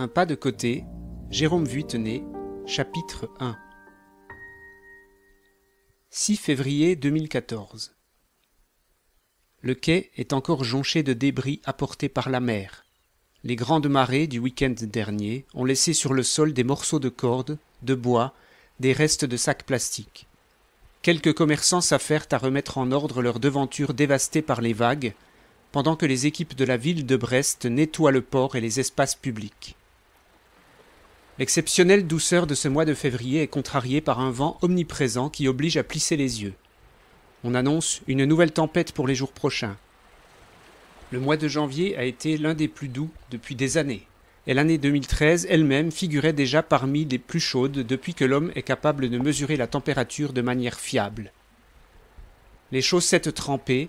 Un pas de côté, Jérôme Vuittenay, chapitre 1 6 février 2014 Le quai est encore jonché de débris apportés par la mer. Les grandes marées du week-end dernier ont laissé sur le sol des morceaux de cordes, de bois, des restes de sacs plastiques. Quelques commerçants s'affairent à remettre en ordre leurs devantures dévastées par les vagues, pendant que les équipes de la ville de Brest nettoient le port et les espaces publics. L'exceptionnelle douceur de ce mois de février est contrariée par un vent omniprésent qui oblige à plisser les yeux. On annonce une nouvelle tempête pour les jours prochains. Le mois de janvier a été l'un des plus doux depuis des années, et l'année 2013 elle-même figurait déjà parmi les plus chaudes depuis que l'homme est capable de mesurer la température de manière fiable. Les chaussettes trempées,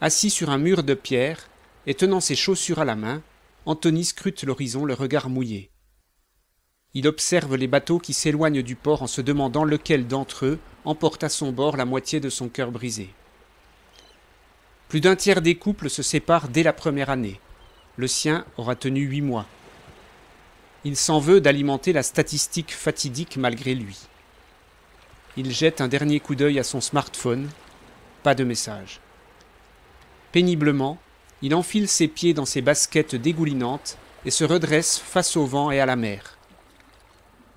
assis sur un mur de pierre et tenant ses chaussures à la main, Anthony scrute l'horizon le regard mouillé. Il observe les bateaux qui s'éloignent du port en se demandant lequel d'entre eux emporte à son bord la moitié de son cœur brisé. Plus d'un tiers des couples se séparent dès la première année. Le sien aura tenu huit mois. Il s'en veut d'alimenter la statistique fatidique malgré lui. Il jette un dernier coup d'œil à son smartphone. Pas de message. Péniblement, il enfile ses pieds dans ses baskets dégoulinantes et se redresse face au vent et à la mer.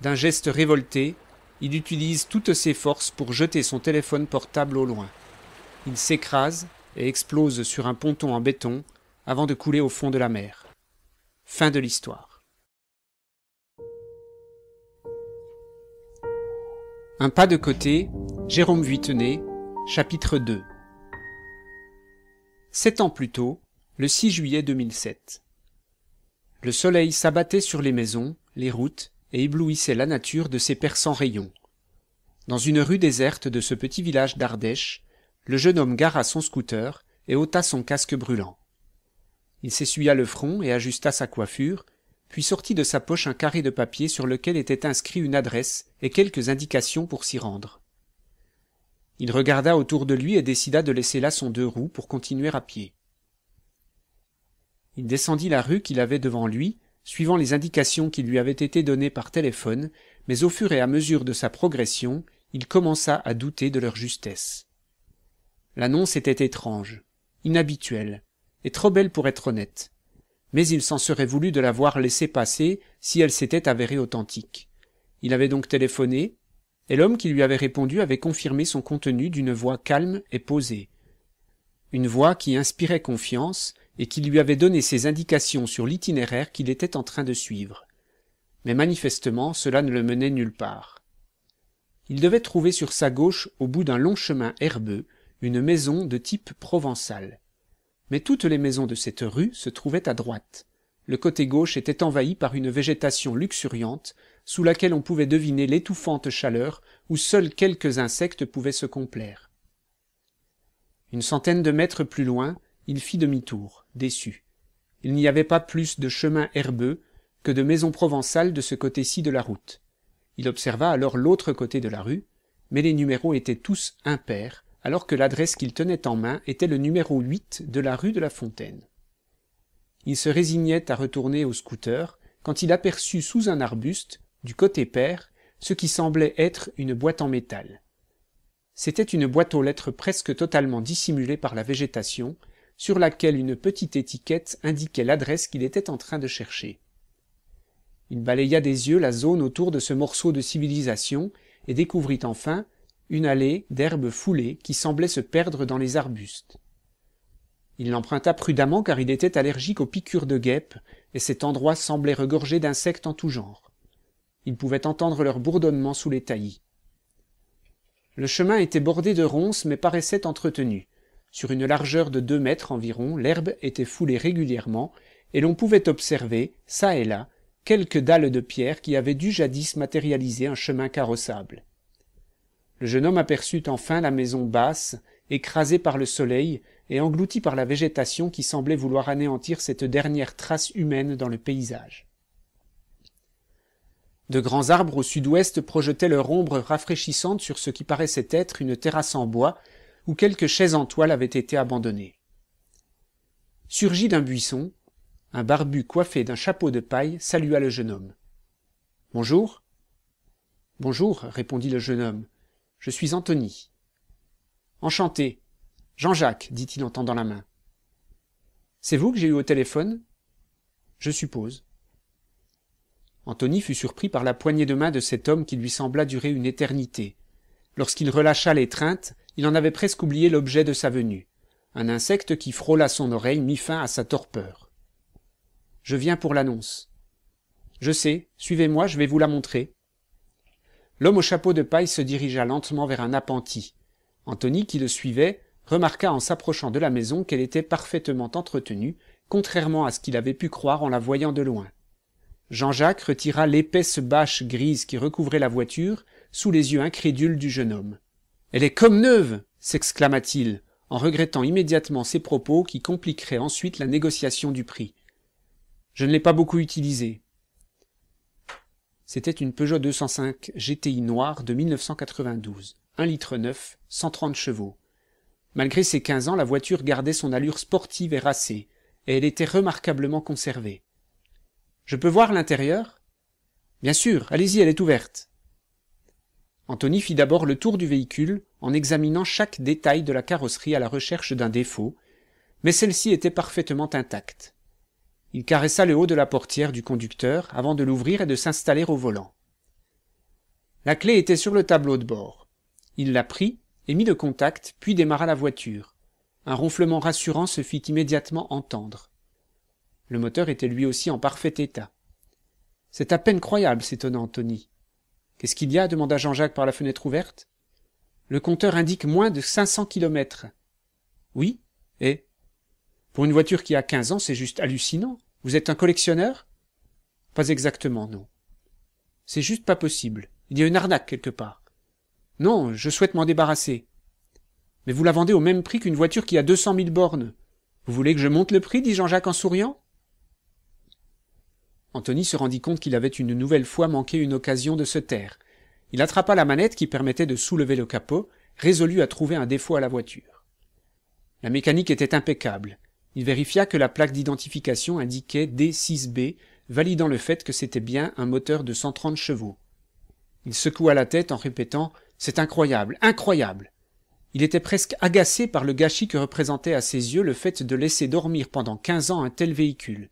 D'un geste révolté, il utilise toutes ses forces pour jeter son téléphone portable au loin. Il s'écrase et explose sur un ponton en béton avant de couler au fond de la mer. Fin de l'histoire. Un pas de côté, Jérôme Vuittenay, chapitre 2. Sept ans plus tôt, le 6 juillet 2007. Le soleil s'abattait sur les maisons, les routes et éblouissait la nature de ses perçants rayons. Dans une rue déserte de ce petit village d'Ardèche, le jeune homme gara son scooter et ôta son casque brûlant. Il s'essuya le front et ajusta sa coiffure, puis sortit de sa poche un carré de papier sur lequel était inscrit une adresse et quelques indications pour s'y rendre. Il regarda autour de lui et décida de laisser là son deux roues pour continuer à pied. Il descendit la rue qu'il avait devant lui suivant les indications qui lui avaient été données par téléphone, mais au fur et à mesure de sa progression, il commença à douter de leur justesse. L'annonce était étrange, inhabituelle, et trop belle pour être honnête. Mais il s'en serait voulu de l'avoir laissée passer si elle s'était avérée authentique. Il avait donc téléphoné, et l'homme qui lui avait répondu avait confirmé son contenu d'une voix calme et posée. Une voix qui inspirait confiance, et qui lui avait donné ses indications sur l'itinéraire qu'il était en train de suivre. Mais manifestement cela ne le menait nulle part. Il devait trouver sur sa gauche, au bout d'un long chemin herbeux, une maison de type provençal. Mais toutes les maisons de cette rue se trouvaient à droite. Le côté gauche était envahi par une végétation luxuriante, sous laquelle on pouvait deviner l'étouffante chaleur où seuls quelques insectes pouvaient se complaire. Une centaine de mètres plus loin, il fit demi-tour déçu il n'y avait pas plus de chemins herbeux que de maisons provençales de ce côté-ci de la route il observa alors l'autre côté de la rue mais les numéros étaient tous impairs alors que l'adresse qu'il tenait en main était le numéro de la rue de la fontaine il se résignait à retourner au scooter quand il aperçut sous un arbuste du côté pair ce qui semblait être une boîte en métal c'était une boîte aux lettres presque totalement dissimulée par la végétation sur laquelle une petite étiquette indiquait l'adresse qu'il était en train de chercher. Il balaya des yeux la zone autour de ce morceau de civilisation et découvrit enfin une allée d'herbes foulées qui semblait se perdre dans les arbustes. Il l'emprunta prudemment car il était allergique aux piqûres de guêpes, et cet endroit semblait regorger d'insectes en tout genre. Il pouvait entendre leur bourdonnement sous les taillis. Le chemin était bordé de ronces mais paraissait entretenu. Sur une largeur de deux mètres environ, l'herbe était foulée régulièrement, et l'on pouvait observer, çà et là, quelques dalles de pierre qui avaient dû jadis matérialiser un chemin carrossable. Le jeune homme aperçut enfin la maison basse, écrasée par le soleil et engloutie par la végétation qui semblait vouloir anéantir cette dernière trace humaine dans le paysage. De grands arbres au sud-ouest projetaient leur ombre rafraîchissante sur ce qui paraissait être une terrasse en bois où quelques chaises en toile avaient été abandonnées. Surgi d'un buisson, un barbu coiffé d'un chapeau de paille salua le jeune homme. Bonjour. Bonjour, répondit le jeune homme. Je suis Anthony. Enchanté. Jean-Jacques, dit-il en tendant la main. C'est vous que j'ai eu au téléphone Je suppose. Anthony fut surpris par la poignée de main de cet homme qui lui sembla durer une éternité. Lorsqu'il relâcha l'étreinte, il en avait presque oublié l'objet de sa venue. Un insecte qui frôla son oreille mit fin à sa torpeur. Je viens pour l'annonce. Je sais, suivez-moi, je vais vous la montrer. L'homme au chapeau de paille se dirigea lentement vers un appenti. Anthony, qui le suivait, remarqua en s'approchant de la maison qu'elle était parfaitement entretenue, contrairement à ce qu'il avait pu croire en la voyant de loin. Jean-Jacques retira l'épaisse bâche grise qui recouvrait la voiture sous les yeux incrédules du jeune homme. Elle est comme neuve s'exclama-t-il, en regrettant immédiatement ses propos qui compliqueraient ensuite la négociation du prix. Je ne l'ai pas beaucoup utilisée. C'était une Peugeot 205 GTI noire de 1992, un litre cent 130 chevaux. Malgré ses quinze ans, la voiture gardait son allure sportive et racée, et elle était remarquablement conservée. Je peux voir l'intérieur Bien sûr, allez-y, elle est ouverte. Anthony fit d'abord le tour du véhicule en examinant chaque détail de la carrosserie à la recherche d'un défaut, mais celle-ci était parfaitement intacte. Il caressa le haut de la portière du conducteur avant de l'ouvrir et de s'installer au volant. La clé était sur le tableau de bord. Il la prit et mit le contact, puis démarra la voiture. Un ronflement rassurant se fit immédiatement entendre. Le moteur était lui aussi en parfait état. C'est à peine croyable, s'étonna Anthony. Qu'est-ce qu'il y a demanda Jean-Jacques par la fenêtre ouverte. Le compteur indique moins de 500 kilomètres. Oui Et Pour une voiture qui a 15 ans, c'est juste hallucinant. Vous êtes un collectionneur Pas exactement, non. C'est juste pas possible. Il y a une arnaque quelque part. Non, je souhaite m'en débarrasser. Mais vous la vendez au même prix qu'une voiture qui a deux cent mille bornes. Vous voulez que je monte le prix dit Jean-Jacques en souriant. Anthony se rendit compte qu'il avait une nouvelle fois manqué une occasion de se taire. Il attrapa la manette qui permettait de soulever le capot, résolu à trouver un défaut à la voiture. La mécanique était impeccable. Il vérifia que la plaque d'identification indiquait D6B, validant le fait que c'était bien un moteur de 130 chevaux. Il secoua la tête en répétant C'est incroyable, incroyable Il était presque agacé par le gâchis que représentait à ses yeux le fait de laisser dormir pendant quinze ans un tel véhicule.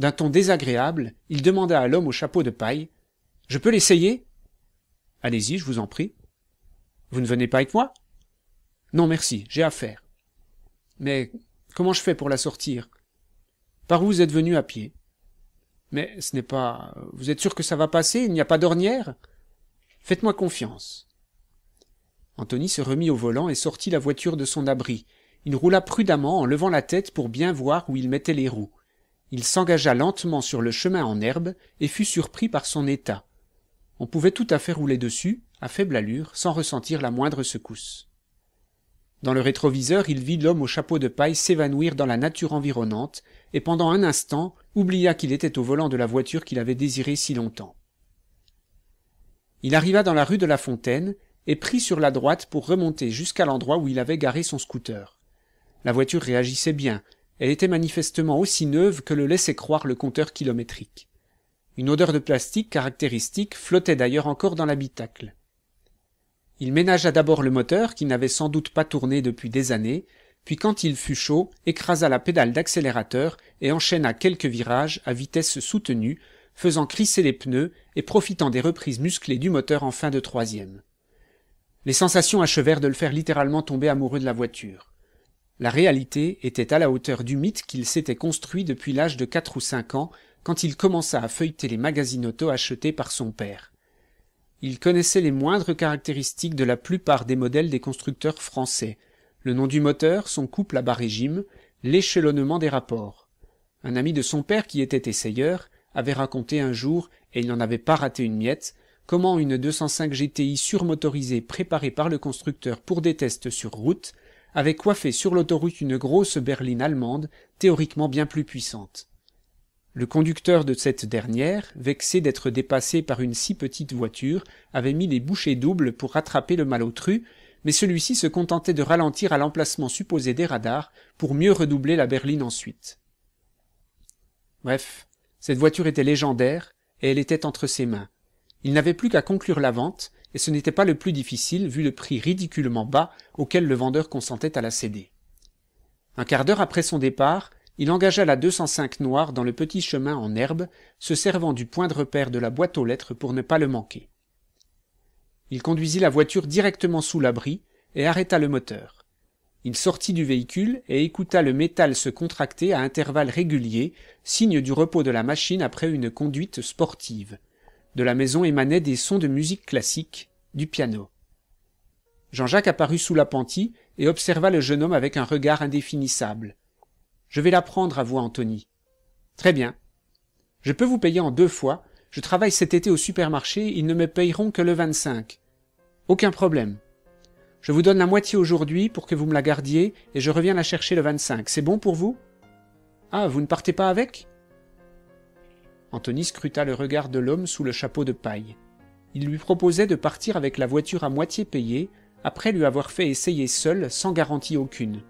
D'un ton désagréable, il demanda à l'homme au chapeau de paille Je peux l'essayer Allez-y, je vous en prie. Vous ne venez pas avec moi Non, merci, j'ai affaire. Mais comment je fais pour la sortir Par où vous êtes venu à pied Mais ce n'est pas. Vous êtes sûr que ça va passer Il n'y a pas d'ornière Faites-moi confiance. Anthony se remit au volant et sortit la voiture de son abri. Il roula prudemment en levant la tête pour bien voir où il mettait les roues il s'engagea lentement sur le chemin en herbe et fut surpris par son état on pouvait tout à fait rouler dessus à faible allure sans ressentir la moindre secousse dans le rétroviseur il vit l'homme au chapeau de paille s'évanouir dans la nature environnante et pendant un instant oublia qu'il était au volant de la voiture qu'il avait désirée si longtemps il arriva dans la rue de la fontaine et prit sur la droite pour remonter jusqu'à l'endroit où il avait garé son scooter la voiture réagissait bien elle était manifestement aussi neuve que le laissait croire le compteur kilométrique. Une odeur de plastique caractéristique flottait d'ailleurs encore dans l'habitacle. Il ménagea d'abord le moteur, qui n'avait sans doute pas tourné depuis des années, puis quand il fut chaud, écrasa la pédale d'accélérateur et enchaîna quelques virages à vitesse soutenue, faisant crisser les pneus et profitant des reprises musclées du moteur en fin de troisième. Les sensations achevèrent de le faire littéralement tomber amoureux de la voiture. La réalité était à la hauteur du mythe qu'il s'était construit depuis l'âge de quatre ou cinq ans, quand il commença à feuilleter les magazines auto achetés par son père. Il connaissait les moindres caractéristiques de la plupart des modèles des constructeurs français, le nom du moteur, son couple à bas régime, l'échelonnement des rapports. Un ami de son père qui était essayeur avait raconté un jour, et il n'en avait pas raté une miette, comment une 205 GTI surmotorisée préparée par le constructeur pour des tests sur route avait coiffé sur l'autoroute une grosse berline allemande, théoriquement bien plus puissante. Le conducteur de cette dernière, vexé d'être dépassé par une si petite voiture, avait mis les bouchées doubles pour rattraper le malotru, mais celui-ci se contentait de ralentir à l'emplacement supposé des radars pour mieux redoubler la berline ensuite. Bref, cette voiture était légendaire et elle était entre ses mains. Il n'avait plus qu'à conclure la vente, et ce n'était pas le plus difficile vu le prix ridiculement bas auquel le vendeur consentait à la céder. Un quart d'heure après son départ, il engagea la 205 noire dans le petit chemin en herbe, se servant du point de repère de la boîte aux lettres pour ne pas le manquer. Il conduisit la voiture directement sous l'abri et arrêta le moteur. Il sortit du véhicule et écouta le métal se contracter à intervalles réguliers, signe du repos de la machine après une conduite sportive. De la maison émanaient des sons de musique classique, du piano. Jean-Jacques apparut sous l'appentis et observa le jeune homme avec un regard indéfinissable. Je vais l'apprendre, vous, Anthony. Très bien. Je peux vous payer en deux fois. Je travaille cet été au supermarché, ils ne me payeront que le 25. Aucun problème. Je vous donne la moitié aujourd'hui pour que vous me la gardiez et je reviens la chercher le 25. C'est bon pour vous Ah, vous ne partez pas avec Anthony scruta le regard de l'homme sous le chapeau de paille. Il lui proposait de partir avec la voiture à moitié payée, après lui avoir fait essayer seul, sans garantie aucune.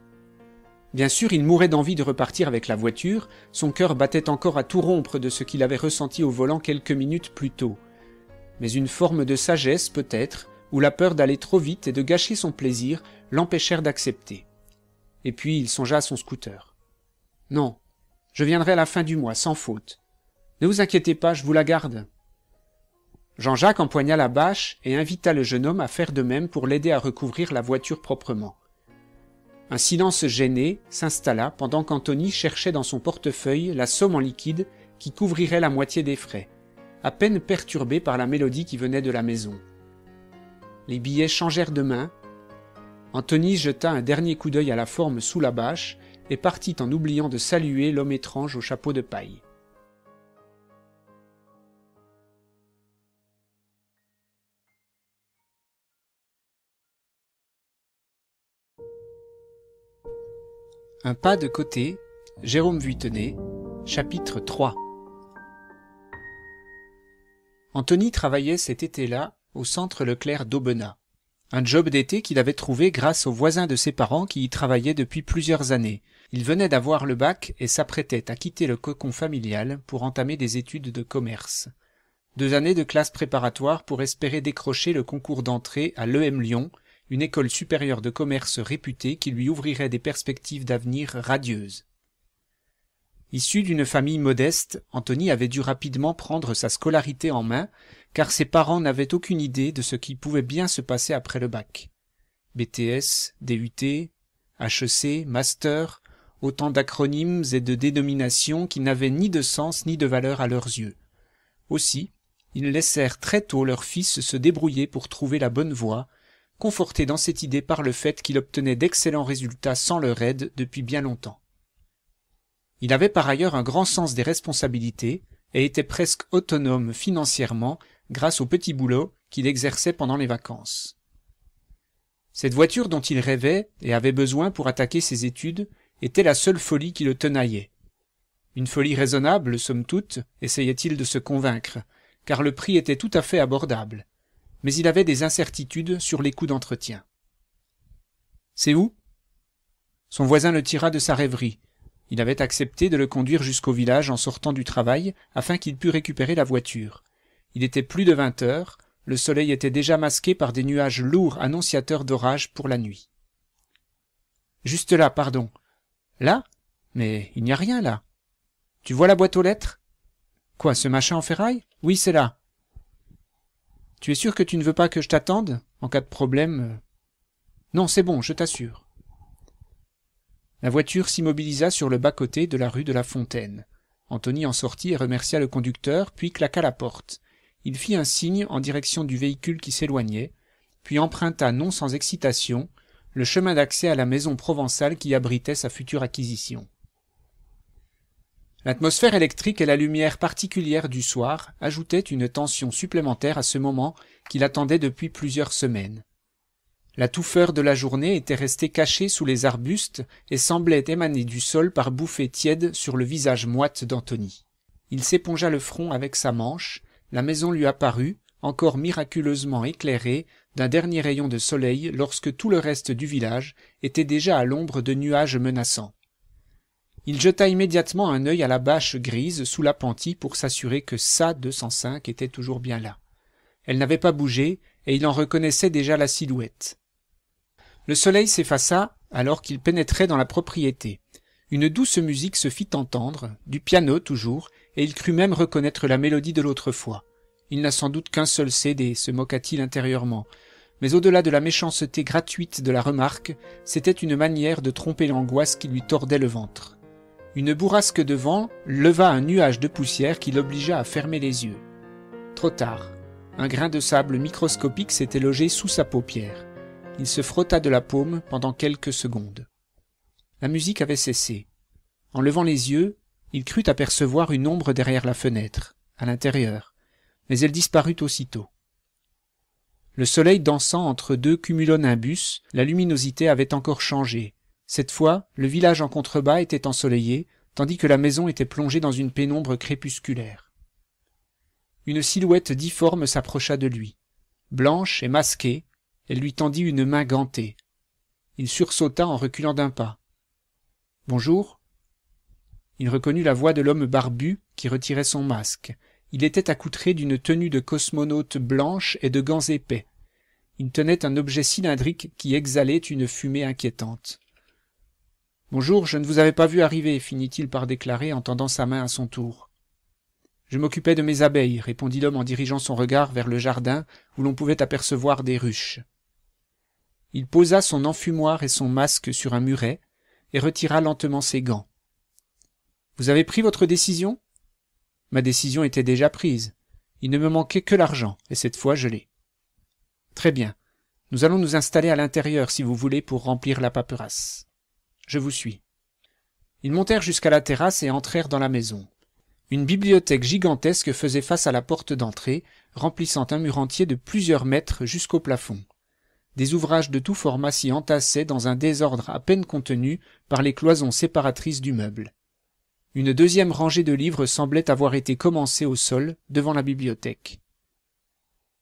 Bien sûr, il mourait d'envie de repartir avec la voiture, son cœur battait encore à tout rompre de ce qu'il avait ressenti au volant quelques minutes plus tôt. Mais une forme de sagesse, peut-être, ou la peur d'aller trop vite et de gâcher son plaisir, l'empêchèrent d'accepter. Et puis il songea à son scooter. Non, je viendrai à la fin du mois, sans faute. Ne vous inquiétez pas, je vous la garde. Jean-Jacques empoigna la bâche et invita le jeune homme à faire de même pour l'aider à recouvrir la voiture proprement. Un silence gêné s'installa pendant qu'Anthony cherchait dans son portefeuille la somme en liquide qui couvrirait la moitié des frais, à peine perturbé par la mélodie qui venait de la maison. Les billets changèrent de main. Anthony jeta un dernier coup d'œil à la forme sous la bâche et partit en oubliant de saluer l'homme étrange au chapeau de paille. Un pas de côté, Jérôme Vuitenet, chapitre 3 Anthony travaillait cet été-là au centre Leclerc d'Aubenas, un job d'été qu'il avait trouvé grâce aux voisins de ses parents qui y travaillaient depuis plusieurs années. Il venait d'avoir le bac et s'apprêtait à quitter le cocon familial pour entamer des études de commerce. Deux années de classe préparatoire pour espérer décrocher le concours d'entrée à l'EM Lyon une école supérieure de commerce réputée qui lui ouvrirait des perspectives d'avenir radieuses. Issu d'une famille modeste, Anthony avait dû rapidement prendre sa scolarité en main, car ses parents n'avaient aucune idée de ce qui pouvait bien se passer après le bac. BTS, DUT, HEC, Master, autant d'acronymes et de dénominations qui n'avaient ni de sens ni de valeur à leurs yeux. Aussi, ils laissèrent très tôt leur fils se débrouiller pour trouver la bonne voie, conforté dans cette idée par le fait qu'il obtenait d'excellents résultats sans leur aide depuis bien longtemps. Il avait par ailleurs un grand sens des responsabilités et était presque autonome financièrement grâce au petit boulot qu'il exerçait pendant les vacances. Cette voiture dont il rêvait et avait besoin pour attaquer ses études était la seule folie qui le tenaillait. Une folie raisonnable, somme toute, essayait-il de se convaincre, car le prix était tout à fait abordable, mais il avait des incertitudes sur les coûts d'entretien. C'est où Son voisin le tira de sa rêverie. Il avait accepté de le conduire jusqu'au village en sortant du travail afin qu'il pût récupérer la voiture. Il était plus de vingt heures, le soleil était déjà masqué par des nuages lourds annonciateurs d'orage pour la nuit. Juste là, pardon. Là Mais il n'y a rien là. Tu vois la boîte aux lettres Quoi, ce machin en ferraille Oui, c'est là. Tu es sûr que tu ne veux pas que je t'attende en cas de problème euh Non, c'est bon, je t'assure. La voiture s'immobilisa sur le bas-côté de la rue de la Fontaine. Anthony en sortit et remercia le conducteur, puis claqua la porte. Il fit un signe en direction du véhicule qui s'éloignait, puis emprunta non sans excitation le chemin d'accès à la maison provençale qui abritait sa future acquisition. L'atmosphère électrique et la lumière particulière du soir ajoutaient une tension supplémentaire à ce moment qu'il attendait depuis plusieurs semaines. La touffeur de la journée était restée cachée sous les arbustes et semblait émaner du sol par bouffées tièdes sur le visage moite d'Anthony. Il s'épongea le front avec sa manche, la maison lui apparut, encore miraculeusement éclairée, d'un dernier rayon de soleil lorsque tout le reste du village était déjà à l'ombre de nuages menaçants. Il jeta immédiatement un œil à la bâche grise sous l'appentis pour s'assurer que ça, 205 était toujours bien là. Elle n'avait pas bougé et il en reconnaissait déjà la silhouette. Le soleil s'effaça alors qu'il pénétrait dans la propriété. Une douce musique se fit entendre, du piano toujours, et il crut même reconnaître la mélodie de l'autre fois. Il n'a sans doute qu'un seul CD, se moqua-t-il intérieurement. Mais au-delà de la méchanceté gratuite de la remarque, c'était une manière de tromper l'angoisse qui lui tordait le ventre. Une bourrasque de vent leva un nuage de poussière qui l'obligea à fermer les yeux. Trop tard. Un grain de sable microscopique s'était logé sous sa paupière. Il se frotta de la paume pendant quelques secondes. La musique avait cessé. En levant les yeux, il crut apercevoir une ombre derrière la fenêtre, à l'intérieur, mais elle disparut aussitôt. Le soleil dansant entre deux cumulonimbus, la luminosité avait encore changé, cette fois le village en contrebas était ensoleillé tandis que la maison était plongée dans une pénombre crépusculaire une silhouette difforme s'approcha de lui blanche et masquée elle lui tendit une main gantée il sursauta en reculant d'un pas bonjour il reconnut la voix de l'homme barbu qui retirait son masque il était accoutré d'une tenue de cosmonaute blanche et de gants épais il tenait un objet cylindrique qui exhalait une fumée inquiétante Bonjour, je ne vous avais pas vu arriver, finit-il par déclarer en tendant sa main à son tour. Je m'occupais de mes abeilles, répondit l'homme en dirigeant son regard vers le jardin où l'on pouvait apercevoir des ruches. Il posa son enfumoir et son masque sur un muret et retira lentement ses gants. Vous avez pris votre décision Ma décision était déjà prise. Il ne me manquait que l'argent, et cette fois je l'ai. Très bien. Nous allons nous installer à l'intérieur si vous voulez pour remplir la paperasse. Je vous suis. Ils montèrent jusqu'à la terrasse et entrèrent dans la maison. Une bibliothèque gigantesque faisait face à la porte d'entrée, remplissant un mur entier de plusieurs mètres jusqu'au plafond. Des ouvrages de tout format s'y entassaient dans un désordre à peine contenu par les cloisons séparatrices du meuble. Une deuxième rangée de livres semblait avoir été commencée au sol, devant la bibliothèque.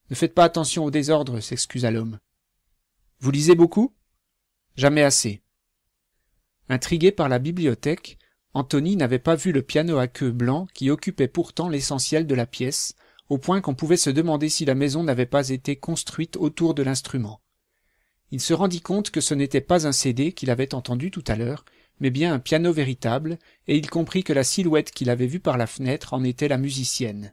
Ne faites pas attention au désordre, s'excusa l'homme. Vous lisez beaucoup? Jamais assez. Intrigué par la bibliothèque, Anthony n'avait pas vu le piano à queue blanc qui occupait pourtant l'essentiel de la pièce, au point qu'on pouvait se demander si la maison n'avait pas été construite autour de l'instrument. Il se rendit compte que ce n'était pas un CD qu'il avait entendu tout à l'heure, mais bien un piano véritable, et il comprit que la silhouette qu'il avait vue par la fenêtre en était la musicienne.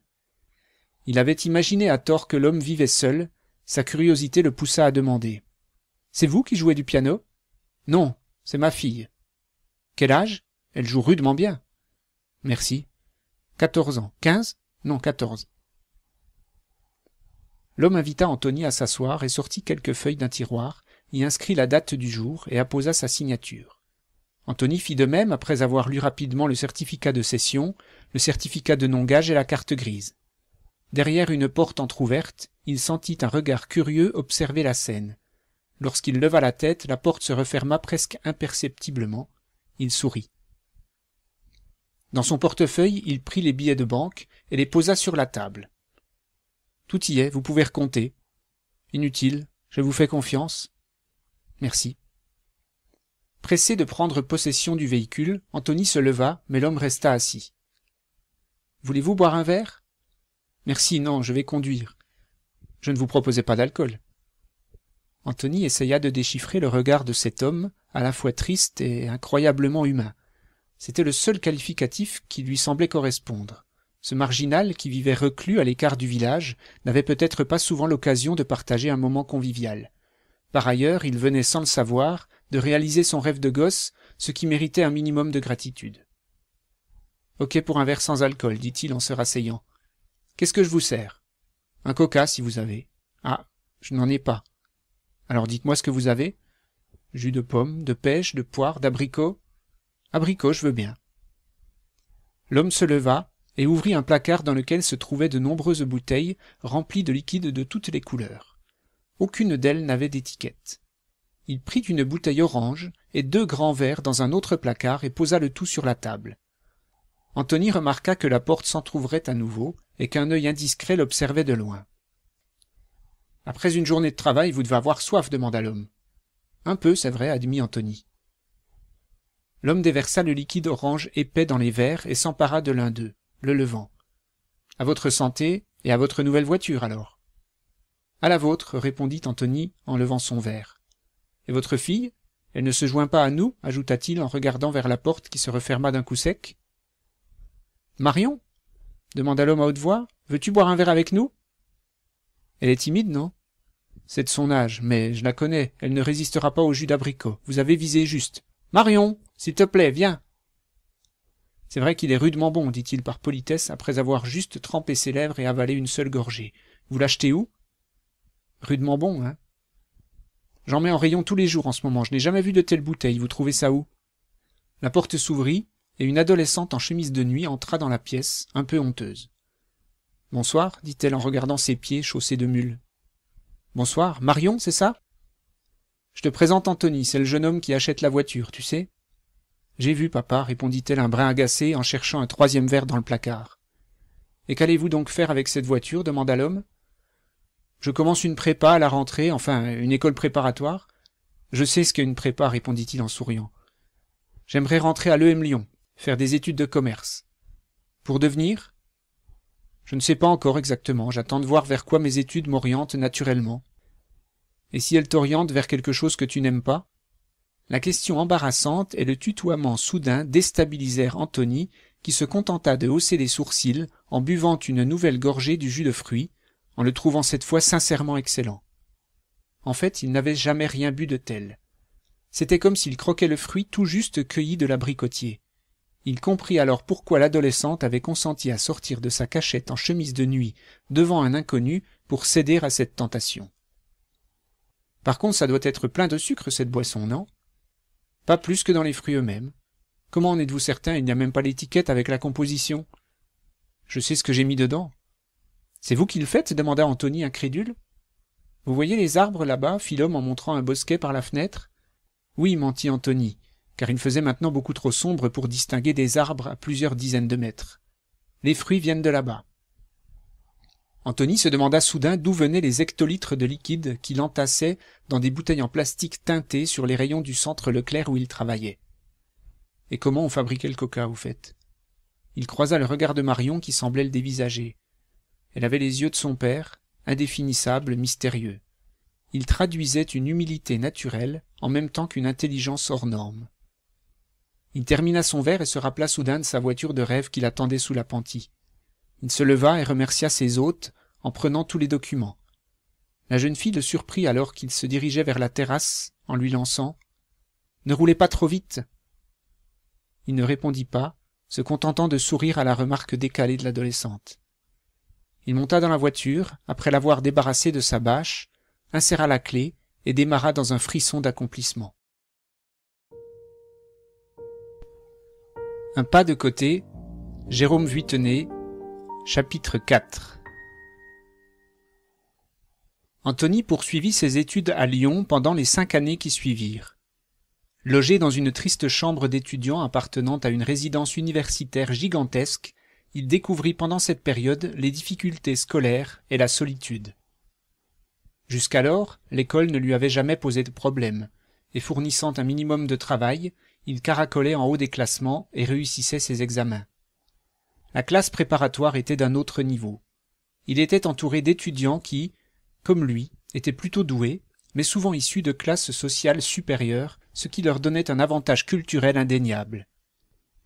Il avait imaginé à tort que l'homme vivait seul, sa curiosité le poussa à demander. C'est vous qui jouez du piano? Non, c'est ma fille. Quel âge Elle joue rudement bien. Merci. Quatorze ans. Quinze Non, quatorze. L'homme invita Anthony à s'asseoir et sortit quelques feuilles d'un tiroir, y inscrit la date du jour et apposa sa signature. Anthony fit de même après avoir lu rapidement le certificat de cession, le certificat de non-gage et la carte grise. Derrière une porte entr'ouverte, il sentit un regard curieux observer la scène. Lorsqu'il leva la tête, la porte se referma presque imperceptiblement, il sourit. Dans son portefeuille, il prit les billets de banque et les posa sur la table. Tout y est, vous pouvez recompter. Inutile, je vous fais confiance. Merci. Pressé de prendre possession du véhicule, Anthony se leva, mais l'homme resta assis. Voulez-vous boire un verre Merci, non, je vais conduire. Je ne vous proposais pas d'alcool. Anthony essaya de déchiffrer le regard de cet homme à la fois triste et incroyablement humain. C'était le seul qualificatif qui lui semblait correspondre. Ce marginal, qui vivait reclus à l'écart du village, n'avait peut-être pas souvent l'occasion de partager un moment convivial. Par ailleurs, il venait sans le savoir de réaliser son rêve de gosse, ce qui méritait un minimum de gratitude. Ok pour un verre sans alcool, dit-il en se rasseyant. Qu'est-ce que je vous sers Un coca, si vous avez. Ah, je n'en ai pas. Alors dites-moi ce que vous avez. Jus de pomme, de pêche, de poire, d'abricot Abricot, je veux bien. L'homme se leva et ouvrit un placard dans lequel se trouvaient de nombreuses bouteilles remplies de liquides de toutes les couleurs. Aucune d'elles n'avait d'étiquette. Il prit une bouteille orange et deux grands verres dans un autre placard et posa le tout sur la table. Anthony remarqua que la porte s'entr'ouvrait à nouveau et qu'un œil indiscret l'observait de loin. Après une journée de travail, vous devez avoir soif, demanda l'homme. Un peu, c'est vrai, admit Anthony. L'homme déversa le liquide orange épais dans les verres et s'empara de l'un d'eux, le levant. À votre santé et à votre nouvelle voiture, alors. À la vôtre, répondit Anthony en levant son verre. Et votre fille Elle ne se joint pas à nous ajouta-t-il en regardant vers la porte qui se referma d'un coup sec. Marion demanda l'homme à haute voix. Veux-tu boire un verre avec nous Elle est timide, non c'est de son âge, mais je la connais, elle ne résistera pas au jus d'abricot. Vous avez visé juste. Marion, s'il te plaît, viens. C'est vrai qu'il est rudement bon, dit-il par politesse, après avoir juste trempé ses lèvres et avalé une seule gorgée. Vous l'achetez où Rudement bon, hein J'en mets en rayon tous les jours en ce moment, je n'ai jamais vu de telle bouteille. vous trouvez ça où La porte s'ouvrit, et une adolescente en chemise de nuit entra dans la pièce, un peu honteuse. Bonsoir, dit-elle en regardant ses pieds chaussés de mules. Bonsoir. Marion, c'est ça Je te présente Anthony, c'est le jeune homme qui achète la voiture, tu sais J'ai vu, papa, répondit-elle un brin agacé en cherchant un troisième verre dans le placard. Et qu'allez-vous donc faire avec cette voiture demanda l'homme. Je commence une prépa à la rentrée, enfin une école préparatoire. Je sais ce qu'est une prépa, répondit-il en souriant. J'aimerais rentrer à l'EM Lyon, faire des études de commerce. Pour devenir je ne sais pas encore exactement, j'attends de voir vers quoi mes études m'orientent naturellement. Et si elles t'orientent vers quelque chose que tu n'aimes pas La question embarrassante et le tutoiement soudain déstabilisèrent Anthony, qui se contenta de hausser les sourcils en buvant une nouvelle gorgée du jus de fruits, en le trouvant cette fois sincèrement excellent. En fait, il n'avait jamais rien bu de tel. C'était comme s'il croquait le fruit tout juste cueilli de l'abricotier. Il comprit alors pourquoi l'adolescente avait consenti à sortir de sa cachette en chemise de nuit devant un inconnu pour céder à cette tentation. Par contre, ça doit être plein de sucre, cette boisson, non Pas plus que dans les fruits eux-mêmes. Comment en êtes-vous certain Il n'y a même pas l'étiquette avec la composition. Je sais ce que j'ai mis dedans. C'est vous qui le faites demanda Anthony incrédule. Vous voyez les arbres là-bas fit l'homme en montrant un bosquet par la fenêtre. Oui, mentit Anthony car il faisait maintenant beaucoup trop sombre pour distinguer des arbres à plusieurs dizaines de mètres. Les fruits viennent de là-bas. Anthony se demanda soudain d'où venaient les hectolitres de liquide qu'il entassait dans des bouteilles en plastique teintées sur les rayons du centre Leclerc où il travaillait. Et comment on fabriquait le coca, au fait Il croisa le regard de Marion qui semblait le dévisager. Elle avait les yeux de son père, indéfinissables, mystérieux. Il traduisait une humilité naturelle en même temps qu'une intelligence hors norme. Il termina son verre et se rappela soudain de sa voiture de rêve qui l'attendait sous l'appentis. Il se leva et remercia ses hôtes en prenant tous les documents. La jeune fille le surprit alors qu'il se dirigeait vers la terrasse en lui lançant Ne roulez pas trop vite. Il ne répondit pas, se contentant de sourire à la remarque décalée de l'adolescente. Il monta dans la voiture, après l'avoir débarrassée de sa bâche, inséra la clé et démarra dans un frisson d'accomplissement. Un pas de côté, Jérôme Vuittenay, chapitre 4 Anthony poursuivit ses études à Lyon pendant les cinq années qui suivirent. Logé dans une triste chambre d'étudiants appartenant à une résidence universitaire gigantesque, il découvrit pendant cette période les difficultés scolaires et la solitude. Jusqu'alors, l'école ne lui avait jamais posé de problème, et fournissant un minimum de travail, il caracolait en haut des classements et réussissait ses examens. La classe préparatoire était d'un autre niveau. Il était entouré d'étudiants qui, comme lui, étaient plutôt doués, mais souvent issus de classes sociales supérieures, ce qui leur donnait un avantage culturel indéniable.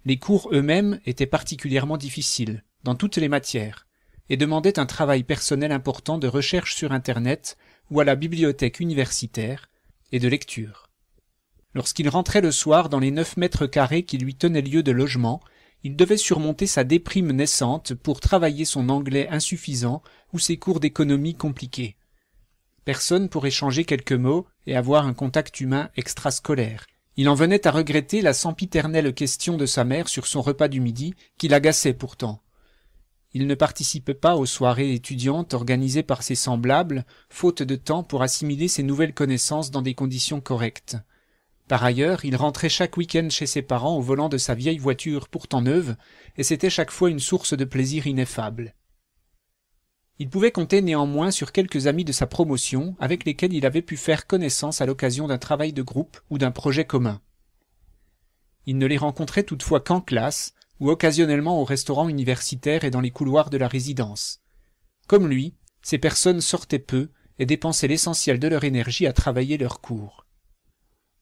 Les cours eux-mêmes étaient particulièrement difficiles, dans toutes les matières, et demandaient un travail personnel important de recherche sur Internet ou à la bibliothèque universitaire, et de lecture. Lorsqu'il rentrait le soir dans les neuf mètres carrés qui lui tenaient lieu de logement, il devait surmonter sa déprime naissante pour travailler son anglais insuffisant ou ses cours d'économie compliqués. Personne pour échanger quelques mots et avoir un contact humain extrascolaire. Il en venait à regretter la sempiternelle question de sa mère sur son repas du midi, qui l'agaçait pourtant. Il ne participait pas aux soirées étudiantes organisées par ses semblables, faute de temps pour assimiler ses nouvelles connaissances dans des conditions correctes. Par ailleurs, il rentrait chaque week-end chez ses parents au volant de sa vieille voiture pourtant neuve, et c'était chaque fois une source de plaisir ineffable. Il pouvait compter néanmoins sur quelques amis de sa promotion avec lesquels il avait pu faire connaissance à l'occasion d'un travail de groupe ou d'un projet commun. Il ne les rencontrait toutefois qu'en classe, ou occasionnellement au restaurant universitaire et dans les couloirs de la résidence. Comme lui, ces personnes sortaient peu et dépensaient l'essentiel de leur énergie à travailler leurs cours.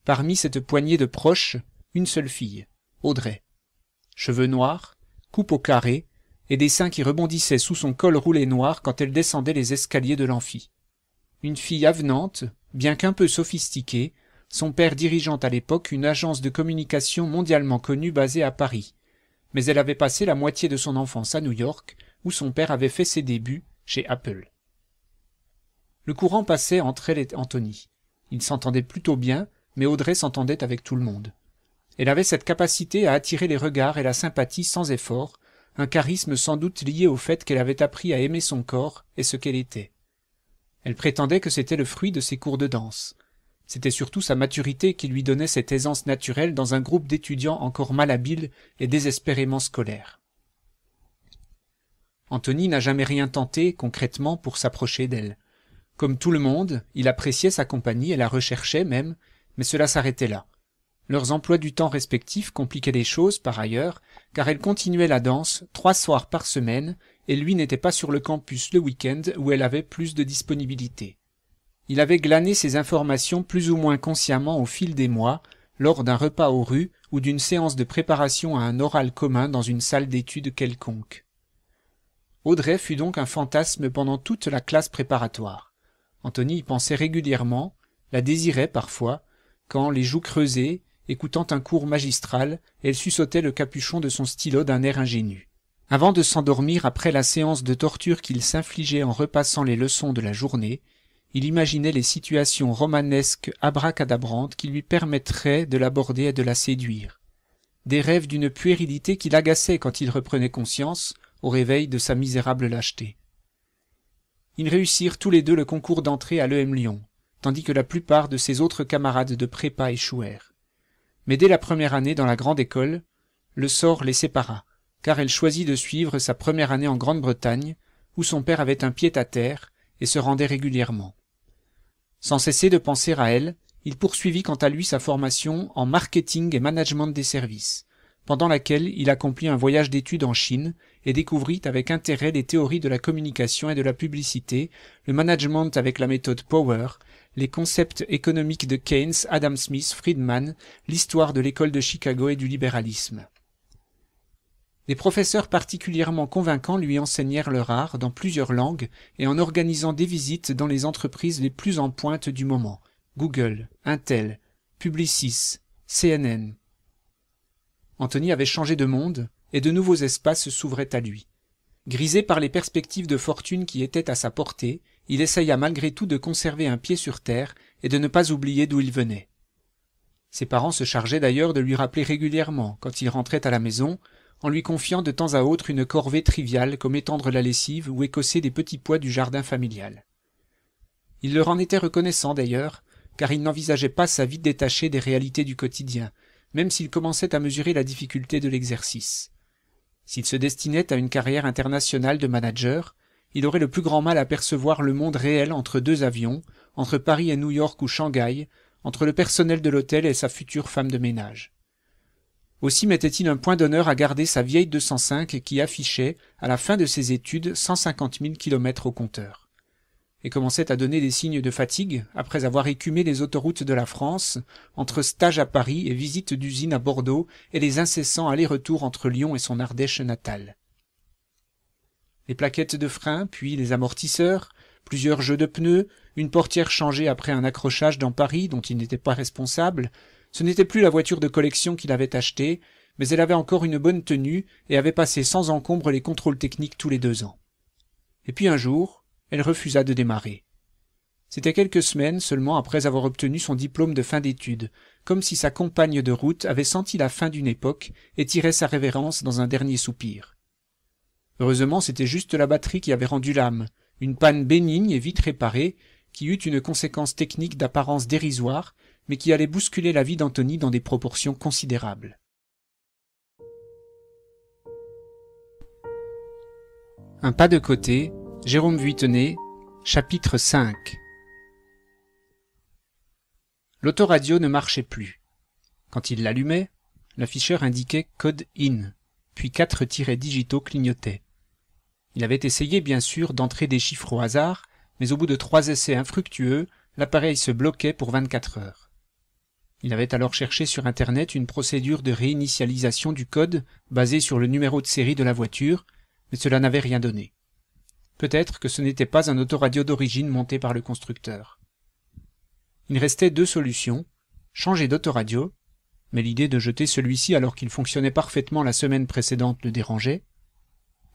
Parmi cette poignée de proches, une seule fille, Audrey. Cheveux noirs, coupe au carré, et des seins qui rebondissaient sous son col roulé noir quand elle descendait les escaliers de l'amphi. Une fille avenante, bien qu'un peu sophistiquée, son père dirigeant à l'époque une agence de communication mondialement connue basée à Paris. Mais elle avait passé la moitié de son enfance à New York, où son père avait fait ses débuts, chez Apple. Le courant passait entre elle et Anthony. Ils s'entendaient plutôt bien, mais Audrey s'entendait avec tout le monde. Elle avait cette capacité à attirer les regards et la sympathie sans effort, un charisme sans doute lié au fait qu'elle avait appris à aimer son corps et ce qu'elle était. Elle prétendait que c'était le fruit de ses cours de danse. C'était surtout sa maturité qui lui donnait cette aisance naturelle dans un groupe d'étudiants encore malhabiles et désespérément scolaires. Anthony n'a jamais rien tenté concrètement pour s'approcher d'elle. Comme tout le monde, il appréciait sa compagnie et la recherchait même, mais cela s'arrêtait là. Leurs emplois du temps respectifs compliquaient les choses, par ailleurs, car elle continuait la danse trois soirs par semaine, et lui n'était pas sur le campus le week-end où elle avait plus de disponibilité. Il avait glané ses informations plus ou moins consciemment au fil des mois, lors d'un repas aux rues ou d'une séance de préparation à un oral commun dans une salle d'études quelconque. Audrey fut donc un fantasme pendant toute la classe préparatoire. Anthony y pensait régulièrement, la désirait parfois, quand, les joues creusées, écoutant un cours magistral, elle sussotait le capuchon de son stylo d'un air ingénu. Avant de s'endormir après la séance de torture qu'il s'infligeait en repassant les leçons de la journée, il imaginait les situations romanesques abracadabrantes qui lui permettraient de l'aborder et de la séduire. Des rêves d'une puérilité qui l'agaçait quand il reprenait conscience, au réveil de sa misérable lâcheté. Ils réussirent tous les deux le concours d'entrée à l'EM Lyon tandis que la plupart de ses autres camarades de prépa échouèrent. Mais dès la première année dans la grande école, le sort les sépara, car elle choisit de suivre sa première année en Grande-Bretagne, où son père avait un pied à terre et se rendait régulièrement. Sans cesser de penser à elle, il poursuivit quant à lui sa formation en marketing et management des services, pendant laquelle il accomplit un voyage d'études en Chine et découvrit avec intérêt les théories de la communication et de la publicité, le management avec la méthode Power les concepts économiques de Keynes, Adam Smith, Friedman, l'histoire de l'école de Chicago et du libéralisme. Des professeurs particulièrement convaincants lui enseignèrent leur art dans plusieurs langues et en organisant des visites dans les entreprises les plus en pointe du moment Google, Intel, Publicis, CNN. Anthony avait changé de monde et de nouveaux espaces s'ouvraient à lui. Grisé par les perspectives de fortune qui étaient à sa portée, il essaya malgré tout de conserver un pied sur terre et de ne pas oublier d'où il venait ses parents se chargeaient d'ailleurs de lui rappeler régulièrement quand il rentrait à la maison en lui confiant de temps à autre une corvée triviale comme étendre la lessive ou écosser des petits pois du jardin familial il leur en était reconnaissant d'ailleurs car il n'envisageait pas sa vie détachée des réalités du quotidien même s'il commençait à mesurer la difficulté de l'exercice s'il se destinait à une carrière internationale de manager il aurait le plus grand mal à percevoir le monde réel entre deux avions, entre Paris et New York ou Shanghai, entre le personnel de l'hôtel et sa future femme de ménage. Aussi mettait-il un point d'honneur à garder sa vieille 205 qui affichait, à la fin de ses études, 150 000 kilomètres au compteur. Et commençait à donner des signes de fatigue après avoir écumé les autoroutes de la France, entre stages à Paris et visites d'usine à Bordeaux et les incessants allers-retours entre Lyon et son Ardèche natale les plaquettes de frein, puis les amortisseurs, plusieurs jeux de pneus, une portière changée après un accrochage dans Paris dont il n'était pas responsable. Ce n'était plus la voiture de collection qu'il avait achetée, mais elle avait encore une bonne tenue et avait passé sans encombre les contrôles techniques tous les deux ans. Et puis un jour, elle refusa de démarrer. C'était quelques semaines seulement après avoir obtenu son diplôme de fin d'études, comme si sa compagne de route avait senti la fin d'une époque et tirait sa révérence dans un dernier soupir heureusement c'était juste la batterie qui avait rendu l'âme une panne bénigne et vite réparée qui eut une conséquence technique d'apparence dérisoire mais qui allait bousculer la vie d'Anthony dans des proportions considérables Un pas de côté, Jérôme Vuitenet, chapitre 5 L'autoradio ne marchait plus. Quand il l'allumait, l'afficheur indiquait code in, puis quatre tirets digitaux clignotaient. Il avait essayé bien sûr d'entrer des chiffres au hasard, mais au bout de trois essais infructueux, l'appareil se bloquait pour 24 heures. Il avait alors cherché sur Internet une procédure de réinitialisation du code basée sur le numéro de série de la voiture, mais cela n'avait rien donné. Peut-être que ce n'était pas un autoradio d'origine monté par le constructeur. Il restait deux solutions, changer d'autoradio, mais l'idée de jeter celui-ci alors qu'il fonctionnait parfaitement la semaine précédente le dérangeait,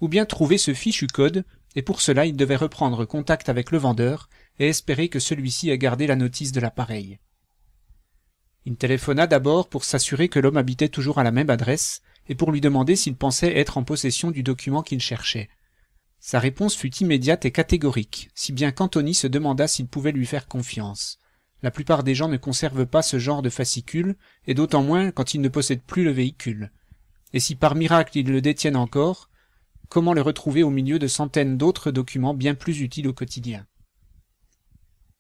ou bien trouver ce fichu code, et pour cela il devait reprendre contact avec le vendeur et espérer que celui-ci ait gardé la notice de l'appareil. Il téléphona d'abord pour s'assurer que l'homme habitait toujours à la même adresse et pour lui demander s'il pensait être en possession du document qu'il cherchait. Sa réponse fut immédiate et catégorique, si bien qu'Anthony se demanda s'il pouvait lui faire confiance. La plupart des gens ne conservent pas ce genre de fascicule, et d'autant moins quand ils ne possèdent plus le véhicule. Et si par miracle ils le détiennent encore, comment le retrouver au milieu de centaines d'autres documents bien plus utiles au quotidien.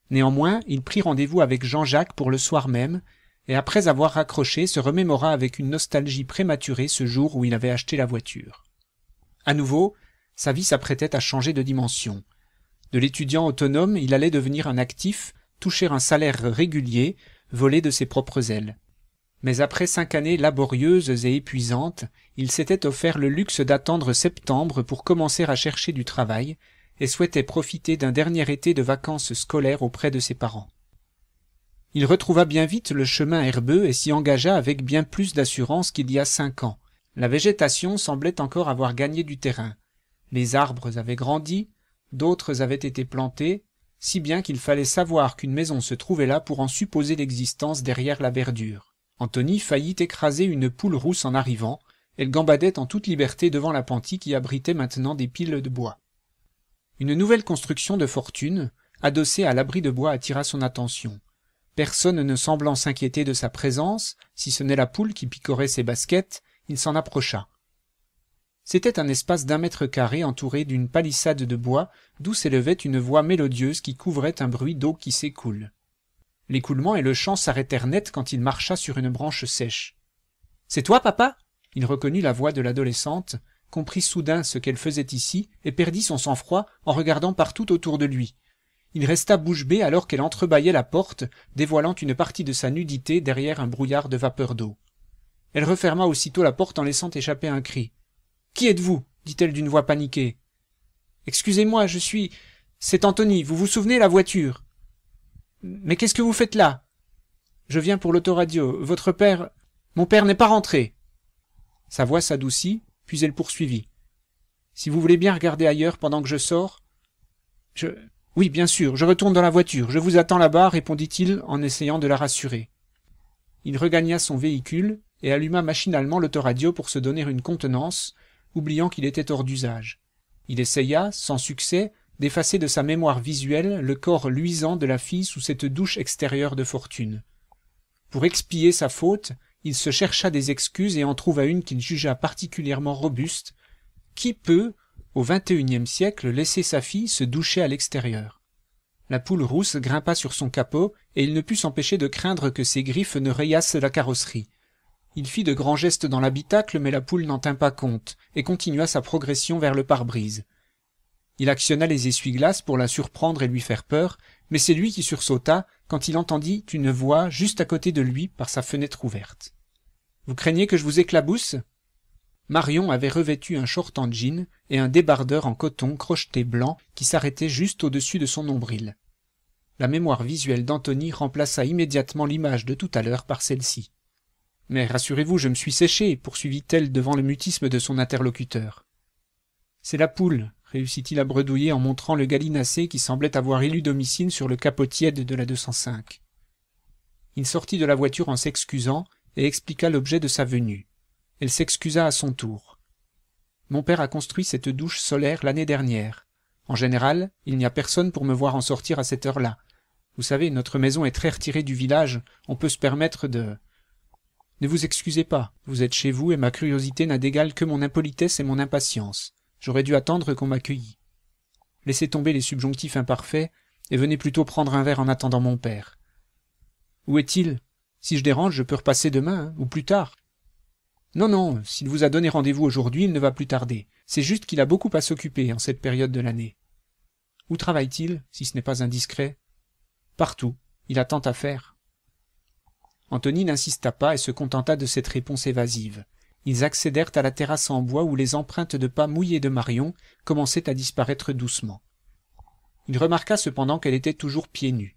Néanmoins, il prit rendez-vous avec Jean-Jacques pour le soir même, et après avoir raccroché, se remémora avec une nostalgie prématurée ce jour où il avait acheté la voiture. À nouveau, sa vie s'apprêtait à changer de dimension. De l'étudiant autonome, il allait devenir un actif, toucher un salaire régulier, voler de ses propres ailes mais après cinq années laborieuses et épuisantes il s'était offert le luxe d'attendre septembre pour commencer à chercher du travail et souhaitait profiter d'un dernier été de vacances scolaires auprès de ses parents il retrouva bien vite le chemin herbeux et s'y engagea avec bien plus d'assurance qu'il y a cinq ans la végétation semblait encore avoir gagné du terrain les arbres avaient grandi d'autres avaient été plantés si bien qu'il fallait savoir qu'une maison se trouvait là pour en supposer l'existence derrière la verdure Anthony faillit écraser une poule rousse en arrivant elle gambadait en toute liberté devant l'appentis qui abritait maintenant des piles de bois une nouvelle construction de fortune adossée à l'abri de bois attira son attention personne ne semblant s'inquiéter de sa présence si ce n'est la poule qui picorait ses baskets il s'en approcha c'était un espace d'un mètre carré entouré d'une palissade de bois d'où s'élevait une voix mélodieuse qui couvrait un bruit d'eau qui s'écoule L'écoulement et le chant s'arrêtèrent net quand il marcha sur une branche sèche. C'est toi, papa? Il reconnut la voix de l'adolescente, comprit soudain ce qu'elle faisait ici, et perdit son sang-froid en regardant partout autour de lui. Il resta bouche bée alors qu'elle entrebâillait la porte, dévoilant une partie de sa nudité derrière un brouillard de vapeur d'eau. Elle referma aussitôt la porte en laissant échapper un cri. Qui êtes-vous dit-elle d'une voix paniquée. Excusez-moi, je suis. C'est Anthony, vous vous souvenez la voiture mais qu'est-ce que vous faites là Je viens pour l'autoradio. Votre père. Mon père n'est pas rentré. Sa voix s'adoucit, puis elle poursuivit. Si vous voulez bien regarder ailleurs pendant que je sors. Je. Oui, bien sûr, je retourne dans la voiture. Je vous attends là-bas, répondit-il en essayant de la rassurer. Il regagna son véhicule et alluma machinalement l'autoradio pour se donner une contenance, oubliant qu'il était hors d'usage. Il essaya, sans succès, d'effacer de sa mémoire visuelle le corps luisant de la fille sous cette douche extérieure de fortune. Pour expier sa faute, il se chercha des excuses et en trouva une qu'il jugea particulièrement robuste. Qui peut, au XXIe siècle, laisser sa fille se doucher à l'extérieur La poule rousse grimpa sur son capot et il ne put s'empêcher de craindre que ses griffes ne rayassent la carrosserie. Il fit de grands gestes dans l'habitacle, mais la poule n'en tint pas compte et continua sa progression vers le pare-brise il actionna les essuie-glaces pour la surprendre et lui faire peur, mais c'est lui qui sursauta quand il entendit une voix juste à côté de lui par sa fenêtre ouverte. Vous craignez que je vous éclabousse Marion avait revêtu un short en jean et un débardeur en coton crocheté blanc qui s'arrêtait juste au-dessus de son nombril. La mémoire visuelle d'Anthony remplaça immédiatement l'image de tout à l'heure par celle-ci. Mais rassurez-vous, je me suis séché, poursuivit-elle devant le mutisme de son interlocuteur. C'est la poule, réussit-il à bredouiller en montrant le gallinacé qui semblait avoir élu domicile sur le capot tiède de la 205. Il sortit de la voiture en s'excusant et expliqua l'objet de sa venue. Elle s'excusa à son tour. Mon père a construit cette douche solaire l'année dernière. En général, il n'y a personne pour me voir en sortir à cette heure-là. Vous savez, notre maison est très retirée du village, on peut se permettre de... Ne vous excusez pas, vous êtes chez vous et ma curiosité n'a d'égal que mon impolitesse et mon impatience. J'aurais dû attendre qu'on m'accueillît. Laissez tomber les subjonctifs imparfaits et venez plutôt prendre un verre en attendant mon père. Où est-il Si je dérange, je peux repasser demain hein, ou plus tard. Non, non, s'il vous a donné rendez-vous aujourd'hui, il ne va plus tarder. C'est juste qu'il a beaucoup à s'occuper en cette période de l'année. Où travaille-t-il, si ce n'est pas indiscret Partout. Il a tant à faire. Anthony n'insista pas et se contenta de cette réponse évasive ils accédèrent à la terrasse en bois où les empreintes de pas mouillées de marion commençaient à disparaître doucement il remarqua cependant qu'elle était toujours pieds nus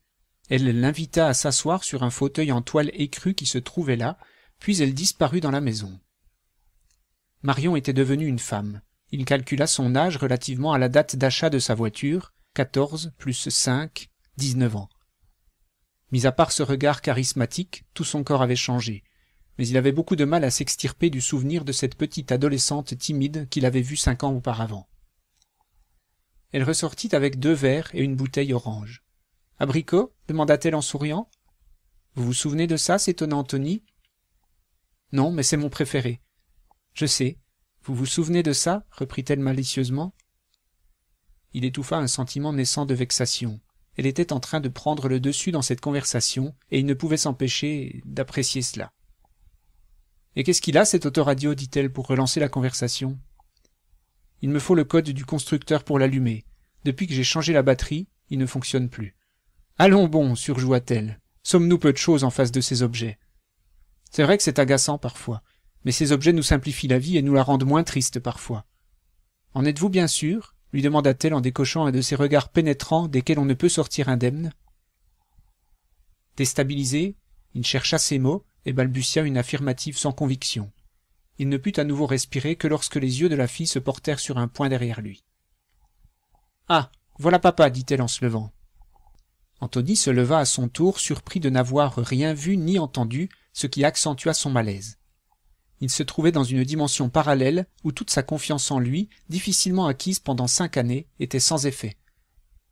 elle l'invita à s'asseoir sur un fauteuil en toile écrue qui se trouvait là puis elle disparut dans la maison marion était devenue une femme il calcula son âge relativement à la date d'achat de sa voiture quatorze plus cinq dix-neuf ans mis à part ce regard charismatique tout son corps avait changé mais il avait beaucoup de mal à s'extirper du souvenir de cette petite adolescente timide qu'il avait vue cinq ans auparavant. Elle ressortit avec deux verres et une bouteille orange. Abricot demanda-t-elle en souriant. Vous vous souvenez de ça s'étonna Anthony. Non, mais c'est mon préféré. Je sais. Vous vous souvenez de ça reprit-elle malicieusement. Il étouffa un sentiment naissant de vexation. Elle était en train de prendre le dessus dans cette conversation, et il ne pouvait s'empêcher d'apprécier cela. Et qu'est-ce qu'il a cet autoradio dit-elle pour relancer la conversation Il me faut le code du constructeur pour l'allumer. Depuis que j'ai changé la batterie, il ne fonctionne plus. Allons bon, surjoua-t-elle. Sommes-nous peu de choses en face de ces objets C'est vrai que c'est agaçant parfois, mais ces objets nous simplifient la vie et nous la rendent moins triste parfois. En êtes-vous bien sûr lui demanda-t-elle en décochant un de ces regards pénétrants desquels on ne peut sortir indemne. Déstabilisé, il chercha ses mots, et balbutia une affirmative sans conviction il ne put à nouveau respirer que lorsque les yeux de la fille se portèrent sur un point derrière lui ah voilà papa dit-elle en se levant Anthony se leva à son tour surpris de n'avoir rien vu ni entendu ce qui accentua son malaise il se trouvait dans une dimension parallèle où toute sa confiance en lui difficilement acquise pendant cinq années était sans effet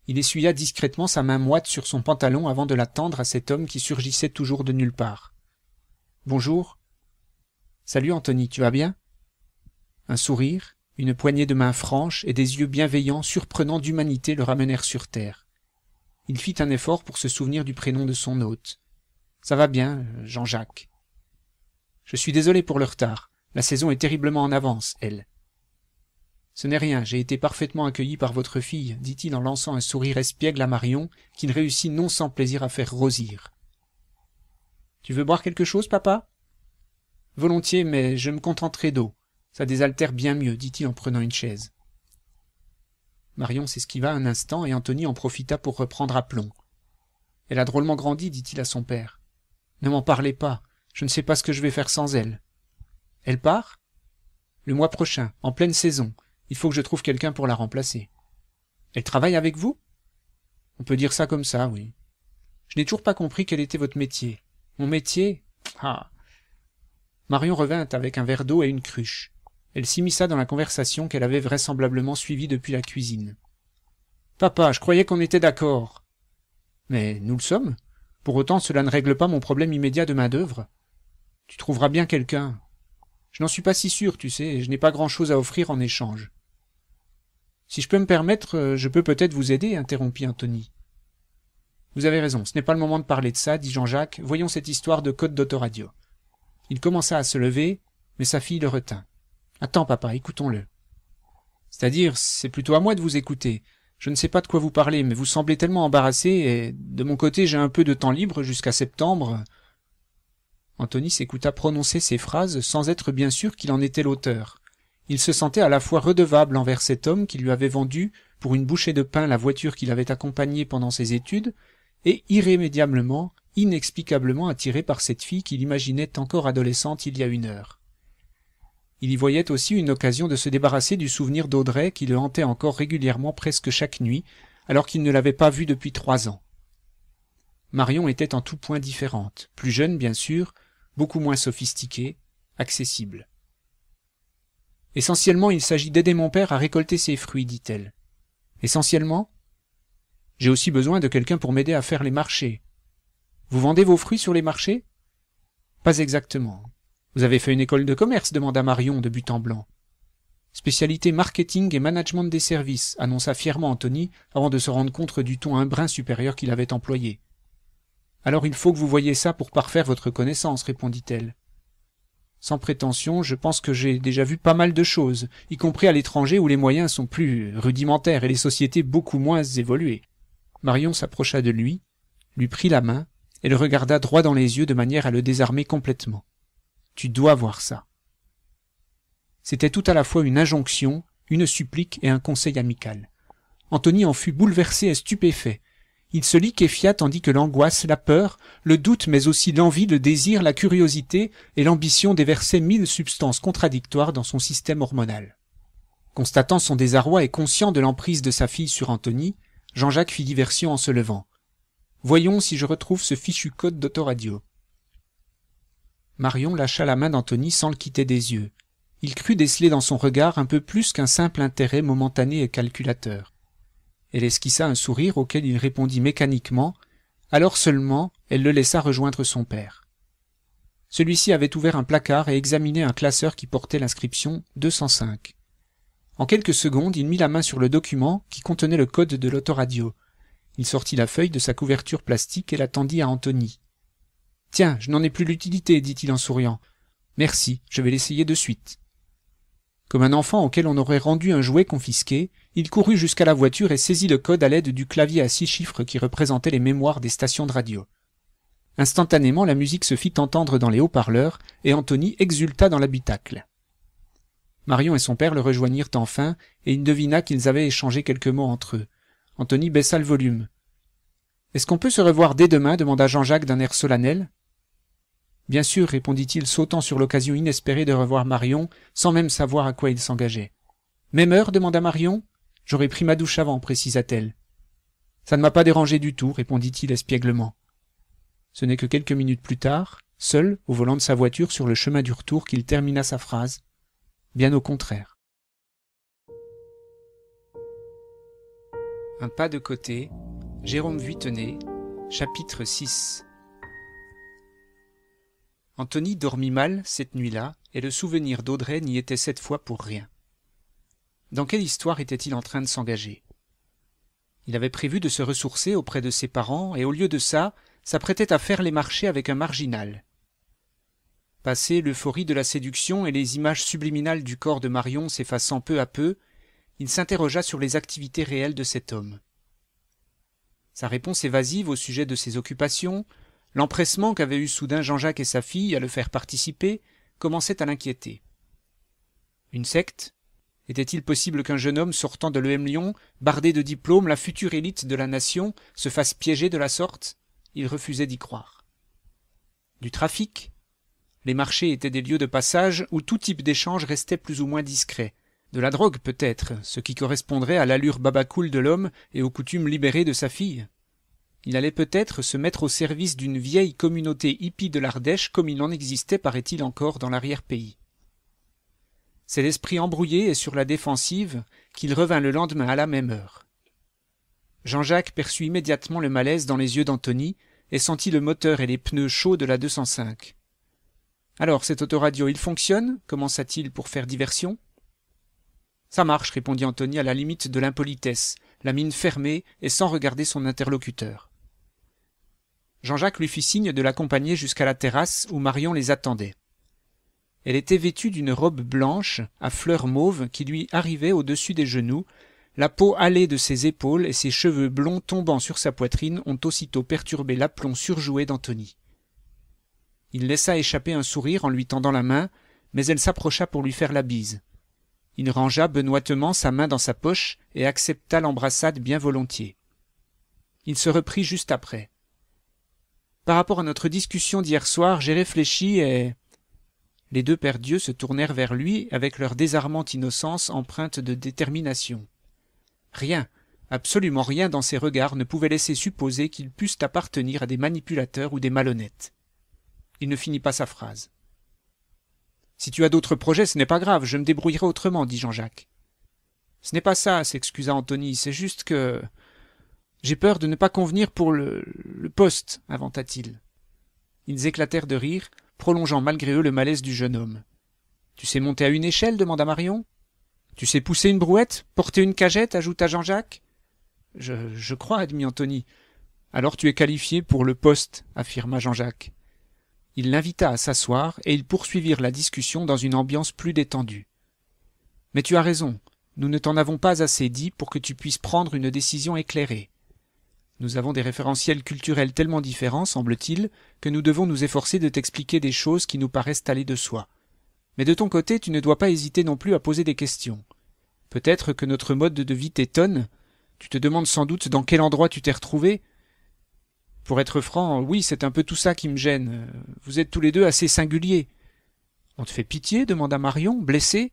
il essuya discrètement sa main moite sur son pantalon avant de la tendre à cet homme qui surgissait toujours de nulle part Bonjour. Salut Anthony, tu vas bien Un sourire, une poignée de main franche et des yeux bienveillants surprenants d'humanité le ramenèrent sur terre. Il fit un effort pour se souvenir du prénom de son hôte. Ça va bien, Jean-Jacques. Je suis désolé pour le retard. La saison est terriblement en avance, elle. Ce n'est rien, j'ai été parfaitement accueilli par votre fille, dit-il en lançant un sourire espiègle à Marion, qu'il réussit non sans plaisir à faire rosir. Tu veux boire quelque chose, papa Volontiers, mais je me contenterai d'eau. Ça désaltère bien mieux, dit-il en prenant une chaise. Marion s'esquiva un instant et Anthony en profita pour reprendre à plomb. Elle a drôlement grandi, dit-il à son père. Ne m'en parlez pas, je ne sais pas ce que je vais faire sans elle. Elle part Le mois prochain, en pleine saison. Il faut que je trouve quelqu'un pour la remplacer. Elle travaille avec vous On peut dire ça comme ça, oui. Je n'ai toujours pas compris quel était votre métier mon métier ah marion revint avec un verre d'eau et une cruche elle s'immissa dans la conversation qu'elle avait vraisemblablement suivie depuis la cuisine papa je croyais qu'on était d'accord mais nous le sommes pour autant cela ne règle pas mon problème immédiat de main-d'œuvre tu trouveras bien quelqu'un je n'en suis pas si sûr tu sais et je n'ai pas grand-chose à offrir en échange si je peux me permettre euh, je peux peut-être vous aider interrompit Anthony. » Vous avez raison, ce n'est pas le moment de parler de ça, dit Jean-Jacques, voyons cette histoire de code d'autoradio. Il commença à se lever, mais sa fille le retint. Attends, papa, écoutons-le. C'est-à-dire, c'est plutôt à moi de vous écouter. Je ne sais pas de quoi vous parlez, mais vous semblez tellement embarrassé, et de mon côté, j'ai un peu de temps libre jusqu'à septembre. Anthony s'écouta prononcer ces phrases sans être bien sûr qu'il en était l'auteur. Il se sentait à la fois redevable envers cet homme qui lui avait vendu, pour une bouchée de pain, la voiture qu'il avait accompagnée pendant ses études, et irrémédiablement inexplicablement attiré par cette fille qu'il imaginait encore adolescente il y a une heure il y voyait aussi une occasion de se débarrasser du souvenir d'audrey qui le hantait encore régulièrement presque chaque nuit alors qu'il ne l'avait pas vue depuis trois ans marion était en tout point différente plus jeune bien sûr beaucoup moins sophistiquée accessible essentiellement il s'agit d'aider mon père à récolter ses fruits dit-elle essentiellement j'ai aussi besoin de quelqu'un pour m'aider à faire les marchés. Vous vendez vos fruits sur les marchés Pas exactement. Vous avez fait une école de commerce demanda Marion de but en blanc. Spécialité marketing et management des services, annonça fièrement Anthony avant de se rendre compte du ton un brin supérieur qu'il avait employé. Alors il faut que vous voyez ça pour parfaire votre connaissance, répondit-elle. Sans prétention, je pense que j'ai déjà vu pas mal de choses, y compris à l'étranger où les moyens sont plus rudimentaires et les sociétés beaucoup moins évoluées marion s'approcha de lui lui prit la main et le regarda droit dans les yeux de manière à le désarmer complètement tu dois voir ça c'était tout à la fois une injonction une supplique et un conseil amical Anthony en fut bouleversé et stupéfait il se liquéfia tandis que l'angoisse, la peur, le doute, mais aussi l'envie, le désir, la curiosité et l'ambition déversaient mille substances contradictoires dans son système hormonal. Constatant son désarroi et conscient de l'emprise de sa fille sur Anthony, Jean-Jacques fit diversion en se levant. Voyons si je retrouve ce fichu code d'autoradio. Marion lâcha la main d'Anthony sans le quitter des yeux. Il crut déceler dans son regard un peu plus qu'un simple intérêt momentané et calculateur. Elle esquissa un sourire auquel il répondit mécaniquement, alors seulement elle le laissa rejoindre son père. Celui-ci avait ouvert un placard et examiné un classeur qui portait l'inscription 205 en quelques secondes il mit la main sur le document qui contenait le code de l'autoradio il sortit la feuille de sa couverture plastique et la tendit à Anthony. « tiens je n'en ai plus l'utilité dit-il en souriant merci je vais l'essayer de suite comme un enfant auquel on aurait rendu un jouet confisqué il courut jusqu'à la voiture et saisit le code à l'aide du clavier à six chiffres qui représentait les mémoires des stations de radio instantanément la musique se fit entendre dans les haut-parleurs et Anthony exulta dans l'habitacle marion et son père le rejoignirent enfin et il devina qu'ils avaient échangé quelques mots entre eux Anthony baissa le volume est-ce qu'on peut se revoir dès demain demanda jean-jacques d'un air solennel bien sûr répondit-il sautant sur l'occasion inespérée de revoir marion sans même savoir à quoi il s'engageait même heure demanda marion j'aurais pris ma douche avant précisa-t-elle ça ne m'a pas dérangé du tout répondit-il espièglement ce n'est que quelques minutes plus tard seul au volant de sa voiture sur le chemin du retour qu'il termina sa phrase bien au contraire. Un pas de côté, Jérôme Vuittenay, chapitre 6 Anthony dormit mal cette nuit-là, et le souvenir d'Audrey n'y était cette fois pour rien. Dans quelle histoire était-il en train de s'engager Il avait prévu de se ressourcer auprès de ses parents, et au lieu de ça, s'apprêtait à faire les marchés avec un marginal. Passé l'euphorie de la séduction et les images subliminales du corps de Marion s'effaçant peu à peu, il s'interrogea sur les activités réelles de cet homme. Sa réponse évasive au sujet de ses occupations, l'empressement qu'avaient eu soudain Jean-Jacques et sa fille à le faire participer, commençait à l'inquiéter. Une secte Était-il possible qu'un jeune homme sortant de l'EM Lyon, bardé de diplômes, la future élite de la nation, se fasse piéger de la sorte Il refusait d'y croire. Du trafic les marchés étaient des lieux de passage où tout type d'échange restait plus ou moins discret. De la drogue peut-être, ce qui correspondrait à l'allure babacoule de l'homme et aux coutumes libérées de sa fille. Il allait peut-être se mettre au service d'une vieille communauté hippie de l'Ardèche comme il en existait paraît-il encore dans l'arrière-pays. C'est l'esprit embrouillé et sur la défensive qu'il revint le lendemain à la même heure. Jean-Jacques perçut immédiatement le malaise dans les yeux d'Anthony et sentit le moteur et les pneus chauds de la 205. Alors, cet autoradio, il fonctionne commença-t-il pour faire diversion. Ça marche, répondit Anthony à la limite de l'impolitesse, la mine fermée et sans regarder son interlocuteur. Jean-Jacques lui fit signe de l'accompagner jusqu'à la terrasse où Marion les attendait. Elle était vêtue d'une robe blanche à fleurs mauves qui lui arrivait au-dessus des genoux, la peau hâlée de ses épaules et ses cheveux blonds tombant sur sa poitrine ont aussitôt perturbé l'aplomb surjoué d'Anthony. Il laissa échapper un sourire en lui tendant la main, mais elle s'approcha pour lui faire la bise. Il rangea benoîtement sa main dans sa poche et accepta l'embrassade bien volontiers. Il se reprit juste après. Par rapport à notre discussion d'hier soir, j'ai réfléchi et. Les deux pères Dieu se tournèrent vers lui avec leur désarmante innocence empreinte de détermination. Rien, absolument rien dans ses regards ne pouvait laisser supposer qu'ils pussent appartenir à des manipulateurs ou des malhonnêtes. Il ne finit pas sa phrase. Si tu as d'autres projets, ce n'est pas grave, je me débrouillerai autrement, dit Jean-Jacques. Ce n'est pas ça, s'excusa Anthony, c'est juste que. J'ai peur de ne pas convenir pour le. le poste, inventa-t-il. Ils éclatèrent de rire, prolongeant malgré eux le malaise du jeune homme. Tu sais monter à une échelle demanda Marion. Tu sais pousser une brouette Porter une cagette ajouta Jean-Jacques. Je, je crois, admit Anthony. Alors tu es qualifié pour le poste, affirma Jean-Jacques il l'invita à s'asseoir et ils poursuivirent la discussion dans une ambiance plus détendue. Mais tu as raison, nous ne t'en avons pas assez dit pour que tu puisses prendre une décision éclairée. Nous avons des référentiels culturels tellement différents, semble-t-il, que nous devons nous efforcer de t'expliquer des choses qui nous paraissent aller de soi. Mais de ton côté, tu ne dois pas hésiter non plus à poser des questions. Peut-être que notre mode de vie t'étonne. Tu te demandes sans doute dans quel endroit tu t'es retrouvé, pour être franc, oui, c'est un peu tout ça qui me gêne. Vous êtes tous les deux assez singuliers. On te fait pitié demanda Marion, Blessé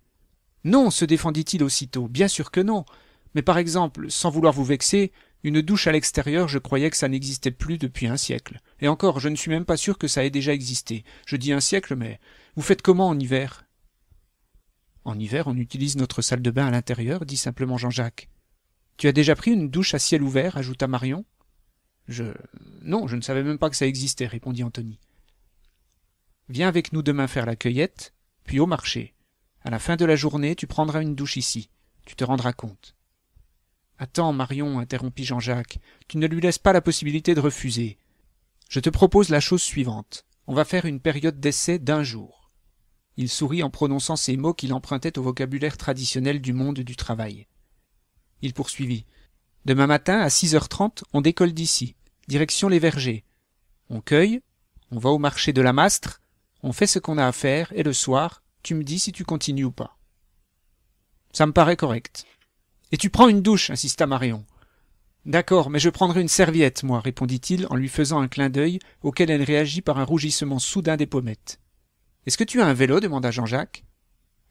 Non, se défendit-il aussitôt. Bien sûr que non. Mais par exemple, sans vouloir vous vexer, une douche à l'extérieur, je croyais que ça n'existait plus depuis un siècle. Et encore, je ne suis même pas sûr que ça ait déjà existé. Je dis un siècle, mais vous faites comment en hiver En hiver, on utilise notre salle de bain à l'intérieur, dit simplement Jean-Jacques. Tu as déjà pris une douche à ciel ouvert, ajouta Marion. Je. Non, je ne savais même pas que ça existait, répondit Anthony. Viens avec nous demain faire la cueillette, puis au marché. À la fin de la journée, tu prendras une douche ici. Tu te rendras compte. Attends, Marion, interrompit Jean-Jacques, tu ne lui laisses pas la possibilité de refuser. Je te propose la chose suivante. On va faire une période d'essai d'un jour. Il sourit en prononçant ces mots qu'il empruntait au vocabulaire traditionnel du monde du travail. Il poursuivit. Demain matin, à six heures trente, on décolle d'ici direction les vergers. On cueille, on va au marché de la Mastre, on fait ce qu'on a à faire, et le soir, tu me dis si tu continues ou pas. Ça me paraît correct. Et tu prends une douche, insista Marion. D'accord, mais je prendrai une serviette, moi, répondit-il en lui faisant un clin d'œil auquel elle réagit par un rougissement soudain des pommettes. Est-ce que tu as un vélo demanda Jean-Jacques.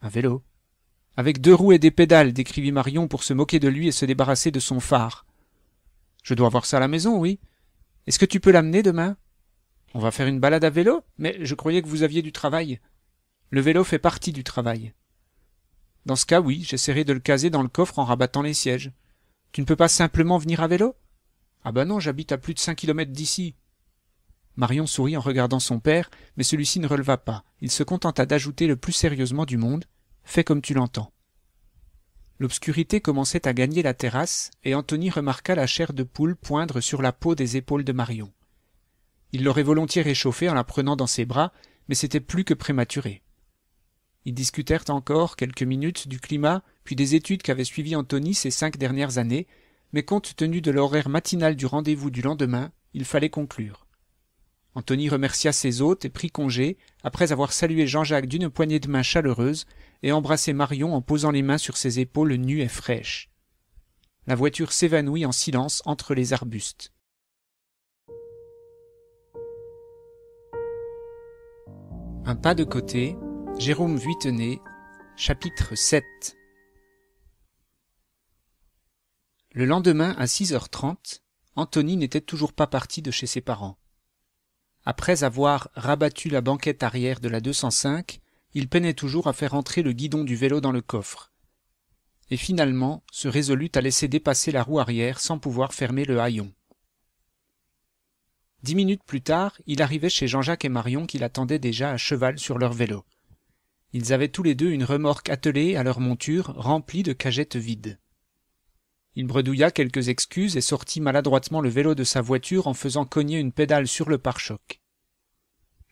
Un vélo. Avec deux roues et des pédales, décrivit Marion pour se moquer de lui et se débarrasser de son phare. Je dois avoir ça à la maison, oui. Est-ce que tu peux l'amener demain On va faire une balade à vélo Mais je croyais que vous aviez du travail. Le vélo fait partie du travail. Dans ce cas, oui, j'essaierai de le caser dans le coffre en rabattant les sièges. Tu ne peux pas simplement venir à vélo Ah ben non, j'habite à plus de cinq kilomètres d'ici. Marion sourit en regardant son père, mais celui-ci ne releva pas. Il se contenta d'ajouter le plus sérieusement du monde Fais comme tu l'entends l'obscurité commençait à gagner la terrasse et Anthony remarqua la chair de poule poindre sur la peau des épaules de marion il l'aurait volontiers réchauffée en la prenant dans ses bras mais c'était plus que prématuré ils discutèrent encore quelques minutes du climat puis des études qu'avait suivies Anthony ces cinq dernières années mais compte tenu de l'horaire matinal du rendez-vous du lendemain il fallait conclure Anthony remercia ses hôtes et prit congé après avoir salué jean-jacques d'une poignée de main chaleureuse et embrassait Marion en posant les mains sur ses épaules nues et fraîches. La voiture s'évanouit en silence entre les arbustes. Un pas de côté, Jérôme Vuitenet, chapitre 7 Le lendemain à 6h30, Anthony n'était toujours pas parti de chez ses parents. Après avoir rabattu la banquette arrière de la 205, il peinait toujours à faire entrer le guidon du vélo dans le coffre. Et finalement se résolut à laisser dépasser la roue arrière sans pouvoir fermer le haillon. Dix minutes plus tard, il arrivait chez Jean-Jacques et Marion qui l'attendaient déjà à cheval sur leur vélo. Ils avaient tous les deux une remorque attelée à leur monture remplie de cagettes vides. Il bredouilla quelques excuses et sortit maladroitement le vélo de sa voiture en faisant cogner une pédale sur le pare-choc.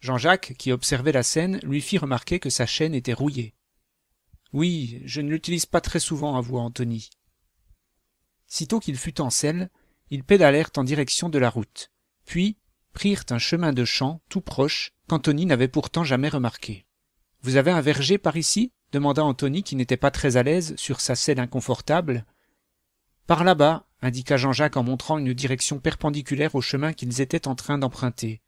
Jean-Jacques, qui observait la scène, lui fit remarquer que sa chaîne était rouillée. Oui, je ne l'utilise pas très souvent, avoua Anthony. Sitôt qu'il fut en selle, ils pédalèrent en direction de la route, puis prirent un chemin de champ tout proche qu'Anthony n'avait pourtant jamais remarqué. Vous avez un verger par ici demanda Anthony qui n'était pas très à l'aise sur sa selle inconfortable. Par là-bas, indiqua Jean-Jacques en montrant une direction perpendiculaire au chemin qu'ils étaient en train d'emprunter.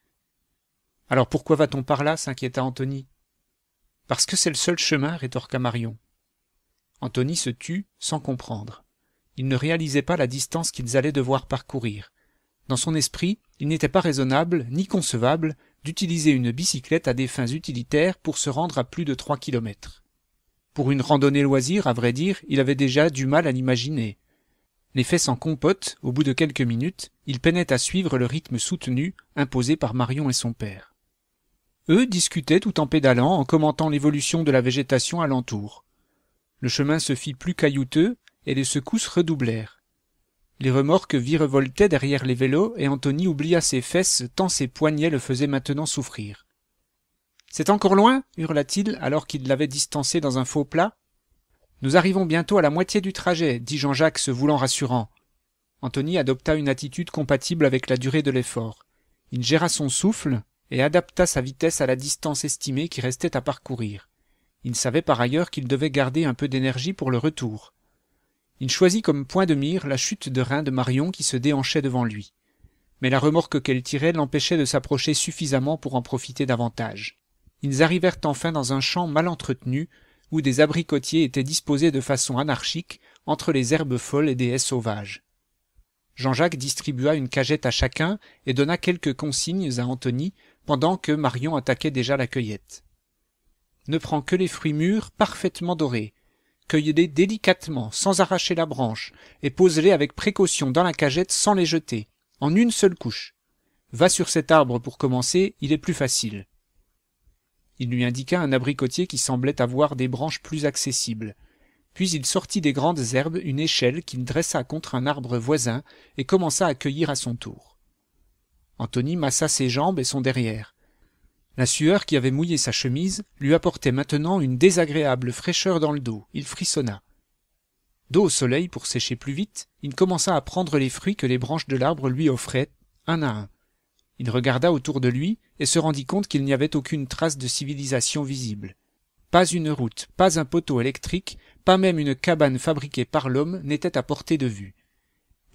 Alors pourquoi va-t-on par là s'inquiéta Anthony. Parce que c'est le seul chemin, rétorqua Marion. Anthony se tut sans comprendre. Il ne réalisait pas la distance qu'ils allaient devoir parcourir. Dans son esprit, il n'était pas raisonnable ni concevable d'utiliser une bicyclette à des fins utilitaires pour se rendre à plus de trois kilomètres. Pour une randonnée loisir, à vrai dire, il avait déjà du mal à l'imaginer. Les fesses en compote, au bout de quelques minutes, il peinait à suivre le rythme soutenu imposé par Marion et son père. Eux discutaient tout en pédalant, en commentant l'évolution de la végétation alentour. Le chemin se fit plus caillouteux, et les secousses redoublèrent. Les remorques virevoltaient derrière les vélos, et Anthony oublia ses fesses tant ses poignets le faisaient maintenant souffrir. C'est encore loin hurla-t-il alors qu'il l'avait distancé dans un faux plat. Nous arrivons bientôt à la moitié du trajet, dit Jean-Jacques se voulant rassurant. Anthony adopta une attitude compatible avec la durée de l'effort. Il géra son souffle, et adapta sa vitesse à la distance estimée qui restait à parcourir. Il savait par ailleurs qu'il devait garder un peu d'énergie pour le retour. Il choisit comme point de mire la chute de rein de Marion qui se déhanchait devant lui. Mais la remorque qu'elle tirait l'empêchait de s'approcher suffisamment pour en profiter davantage. Ils arrivèrent enfin dans un champ mal entretenu, où des abricotiers étaient disposés de façon anarchique entre les herbes folles et des haies sauvages. Jean-Jacques distribua une cagette à chacun et donna quelques consignes à Anthony, pendant que Marion attaquait déjà la cueillette. Ne prends que les fruits mûrs parfaitement dorés. Cueille-les délicatement, sans arracher la branche, et pose-les avec précaution dans la cagette sans les jeter, en une seule couche. Va sur cet arbre pour commencer, il est plus facile. Il lui indiqua un abricotier qui semblait avoir des branches plus accessibles. Puis il sortit des grandes herbes une échelle qu'il dressa contre un arbre voisin et commença à cueillir à son tour. Anthony massa ses jambes et son derrière. La sueur qui avait mouillé sa chemise lui apportait maintenant une désagréable fraîcheur dans le dos. Il frissonna. Dos au soleil pour sécher plus vite, il commença à prendre les fruits que les branches de l'arbre lui offraient, un à un. Il regarda autour de lui et se rendit compte qu'il n'y avait aucune trace de civilisation visible. Pas une route, pas un poteau électrique, pas même une cabane fabriquée par l'homme n'était à portée de vue.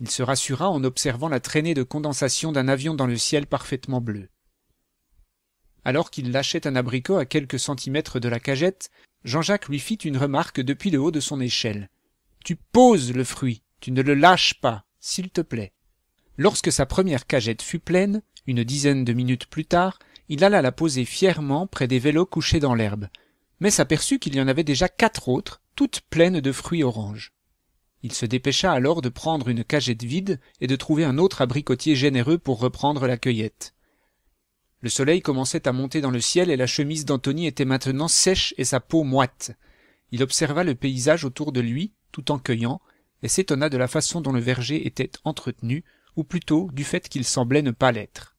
Il se rassura en observant la traînée de condensation d'un avion dans le ciel parfaitement bleu. Alors qu'il lâchait un abricot à quelques centimètres de la cagette, Jean-Jacques lui fit une remarque depuis le haut de son échelle. Tu poses le fruit, tu ne le lâches pas, s'il te plaît. Lorsque sa première cagette fut pleine, une dizaine de minutes plus tard, il alla la poser fièrement près des vélos couchés dans l'herbe, mais s'aperçut qu'il y en avait déjà quatre autres, toutes pleines de fruits oranges il se dépêcha alors de prendre une cagette vide et de trouver un autre abricotier généreux pour reprendre la cueillette le soleil commençait à monter dans le ciel et la chemise d'Anthony était maintenant sèche et sa peau moite il observa le paysage autour de lui tout en cueillant et s'étonna de la façon dont le verger était entretenu ou plutôt du fait qu'il semblait ne pas l'être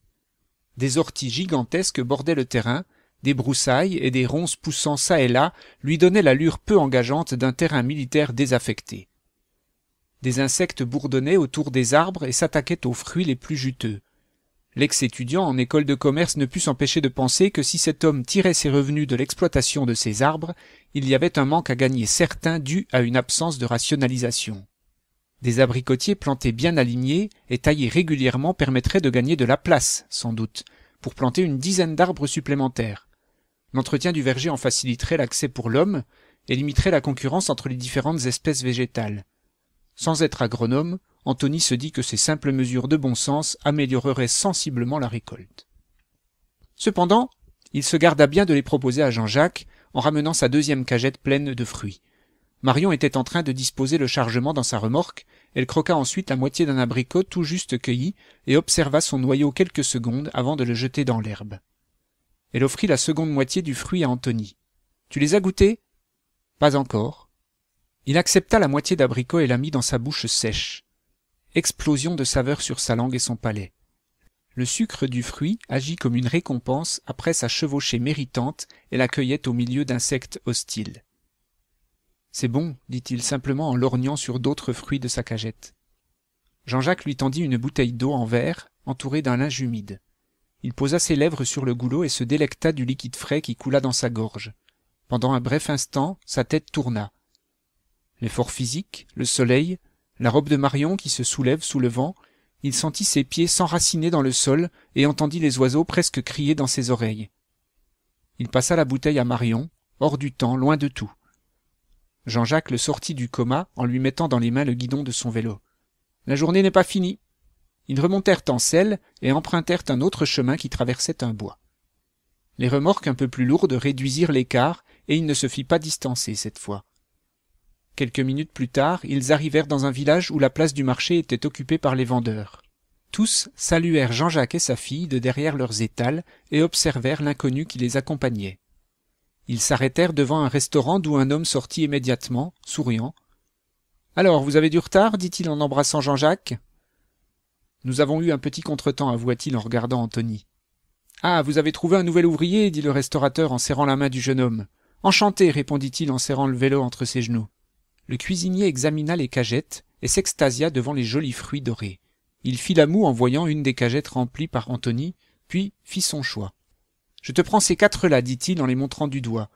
des orties gigantesques bordaient le terrain des broussailles et des ronces poussant çà et là lui donnaient l'allure peu engageante d'un terrain militaire désaffecté des insectes bourdonnaient autour des arbres et s'attaquaient aux fruits les plus juteux. L'ex-étudiant en école de commerce ne put s'empêcher de penser que si cet homme tirait ses revenus de l'exploitation de ces arbres, il y avait un manque à gagner certain dû à une absence de rationalisation. Des abricotiers plantés bien alignés et taillés régulièrement permettraient de gagner de la place, sans doute, pour planter une dizaine d'arbres supplémentaires. L'entretien du verger en faciliterait l'accès pour l'homme et limiterait la concurrence entre les différentes espèces végétales. Sans être agronome, Anthony se dit que ces simples mesures de bon sens amélioreraient sensiblement la récolte. Cependant, il se garda bien de les proposer à Jean-Jacques en ramenant sa deuxième cagette pleine de fruits. Marion était en train de disposer le chargement dans sa remorque, elle croqua ensuite la moitié d'un abricot tout juste cueilli et observa son noyau quelques secondes avant de le jeter dans l'herbe. Elle offrit la seconde moitié du fruit à Anthony. Tu les as goûtés Pas encore. Il accepta la moitié d'abricot et la mit dans sa bouche sèche. Explosion de saveur sur sa langue et son palais. Le sucre du fruit agit comme une récompense après sa chevauchée méritante et la au milieu d'insectes hostiles. C'est bon, dit-il simplement en lorgnant sur d'autres fruits de sa cagette. Jean-Jacques lui tendit une bouteille d'eau en verre, entourée d'un linge humide. Il posa ses lèvres sur le goulot et se délecta du liquide frais qui coula dans sa gorge. Pendant un bref instant, sa tête tourna l'effort physique, le soleil, la robe de Marion qui se soulève sous le vent, il sentit ses pieds s'enraciner dans le sol et entendit les oiseaux presque crier dans ses oreilles. Il passa la bouteille à Marion, hors du temps, loin de tout. Jean-Jacques le sortit du coma en lui mettant dans les mains le guidon de son vélo. La journée n'est pas finie. Ils remontèrent en selle et empruntèrent un autre chemin qui traversait un bois. Les remorques un peu plus lourdes réduisirent l'écart et il ne se fit pas distancer cette fois. Quelques minutes plus tard, ils arrivèrent dans un village où la place du marché était occupée par les vendeurs. Tous saluèrent Jean-Jacques et sa fille de derrière leurs étals et observèrent l'inconnu qui les accompagnait. Ils s'arrêtèrent devant un restaurant d'où un homme sortit immédiatement, souriant. Alors, vous avez du retard dit-il en embrassant Jean-Jacques. Nous avons eu un petit contretemps, avoua-t-il en regardant Anthony. Ah, vous avez trouvé un nouvel ouvrier dit le restaurateur en serrant la main du jeune homme. Enchanté, répondit-il en serrant le vélo entre ses genoux le cuisinier examina les cagettes et s'extasia devant les jolis fruits dorés. Il fit la moue en voyant une des cagettes remplies par Anthony, puis fit son choix. Je te prends ces quatre-là, dit-il en les montrant du doigt.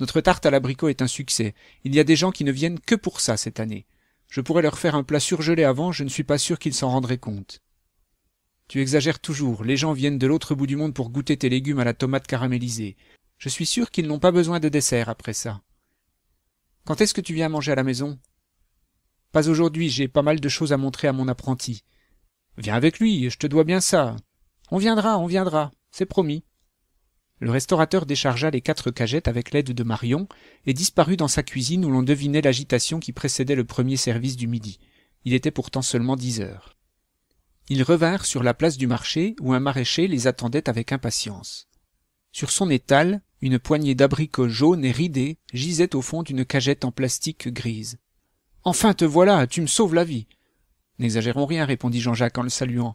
Notre tarte à l'abricot est un succès. Il y a des gens qui ne viennent que pour ça cette année. Je pourrais leur faire un plat surgelé avant, je ne suis pas sûr qu'ils s'en rendraient compte. Tu exagères toujours. Les gens viennent de l'autre bout du monde pour goûter tes légumes à la tomate caramélisée. Je suis sûr qu'ils n'ont pas besoin de dessert après ça. Quand est-ce que tu viens manger à la maison Pas aujourd'hui, j'ai pas mal de choses à montrer à mon apprenti. Viens avec lui, je te dois bien ça. On viendra, on viendra, c'est promis. Le restaurateur déchargea les quatre cagettes avec l'aide de Marion et disparut dans sa cuisine où l'on devinait l'agitation qui précédait le premier service du midi. Il était pourtant seulement dix heures. Ils revinrent sur la place du marché où un maraîcher les attendait avec impatience. Sur son étal, une poignée d'abricots jaunes et ridés gisait au fond d'une cagette en plastique grise. Enfin te voilà, tu me sauves la vie. N'exagérons rien, répondit Jean-Jacques en le saluant.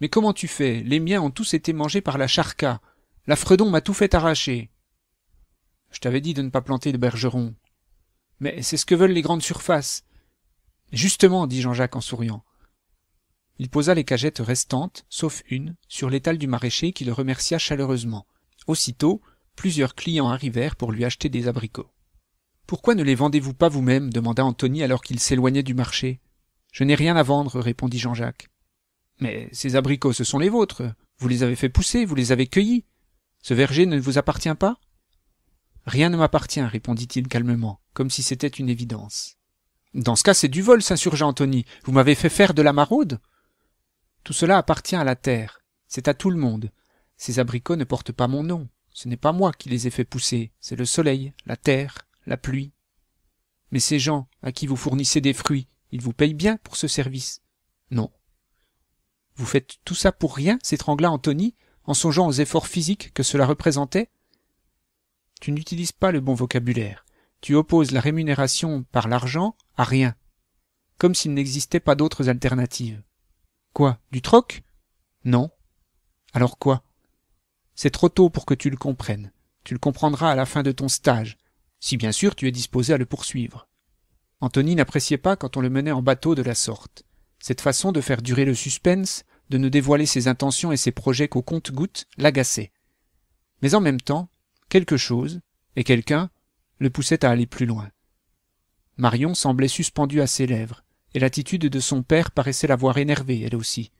Mais comment tu fais Les miens ont tous été mangés par la charca. La m'a tout fait arracher. Je t'avais dit de ne pas planter de bergerons. Mais c'est ce que veulent les grandes surfaces. Justement, dit Jean-Jacques en souriant. Il posa les cagettes restantes, sauf une, sur l'étal du maraîcher qui le remercia chaleureusement. Aussitôt, plusieurs clients arrivèrent pour lui acheter des abricots. Pourquoi ne les vendez-vous pas vous-même demanda Anthony alors qu'il s'éloignait du marché. Je n'ai rien à vendre, répondit Jean-Jacques. Mais ces abricots, ce sont les vôtres. Vous les avez fait pousser, vous les avez cueillis. Ce verger ne vous appartient pas Rien ne m'appartient, répondit-il calmement, comme si c'était une évidence. Dans ce cas, c'est du vol, s'insurgea Anthony. Vous m'avez fait faire de la maraude Tout cela appartient à la terre. C'est à tout le monde. Ces abricots ne portent pas mon nom. Ce n'est pas moi qui les ai fait pousser, c'est le soleil, la terre, la pluie. Mais ces gens à qui vous fournissez des fruits, ils vous payent bien pour ce service. Non. Vous faites tout ça pour rien, s'étrangla Anthony, en songeant aux efforts physiques que cela représentait. Tu n'utilises pas le bon vocabulaire. Tu opposes la rémunération par l'argent à rien, comme s'il n'existait pas d'autres alternatives. Quoi, du troc Non. Alors quoi c'est trop tôt pour que tu le comprennes. Tu le comprendras à la fin de ton stage, si bien sûr tu es disposé à le poursuivre. Anthony n'appréciait pas quand on le menait en bateau de la sorte. Cette façon de faire durer le suspense, de ne dévoiler ses intentions et ses projets qu'au compte goutte l'agaçait. Mais en même temps, quelque chose, et quelqu'un, le poussait à aller plus loin. Marion semblait suspendue à ses lèvres, et l'attitude de son père paraissait l'avoir énervée, elle aussi.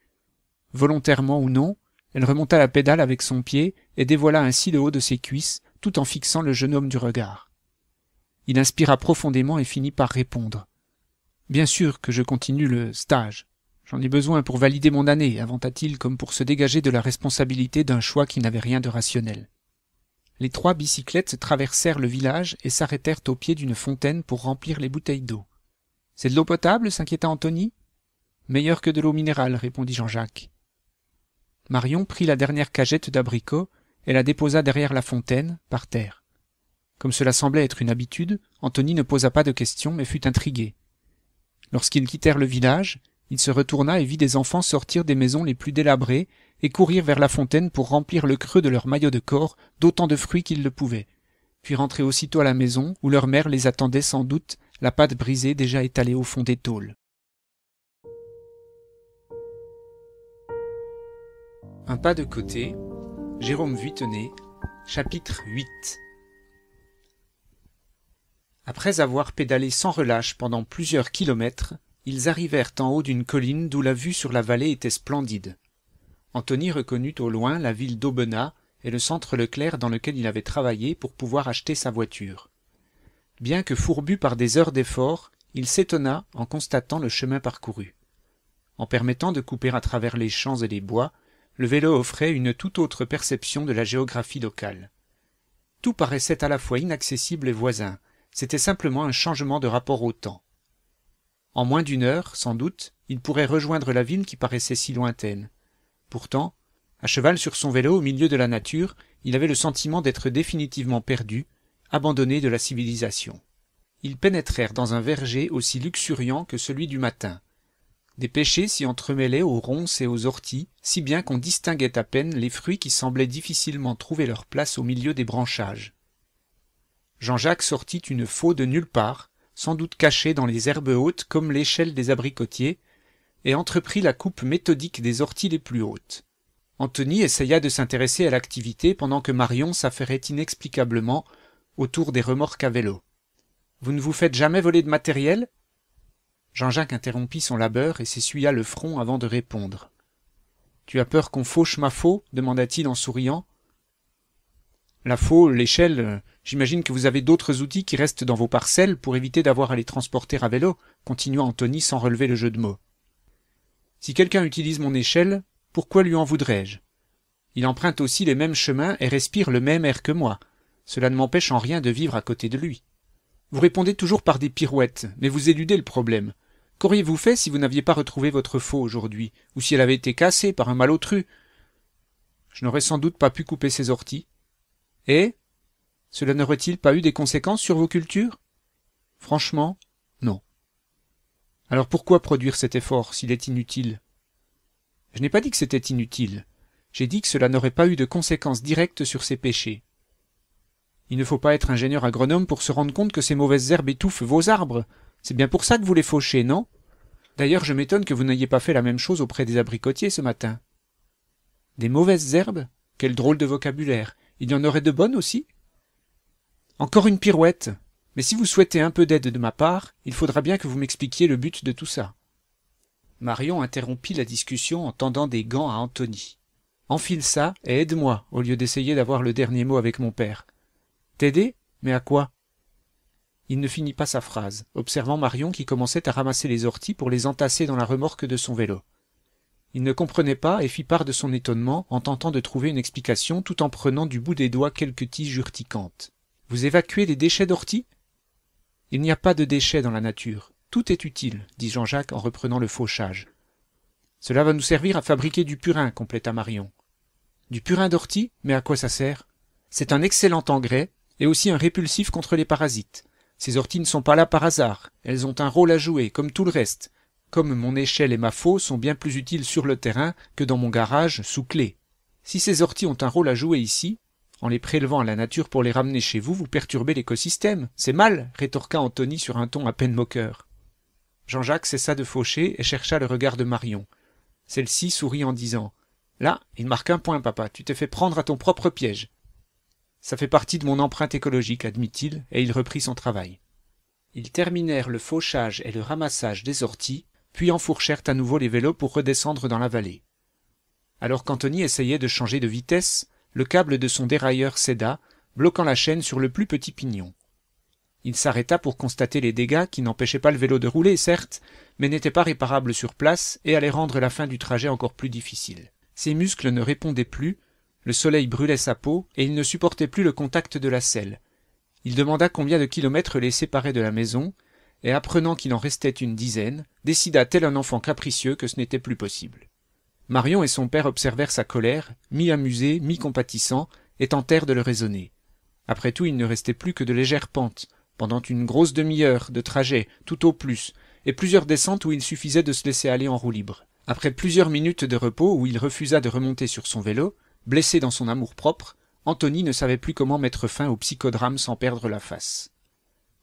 Volontairement ou non, elle remonta la pédale avec son pied et dévoila ainsi le haut de ses cuisses, tout en fixant le jeune homme du regard. Il inspira profondément et finit par répondre. Bien sûr que je continue le stage. J'en ai besoin pour valider mon année, inventa-t-il comme pour se dégager de la responsabilité d'un choix qui n'avait rien de rationnel. Les trois bicyclettes traversèrent le village et s'arrêtèrent au pied d'une fontaine pour remplir les bouteilles d'eau. C'est de l'eau potable s'inquiéta Anthony. Meilleur que de l'eau minérale, répondit Jean-Jacques marion prit la dernière cagette d'abricots et la déposa derrière la fontaine par terre comme cela semblait être une habitude Anthony ne posa pas de questions mais fut intrigué lorsqu'ils quittèrent le village il se retourna et vit des enfants sortir des maisons les plus délabrées et courir vers la fontaine pour remplir le creux de leur maillot de corps d'autant de fruits qu'ils le pouvaient puis rentrer aussitôt à la maison où leur mère les attendait sans doute la pâte brisée déjà étalée au fond des tôles Un pas de côté, Jérôme chapitre 8 Après avoir pédalé sans relâche pendant plusieurs kilomètres, ils arrivèrent en haut d'une colline d'où la vue sur la vallée était splendide. Anthony reconnut au loin la ville d'Aubenas et le centre Leclerc dans lequel il avait travaillé pour pouvoir acheter sa voiture. Bien que fourbu par des heures d'effort, il s'étonna en constatant le chemin parcouru. En permettant de couper à travers les champs et les bois, le vélo offrait une toute autre perception de la géographie locale. Tout paraissait à la fois inaccessible et voisin, c'était simplement un changement de rapport au temps. En moins d'une heure, sans doute, il pourrait rejoindre la ville qui paraissait si lointaine. Pourtant, à cheval sur son vélo au milieu de la nature, il avait le sentiment d'être définitivement perdu, abandonné de la civilisation. Ils pénétrèrent dans un verger aussi luxuriant que celui du matin, des péchés s'y entremêlaient aux ronces et aux orties si bien qu'on distinguait à peine les fruits qui semblaient difficilement trouver leur place au milieu des branchages jean-jacques sortit une faux de nulle part sans doute cachée dans les herbes hautes comme l'échelle des abricotiers et entreprit la coupe méthodique des orties les plus hautes Anthony essaya de s'intéresser à l'activité pendant que marion s'affairait inexplicablement autour des remorques à vélo vous ne vous faites jamais voler de matériel Jean-Jacques interrompit son labeur et s'essuya le front avant de répondre. Tu as peur qu'on fauche ma faux demanda-t-il en souriant. La faux, l'échelle, j'imagine que vous avez d'autres outils qui restent dans vos parcelles pour éviter d'avoir à les transporter à vélo, continua Anthony sans relever le jeu de mots. Si quelqu'un utilise mon échelle, pourquoi lui en voudrais-je Il emprunte aussi les mêmes chemins et respire le même air que moi. Cela ne m'empêche en rien de vivre à côté de lui. Vous répondez toujours par des pirouettes, mais vous éludez le problème. Qu'auriez-vous fait si vous n'aviez pas retrouvé votre faux aujourd'hui, ou si elle avait été cassée par un malotru Je n'aurais sans doute pas pu couper ses orties. Et Cela n'aurait-il pas eu des conséquences sur vos cultures Franchement, non. Alors pourquoi produire cet effort s'il est inutile Je n'ai pas dit que c'était inutile. J'ai dit que cela n'aurait pas eu de conséquences directes sur ses péchés. Il ne faut pas être ingénieur agronome pour se rendre compte que ces mauvaises herbes étouffent vos arbres. C'est bien pour ça que vous les fauchez, non D'ailleurs, je m'étonne que vous n'ayez pas fait la même chose auprès des abricotiers ce matin. Des mauvaises herbes Quel drôle de vocabulaire. Il y en aurait de bonnes aussi Encore une pirouette. Mais si vous souhaitez un peu d'aide de ma part, il faudra bien que vous m'expliquiez le but de tout ça. Marion interrompit la discussion en tendant des gants à Anthony. Enfile ça et aide-moi, au lieu d'essayer d'avoir le dernier mot avec mon père. T'aider Mais à quoi Il ne finit pas sa phrase, observant Marion qui commençait à ramasser les orties pour les entasser dans la remorque de son vélo. Il ne comprenait pas et fit part de son étonnement en tentant de trouver une explication tout en prenant du bout des doigts quelques tiges urticantes. Vous évacuez des déchets d'orties Il n'y a pas de déchets dans la nature. Tout est utile, dit Jean-Jacques en reprenant le fauchage. Cela va nous servir à fabriquer du purin, compléta Marion. Du purin d'ortie Mais à quoi ça sert C'est un excellent engrais et aussi un répulsif contre les parasites. Ces orties ne sont pas là par hasard, elles ont un rôle à jouer, comme tout le reste. Comme mon échelle et ma faux sont bien plus utiles sur le terrain que dans mon garage sous clé. Si ces orties ont un rôle à jouer ici, en les prélevant à la nature pour les ramener chez vous, vous perturbez l'écosystème. C'est mal, rétorqua Anthony sur un ton à peine moqueur. Jean-Jacques cessa de faucher et chercha le regard de Marion. Celle-ci sourit en disant Là, il marque un point, papa, tu t'es fait prendre à ton propre piège. Ça fait partie de mon empreinte écologique, admit-il, et il reprit son travail. Ils terminèrent le fauchage et le ramassage des orties, puis enfourchèrent à nouveau les vélos pour redescendre dans la vallée. Alors qu'Anthony essayait de changer de vitesse, le câble de son dérailleur céda, bloquant la chaîne sur le plus petit pignon. Il s'arrêta pour constater les dégâts qui n'empêchaient pas le vélo de rouler, certes, mais n'étaient pas réparables sur place et allaient rendre la fin du trajet encore plus difficile. Ses muscles ne répondaient plus, le soleil brûlait sa peau, et il ne supportait plus le contact de la selle. Il demanda combien de kilomètres les séparaient de la maison, et apprenant qu'il en restait une dizaine, décida tel un enfant capricieux que ce n'était plus possible. Marion et son père observèrent sa colère, mi-amusés, mi-compatissants, et tentèrent de le raisonner. Après tout, il ne restait plus que de légères pentes, pendant une grosse demi-heure de trajet, tout au plus, et plusieurs descentes où il suffisait de se laisser aller en roue libre. Après plusieurs minutes de repos où il refusa de remonter sur son vélo, Blessé dans son amour-propre, Anthony ne savait plus comment mettre fin au psychodrame sans perdre la face.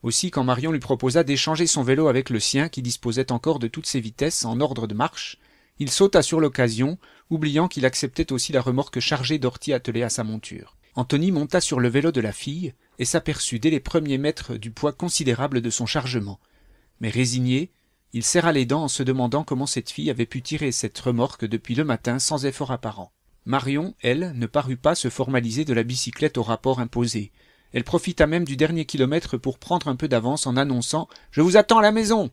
Aussi, quand Marion lui proposa d'échanger son vélo avec le sien qui disposait encore de toutes ses vitesses en ordre de marche, il sauta sur l'occasion, oubliant qu'il acceptait aussi la remorque chargée d'orties attelée à sa monture. Anthony monta sur le vélo de la fille et s'aperçut dès les premiers mètres du poids considérable de son chargement. Mais résigné, il serra les dents en se demandant comment cette fille avait pu tirer cette remorque depuis le matin sans effort apparent. Marion, elle, ne parut pas se formaliser de la bicyclette au rapport imposé. Elle profita même du dernier kilomètre pour prendre un peu d'avance en annonçant Je vous attends à la maison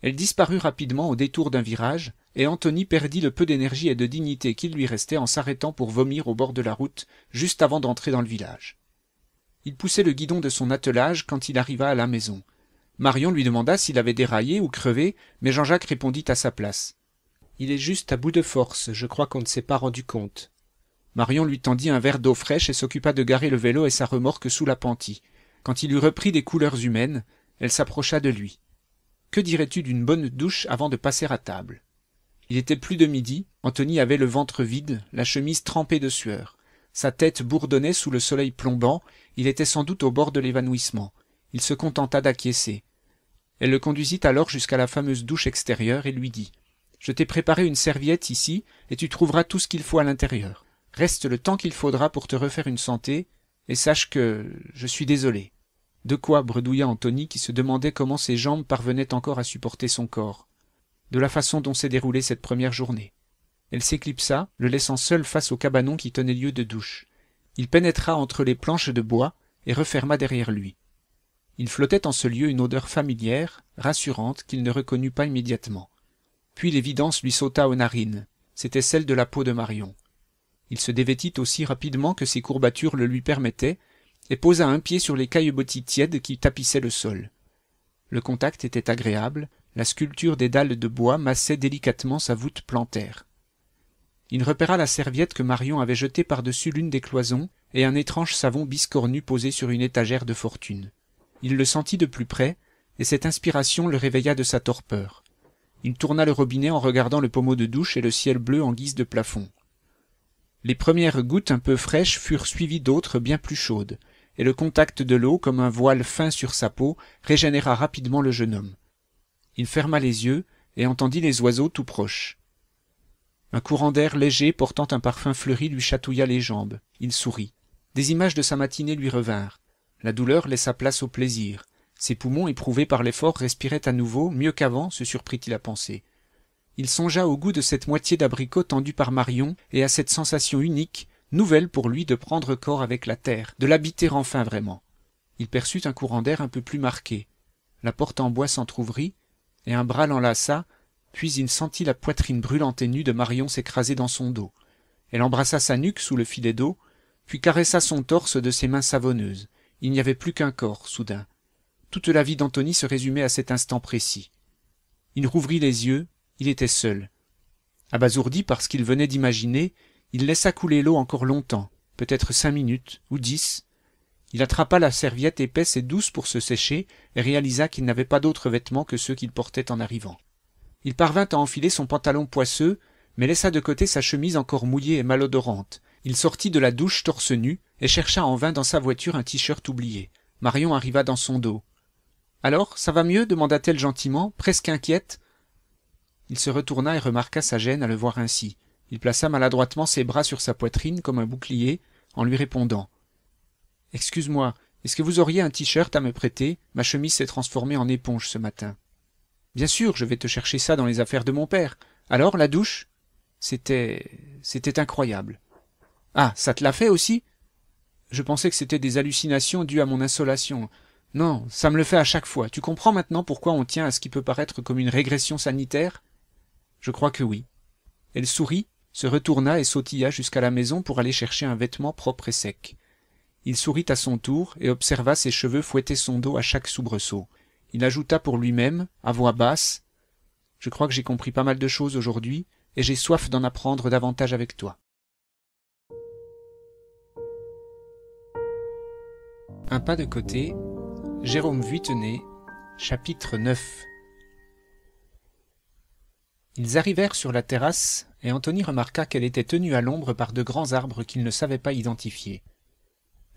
Elle disparut rapidement au détour d'un virage, et Anthony perdit le peu d'énergie et de dignité qu'il lui restait en s'arrêtant pour vomir au bord de la route, juste avant d'entrer dans le village. Il poussait le guidon de son attelage quand il arriva à la maison. Marion lui demanda s'il avait déraillé ou crevé, mais Jean-Jacques répondit à sa place. Il est juste à bout de force, je crois qu'on ne s'est pas rendu compte. Marion lui tendit un verre d'eau fraîche et s'occupa de garer le vélo et sa remorque sous l'appentis. Quand il eut repris des couleurs humaines, elle s'approcha de lui. Que dirais-tu d'une bonne douche avant de passer à table Il était plus de midi, Anthony avait le ventre vide, la chemise trempée de sueur. Sa tête bourdonnait sous le soleil plombant, il était sans doute au bord de l'évanouissement. Il se contenta d'acquiescer. Elle le conduisit alors jusqu'à la fameuse douche extérieure et lui dit je t'ai préparé une serviette ici, et tu trouveras tout ce qu'il faut à l'intérieur. Reste le temps qu'il faudra pour te refaire une santé, et sache que je suis désolé. De quoi bredouilla Anthony qui se demandait comment ses jambes parvenaient encore à supporter son corps, de la façon dont s'est déroulée cette première journée. Elle s'éclipsa, le laissant seul face au cabanon qui tenait lieu de douche. Il pénétra entre les planches de bois et referma derrière lui. Il flottait en ce lieu une odeur familière, rassurante, qu'il ne reconnut pas immédiatement puis l'évidence lui sauta aux narines c'était celle de la peau de marion il se dévêtit aussi rapidement que ses courbatures le lui permettaient et posa un pied sur les caillebotis tièdes qui tapissaient le sol le contact était agréable la sculpture des dalles de bois massait délicatement sa voûte plantaire il repéra la serviette que marion avait jetée par-dessus l'une des cloisons et un étrange savon biscornu posé sur une étagère de fortune il le sentit de plus près et cette inspiration le réveilla de sa torpeur il tourna le robinet en regardant le pommeau de douche et le ciel bleu en guise de plafond. Les premières gouttes un peu fraîches furent suivies d'autres bien plus chaudes, et le contact de l'eau, comme un voile fin sur sa peau, régénéra rapidement le jeune homme. Il ferma les yeux et entendit les oiseaux tout proches. Un courant d'air léger portant un parfum fleuri lui chatouilla les jambes. Il sourit. Des images de sa matinée lui revinrent. La douleur laissa place au plaisir. Ses poumons, éprouvés par l'effort, respiraient à nouveau, mieux qu'avant, se surprit-il à penser. Il songea au goût de cette moitié d'abricot tendue par Marion, et à cette sensation unique, nouvelle pour lui de prendre corps avec la terre, de l'habiter enfin vraiment. Il perçut un courant d'air un peu plus marqué. La porte en bois s'entr'ouvrit, et un bras l'enlaça, puis il sentit la poitrine brûlante et nue de Marion s'écraser dans son dos. Elle embrassa sa nuque sous le filet d'eau, puis caressa son torse de ses mains savonneuses. Il n'y avait plus qu'un corps, soudain, toute la vie d'Anthony se résumait à cet instant précis. Il rouvrit les yeux, il était seul. Abasourdi par ce qu'il venait d'imaginer, il laissa couler l'eau encore longtemps, peut-être cinq minutes, ou dix. Il attrapa la serviette épaisse et douce pour se sécher, et réalisa qu'il n'avait pas d'autres vêtements que ceux qu'il portait en arrivant. Il parvint à enfiler son pantalon poisseux, mais laissa de côté sa chemise encore mouillée et malodorante. Il sortit de la douche torse nu, et chercha en vain dans sa voiture un t-shirt oublié. Marion arriva dans son dos. Alors, ça va mieux demanda-t-elle gentiment, presque inquiète. Il se retourna et remarqua sa gêne à le voir ainsi. Il plaça maladroitement ses bras sur sa poitrine comme un bouclier, en lui répondant. Excuse-moi, est-ce que vous auriez un t-shirt à me prêter Ma chemise s'est transformée en éponge ce matin. Bien sûr, je vais te chercher ça dans les affaires de mon père. Alors, la douche C'était. c'était incroyable. Ah, ça te l'a fait aussi Je pensais que c'était des hallucinations dues à mon insolation. Non, ça me le fait à chaque fois. Tu comprends maintenant pourquoi on tient à ce qui peut paraître comme une régression sanitaire Je crois que oui. Elle sourit, se retourna et sautilla jusqu'à la maison pour aller chercher un vêtement propre et sec. Il sourit à son tour et observa ses cheveux fouetter son dos à chaque soubresaut. Il ajouta pour lui-même, à voix basse, Je crois que j'ai compris pas mal de choses aujourd'hui, et j'ai soif d'en apprendre davantage avec toi. Un pas de côté, Jérôme Vuittenay, chapitre 9 Ils arrivèrent sur la terrasse, et Anthony remarqua qu'elle était tenue à l'ombre par de grands arbres qu'il ne savait pas identifier.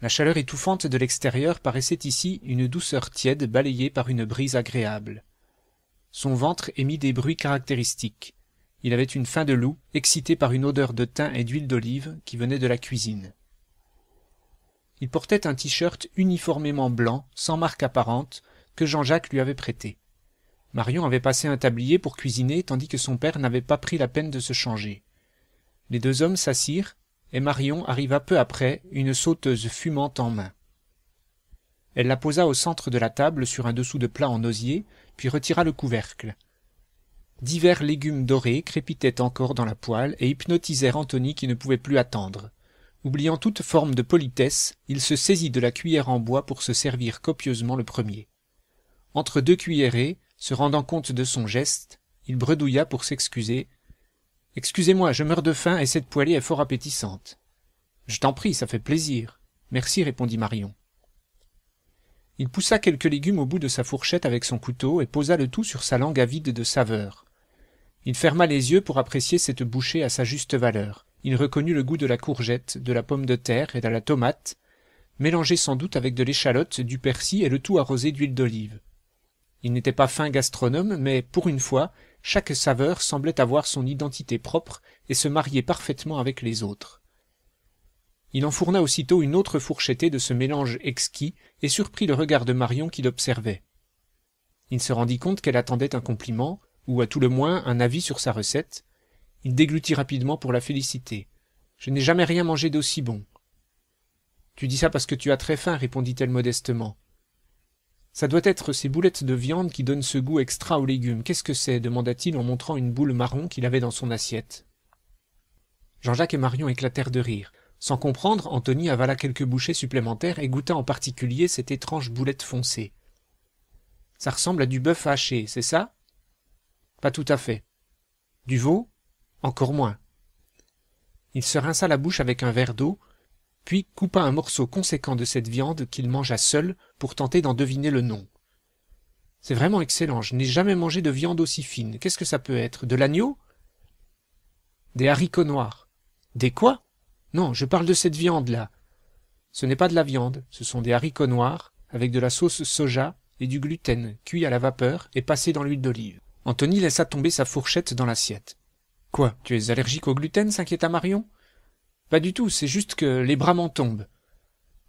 La chaleur étouffante de l'extérieur paraissait ici une douceur tiède balayée par une brise agréable. Son ventre émit des bruits caractéristiques. Il avait une faim de loup, excitée par une odeur de thym et d'huile d'olive qui venait de la cuisine. Il portait un t-shirt uniformément blanc, sans marque apparente, que Jean-Jacques lui avait prêté. Marion avait passé un tablier pour cuisiner, tandis que son père n'avait pas pris la peine de se changer. Les deux hommes s'assirent, et Marion arriva peu après, une sauteuse fumante en main. Elle la posa au centre de la table sur un dessous de plat en osier, puis retira le couvercle. Divers légumes dorés crépitaient encore dans la poêle et hypnotisèrent Anthony qui ne pouvait plus attendre. Oubliant toute forme de politesse, il se saisit de la cuillère en bois pour se servir copieusement le premier. Entre deux cuillerées, se rendant compte de son geste, il bredouilla pour s'excuser. Excusez-moi, je meurs de faim et cette poêlée est fort appétissante. Je t'en prie, ça fait plaisir. Merci, répondit Marion. Il poussa quelques légumes au bout de sa fourchette avec son couteau et posa le tout sur sa langue avide de saveur. Il ferma les yeux pour apprécier cette bouchée à sa juste valeur. Il reconnut le goût de la courgette, de la pomme de terre et de la tomate, mélangé sans doute avec de l'échalote, du persil et le tout arrosé d'huile d'olive. Il n'était pas fin gastronome, mais pour une fois, chaque saveur semblait avoir son identité propre et se marier parfaitement avec les autres. Il enfourna aussitôt une autre fourchettée de ce mélange exquis et surprit le regard de Marion qui l'observait. Il se rendit compte qu'elle attendait un compliment, ou à tout le moins un avis sur sa recette, il déglutit rapidement pour la féliciter. Je n'ai jamais rien mangé d'aussi bon. Tu dis ça parce que tu as très faim, répondit-elle modestement. Ça doit être ces boulettes de viande qui donnent ce goût extra aux légumes. Qu'est-ce que c'est demanda-t-il en montrant une boule marron qu'il avait dans son assiette. Jean-Jacques et Marion éclatèrent de rire. Sans comprendre, Anthony avala quelques bouchées supplémentaires et goûta en particulier cette étrange boulette foncée. Ça ressemble à du bœuf haché, c'est ça Pas tout à fait. Du veau encore moins. Il se rinça la bouche avec un verre d'eau, puis coupa un morceau conséquent de cette viande qu'il mangea seul pour tenter d'en deviner le nom. C'est vraiment excellent, je n'ai jamais mangé de viande aussi fine. Qu'est-ce que ça peut être De l'agneau Des haricots noirs. Des quoi Non, je parle de cette viande-là. Ce n'est pas de la viande, ce sont des haricots noirs avec de la sauce soja et du gluten cuit à la vapeur et passé dans l'huile d'olive. Anthony laissa tomber sa fourchette dans l'assiette. Quoi Tu es allergique au gluten s'inquiéta Marion. Pas du tout, c'est juste que les bras m'en tombent.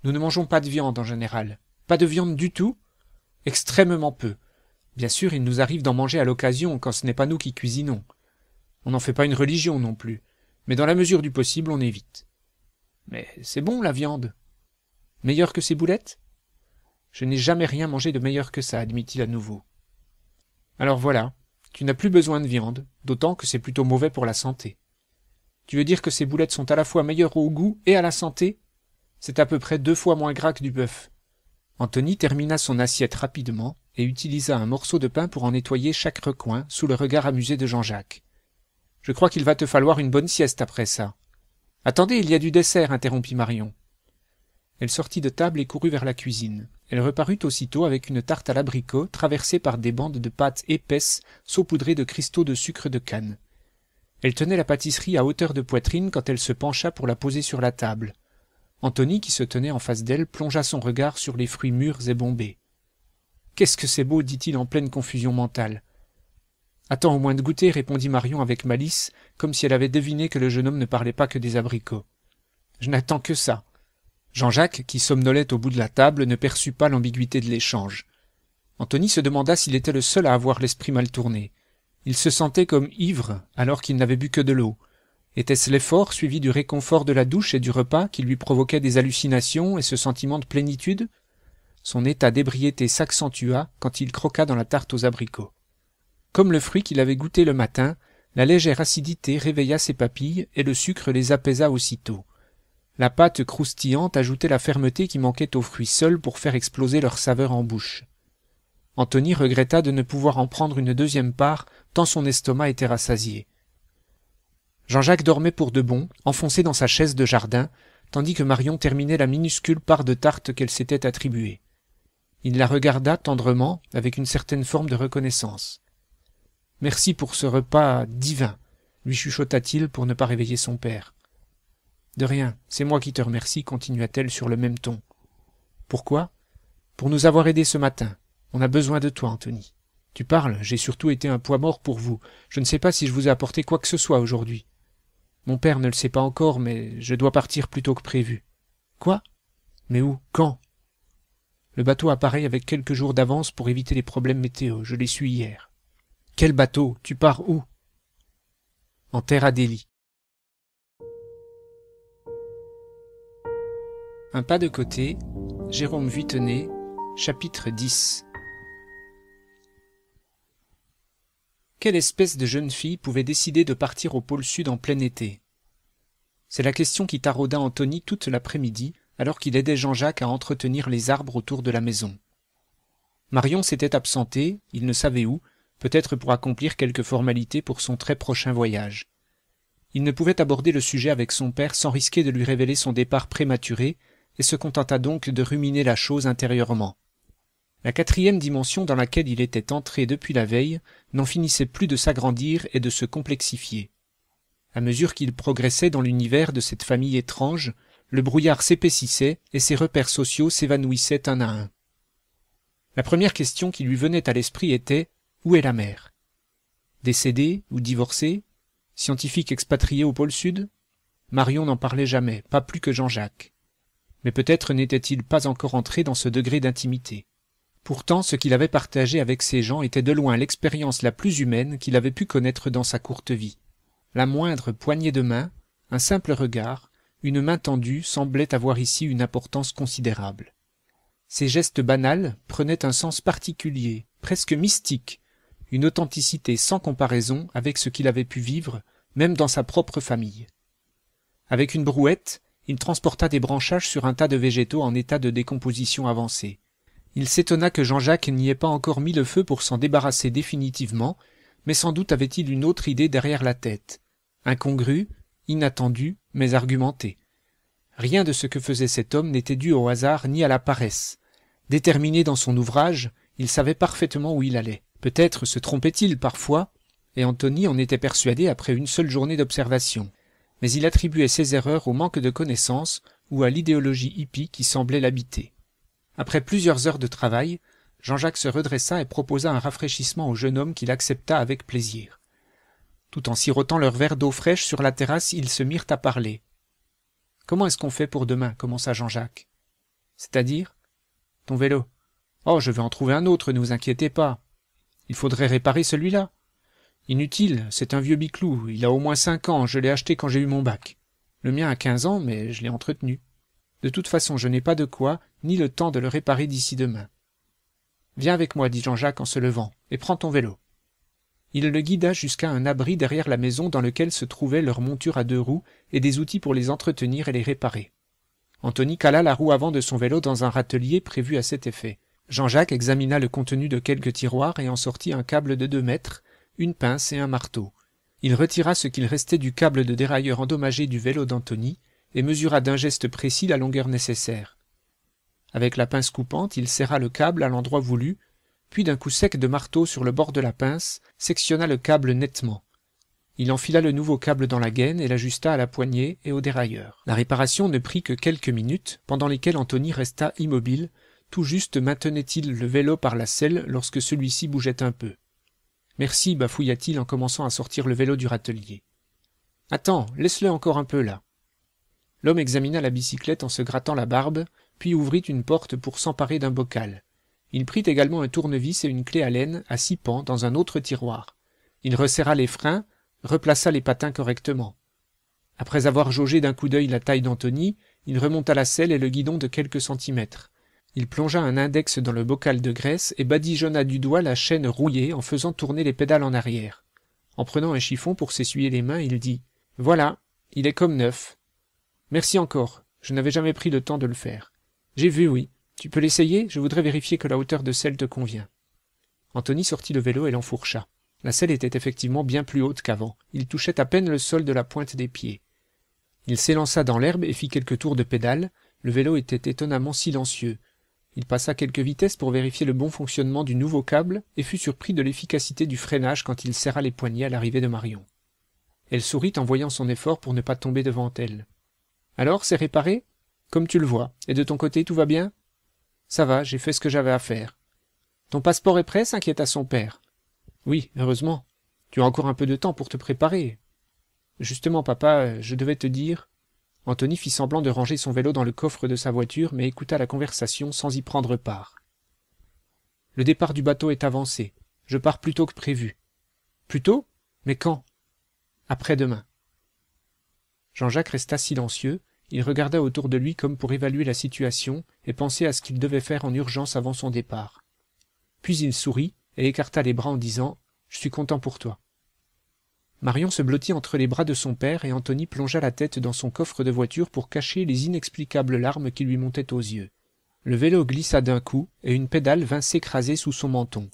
Nous ne mangeons pas de viande en général. Pas de viande du tout Extrêmement peu. Bien sûr, il nous arrive d'en manger à l'occasion quand ce n'est pas nous qui cuisinons. On n'en fait pas une religion non plus, mais dans la mesure du possible, on évite. Mais c'est bon la viande. Meilleur que ces boulettes Je n'ai jamais rien mangé de meilleur que ça, admit-il à nouveau. Alors voilà, tu n'as plus besoin de viande, d'autant que c'est plutôt mauvais pour la santé. Tu veux dire que ces boulettes sont à la fois meilleures au goût et à la santé C'est à peu près deux fois moins gras que du bœuf. Anthony termina son assiette rapidement et utilisa un morceau de pain pour en nettoyer chaque recoin sous le regard amusé de Jean-Jacques. Je crois qu'il va te falloir une bonne sieste après ça. Attendez, il y a du dessert, interrompit Marion. Elle sortit de table et courut vers la cuisine elle reparut aussitôt avec une tarte à l'abricot traversée par des bandes de pâte épaisses saupoudrées de cristaux de sucre de canne elle tenait la pâtisserie à hauteur de poitrine quand elle se pencha pour la poser sur la table Anthony, qui se tenait en face d'elle plongea son regard sur les fruits mûrs et bombés qu'est-ce que c'est beau dit-il en pleine confusion mentale attends au moins de goûter répondit marion avec malice comme si elle avait deviné que le jeune homme ne parlait pas que des abricots je n'attends que ça Jean-Jacques, qui somnolait au bout de la table, ne perçut pas l'ambiguïté de l'échange. Anthony se demanda s'il était le seul à avoir l'esprit mal tourné. Il se sentait comme ivre alors qu'il n'avait bu que de l'eau. Était-ce l'effort suivi du réconfort de la douche et du repas qui lui provoquait des hallucinations et ce sentiment de plénitude Son état d'ébriété s'accentua quand il croqua dans la tarte aux abricots. Comme le fruit qu'il avait goûté le matin, la légère acidité réveilla ses papilles et le sucre les apaisa aussitôt. La pâte croustillante ajoutait la fermeté qui manquait aux fruits seuls pour faire exploser leur saveur en bouche. Anthony regretta de ne pouvoir en prendre une deuxième part, tant son estomac était rassasié. Jean-Jacques dormait pour de bon, enfoncé dans sa chaise de jardin, tandis que Marion terminait la minuscule part de tarte qu'elle s'était attribuée. Il la regarda tendrement, avec une certaine forme de reconnaissance. Merci pour ce repas divin, lui chuchota-t-il pour ne pas réveiller son père. De rien, c'est moi qui te remercie, continua-t-elle sur le même ton. Pourquoi Pour nous avoir aidés ce matin. On a besoin de toi, Anthony. Tu parles, j'ai surtout été un poids mort pour vous. Je ne sais pas si je vous ai apporté quoi que ce soit aujourd'hui. Mon père ne le sait pas encore, mais je dois partir plus tôt que prévu. Quoi Mais où Quand Le bateau apparaît avec quelques jours d'avance pour éviter les problèmes météo. Je l'ai su hier. Quel bateau Tu pars où En terre Adélie. Un pas de côté, Jérôme chapitre 10 Quelle espèce de jeune fille pouvait décider de partir au pôle sud en plein été C'est la question qui tarauda Anthony toute l'après-midi, alors qu'il aidait Jean-Jacques à entretenir les arbres autour de la maison. Marion s'était absentée, il ne savait où, peut-être pour accomplir quelques formalités pour son très prochain voyage. Il ne pouvait aborder le sujet avec son père sans risquer de lui révéler son départ prématuré et se contenta donc de ruminer la chose intérieurement. La quatrième dimension dans laquelle il était entré depuis la veille n'en finissait plus de s'agrandir et de se complexifier. À mesure qu'il progressait dans l'univers de cette famille étrange, le brouillard s'épaississait et ses repères sociaux s'évanouissaient un à un. La première question qui lui venait à l'esprit était Où est la mère Décédée ou divorcée Scientifique expatrié au pôle Sud Marion n'en parlait jamais, pas plus que Jean-Jacques mais peut-être n'était-il pas encore entré dans ce degré d'intimité. Pourtant, ce qu'il avait partagé avec ces gens était de loin l'expérience la plus humaine qu'il avait pu connaître dans sa courte vie. La moindre poignée de main, un simple regard, une main tendue semblaient avoir ici une importance considérable. Ces gestes banals prenaient un sens particulier, presque mystique, une authenticité sans comparaison avec ce qu'il avait pu vivre, même dans sa propre famille. Avec une brouette, il transporta des branchages sur un tas de végétaux en état de décomposition avancée il s'étonna que jean-jacques n'y ait pas encore mis le feu pour s'en débarrasser définitivement mais sans doute avait-il une autre idée derrière la tête incongrue inattendue mais argumentée rien de ce que faisait cet homme n'était dû au hasard ni à la paresse déterminé dans son ouvrage il savait parfaitement où il allait peut-être se trompait il parfois et Anthony en était persuadé après une seule journée d'observation mais il attribuait ses erreurs au manque de connaissances ou à l'idéologie hippie qui semblait l'habiter. Après plusieurs heures de travail, Jean-Jacques se redressa et proposa un rafraîchissement au jeune homme qu'il accepta avec plaisir. Tout en sirotant leur verre d'eau fraîche sur la terrasse, ils se mirent à parler. Comment est-ce qu'on fait pour demain commença Jean-Jacques. C'est-à-dire Ton vélo. Oh, je vais en trouver un autre, ne vous inquiétez pas. Il faudrait réparer celui-là. Inutile, c'est un vieux biclou, il a au moins cinq ans, je l'ai acheté quand j'ai eu mon bac. Le mien a quinze ans, mais je l'ai entretenu. De toute façon, je n'ai pas de quoi, ni le temps de le réparer d'ici demain. Viens avec moi, dit Jean-Jacques en se levant, et prends ton vélo. Il le guida jusqu'à un abri derrière la maison dans lequel se trouvaient leurs montures à deux roues et des outils pour les entretenir et les réparer. Anthony cala la roue avant de son vélo dans un râtelier prévu à cet effet. Jean-Jacques examina le contenu de quelques tiroirs et en sortit un câble de deux mètres, une pince et un marteau il retira ce qu'il restait du câble de dérailleur endommagé du vélo d'anthony et mesura d'un geste précis la longueur nécessaire avec la pince coupante il serra le câble à l'endroit voulu puis d'un coup sec de marteau sur le bord de la pince sectionna le câble nettement il enfila le nouveau câble dans la gaine et l'ajusta à la poignée et au dérailleur la réparation ne prit que quelques minutes pendant lesquelles anthony resta immobile tout juste maintenait il le vélo par la selle lorsque celui-ci bougeait un peu Merci, bafouilla-t-il en commençant à sortir le vélo du râtelier. Attends, laisse-le encore un peu là. L'homme examina la bicyclette en se grattant la barbe, puis ouvrit une porte pour s'emparer d'un bocal. Il prit également un tournevis et une clé à laine à six pans dans un autre tiroir. Il resserra les freins, replaça les patins correctement. Après avoir jaugé d'un coup d'œil la taille d'Anthony, il remonta la selle et le guidon de quelques centimètres il plongea un index dans le bocal de graisse et badigeonna du doigt la chaîne rouillée en faisant tourner les pédales en arrière en prenant un chiffon pour s'essuyer les mains il dit voilà il est comme neuf merci encore je n'avais jamais pris le temps de le faire j'ai vu oui tu peux l'essayer je voudrais vérifier que la hauteur de selle te convient Anthony sortit le vélo et l'enfourcha la selle était effectivement bien plus haute qu'avant il touchait à peine le sol de la pointe des pieds il s'élança dans l'herbe et fit quelques tours de pédale le vélo était étonnamment silencieux il passa quelques vitesses pour vérifier le bon fonctionnement du nouveau câble et fut surpris de l'efficacité du freinage quand il serra les poignets à l'arrivée de Marion. Elle sourit en voyant son effort pour ne pas tomber devant elle. Alors, c'est réparé Comme tu le vois. Et de ton côté, tout va bien Ça va, j'ai fait ce que j'avais à faire. Ton passeport est prêt s'inquiéta son père. Oui, heureusement. Tu as encore un peu de temps pour te préparer. Justement, papa, euh, je devais te dire. Anthony fit semblant de ranger son vélo dans le coffre de sa voiture, mais écouta la conversation sans y prendre part. Le départ du bateau est avancé. Je pars plus tôt que prévu. Plus tôt Mais quand Après-demain. Jean-Jacques resta silencieux, il regarda autour de lui comme pour évaluer la situation et penser à ce qu'il devait faire en urgence avant son départ. Puis il sourit et écarta les bras en disant Je suis content pour toi. Marion se blottit entre les bras de son père et Anthony plongea la tête dans son coffre de voiture pour cacher les inexplicables larmes qui lui montaient aux yeux. Le vélo glissa d'un coup et une pédale vint s'écraser sous son menton.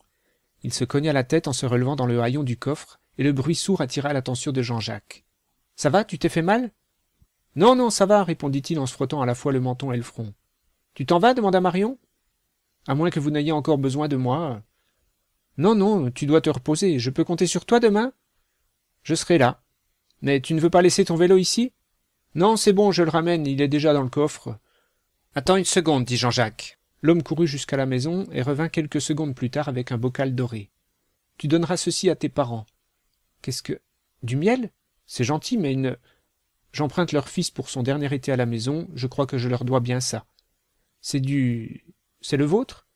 Il se cogna la tête en se relevant dans le haillon du coffre et le bruit sourd attira l'attention de Jean-Jacques. Ça va, tu t'es fait mal Non, non, ça va, répondit-il en se frottant à la fois le menton et le front. Tu t'en vas demanda Marion. À moins que vous n'ayez encore besoin de moi. Non, non, tu dois te reposer. Je peux compter sur toi demain je serai là. Mais tu ne veux pas laisser ton vélo ici Non, c'est bon, je le ramène, il est déjà dans le coffre. Attends une seconde, dit Jean-Jacques. L'homme courut jusqu'à la maison et revint quelques secondes plus tard avec un bocal doré. Tu donneras ceci à tes parents. Qu'est-ce que. Du miel C'est gentil, mais une. J'emprunte leur fils pour son dernier été à la maison, je crois que je leur dois bien ça. C'est du. C'est le vôtre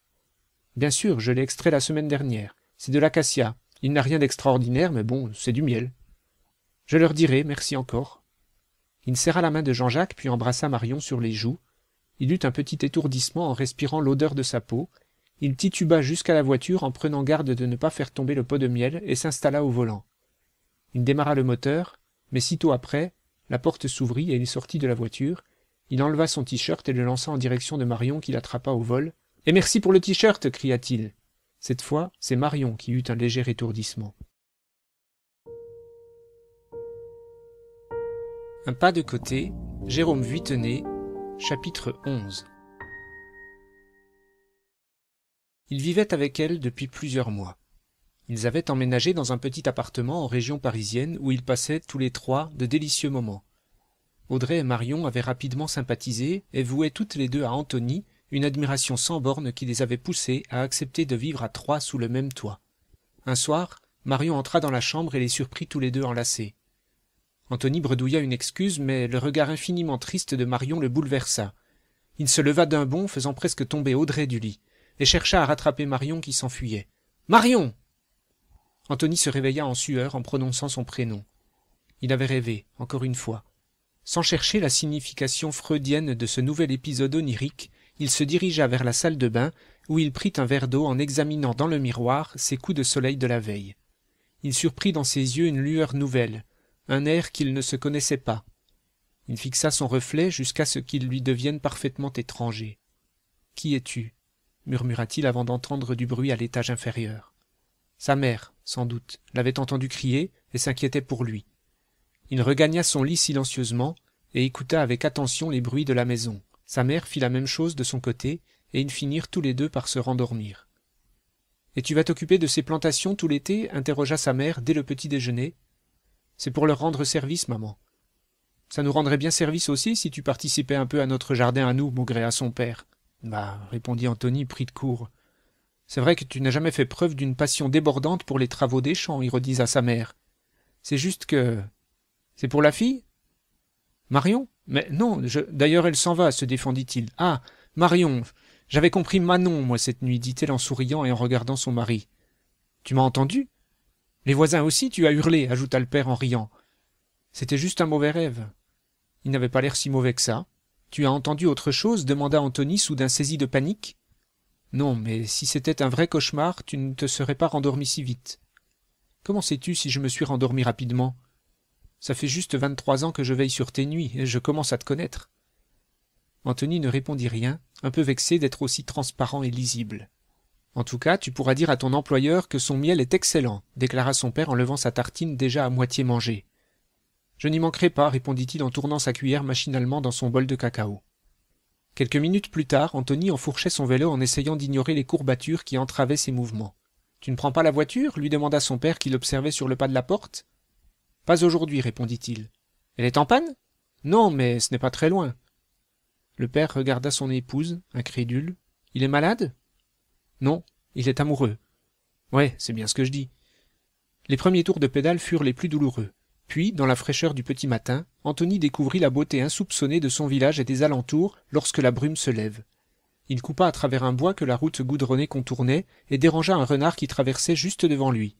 Bien sûr, je l'ai extrait la semaine dernière. C'est de l'acacia. Il n'a rien d'extraordinaire, mais bon, c'est du miel. Je leur dirai merci encore. Il serra la main de Jean-Jacques, puis embrassa Marion sur les joues. Il eut un petit étourdissement en respirant l'odeur de sa peau. Il tituba jusqu'à la voiture en prenant garde de ne pas faire tomber le pot de miel et s'installa au volant. Il démarra le moteur, mais sitôt après, la porte s'ouvrit et il sortit de la voiture. Il enleva son t-shirt et le lança en direction de Marion qui l'attrapa au vol. Et merci pour le t-shirt cria-t-il. Cette fois, c'est Marion qui eut un léger étourdissement. Un pas de côté, Jérôme Vuittenay, chapitre 11. Il vivait avec elle depuis plusieurs mois. Ils avaient emménagé dans un petit appartement en région parisienne où ils passaient tous les trois de délicieux moments. Audrey et Marion avaient rapidement sympathisé et vouaient toutes les deux à Anthony une admiration sans bornes qui les avait poussées à accepter de vivre à trois sous le même toit. Un soir, Marion entra dans la chambre et les surprit tous les deux enlacés. Anthony bredouilla une excuse, mais le regard infiniment triste de Marion le bouleversa. Il se leva d'un bond, faisant presque tomber Audrey du lit, et chercha à rattraper Marion qui s'enfuyait. Marion Anthony se réveilla en sueur en prononçant son prénom. Il avait rêvé, encore une fois. Sans chercher la signification freudienne de ce nouvel épisode onirique, il se dirigea vers la salle de bain, où il prit un verre d'eau en examinant dans le miroir ses coups de soleil de la veille. Il surprit dans ses yeux une lueur nouvelle, un air qu'il ne se connaissait pas. Il fixa son reflet jusqu'à ce qu'il lui devienne parfaitement étranger. Qui es-tu murmura-t-il avant d'entendre du bruit à l'étage inférieur. Sa mère, sans doute, l'avait entendu crier et s'inquiétait pour lui. Il regagna son lit silencieusement et écouta avec attention les bruits de la maison. Sa mère fit la même chose de son côté et ils finirent tous les deux par se rendormir. Et tu vas t'occuper de ces plantations tout l'été interrogea sa mère dès le petit déjeuner, c'est pour leur rendre service, maman. Ça nous rendrait bien service aussi si tu participais un peu à notre jardin à nous, maugréa à son père. Bah, répondit Anthony, pris de court. C'est vrai que tu n'as jamais fait preuve d'une passion débordante pour les travaux des champs, redisait à sa mère. C'est juste que. C'est pour la fille Marion Mais non, je... d'ailleurs elle s'en va, se défendit-il. Ah, Marion J'avais compris Manon, moi, cette nuit, dit-elle en souriant et en regardant son mari. Tu m'as entendu les voisins aussi, tu as hurlé, ajouta le père en riant. C'était juste un mauvais rêve. Il n'avait pas l'air si mauvais que ça. Tu as entendu autre chose demanda Anthony, soudain saisi de panique. Non, mais si c'était un vrai cauchemar, tu ne te serais pas rendormi si vite. Comment sais-tu si je me suis rendormi rapidement Ça fait juste vingt-trois ans que je veille sur tes nuits, et je commence à te connaître. Anthony ne répondit rien, un peu vexé d'être aussi transparent et lisible. En tout cas, tu pourras dire à ton employeur que son miel est excellent, déclara son père en levant sa tartine déjà à moitié mangée. Je n'y manquerai pas, répondit-il en tournant sa cuillère machinalement dans son bol de cacao. Quelques minutes plus tard, Anthony enfourchait son vélo en essayant d'ignorer les courbatures qui entravaient ses mouvements. Tu ne prends pas la voiture lui demanda son père qui l'observait sur le pas de la porte. Pas aujourd'hui, répondit-il. Elle est en panne Non, mais ce n'est pas très loin. Le père regarda son épouse, incrédule. Il est malade non, il est amoureux. Ouais, c'est bien ce que je dis. Les premiers tours de pédale furent les plus douloureux. Puis, dans la fraîcheur du petit matin, Anthony découvrit la beauté insoupçonnée de son village et des alentours lorsque la brume se lève. Il coupa à travers un bois que la route goudronnée contournait et dérangea un renard qui traversait juste devant lui.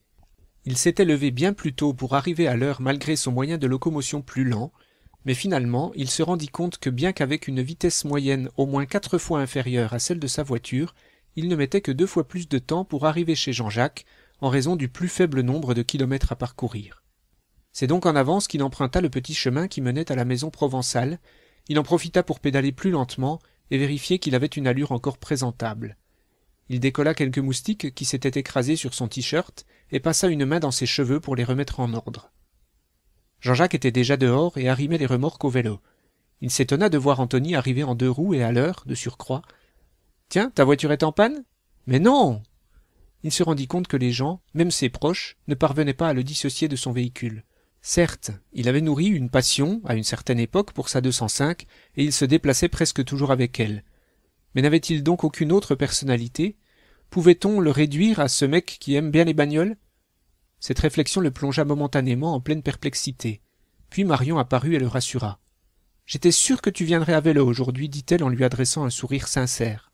Il s'était levé bien plus tôt pour arriver à l'heure malgré son moyen de locomotion plus lent, mais finalement il se rendit compte que bien qu'avec une vitesse moyenne au moins quatre fois inférieure à celle de sa voiture, il ne mettait que deux fois plus de temps pour arriver chez Jean-Jacques, en raison du plus faible nombre de kilomètres à parcourir. C'est donc en avance qu'il emprunta le petit chemin qui menait à la maison provençale, il en profita pour pédaler plus lentement et vérifier qu'il avait une allure encore présentable. Il décolla quelques moustiques qui s'étaient écrasés sur son t-shirt et passa une main dans ses cheveux pour les remettre en ordre. Jean-Jacques était déjà dehors et arrimait les remorques au vélo. Il s'étonna de voir Anthony arriver en deux roues et à l'heure, de surcroît, Tiens, ta voiture est en panne Mais non Il se rendit compte que les gens, même ses proches, ne parvenaient pas à le dissocier de son véhicule. Certes, il avait nourri une passion, à une certaine époque, pour sa 205, et il se déplaçait presque toujours avec elle. Mais n'avait-il donc aucune autre personnalité Pouvait-on le réduire à ce mec qui aime bien les bagnoles Cette réflexion le plongea momentanément en pleine perplexité. Puis Marion apparut et le rassura. J'étais sûr que tu viendrais à vélo aujourd'hui, dit-elle en lui adressant un sourire sincère.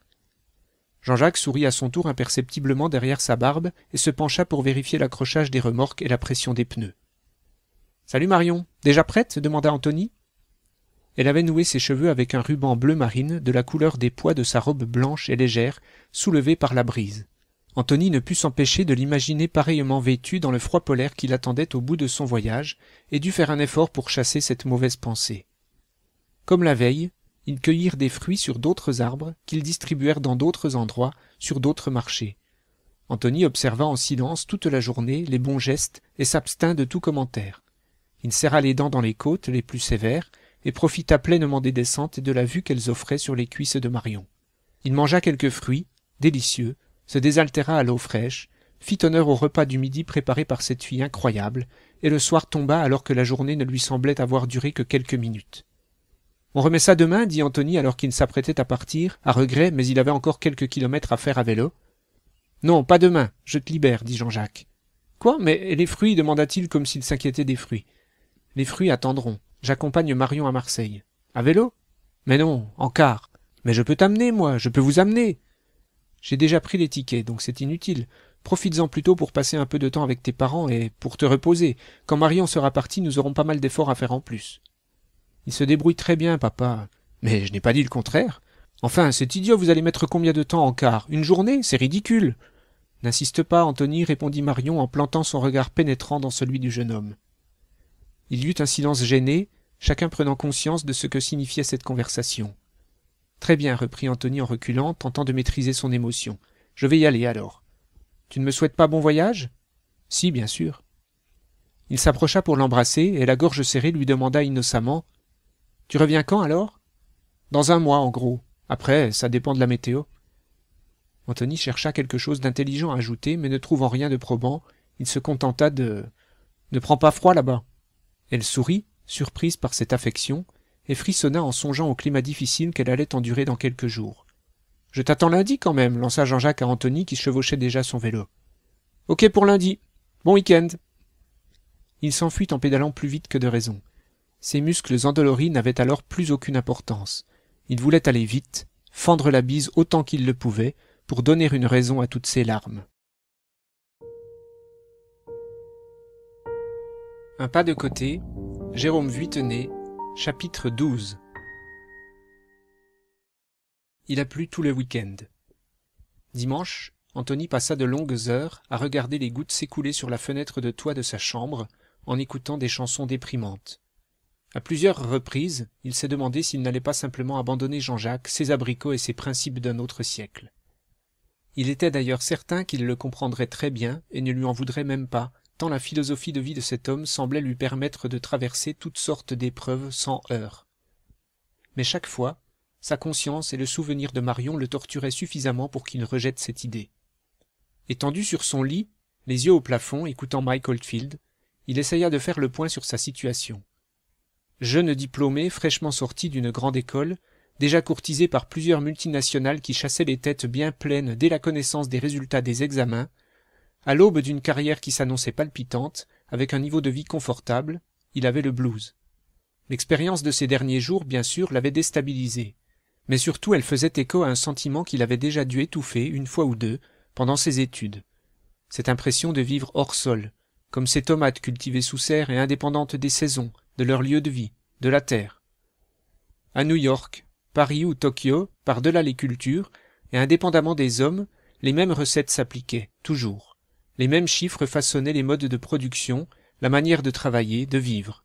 Jean-Jacques sourit à son tour imperceptiblement derrière sa barbe et se pencha pour vérifier l'accrochage des remorques et la pression des pneus. Salut Marion, déjà prête demanda Anthony. Elle avait noué ses cheveux avec un ruban bleu marine de la couleur des poids de sa robe blanche et légère, soulevée par la brise. Anthony ne put s'empêcher de l'imaginer pareillement vêtue dans le froid polaire qui l'attendait au bout de son voyage, et dut faire un effort pour chasser cette mauvaise pensée. Comme la veille, ils cueillirent des fruits sur d'autres arbres qu'ils distribuèrent dans d'autres endroits, sur d'autres marchés. Anthony observa en silence toute la journée les bons gestes et s'abstint de tout commentaire. Il serra les dents dans les côtes les plus sévères et profita pleinement des descentes et de la vue qu'elles offraient sur les cuisses de Marion. Il mangea quelques fruits, délicieux, se désaltéra à l'eau fraîche, fit honneur au repas du midi préparé par cette fille incroyable, et le soir tomba alors que la journée ne lui semblait avoir duré que quelques minutes. On remet ça demain, dit Anthony alors qu'il s'apprêtait à partir, à regret, mais il avait encore quelques kilomètres à faire à vélo. Non, pas demain, je te libère, dit Jean-Jacques. Quoi Mais les fruits demanda-t-il comme s'il s'inquiétait des fruits. Les fruits attendront. J'accompagne Marion à Marseille. À vélo Mais non, en car. Mais je peux t'amener, moi, je peux vous amener. J'ai déjà pris les tickets, donc c'est inutile. Profites-en plutôt pour passer un peu de temps avec tes parents et pour te reposer. Quand Marion sera partie, nous aurons pas mal d'efforts à faire en plus. Il se débrouille très bien, papa. Mais je n'ai pas dit le contraire. Enfin, cet idiot, vous allez mettre combien de temps en quart Une journée C'est ridicule. N'insiste pas, Anthony, répondit Marion en plantant son regard pénétrant dans celui du jeune homme. Il y eut un silence gêné, chacun prenant conscience de ce que signifiait cette conversation. Très bien, reprit Anthony en reculant, tentant de maîtriser son émotion. Je vais y aller alors. Tu ne me souhaites pas bon voyage Si, bien sûr. Il s'approcha pour l'embrasser, et la gorge serrée lui demanda innocemment tu reviens quand alors Dans un mois, en gros. Après, ça dépend de la météo. Anthony chercha quelque chose d'intelligent à ajouter, mais ne trouvant rien de probant, il se contenta de. Ne prends pas froid là-bas. Elle sourit, surprise par cette affection, et frissonna en songeant au climat difficile qu'elle allait endurer dans quelques jours. Je t'attends lundi quand même, lança Jean-Jacques à Anthony qui chevauchait déjà son vélo. Ok pour lundi. Bon week-end. Il s'enfuit en pédalant plus vite que de raison. Ses muscles endoloris n'avaient alors plus aucune importance. Il voulait aller vite, fendre la bise autant qu'il le pouvait, pour donner une raison à toutes ses larmes. Un pas de côté, Jérôme chapitre 12 Il a plu tout le week-end. Dimanche, Anthony passa de longues heures à regarder les gouttes s'écouler sur la fenêtre de toit de sa chambre en écoutant des chansons déprimantes. À plusieurs reprises, il s'est demandé s'il n'allait pas simplement abandonner Jean-Jacques, ses abricots et ses principes d'un autre siècle. Il était d'ailleurs certain qu'il le comprendrait très bien et ne lui en voudrait même pas, tant la philosophie de vie de cet homme semblait lui permettre de traverser toutes sortes d'épreuves sans heurts. Mais chaque fois, sa conscience et le souvenir de Marion le torturaient suffisamment pour qu'il rejette cette idée. Étendu sur son lit, les yeux au plafond, écoutant Mike Oldfield, il essaya de faire le point sur sa situation jeune diplômé fraîchement sorti d'une grande école, déjà courtisé par plusieurs multinationales qui chassaient les têtes bien pleines dès la connaissance des résultats des examens, à l'aube d'une carrière qui s'annonçait palpitante, avec un niveau de vie confortable, il avait le blues. L'expérience de ces derniers jours, bien sûr, l'avait déstabilisé, mais surtout elle faisait écho à un sentiment qu'il avait déjà dû étouffer une fois ou deux pendant ses études. Cette impression de vivre hors sol, comme ces tomates cultivées sous serre et indépendantes des saisons, de leur lieu de vie, de la terre. À New York, Paris ou Tokyo, par-delà les cultures, et indépendamment des hommes, les mêmes recettes s'appliquaient, toujours. Les mêmes chiffres façonnaient les modes de production, la manière de travailler, de vivre.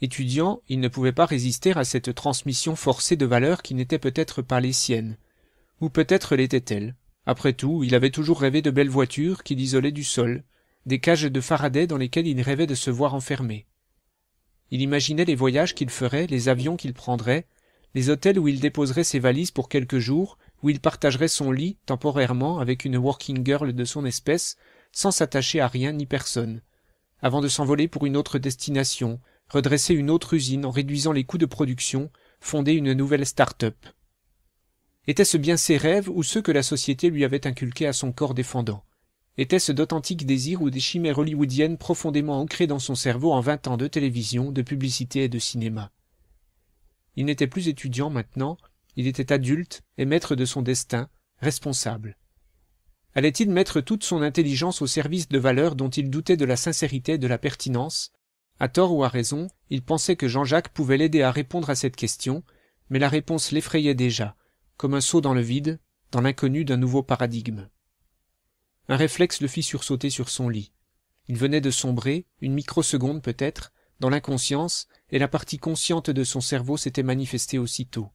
Étudiant, il ne pouvait pas résister à cette transmission forcée de valeurs qui n'étaient peut-être pas les siennes. Ou peut-être l'étaient-elles. Après tout, il avait toujours rêvé de belles voitures qui l'isolaient du sol, des cages de Faraday dans lesquelles il rêvait de se voir enfermé il imaginait les voyages qu'il ferait les avions qu'il prendrait les hôtels où il déposerait ses valises pour quelques jours où il partagerait son lit temporairement avec une working girl de son espèce sans s'attacher à rien ni personne avant de s'envoler pour une autre destination redresser une autre usine en réduisant les coûts de production fonder une nouvelle start-up étaient-ce bien ses rêves ou ceux que la société lui avait inculqués à son corps défendant était-ce d'authentiques désirs ou des chimères hollywoodiennes profondément ancrées dans son cerveau en vingt ans de télévision, de publicité et de cinéma Il n'était plus étudiant maintenant, il était adulte et maître de son destin, responsable. Allait-il mettre toute son intelligence au service de valeurs dont il doutait de la sincérité et de la pertinence À tort ou à raison, il pensait que Jean-Jacques pouvait l'aider à répondre à cette question, mais la réponse l'effrayait déjà, comme un saut dans le vide, dans l'inconnu d'un nouveau paradigme un réflexe le fit sursauter sur son lit il venait de sombrer une microseconde peut-être dans l'inconscience et la partie consciente de son cerveau s'était manifestée aussitôt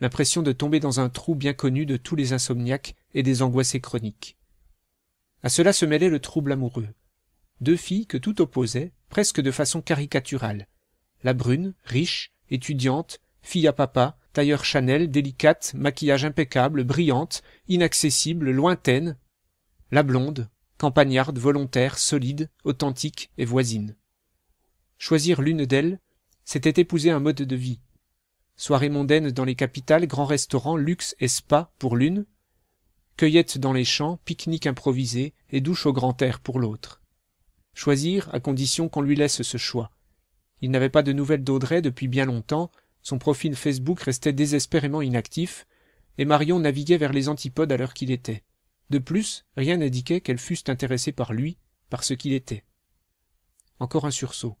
l'impression de tomber dans un trou bien connu de tous les insomniaques et des angoissés chroniques à cela se mêlait le trouble amoureux deux filles que tout opposait presque de façon caricaturale la brune riche étudiante fille à papa tailleur chanel délicate maquillage impeccable brillante inaccessible lointaine la blonde, campagnarde, volontaire, solide, authentique et voisine. Choisir l'une d'elles, c'était épouser un mode de vie. Soirée mondaine dans les capitales, grands restaurants, luxe et spa pour l'une, cueillette dans les champs, pique-nique improvisé et douche au grand air pour l'autre. Choisir à condition qu'on lui laisse ce choix. Il n'avait pas de nouvelles d'Audrey depuis bien longtemps, son profil Facebook restait désespérément inactif, et Marion naviguait vers les antipodes à l'heure qu'il était de plus rien n'indiquait qu'elles fussent intéressées par lui par ce qu'il était encore un sursaut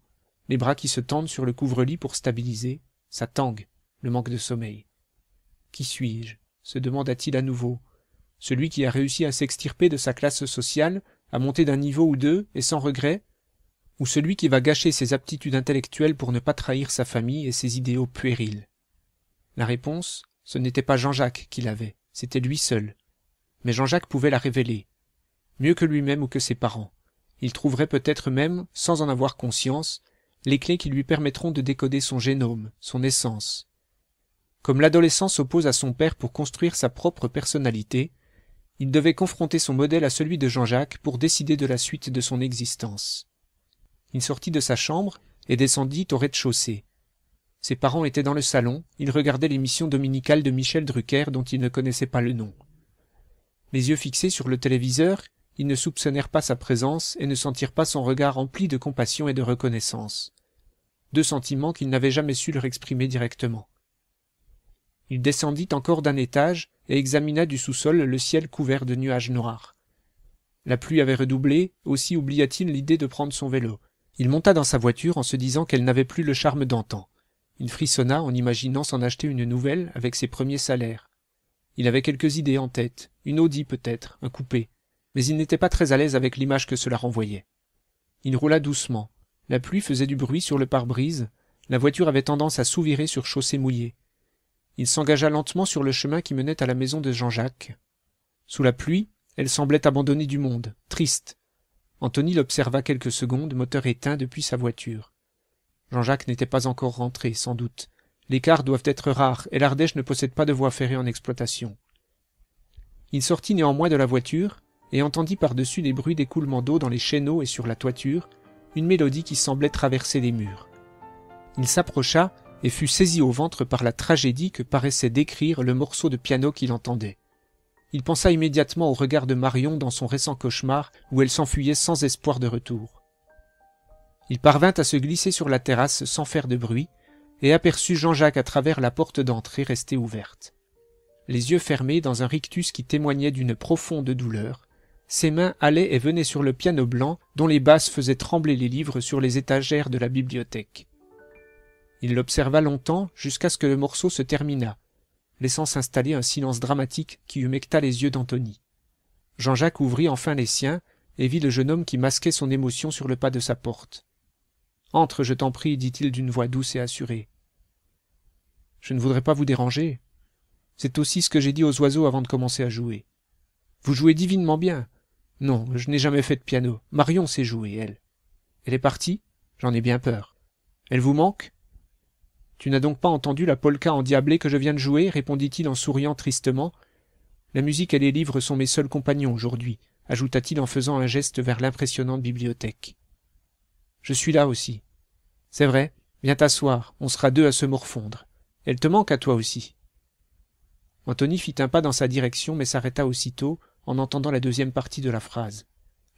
les bras qui se tendent sur le couvre-lit pour stabiliser sa tangue le manque de sommeil qui suis-je se demanda-t-il à nouveau celui qui a réussi à s'extirper de sa classe sociale à monter d'un niveau ou deux et sans regret ou celui qui va gâcher ses aptitudes intellectuelles pour ne pas trahir sa famille et ses idéaux puérils la réponse ce n'était pas jean-jacques qui l'avait c'était lui seul mais Jean-Jacques pouvait la révéler, mieux que lui-même ou que ses parents. Il trouverait peut-être même, sans en avoir conscience, les clés qui lui permettront de décoder son génome, son essence. Comme l'adolescent s'oppose à son père pour construire sa propre personnalité, il devait confronter son modèle à celui de Jean-Jacques pour décider de la suite de son existence. Il sortit de sa chambre et descendit au rez-de-chaussée. Ses parents étaient dans le salon, ils regardaient l'émission dominicale de Michel Drucker dont il ne connaissait pas le nom les yeux fixés sur le téléviseur, ils ne soupçonnèrent pas sa présence et ne sentirent pas son regard rempli de compassion et de reconnaissance. Deux sentiments qu'ils n'avaient jamais su leur exprimer directement. Il descendit encore d'un étage et examina du sous-sol le ciel couvert de nuages noirs. La pluie avait redoublé, aussi oublia-t-il l'idée de prendre son vélo. Il monta dans sa voiture en se disant qu'elle n'avait plus le charme d'antan. Il frissonna en imaginant s'en acheter une nouvelle avec ses premiers salaires, il avait quelques idées en tête, une Audi peut-être, un coupé, mais il n'était pas très à l'aise avec l'image que cela renvoyait. Il roula doucement. La pluie faisait du bruit sur le pare-brise, la voiture avait tendance à souvirer sur chaussée mouillée. Il s'engagea lentement sur le chemin qui menait à la maison de Jean-Jacques. Sous la pluie, elle semblait abandonnée du monde, triste. Anthony l'observa quelques secondes, moteur éteint depuis sa voiture. Jean-Jacques n'était pas encore rentré, sans doute. Les cars doivent être rares et l'Ardèche ne possède pas de voies ferrées en exploitation. Il sortit néanmoins de la voiture et entendit par-dessus des bruits d'écoulement d'eau dans les chaîneaux et sur la toiture une mélodie qui semblait traverser les murs. Il s'approcha et fut saisi au ventre par la tragédie que paraissait décrire le morceau de piano qu'il entendait. Il pensa immédiatement au regard de Marion dans son récent cauchemar où elle s'enfuyait sans espoir de retour. Il parvint à se glisser sur la terrasse sans faire de bruit et aperçut Jean-Jacques à travers la porte d'entrée restée ouverte. Les yeux fermés dans un rictus qui témoignait d'une profonde douleur, ses mains allaient et venaient sur le piano blanc dont les basses faisaient trembler les livres sur les étagères de la bibliothèque. Il l'observa longtemps jusqu'à ce que le morceau se termina, laissant s'installer un silence dramatique qui humecta les yeux d'Anthony. Jean-Jacques ouvrit enfin les siens et vit le jeune homme qui masquait son émotion sur le pas de sa porte. Entre, je t'en prie, dit-il d'une voix douce et assurée. Je ne voudrais pas vous déranger. C'est aussi ce que j'ai dit aux oiseaux avant de commencer à jouer. Vous jouez divinement bien. Non, je n'ai jamais fait de piano. Marion sait jouer, elle. Elle est partie J'en ai bien peur. Elle vous manque Tu n'as donc pas entendu la polka en diablé que je viens de jouer répondit-il en souriant tristement. La musique et les livres sont mes seuls compagnons aujourd'hui, ajouta-t-il en faisant un geste vers l'impressionnante bibliothèque. Je suis là aussi. C'est vrai, viens t'asseoir, on sera deux à se morfondre. Elle te manque à toi aussi. Anthony fit un pas dans sa direction, mais s'arrêta aussitôt en entendant la deuxième partie de la phrase.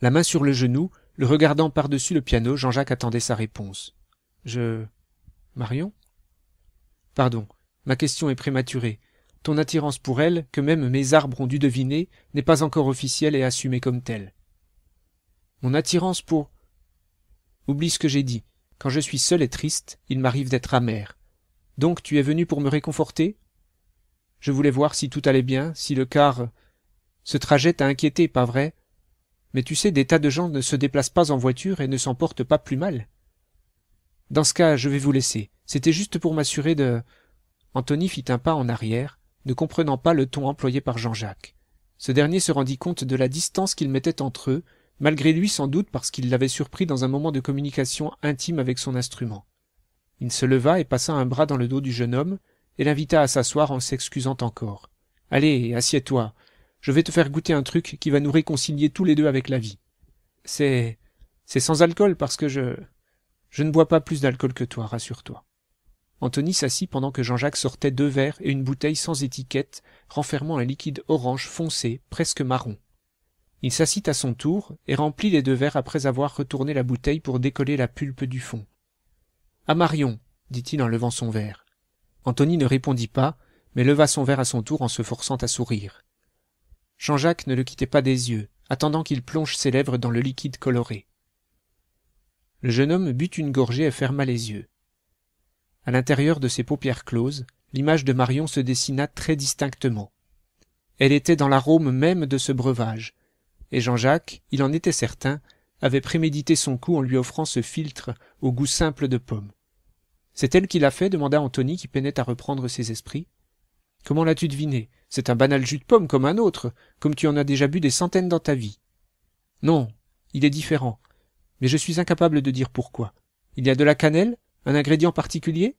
La main sur le genou, le regardant par-dessus le piano, Jean-Jacques attendait sa réponse. Je. Marion Pardon, ma question est prématurée. Ton attirance pour elle, que même mes arbres ont dû deviner, n'est pas encore officielle et assumée comme telle. Mon attirance pour oublie ce que j'ai dit. Quand je suis seul et triste, il m'arrive d'être amer. Donc tu es venu pour me réconforter Je voulais voir si tout allait bien, si le car... Euh, ce trajet t'a inquiété, pas vrai Mais tu sais, des tas de gens ne se déplacent pas en voiture et ne s'en portent pas plus mal. Dans ce cas, je vais vous laisser. C'était juste pour m'assurer de... Anthony fit un pas en arrière, ne comprenant pas le ton employé par Jean-Jacques. Ce dernier se rendit compte de la distance qu'il mettait entre eux malgré lui sans doute parce qu'il l'avait surpris dans un moment de communication intime avec son instrument. Il se leva et passa un bras dans le dos du jeune homme, et l'invita à s'asseoir en s'excusant encore. Allez, assieds-toi. Je vais te faire goûter un truc qui va nous réconcilier tous les deux avec la vie. C'est. c'est sans alcool parce que je. Je ne bois pas plus d'alcool que toi, rassure-toi. Anthony s'assit pendant que Jean-Jacques sortait deux verres et une bouteille sans étiquette renfermant un liquide orange foncé, presque marron il s'assit à son tour et remplit les deux verres après avoir retourné la bouteille pour décoller la pulpe du fond À marion dit-il en levant son verre Anthony ne répondit pas mais leva son verre à son tour en se forçant à sourire jean-jacques ne le quittait pas des yeux attendant qu'il plonge ses lèvres dans le liquide coloré le jeune homme but une gorgée et ferma les yeux à l'intérieur de ses paupières closes l'image de marion se dessina très distinctement elle était dans l'arôme même de ce breuvage et jean-jacques il en était certain avait prémédité son coup en lui offrant ce filtre au goût simple de pomme c'est elle qui l'a fait demanda Anthony qui peinait à reprendre ses esprits comment l'as-tu deviné c'est un banal jus de pomme comme un autre comme tu en as déjà bu des centaines dans ta vie non il est différent mais je suis incapable de dire pourquoi il y a de la cannelle un ingrédient particulier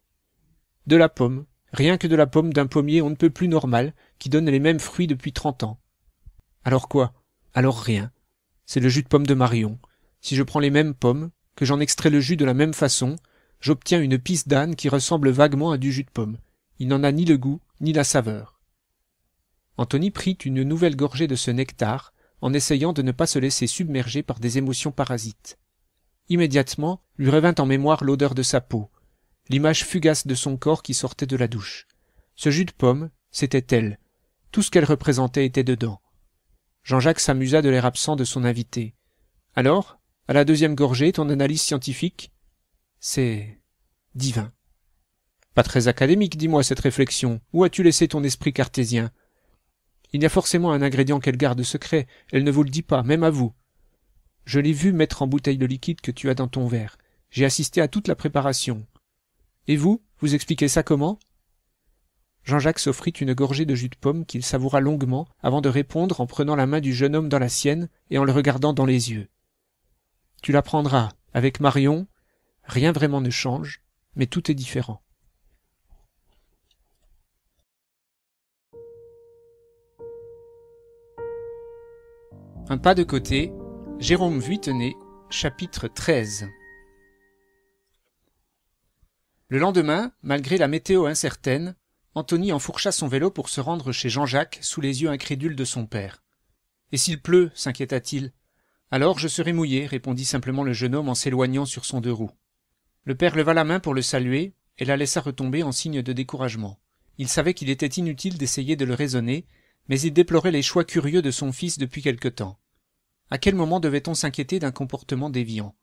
de la pomme rien que de la pomme d'un pommier on ne peut plus normal qui donne les mêmes fruits depuis trente ans alors quoi alors rien. C'est le jus de pomme de Marion. Si je prends les mêmes pommes, que j'en extrais le jus de la même façon, j'obtiens une pisse d'âne qui ressemble vaguement à du jus de pomme. Il n'en a ni le goût, ni la saveur. Anthony prit une nouvelle gorgée de ce nectar, en essayant de ne pas se laisser submerger par des émotions parasites. Immédiatement lui revint en mémoire l'odeur de sa peau, l'image fugace de son corps qui sortait de la douche. Ce jus de pomme, c'était elle. Tout ce qu'elle représentait était dedans. Jean-Jacques s'amusa de l'air absent de son invité. Alors, à la deuxième gorgée, ton analyse scientifique C'est divin. Pas très académique, dis-moi cette réflexion. Où as-tu laissé ton esprit cartésien Il y a forcément un ingrédient qu'elle garde secret. Elle ne vous le dit pas, même à vous. Je l'ai vu mettre en bouteille le liquide que tu as dans ton verre. J'ai assisté à toute la préparation. Et vous, vous expliquez ça comment Jean-Jacques s'offrit une gorgée de jus de pomme qu'il savoura longuement avant de répondre en prenant la main du jeune homme dans la sienne et en le regardant dans les yeux. Tu la prendras, avec Marion, rien vraiment ne change, mais tout est différent. Un pas de côté, Jérôme chapitre 13. Le lendemain, malgré la météo incertaine, Anthony enfourcha son vélo pour se rendre chez Jean-Jacques sous les yeux incrédules de son père. Et s'il pleut s'inquiéta-t-il. Alors je serai mouillé, répondit simplement le jeune homme en s'éloignant sur son deux roues. Le père leva la main pour le saluer et la laissa retomber en signe de découragement. Il savait qu'il était inutile d'essayer de le raisonner, mais il déplorait les choix curieux de son fils depuis quelque temps. À quel moment devait-on s'inquiéter d'un comportement déviant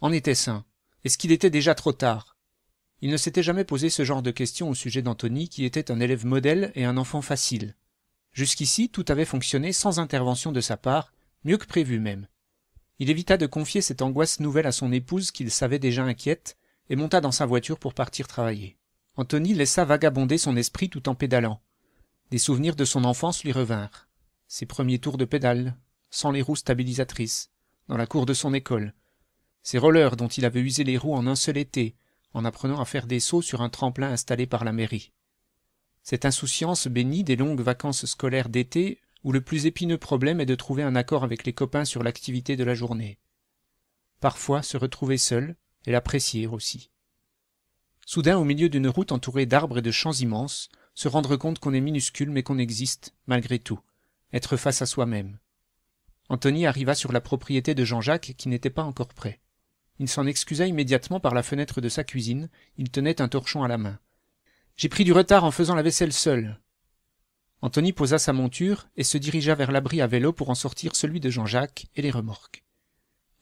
En était-ce un Est-ce qu'il était déjà trop tard il ne s'était jamais posé ce genre de questions au sujet d'Antony, qui était un élève modèle et un enfant facile. Jusqu'ici, tout avait fonctionné sans intervention de sa part, mieux que prévu même. Il évita de confier cette angoisse nouvelle à son épouse qu'il savait déjà inquiète, et monta dans sa voiture pour partir travailler. Anthony laissa vagabonder son esprit tout en pédalant. Des souvenirs de son enfance lui revinrent. Ses premiers tours de pédale, sans les roues stabilisatrices, dans la cour de son école. Ses rollers dont il avait usé les roues en un seul été, en apprenant à faire des sauts sur un tremplin installé par la mairie. Cette insouciance bénit des longues vacances scolaires d'été où le plus épineux problème est de trouver un accord avec les copains sur l'activité de la journée. Parfois se retrouver seul et l'apprécier aussi. Soudain, au milieu d'une route entourée d'arbres et de champs immenses, se rendre compte qu'on est minuscule mais qu'on existe, malgré tout, être face à soi-même. Anthony arriva sur la propriété de Jean-Jacques qui n'était pas encore prêt il s'en excusa immédiatement par la fenêtre de sa cuisine il tenait un torchon à la main j'ai pris du retard en faisant la vaisselle seule. Anthony posa sa monture et se dirigea vers l'abri à vélo pour en sortir celui de jean-jacques et les remorques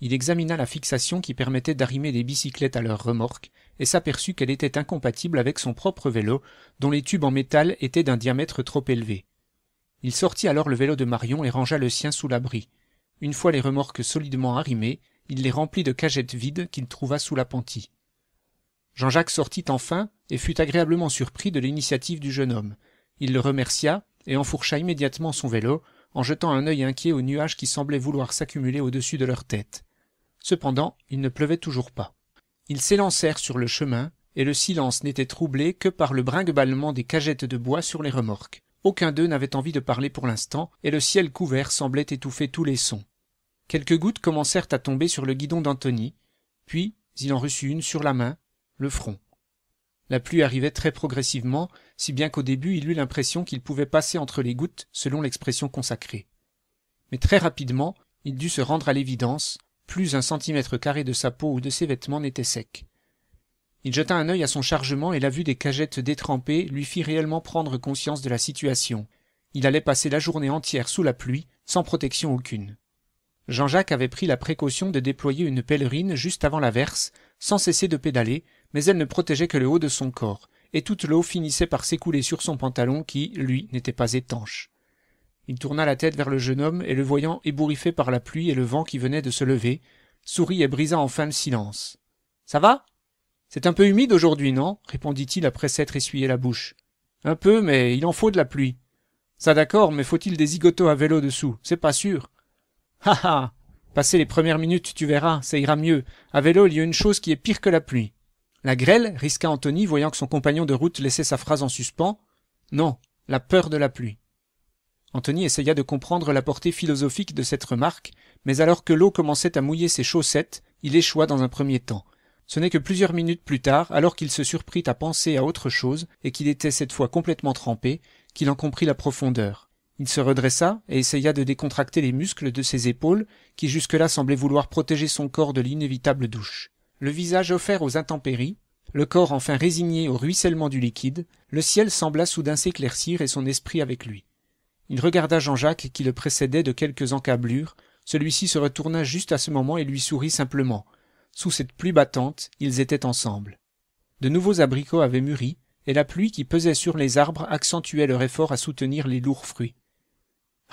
il examina la fixation qui permettait d'arrimer les bicyclettes à leurs remorques et s'aperçut qu'elle était incompatible avec son propre vélo dont les tubes en métal étaient d'un diamètre trop élevé il sortit alors le vélo de marion et rangea le sien sous l'abri une fois les remorques solidement arrimées il les remplit de cagettes vides qu'il trouva sous l'appentis. Jean-Jacques sortit enfin et fut agréablement surpris de l'initiative du jeune homme. Il le remercia et enfourcha immédiatement son vélo en jetant un œil inquiet aux nuages qui semblaient vouloir s'accumuler au-dessus de leur tête. Cependant, il ne pleuvait toujours pas. Ils s'élancèrent sur le chemin et le silence n'était troublé que par le brinqueballement des cagettes de bois sur les remorques. Aucun d'eux n'avait envie de parler pour l'instant, et le ciel couvert semblait étouffer tous les sons quelques gouttes commencèrent à tomber sur le guidon d'Anthony, puis il en reçut une sur la main le front la pluie arrivait très progressivement si bien qu'au début il eut l'impression qu'il pouvait passer entre les gouttes selon l'expression consacrée mais très rapidement il dut se rendre à l'évidence plus un centimètre carré de sa peau ou de ses vêtements n'était sec il jeta un œil à son chargement et la vue des cagettes détrempées lui fit réellement prendre conscience de la situation il allait passer la journée entière sous la pluie sans protection aucune Jean-Jacques avait pris la précaution de déployer une pèlerine juste avant l'averse, sans cesser de pédaler, mais elle ne protégeait que le haut de son corps, et toute l'eau finissait par s'écouler sur son pantalon qui, lui, n'était pas étanche. Il tourna la tête vers le jeune homme et le voyant ébouriffé par la pluie et le vent qui venait de se lever, sourit et brisa enfin le silence. Ça va? C'est un peu humide aujourd'hui, non? répondit-il après s'être essuyé la bouche. Un peu, mais il en faut de la pluie. Ça d'accord, mais faut-il des zigotos à vélo dessous? C'est pas sûr ha Passez les premières minutes, tu verras, ça ira mieux. À vélo, il y a une chose qui est pire que la pluie. La grêle risqua Anthony, voyant que son compagnon de route laissait sa phrase en suspens. Non, la peur de la pluie. Anthony essaya de comprendre la portée philosophique de cette remarque, mais alors que l'eau commençait à mouiller ses chaussettes, il échoua dans un premier temps. Ce n'est que plusieurs minutes plus tard, alors qu'il se surprit à penser à autre chose, et qu'il était cette fois complètement trempé, qu'il en comprit la profondeur. Il se redressa et essaya de décontracter les muscles de ses épaules, qui jusque-là semblaient vouloir protéger son corps de l'inévitable douche. Le visage offert aux intempéries, le corps enfin résigné au ruissellement du liquide, le ciel sembla soudain s'éclaircir et son esprit avec lui. Il regarda Jean-Jacques qui le précédait de quelques encablures, celui-ci se retourna juste à ce moment et lui sourit simplement. Sous cette pluie battante, ils étaient ensemble. De nouveaux abricots avaient mûri, et la pluie qui pesait sur les arbres accentuait leur effort à soutenir les lourds fruits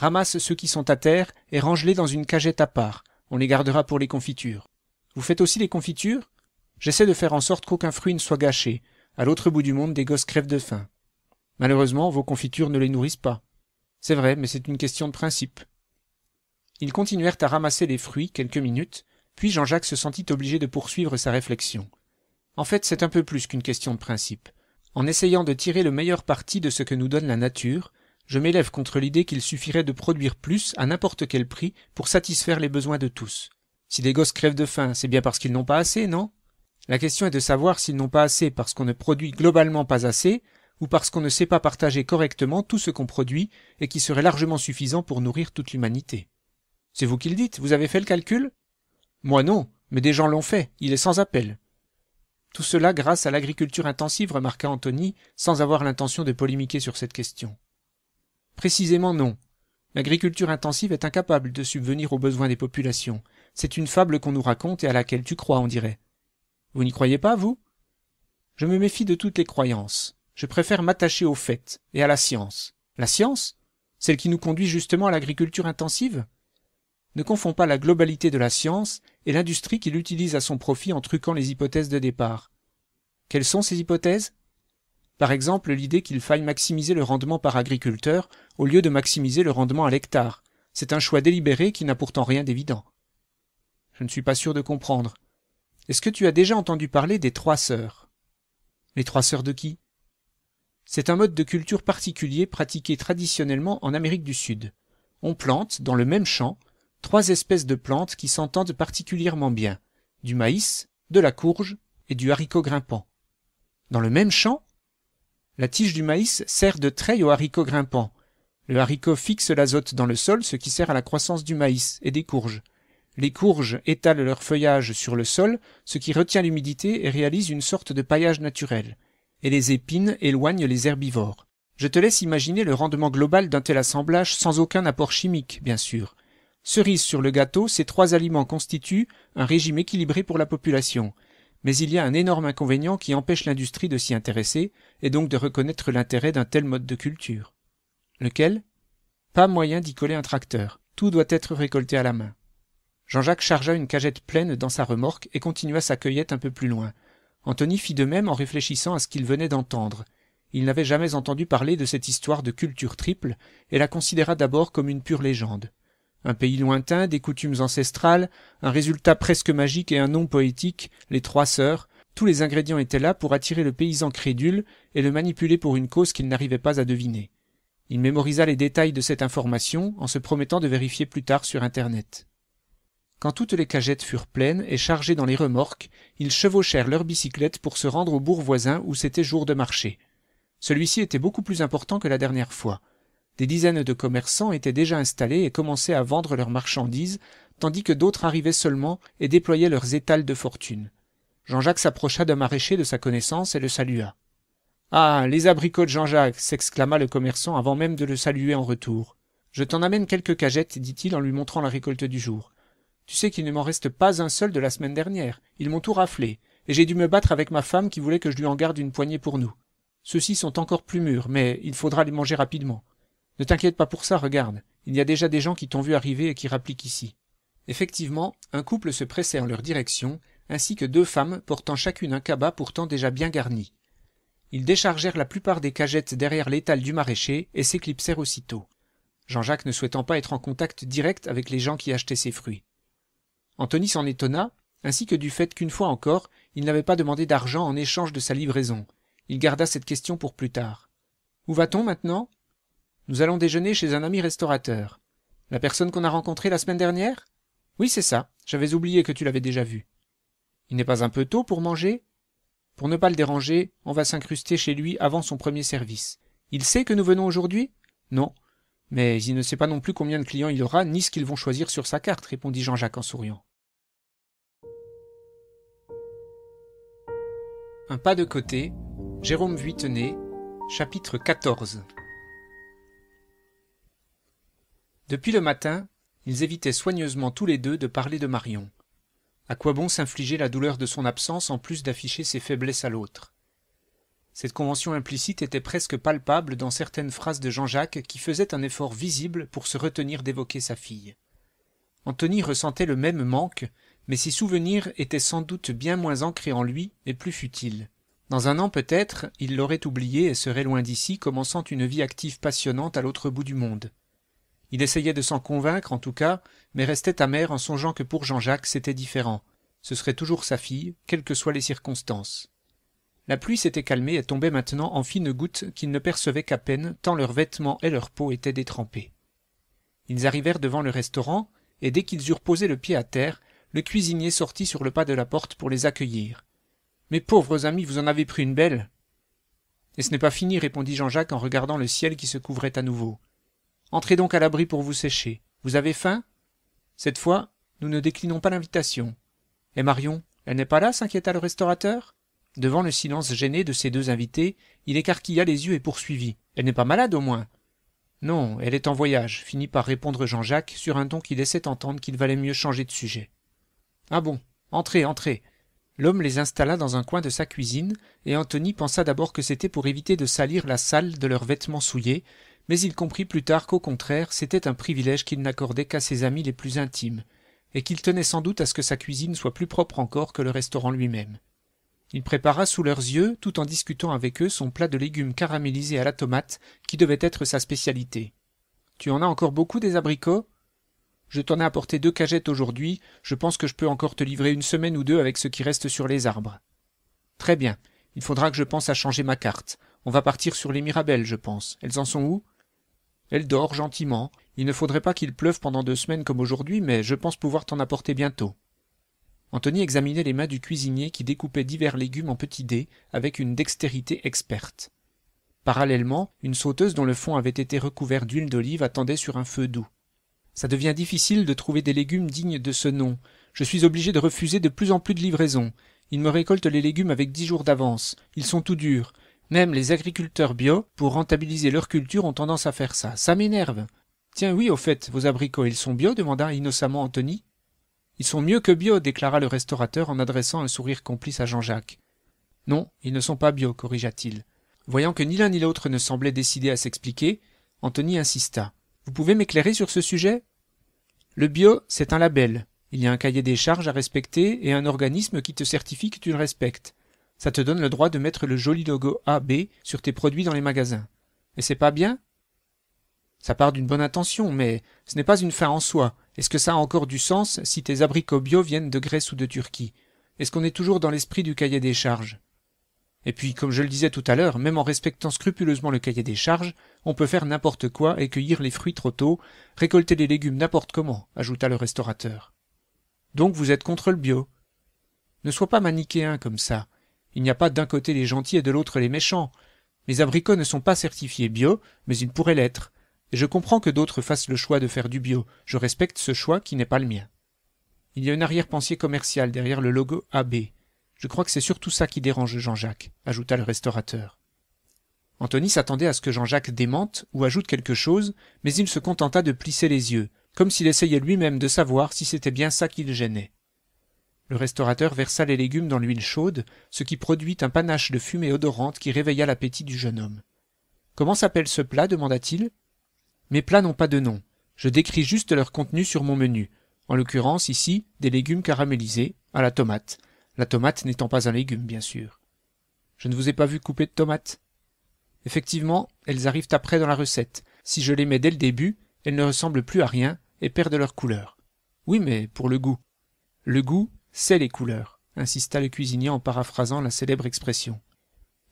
ramasse ceux qui sont à terre et range-les dans une cagette à part. On les gardera pour les confitures. Vous faites aussi les confitures J'essaie de faire en sorte qu'aucun fruit ne soit gâché. À l'autre bout du monde, des gosses crèvent de faim. Malheureusement, vos confitures ne les nourrissent pas. C'est vrai, mais c'est une question de principe. Ils continuèrent à ramasser les fruits quelques minutes, puis Jean-Jacques se sentit obligé de poursuivre sa réflexion. En fait, c'est un peu plus qu'une question de principe. En essayant de tirer le meilleur parti de ce que nous donne la nature, je m'élève contre l'idée qu'il suffirait de produire plus, à n'importe quel prix, pour satisfaire les besoins de tous. Si des gosses crèvent de faim, c'est bien parce qu'ils n'ont pas assez, non La question est de savoir s'ils n'ont pas assez parce qu'on ne produit globalement pas assez, ou parce qu'on ne sait pas partager correctement tout ce qu'on produit et qui serait largement suffisant pour nourrir toute l'humanité. C'est vous qui le dites, vous avez fait le calcul Moi non, mais des gens l'ont fait, il est sans appel. Tout cela grâce à l'agriculture intensive, remarqua Anthony, sans avoir l'intention de polémiquer sur cette question. Précisément non. L'agriculture intensive est incapable de subvenir aux besoins des populations. C'est une fable qu'on nous raconte et à laquelle tu crois, on dirait. Vous n'y croyez pas, vous Je me méfie de toutes les croyances. Je préfère m'attacher aux faits et à la science. La science Celle qui nous conduit justement à l'agriculture intensive Ne confonds pas la globalité de la science et l'industrie qui l'utilise à son profit en truquant les hypothèses de départ. Quelles sont ces hypothèses par exemple, l'idée qu'il faille maximiser le rendement par agriculteur au lieu de maximiser le rendement à l'hectare. C'est un choix délibéré qui n'a pourtant rien d'évident. Je ne suis pas sûr de comprendre. Est-ce que tu as déjà entendu parler des trois sœurs Les trois sœurs de qui C'est un mode de culture particulier pratiqué traditionnellement en Amérique du Sud. On plante, dans le même champ, trois espèces de plantes qui s'entendent particulièrement bien du maïs, de la courge et du haricot grimpant. Dans le même champ, la tige du maïs sert de treille aux haricots grimpants. Le haricot fixe l'azote dans le sol, ce qui sert à la croissance du maïs et des courges. Les courges étalent leur feuillage sur le sol, ce qui retient l'humidité et réalise une sorte de paillage naturel. Et les épines éloignent les herbivores. Je te laisse imaginer le rendement global d'un tel assemblage sans aucun apport chimique, bien sûr. Cerise sur le gâteau, ces trois aliments constituent un régime équilibré pour la population mais il y a un énorme inconvénient qui empêche l'industrie de s'y intéresser et donc de reconnaître l'intérêt d'un tel mode de culture. Lequel Pas moyen d'y coller un tracteur, tout doit être récolté à la main. Jean-Jacques chargea une cagette pleine dans sa remorque et continua sa cueillette un peu plus loin. Anthony fit de même en réfléchissant à ce qu'il venait d'entendre. Il n'avait jamais entendu parler de cette histoire de culture triple et la considéra d'abord comme une pure légende. Un pays lointain, des coutumes ancestrales, un résultat presque magique et un nom poétique, les trois sœurs, tous les ingrédients étaient là pour attirer le paysan crédule et le manipuler pour une cause qu'il n'arrivait pas à deviner. Il mémorisa les détails de cette information en se promettant de vérifier plus tard sur Internet. Quand toutes les cagettes furent pleines et chargées dans les remorques, ils chevauchèrent leurs bicyclettes pour se rendre au bourg voisin où c'était jour de marché. Celui-ci était beaucoup plus important que la dernière fois. Des dizaines de commerçants étaient déjà installés et commençaient à vendre leurs marchandises, tandis que d'autres arrivaient seulement et déployaient leurs étals de fortune. Jean-Jacques s'approcha d'un maraîcher de sa connaissance et le salua. Ah. Les abricots de Jean-Jacques. s'exclama le commerçant avant même de le saluer en retour. Je t'en amène quelques cagettes, dit il en lui montrant la récolte du jour. Tu sais qu'il ne m'en reste pas un seul de la semaine dernière. Ils m'ont tout raflé, et j'ai dû me battre avec ma femme qui voulait que je lui en garde une poignée pour nous. Ceux-ci sont encore plus mûrs, mais il faudra les manger rapidement. Ne t'inquiète pas pour ça, regarde. Il y a déjà des gens qui t'ont vu arriver et qui rappliquent ici. Effectivement, un couple se pressait en leur direction, ainsi que deux femmes portant chacune un cabas pourtant déjà bien garni. Ils déchargèrent la plupart des cagettes derrière l'étal du maraîcher et s'éclipsèrent aussitôt. Jean-Jacques ne souhaitant pas être en contact direct avec les gens qui achetaient ses fruits. Anthony s'en étonna, ainsi que du fait qu'une fois encore, il n'avait pas demandé d'argent en échange de sa livraison. Il garda cette question pour plus tard. Où va-t-on maintenant nous allons déjeuner chez un ami restaurateur. La personne qu'on a rencontrée la semaine dernière Oui, c'est ça. J'avais oublié que tu l'avais déjà vue. Il n'est pas un peu tôt pour manger Pour ne pas le déranger, on va s'incruster chez lui avant son premier service. Il sait que nous venons aujourd'hui Non. Mais il ne sait pas non plus combien de clients il aura, ni ce qu'ils vont choisir sur sa carte, répondit Jean-Jacques en souriant. Un pas de côté, Jérôme Vuittenet, chapitre 14. depuis le matin ils évitaient soigneusement tous les deux de parler de marion À quoi bon s'infliger la douleur de son absence en plus d'afficher ses faiblesses à l'autre cette convention implicite était presque palpable dans certaines phrases de jean-jacques qui faisait un effort visible pour se retenir d'évoquer sa fille anthony ressentait le même manque mais ses souvenirs étaient sans doute bien moins ancrés en lui et plus futiles dans un an peut-être il l'aurait oublié et serait loin d'ici commençant une vie active passionnante à l'autre bout du monde il essayait de s'en convaincre, en tout cas, mais restait amer en songeant que pour Jean-Jacques c'était différent. Ce serait toujours sa fille, quelles que soient les circonstances. La pluie s'était calmée et tombait maintenant en fines gouttes qu'ils ne percevaient qu'à peine tant leurs vêtements et leur peau étaient détrempés. Ils arrivèrent devant le restaurant, et dès qu'ils eurent posé le pied à terre, le cuisinier sortit sur le pas de la porte pour les accueillir. Mes pauvres amis, vous en avez pris une belle. Et ce n'est pas fini, répondit Jean-Jacques en regardant le ciel qui se couvrait à nouveau. Entrez donc à l'abri pour vous sécher. Vous avez faim Cette fois, nous ne déclinons pas l'invitation. Et Marion, elle n'est pas là s'inquiéta le restaurateur. Devant le silence gêné de ces deux invités, il écarquilla les yeux et poursuivit. Elle n'est pas malade au moins. Non, elle est en voyage, finit par répondre Jean-Jacques sur un ton qui laissait entendre qu'il valait mieux changer de sujet. Ah bon, entrez, entrez. L'homme les installa dans un coin de sa cuisine, et Anthony pensa d'abord que c'était pour éviter de salir la salle de leurs vêtements souillés, mais il comprit plus tard qu'au contraire c'était un privilège qu'il n'accordait qu'à ses amis les plus intimes, et qu'il tenait sans doute à ce que sa cuisine soit plus propre encore que le restaurant lui-même. Il prépara sous leurs yeux, tout en discutant avec eux, son plat de légumes caramélisés à la tomate, qui devait être sa spécialité. Tu en as encore beaucoup des abricots Je t'en ai apporté deux cagettes aujourd'hui, je pense que je peux encore te livrer une semaine ou deux avec ce qui reste sur les arbres. Très bien, il faudra que je pense à changer ma carte. On va partir sur les Mirabelles, je pense. Elles en sont où elle dort gentiment. Il ne faudrait pas qu'il pleuve pendant deux semaines comme aujourd'hui, mais je pense pouvoir t'en apporter bientôt. Anthony examinait les mains du cuisinier qui découpait divers légumes en petits dés avec une dextérité experte. Parallèlement, une sauteuse dont le fond avait été recouvert d'huile d'olive attendait sur un feu doux. Ça devient difficile de trouver des légumes dignes de ce nom. Je suis obligé de refuser de plus en plus de livraisons. Ils me récoltent les légumes avec dix jours d'avance. Ils sont tout durs. Même les agriculteurs bio, pour rentabiliser leur culture, ont tendance à faire ça. Ça m'énerve. Tiens, oui, au fait, vos abricots, ils sont bio demanda innocemment Anthony. Ils sont mieux que bio, déclara le restaurateur en adressant un sourire complice à Jean-Jacques. Non, ils ne sont pas bio, corrigea-t-il. Voyant que ni l'un ni l'autre ne semblait décidé à s'expliquer, Anthony insista. Vous pouvez m'éclairer sur ce sujet Le bio, c'est un label. Il y a un cahier des charges à respecter et un organisme qui te certifie que tu le respectes ça te donne le droit de mettre le joli logo AB sur tes produits dans les magasins. Et c'est pas bien Ça part d'une bonne intention, mais ce n'est pas une fin en soi. Est-ce que ça a encore du sens si tes abricots bio viennent de Grèce ou de Turquie Est-ce qu'on est toujours dans l'esprit du cahier des charges Et puis, comme je le disais tout à l'heure, même en respectant scrupuleusement le cahier des charges, on peut faire n'importe quoi et cueillir les fruits trop tôt, récolter les légumes n'importe comment, ajouta le restaurateur. Donc vous êtes contre le bio. Ne sois pas manichéen comme ça. Il n'y a pas d'un côté les gentils et de l'autre les méchants. Mes abricots ne sont pas certifiés bio, mais ils pourraient l'être. Et je comprends que d'autres fassent le choix de faire du bio. Je respecte ce choix qui n'est pas le mien. Il y a une arrière pensier commercial derrière le logo AB. Je crois que c'est surtout ça qui dérange Jean-Jacques, ajouta le restaurateur. Anthony s'attendait à ce que Jean-Jacques démente ou ajoute quelque chose, mais il se contenta de plisser les yeux, comme s'il essayait lui-même de savoir si c'était bien ça qui le gênait. Le restaurateur versa les légumes dans l'huile chaude, ce qui produit un panache de fumée odorante qui réveilla l'appétit du jeune homme. Comment s'appelle ce plat demanda-t-il. Mes plats n'ont pas de nom. Je décris juste leur contenu sur mon menu. En l'occurrence, ici, des légumes caramélisés, à la tomate. La tomate n'étant pas un légume, bien sûr. Je ne vous ai pas vu couper de tomates. Effectivement, elles arrivent après dans la recette. Si je les mets dès le début, elles ne ressemblent plus à rien et perdent leur couleur. Oui, mais pour le goût. Le goût, c'est les couleurs, insista le cuisinier en paraphrasant la célèbre expression.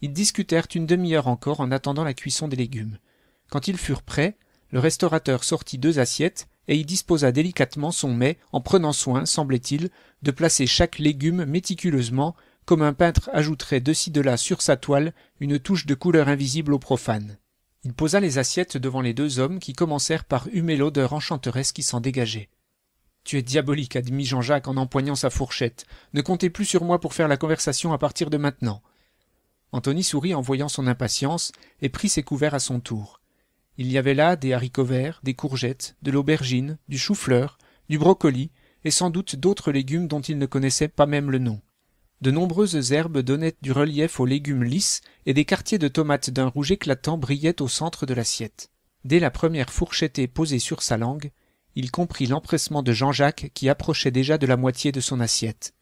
Ils discutèrent une demi-heure encore en attendant la cuisson des légumes. Quand ils furent prêts, le restaurateur sortit deux assiettes et y disposa délicatement son mets en prenant soin, semblait-il, de placer chaque légume méticuleusement, comme un peintre ajouterait de ci de là sur sa toile une touche de couleur invisible aux profanes. Il posa les assiettes devant les deux hommes qui commencèrent par humer l'odeur enchanteresse qui s'en dégageait. Tu es diabolique, admit Jean-Jacques en empoignant sa fourchette. Ne comptez plus sur moi pour faire la conversation à partir de maintenant. Anthony sourit en voyant son impatience et prit ses couverts à son tour. Il y avait là des haricots verts, des courgettes, de l'aubergine, du chou-fleur, du brocoli et sans doute d'autres légumes dont il ne connaissait pas même le nom. De nombreuses herbes donnaient du relief aux légumes lisses et des quartiers de tomates d'un rouge éclatant brillaient au centre de l'assiette. Dès la première fourchettée posée sur sa langue, il comprit l'empressement de Jean-Jacques qui approchait déjà de la moitié de son assiette.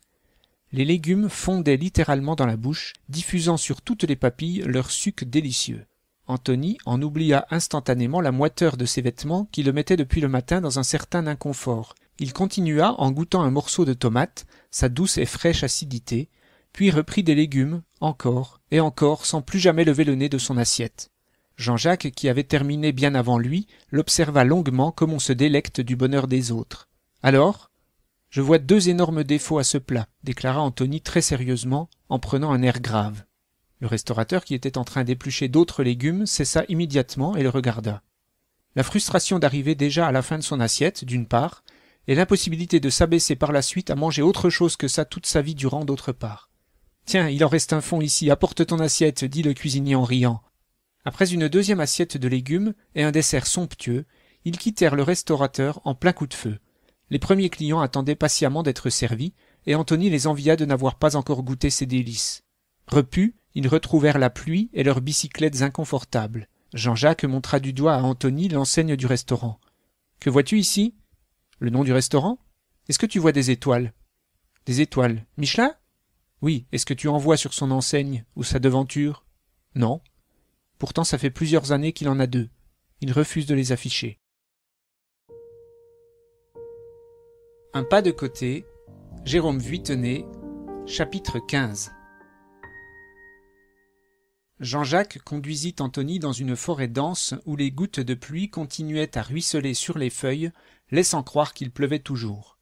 Les légumes fondaient littéralement dans la bouche, diffusant sur toutes les papilles leur suc délicieux. Anthony en oublia instantanément la moiteur de ses vêtements qui le mettaient depuis le matin dans un certain inconfort. Il continua en goûtant un morceau de tomate, sa douce et fraîche acidité, puis reprit des légumes, encore et encore, sans plus jamais lever le nez de son assiette. Jean-Jacques, qui avait terminé bien avant lui, l'observa longuement comme on se délecte du bonheur des autres. Alors Je vois deux énormes défauts à ce plat, déclara Anthony très sérieusement, en prenant un air grave. Le restaurateur, qui était en train d'éplucher d'autres légumes, cessa immédiatement et le regarda. La frustration d'arriver déjà à la fin de son assiette, d'une part, et l'impossibilité de s'abaisser par la suite à manger autre chose que ça toute sa vie durant d'autre part. Tiens, il en reste un fond ici, apporte ton assiette, dit le cuisinier en riant. Après une deuxième assiette de légumes et un dessert somptueux, ils quittèrent le restaurateur en plein coup de feu. Les premiers clients attendaient patiemment d'être servis, et Anthony les envia de n'avoir pas encore goûté ces délices. Repus, ils retrouvèrent la pluie et leurs bicyclettes inconfortables. Jean-Jacques montra du doigt à Anthony l'enseigne du restaurant. Que vois-tu ici Le nom du restaurant Est-ce que tu vois des étoiles Des étoiles Michelin Oui. Est-ce que tu en vois sur son enseigne ou sa devanture Non. Pourtant, ça fait plusieurs années qu'il en a deux. Il refuse de les afficher. Un pas de côté, Jérôme Vuittenet, chapitre 15. Jean-Jacques conduisit Anthony dans une forêt dense où les gouttes de pluie continuaient à ruisseler sur les feuilles, laissant croire qu'il pleuvait toujours.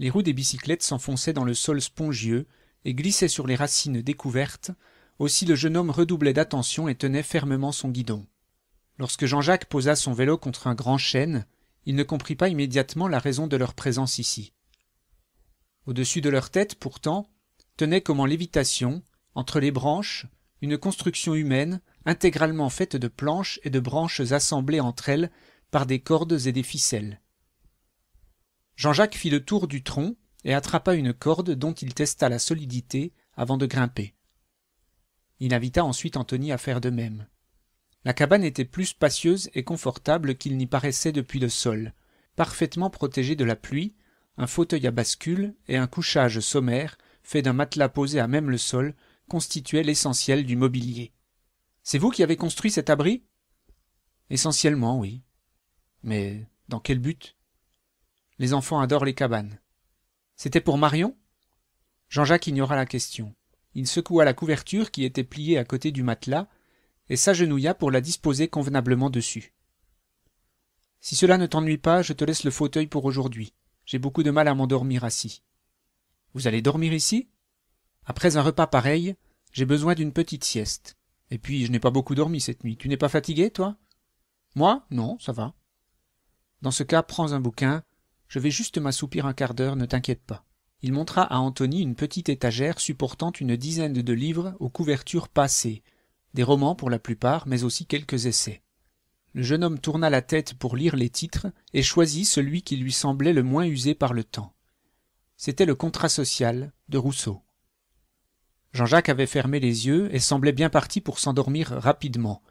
Les roues des bicyclettes s'enfonçaient dans le sol spongieux et glissaient sur les racines découvertes, aussi le jeune homme redoublait d'attention et tenait fermement son guidon. Lorsque Jean-Jacques posa son vélo contre un grand chêne, il ne comprit pas immédiatement la raison de leur présence ici. Au-dessus de leur tête, pourtant, tenait comme en lévitation, entre les branches, une construction humaine intégralement faite de planches et de branches assemblées entre elles par des cordes et des ficelles. Jean-Jacques fit le tour du tronc et attrapa une corde dont il testa la solidité avant de grimper. Il invita ensuite Anthony à faire de même. La cabane était plus spacieuse et confortable qu'il n'y paraissait depuis le sol, parfaitement protégée de la pluie, un fauteuil à bascule et un couchage sommaire, fait d'un matelas posé à même le sol, constituaient l'essentiel du mobilier. C'est vous qui avez construit cet abri Essentiellement, oui. Mais dans quel but Les enfants adorent les cabanes. C'était pour Marion Jean-Jacques ignora la question il secoua la couverture qui était pliée à côté du matelas, et s'agenouilla pour la disposer convenablement dessus. Si cela ne t'ennuie pas, je te laisse le fauteuil pour aujourd'hui. J'ai beaucoup de mal à m'endormir assis. Vous allez dormir ici? Après un repas pareil, j'ai besoin d'une petite sieste. Et puis, je n'ai pas beaucoup dormi cette nuit. Tu n'es pas fatigué, toi? Moi? Non, ça va. Dans ce cas, prends un bouquin. Je vais juste m'assoupir un quart d'heure, ne t'inquiète pas. Il montra à Anthony une petite étagère supportant une dizaine de livres aux couvertures passées, des romans pour la plupart, mais aussi quelques essais. Le jeune homme tourna la tête pour lire les titres et choisit celui qui lui semblait le moins usé par le temps. C'était le contrat social de Rousseau. Jean-Jacques avait fermé les yeux et semblait bien parti pour s'endormir rapidement.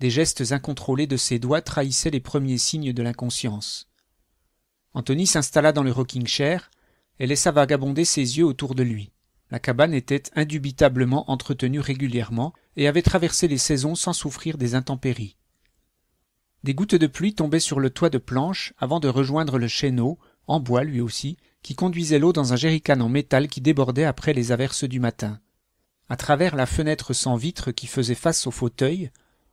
Des gestes incontrôlés de ses doigts trahissaient les premiers signes de l'inconscience. Anthony s'installa dans le rocking chair, et laissa vagabonder ses yeux autour de lui. La cabane était indubitablement entretenue régulièrement et avait traversé les saisons sans souffrir des intempéries. Des gouttes de pluie tombaient sur le toit de planches avant de rejoindre le chêneau, en bois lui aussi, qui conduisait l'eau dans un jerrican en métal qui débordait après les averses du matin. À travers la fenêtre sans vitre qui faisait face au fauteuil,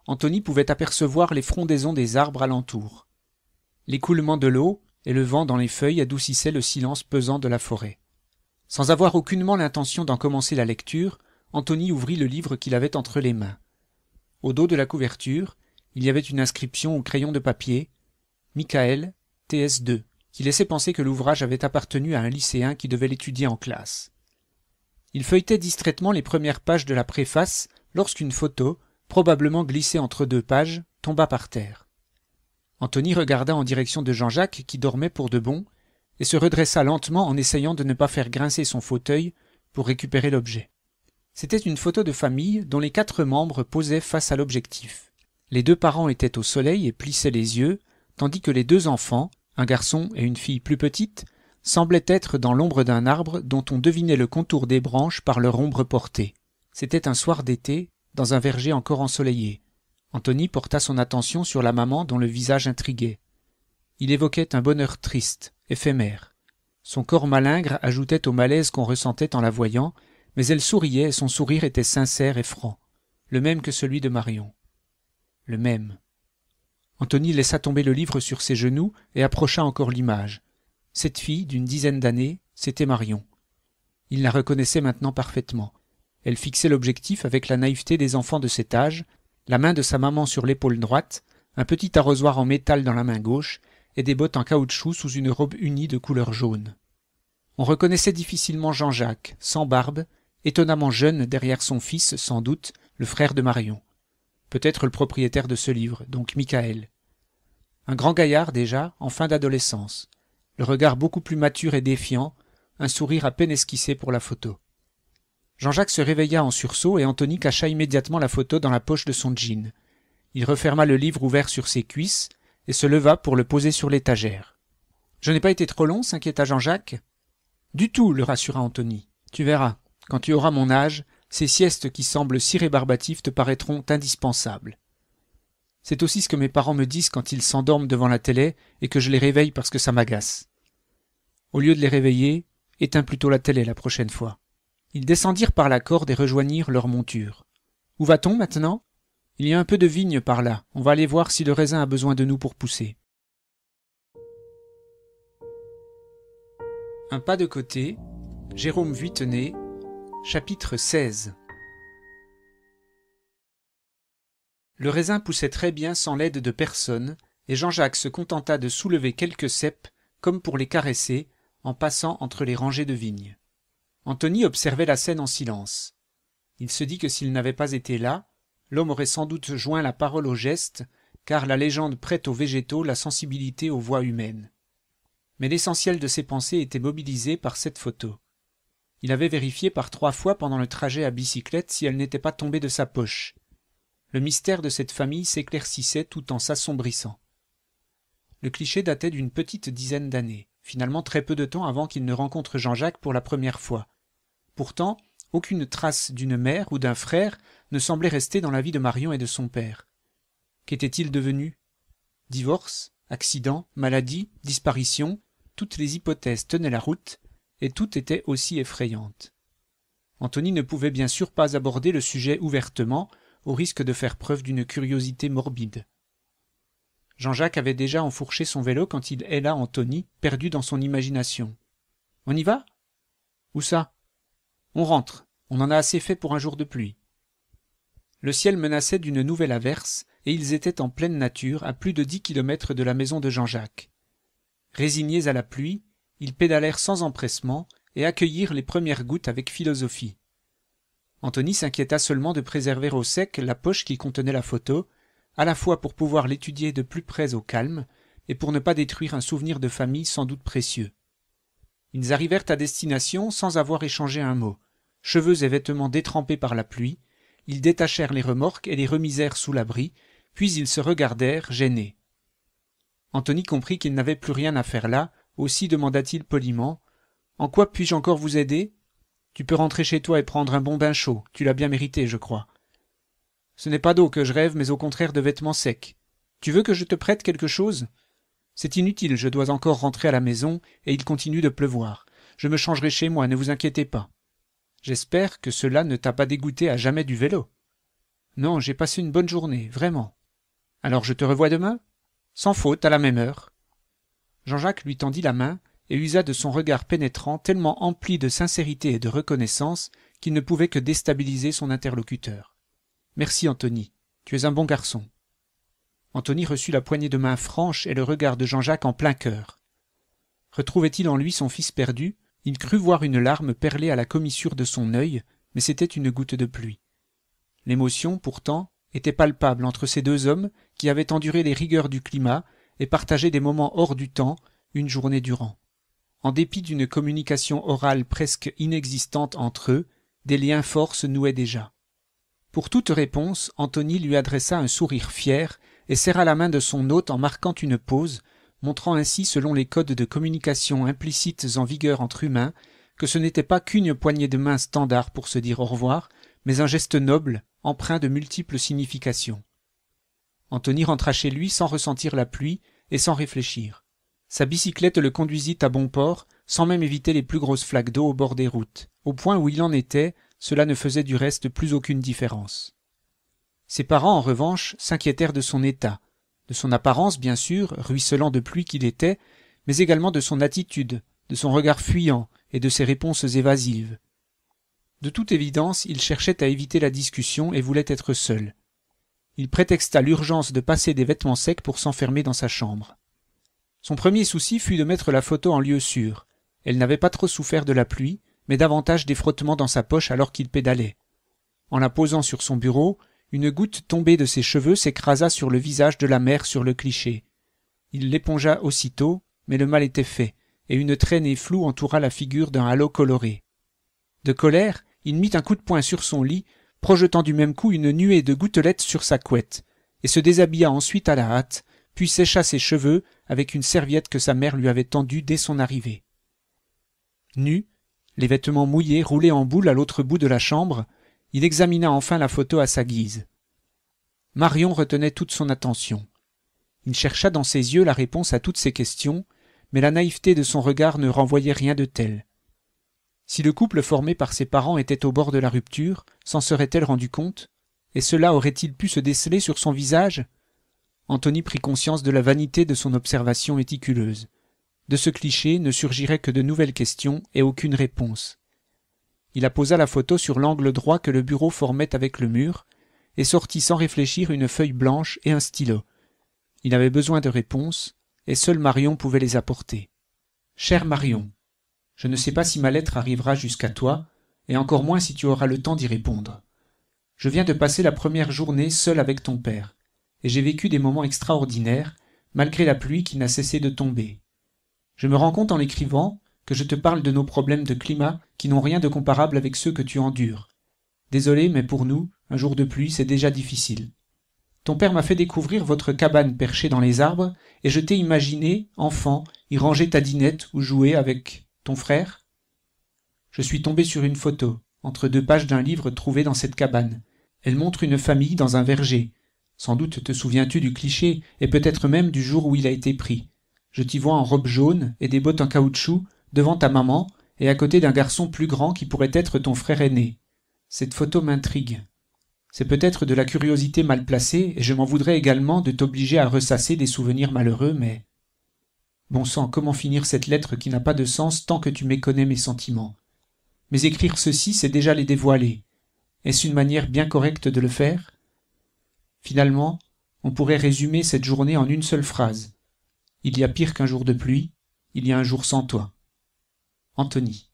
Anthony pouvait apercevoir les frondaisons des arbres alentour. L'écoulement de l'eau, et le vent dans les feuilles adoucissait le silence pesant de la forêt. Sans avoir aucunement l'intention d'en commencer la lecture, Anthony ouvrit le livre qu'il avait entre les mains. Au dos de la couverture, il y avait une inscription au crayon de papier Michael, TS2, qui laissait penser que l'ouvrage avait appartenu à un lycéen qui devait l'étudier en classe. Il feuilletait distraitement les premières pages de la préface lorsqu'une photo, probablement glissée entre deux pages, tomba par terre. Anthony regarda en direction de Jean-Jacques qui dormait pour de bon, et se redressa lentement en essayant de ne pas faire grincer son fauteuil pour récupérer l'objet. C'était une photo de famille dont les quatre membres posaient face à l'objectif. Les deux parents étaient au soleil et plissaient les yeux, tandis que les deux enfants, un garçon et une fille plus petite, semblaient être dans l'ombre d'un arbre dont on devinait le contour des branches par leur ombre portée. C'était un soir d'été, dans un verger encore ensoleillé. Anthony porta son attention sur la maman dont le visage intriguait. Il évoquait un bonheur triste, éphémère. Son corps malingre ajoutait au malaise qu'on ressentait en la voyant, mais elle souriait et son sourire était sincère et franc, le même que celui de Marion. Le même. Anthony laissa tomber le livre sur ses genoux et approcha encore l'image. Cette fille, d'une dizaine d'années, c'était Marion. Il la reconnaissait maintenant parfaitement. Elle fixait l'objectif avec la naïveté des enfants de cet âge, la main de sa maman sur l'épaule droite, un petit arrosoir en métal dans la main gauche et des bottes en caoutchouc sous une robe unie de couleur jaune. On reconnaissait difficilement Jean-Jacques, sans barbe, étonnamment jeune derrière son fils, sans doute, le frère de Marion. Peut-être le propriétaire de ce livre, donc Michael. Un grand gaillard déjà, en fin d'adolescence. Le regard beaucoup plus mature et défiant, un sourire à peine esquissé pour la photo. Jean-Jacques se réveilla en sursaut et Anthony cacha immédiatement la photo dans la poche de son jean. Il referma le livre ouvert sur ses cuisses et se leva pour le poser sur l'étagère. Je n'ai pas été trop long, s'inquiéta Jean-Jacques. Du tout, le rassura Anthony. Tu verras, quand tu auras mon âge, ces siestes qui semblent si rébarbatives te paraîtront indispensables. C'est aussi ce que mes parents me disent quand ils s'endorment devant la télé et que je les réveille parce que ça m'agace. Au lieu de les réveiller, éteins plutôt la télé la prochaine fois. Ils descendirent par la corde et rejoignirent leur monture. Où va-t-on maintenant Il y a un peu de vigne par là. On va aller voir si le raisin a besoin de nous pour pousser. Un pas de côté, Jérôme Vuittenay, chapitre 16. Le raisin poussait très bien sans l'aide de personne, et Jean-Jacques se contenta de soulever quelques cèpes comme pour les caresser, en passant entre les rangées de vignes. Anthony observait la scène en silence il se dit que s'il n'avait pas été là l'homme aurait sans doute joint la parole au geste car la légende prête aux végétaux la sensibilité aux voix humaines mais l'essentiel de ses pensées était mobilisé par cette photo il avait vérifié par trois fois pendant le trajet à bicyclette si elle n'était pas tombée de sa poche le mystère de cette famille s'éclaircissait tout en s'assombrissant le cliché datait d'une petite dizaine d'années finalement très peu de temps avant qu'il ne rencontre Jean-Jacques pour la première fois. Pourtant, aucune trace d'une mère ou d'un frère ne semblait rester dans la vie de Marion et de son père. Qu'était-il devenu Divorce, accident, maladie, disparition, toutes les hypothèses tenaient la route, et tout était aussi effrayant. Anthony ne pouvait bien sûr pas aborder le sujet ouvertement, au risque de faire preuve d'une curiosité morbide. Jean-Jacques avait déjà enfourché son vélo quand il héla Anthony, perdu dans son imagination. On y va Où ça On rentre. On en a assez fait pour un jour de pluie. Le ciel menaçait d'une nouvelle averse, et ils étaient en pleine nature, à plus de dix kilomètres de la maison de Jean-Jacques. Résignés à la pluie, ils pédalèrent sans empressement et accueillirent les premières gouttes avec philosophie. Anthony s'inquiéta seulement de préserver au sec la poche qui contenait la photo, à la fois pour pouvoir l'étudier de plus près au calme, et pour ne pas détruire un souvenir de famille sans doute précieux. Ils arrivèrent à destination sans avoir échangé un mot. Cheveux et vêtements détrempés par la pluie, ils détachèrent les remorques et les remisèrent sous l'abri, puis ils se regardèrent, gênés. Anthony comprit qu'il n'avait plus rien à faire là, aussi demanda-t-il poliment. En quoi puis-je encore vous aider Tu peux rentrer chez toi et prendre un bon bain chaud, tu l'as bien mérité, je crois. Ce n'est pas d'eau que je rêve, mais au contraire de vêtements secs. Tu veux que je te prête quelque chose C'est inutile, je dois encore rentrer à la maison, et il continue de pleuvoir. Je me changerai chez moi, ne vous inquiétez pas. J'espère que cela ne t'a pas dégoûté à jamais du vélo. Non, j'ai passé une bonne journée, vraiment. Alors je te revois demain Sans faute, à la même heure. Jean-Jacques lui tendit la main et usa de son regard pénétrant tellement empli de sincérité et de reconnaissance qu'il ne pouvait que déstabiliser son interlocuteur. Merci, Anthony. Tu es un bon garçon. Anthony reçut la poignée de main franche et le regard de Jean-Jacques en plein cœur. Retrouvait-il en lui son fils perdu Il crut voir une larme perler à la commissure de son œil, mais c'était une goutte de pluie. L'émotion, pourtant, était palpable entre ces deux hommes qui avaient enduré les rigueurs du climat et partagé des moments hors du temps une journée durant. En dépit d'une communication orale presque inexistante entre eux, des liens forts se nouaient déjà. Pour toute réponse, Anthony lui adressa un sourire fier et serra la main de son hôte en marquant une pause, montrant ainsi, selon les codes de communication implicites en vigueur entre humains, que ce n'était pas qu'une poignée de main standard pour se dire au revoir, mais un geste noble, empreint de multiples significations. Anthony rentra chez lui sans ressentir la pluie et sans réfléchir. Sa bicyclette le conduisit à bon port, sans même éviter les plus grosses flaques d'eau au bord des routes. Au point où il en était, cela ne faisait du reste plus aucune différence. Ses parents, en revanche, s'inquiétèrent de son état, de son apparence, bien sûr, ruisselant de pluie qu'il était, mais également de son attitude, de son regard fuyant et de ses réponses évasives. De toute évidence, il cherchait à éviter la discussion et voulait être seul. Il prétexta l'urgence de passer des vêtements secs pour s'enfermer dans sa chambre. Son premier souci fut de mettre la photo en lieu sûr. Elle n'avait pas trop souffert de la pluie, mais davantage des frottements dans sa poche alors qu'il pédalait. En la posant sur son bureau, une goutte tombée de ses cheveux s'écrasa sur le visage de la mère sur le cliché. Il l'épongea aussitôt, mais le mal était fait, et une traînée floue entoura la figure d'un halo coloré. De colère, il mit un coup de poing sur son lit, projetant du même coup une nuée de gouttelettes sur sa couette, et se déshabilla ensuite à la hâte, puis sécha ses cheveux avec une serviette que sa mère lui avait tendue dès son arrivée. Nu, les vêtements mouillés roulés en boule à l'autre bout de la chambre, il examina enfin la photo à sa guise. Marion retenait toute son attention. Il chercha dans ses yeux la réponse à toutes ses questions, mais la naïveté de son regard ne renvoyait rien de tel. Si le couple formé par ses parents était au bord de la rupture, s'en serait-elle rendu compte Et cela aurait-il pu se déceler sur son visage Anthony prit conscience de la vanité de son observation méticuleuse de ce cliché ne surgiraient que de nouvelles questions et aucune réponse. Il apposa la photo sur l'angle droit que le bureau formait avec le mur, et sortit sans réfléchir une feuille blanche et un stylo. Il avait besoin de réponses, et seul Marion pouvait les apporter. Cher Marion, je ne sais pas si ma lettre arrivera jusqu'à toi, et encore moins si tu auras le temps d'y répondre. Je viens de passer la première journée seule avec ton père, et j'ai vécu des moments extraordinaires, malgré la pluie qui n'a cessé de tomber. Je me rends compte en l'écrivant que je te parle de nos problèmes de climat qui n'ont rien de comparable avec ceux que tu endures. Désolé, mais pour nous, un jour de pluie, c'est déjà difficile. Ton père m'a fait découvrir votre cabane perchée dans les arbres, et je t'ai imaginé, enfant, y ranger ta dinette ou jouer avec ton frère. Je suis tombé sur une photo, entre deux pages d'un livre trouvé dans cette cabane. Elle montre une famille dans un verger. Sans doute te souviens-tu du cliché, et peut-être même du jour où il a été pris je t'y vois en robe jaune et des bottes en caoutchouc devant ta maman et à côté d'un garçon plus grand qui pourrait être ton frère aîné. Cette photo m'intrigue. C'est peut-être de la curiosité mal placée, et je m'en voudrais également de t'obliger à ressasser des souvenirs malheureux, mais... Bon sang, comment finir cette lettre qui n'a pas de sens tant que tu méconnais mes sentiments Mais écrire ceci, c'est déjà les dévoiler. Est-ce une manière bien correcte de le faire Finalement, on pourrait résumer cette journée en une seule phrase. Il y a pire qu'un jour de pluie, il y a un jour sans toi. Anthony.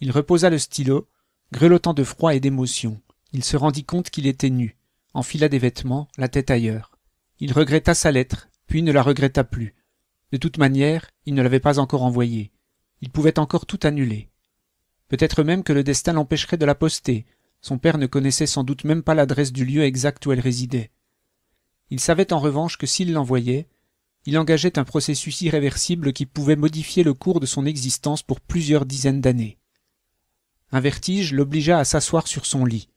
Il reposa le stylo, grelottant de froid et d'émotion. Il se rendit compte qu'il était nu, enfila des vêtements, la tête ailleurs. Il regretta sa lettre, puis ne la regretta plus. De toute manière, il ne l'avait pas encore envoyée. Il pouvait encore tout annuler. Peut-être même que le destin l'empêcherait de la poster. Son père ne connaissait sans doute même pas l'adresse du lieu exact où elle résidait. Il savait en revanche que s'il l'envoyait, il engageait un processus irréversible qui pouvait modifier le cours de son existence pour plusieurs dizaines d'années. Un vertige l'obligea à s'asseoir sur son lit.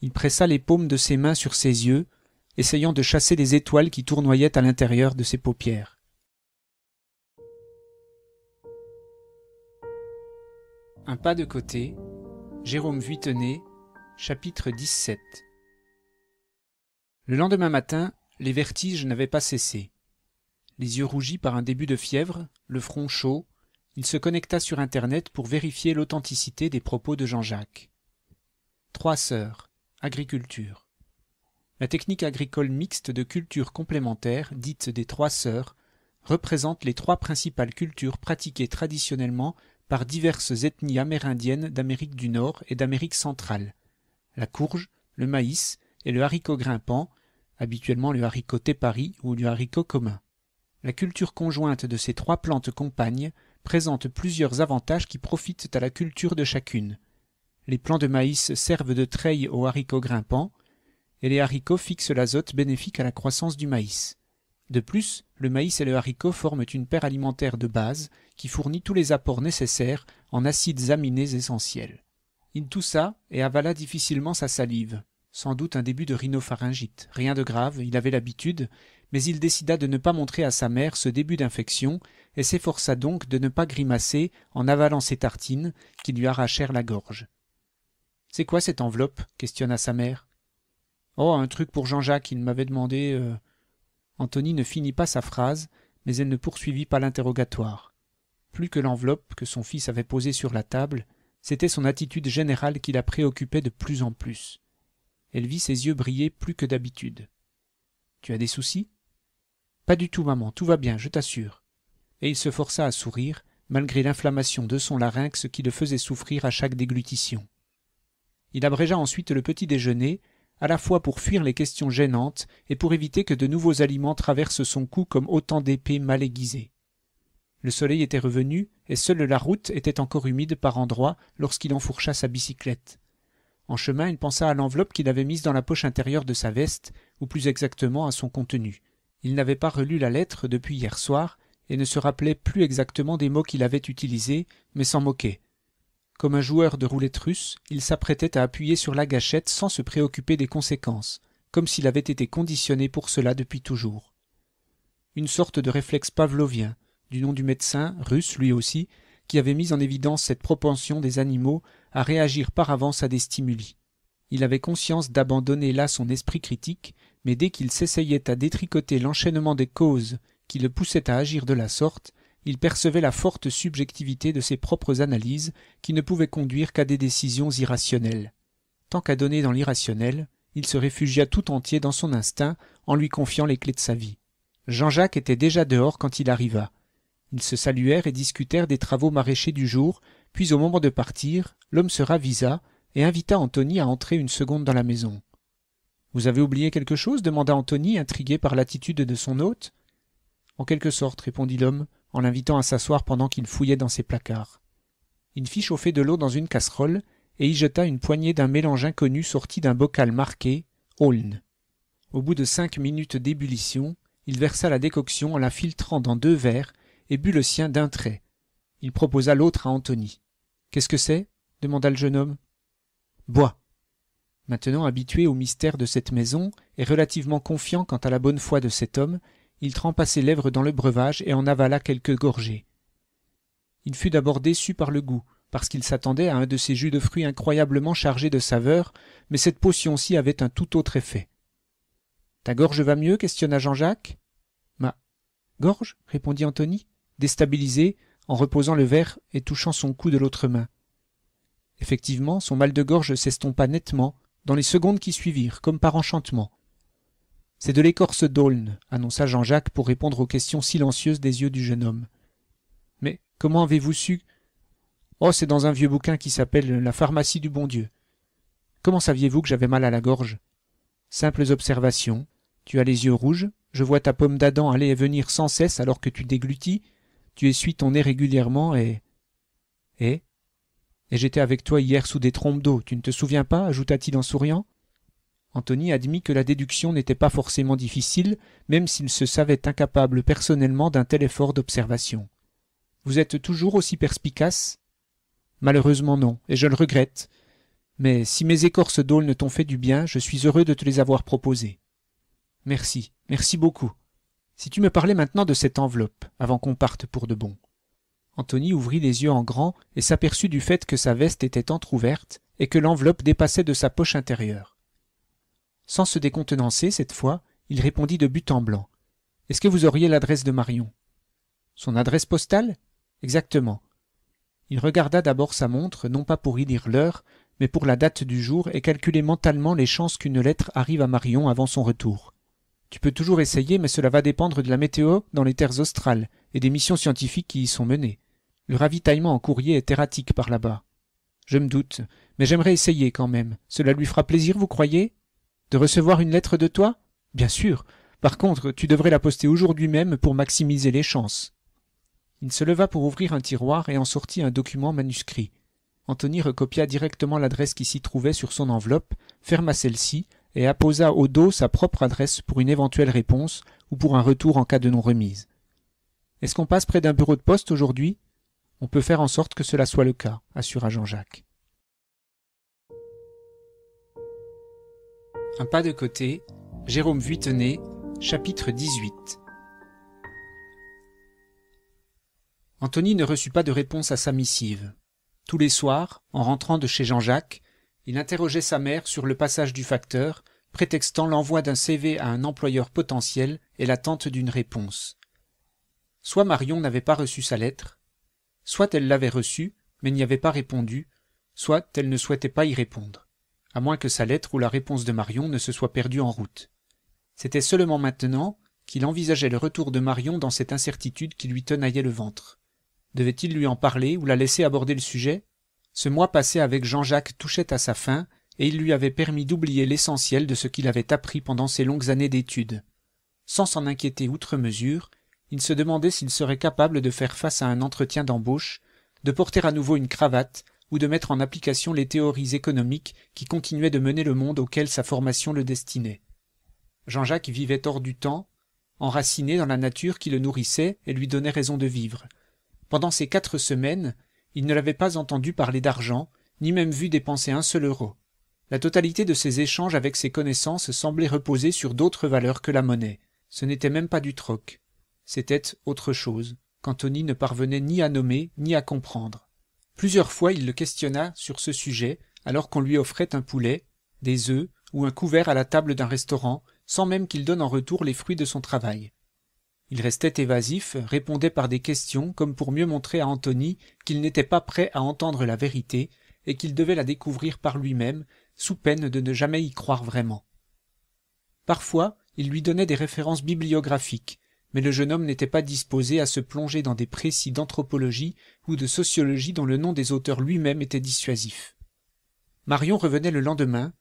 Il pressa les paumes de ses mains sur ses yeux, essayant de chasser les étoiles qui tournoyaient à l'intérieur de ses paupières. Un pas de côté, Jérôme Vuittenay, chapitre 17. Le lendemain matin, les vertiges n'avaient pas cessé. Les yeux rougis par un début de fièvre, le front chaud, il se connecta sur Internet pour vérifier l'authenticité des propos de Jean-Jacques. Trois sœurs, agriculture. La technique agricole mixte de cultures complémentaires, dite des trois sœurs, représente les trois principales cultures pratiquées traditionnellement par diverses ethnies amérindiennes d'Amérique du Nord et d'Amérique centrale. La courge, le maïs et le haricot grimpant, habituellement le haricot tépari ou le haricot commun. La culture conjointe de ces trois plantes compagnes présente plusieurs avantages qui profitent à la culture de chacune. Les plants de maïs servent de treille aux haricots grimpants, et les haricots fixent l'azote bénéfique à la croissance du maïs. De plus, le maïs et le haricot forment une paire alimentaire de base qui fournit tous les apports nécessaires en acides aminés essentiels. Il toussa et avala difficilement sa salive. Sans doute un début de rhinopharyngite. Rien de grave, il avait l'habitude, mais il décida de ne pas montrer à sa mère ce début d'infection et s'efforça donc de ne pas grimacer en avalant ses tartines qui lui arrachèrent la gorge c'est quoi cette enveloppe questionna sa mère oh un truc pour jean-jacques il m'avait demandé euh... antonie ne finit pas sa phrase mais elle ne poursuivit pas l'interrogatoire plus que l'enveloppe que son fils avait posée sur la table c'était son attitude générale qui la préoccupait de plus en plus elle vit ses yeux briller plus que d'habitude tu as des soucis pas du tout, maman, tout va bien, je t'assure. Et il se força à sourire, malgré l'inflammation de son larynx qui le faisait souffrir à chaque déglutition. Il abrégea ensuite le petit déjeuner, à la fois pour fuir les questions gênantes et pour éviter que de nouveaux aliments traversent son cou comme autant d'épées mal aiguisées. Le soleil était revenu, et seule la route était encore humide par endroits lorsqu'il enfourcha sa bicyclette. En chemin, il pensa à l'enveloppe qu'il avait mise dans la poche intérieure de sa veste, ou plus exactement à son contenu il n'avait pas relu la lettre depuis hier soir et ne se rappelait plus exactement des mots qu'il avait utilisés mais s'en moquait comme un joueur de roulette russe il s'apprêtait à appuyer sur la gâchette sans se préoccuper des conséquences comme s'il avait été conditionné pour cela depuis toujours une sorte de réflexe pavlovien du nom du médecin russe lui aussi qui avait mis en évidence cette propension des animaux à réagir par avance à des stimuli il avait conscience d'abandonner là son esprit critique mais dès qu'il s'essayait à détricoter l'enchaînement des causes qui le poussaient à agir de la sorte il percevait la forte subjectivité de ses propres analyses qui ne pouvaient conduire qu'à des décisions irrationnelles tant qu'à donner dans l'irrationnel il se réfugia tout entier dans son instinct en lui confiant les clés de sa vie jean-jacques était déjà dehors quand il arriva ils se saluèrent et discutèrent des travaux maraîchers du jour puis au moment de partir l'homme se ravisa et invita Anthony à entrer une seconde dans la maison vous avez oublié quelque chose demanda Anthony, intrigué par l'attitude de son hôte. En quelque sorte, répondit l'homme, en l'invitant à s'asseoir pendant qu'il fouillait dans ses placards. Il fit chauffer de l'eau dans une casserole et y jeta une poignée d'un mélange inconnu sorti d'un bocal marqué Aulne. Au bout de cinq minutes d'ébullition, il versa la décoction en la filtrant dans deux verres et but le sien d'un trait. Il proposa l'autre à Anthony. Qu'est-ce que c'est demanda le jeune homme. Bois, Maintenant habitué au mystère de cette maison et relativement confiant quant à la bonne foi de cet homme, il trempa ses lèvres dans le breuvage et en avala quelques gorgées. Il fut d'abord déçu par le goût, parce qu'il s'attendait à un de ces jus de fruits incroyablement chargés de saveur, mais cette potion-ci avait un tout autre effet. Ta gorge va mieux questionna Jean-Jacques. Ma gorge répondit Anthony, déstabilisé, en reposant le verre et touchant son cou de l'autre main. Effectivement, son mal de gorge s'estompa nettement, dans les secondes qui suivirent, comme par enchantement. C'est de l'écorce d'aulne, annonça Jean-Jacques pour répondre aux questions silencieuses des yeux du jeune homme. Mais comment avez-vous su Oh, c'est dans un vieux bouquin qui s'appelle La pharmacie du bon Dieu. Comment saviez-vous que j'avais mal à la gorge Simples observations. Tu as les yeux rouges, je vois ta pomme d'Adam aller et venir sans cesse alors que tu déglutis, tu essuies ton nez régulièrement et. Et et j'étais avec toi hier sous des trompes d'eau, tu ne te souviens pas ajouta-t-il en souriant. Anthony admit que la déduction n'était pas forcément difficile, même s'il se savait incapable personnellement d'un tel effort d'observation. Vous êtes toujours aussi perspicace Malheureusement non, et je le regrette. Mais si mes écorces d'eau ne t'ont fait du bien, je suis heureux de te les avoir proposées. Merci, merci beaucoup. Si tu me parlais maintenant de cette enveloppe, avant qu'on parte pour de bon. Anthony ouvrit les yeux en grand et s'aperçut du fait que sa veste était entr'ouverte et que l'enveloppe dépassait de sa poche intérieure. Sans se décontenancer cette fois, il répondit de but en blanc. Est-ce que vous auriez l'adresse de Marion Son adresse postale Exactement. Il regarda d'abord sa montre, non pas pour y lire l'heure, mais pour la date du jour et calculer mentalement les chances qu'une lettre arrive à Marion avant son retour. Tu peux toujours essayer, mais cela va dépendre de la météo dans les terres australes et des missions scientifiques qui y sont menées. Le ravitaillement en courrier est erratique par là-bas. Je me doute, mais j'aimerais essayer quand même. Cela lui fera plaisir, vous croyez De recevoir une lettre de toi Bien sûr. Par contre, tu devrais la poster aujourd'hui même pour maximiser les chances. Il se leva pour ouvrir un tiroir et en sortit un document manuscrit. Anthony recopia directement l'adresse qui s'y trouvait sur son enveloppe, ferma celle-ci et apposa au dos sa propre adresse pour une éventuelle réponse ou pour un retour en cas de non-remise. Est-ce qu'on passe près d'un bureau de poste aujourd'hui on peut faire en sorte que cela soit le cas, assura Jean-Jacques. Un pas de côté, Jérôme chapitre 18. Anthony ne reçut pas de réponse à sa missive. Tous les soirs, en rentrant de chez Jean-Jacques, il interrogeait sa mère sur le passage du facteur, prétextant l'envoi d'un CV à un employeur potentiel et l'attente d'une réponse. Soit Marion n'avait pas reçu sa lettre, soit elle l'avait reçu, mais n'y avait pas répondu, soit elle ne souhaitait pas y répondre, à moins que sa lettre ou la réponse de Marion ne se soit perdue en route. C'était seulement maintenant qu'il envisageait le retour de Marion dans cette incertitude qui lui tenaillait le ventre. Devait-il lui en parler ou la laisser aborder le sujet Ce mois passé avec Jean-Jacques touchait à sa fin, et il lui avait permis d'oublier l'essentiel de ce qu'il avait appris pendant ses longues années d'études. Sans s'en inquiéter outre mesure, il se demandait s'il serait capable de faire face à un entretien d'embauche, de porter à nouveau une cravate, ou de mettre en application les théories économiques qui continuaient de mener le monde auquel sa formation le destinait. Jean-Jacques vivait hors du temps, enraciné dans la nature qui le nourrissait et lui donnait raison de vivre. Pendant ces quatre semaines, il ne l'avait pas entendu parler d'argent, ni même vu dépenser un seul euro. La totalité de ses échanges avec ses connaissances semblait reposer sur d'autres valeurs que la monnaie. Ce n'était même pas du troc c'était autre chose qu'Anthony ne parvenait ni à nommer ni à comprendre plusieurs fois il le questionna sur ce sujet alors qu'on lui offrait un poulet des œufs ou un couvert à la table d'un restaurant sans même qu'il donne en retour les fruits de son travail il restait évasif répondait par des questions comme pour mieux montrer à Anthony qu'il n'était pas prêt à entendre la vérité et qu'il devait la découvrir par lui-même sous peine de ne jamais y croire vraiment parfois il lui donnait des références bibliographiques mais le jeune homme n'était pas disposé à se plonger dans des précis d'anthropologie ou de sociologie dont le nom des auteurs lui-même était dissuasif. Marion revenait le lendemain,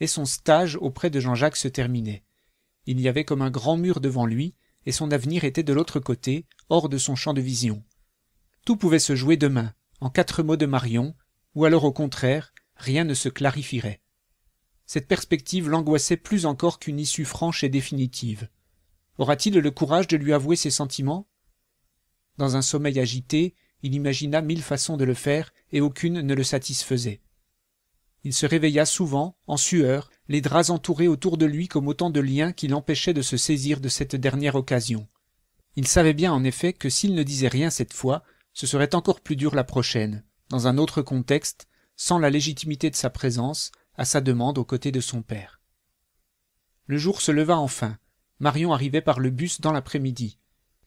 et son stage auprès de Jean-Jacques se terminait. Il y avait comme un grand mur devant lui, et son avenir était de l'autre côté, hors de son champ de vision. Tout pouvait se jouer demain, en quatre mots de Marion, ou alors au contraire, rien ne se clarifierait. Cette perspective l'angoissait plus encore qu'une issue franche et définitive. Aura-t-il le courage de lui avouer ses sentiments Dans un sommeil agité, il imagina mille façons de le faire, et aucune ne le satisfaisait. Il se réveilla souvent, en sueur, les draps entourés autour de lui comme autant de liens qui l'empêchaient de se saisir de cette dernière occasion. Il savait bien en effet que s'il ne disait rien cette fois, ce serait encore plus dur la prochaine, dans un autre contexte, sans la légitimité de sa présence, à sa demande aux côtés de son père. Le jour se leva enfin, Marion arrivait par le bus dans l'après-midi.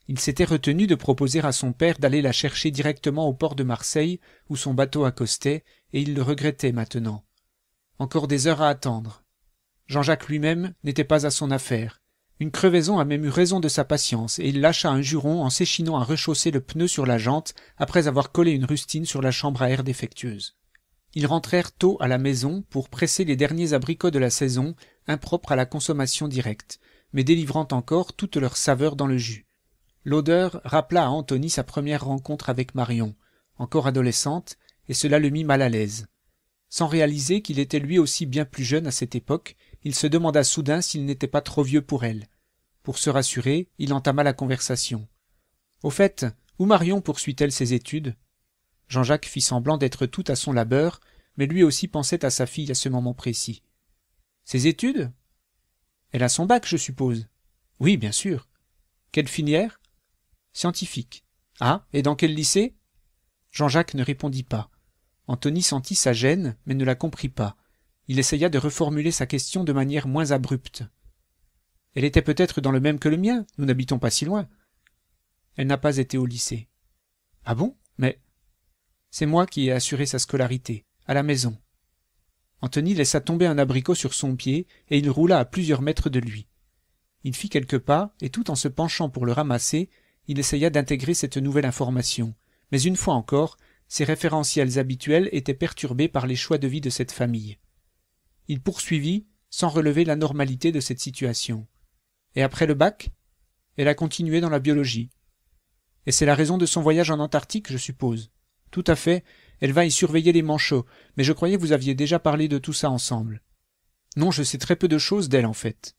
Il s'était retenu de proposer à son père d'aller la chercher directement au port de Marseille, où son bateau accostait, et il le regrettait maintenant. Encore des heures à attendre. Jean-Jacques lui-même n'était pas à son affaire. Une crevaison a même eu raison de sa patience, et il lâcha un juron en s'échinant à rechausser le pneu sur la jante après avoir collé une rustine sur la chambre à air défectueuse. Ils rentrèrent tôt à la maison pour presser les derniers abricots de la saison, impropres à la consommation directe, mais délivrant encore toute leur saveur dans le jus. L'odeur rappela à Anthony sa première rencontre avec Marion, encore adolescente, et cela le mit mal à l'aise. Sans réaliser qu'il était lui aussi bien plus jeune à cette époque, il se demanda soudain s'il n'était pas trop vieux pour elle. Pour se rassurer, il entama la conversation. Au fait, où Marion poursuit-elle ses études Jean-Jacques fit semblant d'être tout à son labeur, mais lui aussi pensait à sa fille à ce moment précis. Ses études elle a son bac, je suppose Oui, bien sûr. Quelle filière Scientifique. Ah, et dans quel lycée Jean-Jacques ne répondit pas. Anthony sentit sa gêne, mais ne la comprit pas. Il essaya de reformuler sa question de manière moins abrupte. Elle était peut-être dans le même que le mien, nous n'habitons pas si loin. Elle n'a pas été au lycée. Ah bon Mais. C'est moi qui ai assuré sa scolarité, à la maison. Anthony laissa tomber un abricot sur son pied, et il roula à plusieurs mètres de lui. Il fit quelques pas, et tout en se penchant pour le ramasser, il essaya d'intégrer cette nouvelle information. Mais une fois encore, ses référentiels habituels étaient perturbés par les choix de vie de cette famille. Il poursuivit, sans relever la normalité de cette situation. Et après le bac Elle a continué dans la biologie. Et c'est la raison de son voyage en Antarctique, je suppose. Tout à fait, elle va y surveiller les manchots, mais je croyais que vous aviez déjà parlé de tout ça ensemble. Non, je sais très peu de choses d'elle en fait.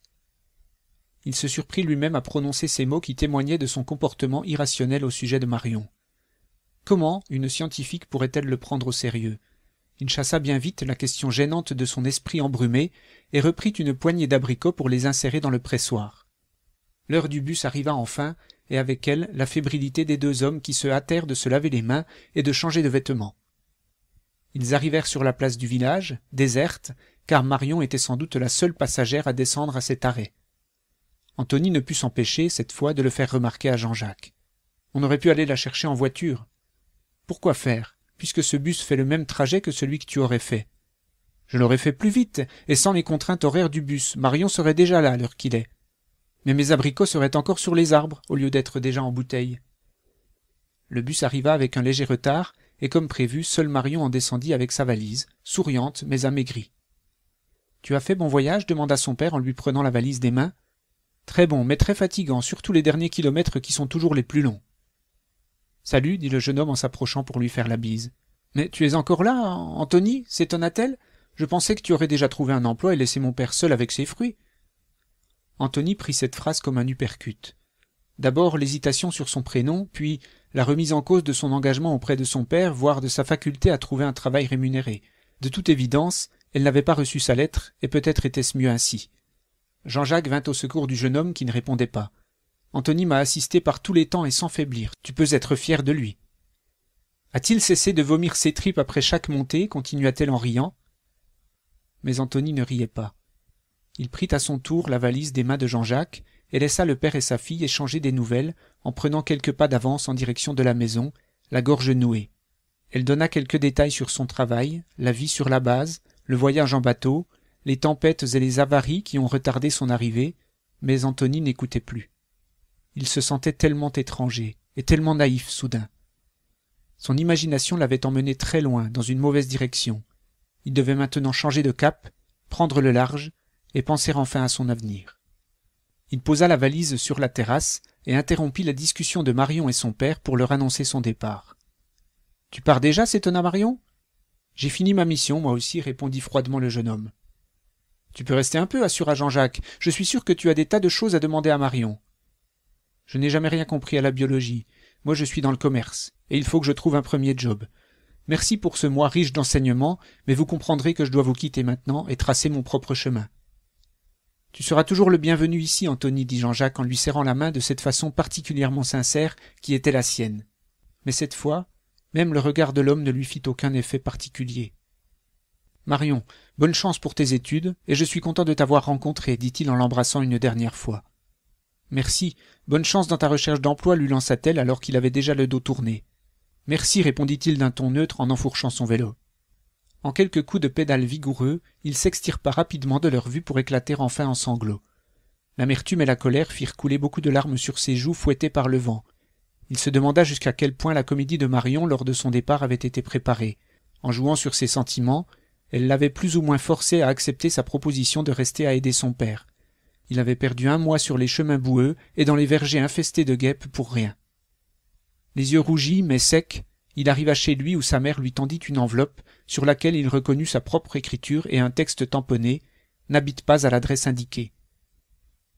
Il se surprit lui-même à prononcer ces mots qui témoignaient de son comportement irrationnel au sujet de Marion. Comment une scientifique pourrait-elle le prendre au sérieux Il chassa bien vite la question gênante de son esprit embrumé et reprit une poignée d'abricots pour les insérer dans le pressoir. L'heure du bus arriva enfin, et avec elle la fébrilité des deux hommes qui se hâtèrent de se laver les mains et de changer de vêtements ils arrivèrent sur la place du village déserte car marion était sans doute la seule passagère à descendre à cet arrêt Anthony ne put s'empêcher cette fois de le faire remarquer à jean-jacques on aurait pu aller la chercher en voiture pourquoi faire puisque ce bus fait le même trajet que celui que tu aurais fait je l'aurais fait plus vite et sans les contraintes horaires du bus marion serait déjà là à l'heure qu'il est mais mes abricots seraient encore sur les arbres au lieu d'être déjà en bouteille le bus arriva avec un léger retard et comme prévu, seul Marion en descendit avec sa valise, souriante mais amaigrie. Tu as fait bon voyage demanda son père en lui prenant la valise des mains. Très bon, mais très fatigant, surtout les derniers kilomètres qui sont toujours les plus longs. Salut, dit le jeune homme en s'approchant pour lui faire la bise. Mais tu es encore là, Anthony s'étonna-t-elle. Je pensais que tu aurais déjà trouvé un emploi et laissé mon père seul avec ses fruits. Anthony prit cette phrase comme un uppercut. D'abord l'hésitation sur son prénom, puis la remise en cause de son engagement auprès de son père, voire de sa faculté à trouver un travail rémunéré. De toute évidence, elle n'avait pas reçu sa lettre, et peut-être était-ce mieux ainsi. Jean-Jacques vint au secours du jeune homme qui ne répondait pas. Anthony m'a assisté par tous les temps et sans faiblir. Tu peux être fier de lui. A-t-il cessé de vomir ses tripes après chaque montée continua-t-elle en riant. Mais Anthony ne riait pas. Il prit à son tour la valise des mains de Jean-Jacques et laissa le père et sa fille échanger des nouvelles en prenant quelques pas d'avance en direction de la maison, la gorge nouée. Elle donna quelques détails sur son travail, la vie sur la base, le voyage en bateau, les tempêtes et les avaries qui ont retardé son arrivée, mais Anthony n'écoutait plus. Il se sentait tellement étranger et tellement naïf soudain. Son imagination l'avait emmené très loin, dans une mauvaise direction. Il devait maintenant changer de cap, prendre le large, et penser enfin à son avenir. Il posa la valise sur la terrasse et interrompit la discussion de Marion et son père pour leur annoncer son départ. Tu pars déjà s'étonna Marion J'ai fini ma mission, moi aussi, répondit froidement le jeune homme. Tu peux rester un peu, assura Jean-Jacques. Je suis sûr que tu as des tas de choses à demander à Marion. Je n'ai jamais rien compris à la biologie. Moi, je suis dans le commerce, et il faut que je trouve un premier job. Merci pour ce mois riche d'enseignements, mais vous comprendrez que je dois vous quitter maintenant et tracer mon propre chemin. Tu seras toujours le bienvenu ici, Anthony, dit Jean-Jacques en lui serrant la main de cette façon particulièrement sincère qui était la sienne. Mais cette fois, même le regard de l'homme ne lui fit aucun effet particulier. Marion, bonne chance pour tes études, et je suis content de t'avoir rencontré, dit-il en l'embrassant une dernière fois. Merci, bonne chance dans ta recherche d'emploi, lui lança-t-elle alors qu'il avait déjà le dos tourné. Merci, répondit-il d'un ton neutre en enfourchant son vélo en quelques coups de pédale vigoureux il s'extirpa rapidement de leur vue pour éclater enfin en sanglots l'amertume et la colère firent couler beaucoup de larmes sur ses joues fouettées par le vent il se demanda jusqu'à quel point la comédie de marion lors de son départ avait été préparée en jouant sur ses sentiments elle l'avait plus ou moins forcé à accepter sa proposition de rester à aider son père il avait perdu un mois sur les chemins boueux et dans les vergers infestés de guêpes pour rien les yeux rougis mais secs il arriva chez lui où sa mère lui tendit une enveloppe sur laquelle il reconnut sa propre écriture et un texte tamponné n'habite pas à l'adresse indiquée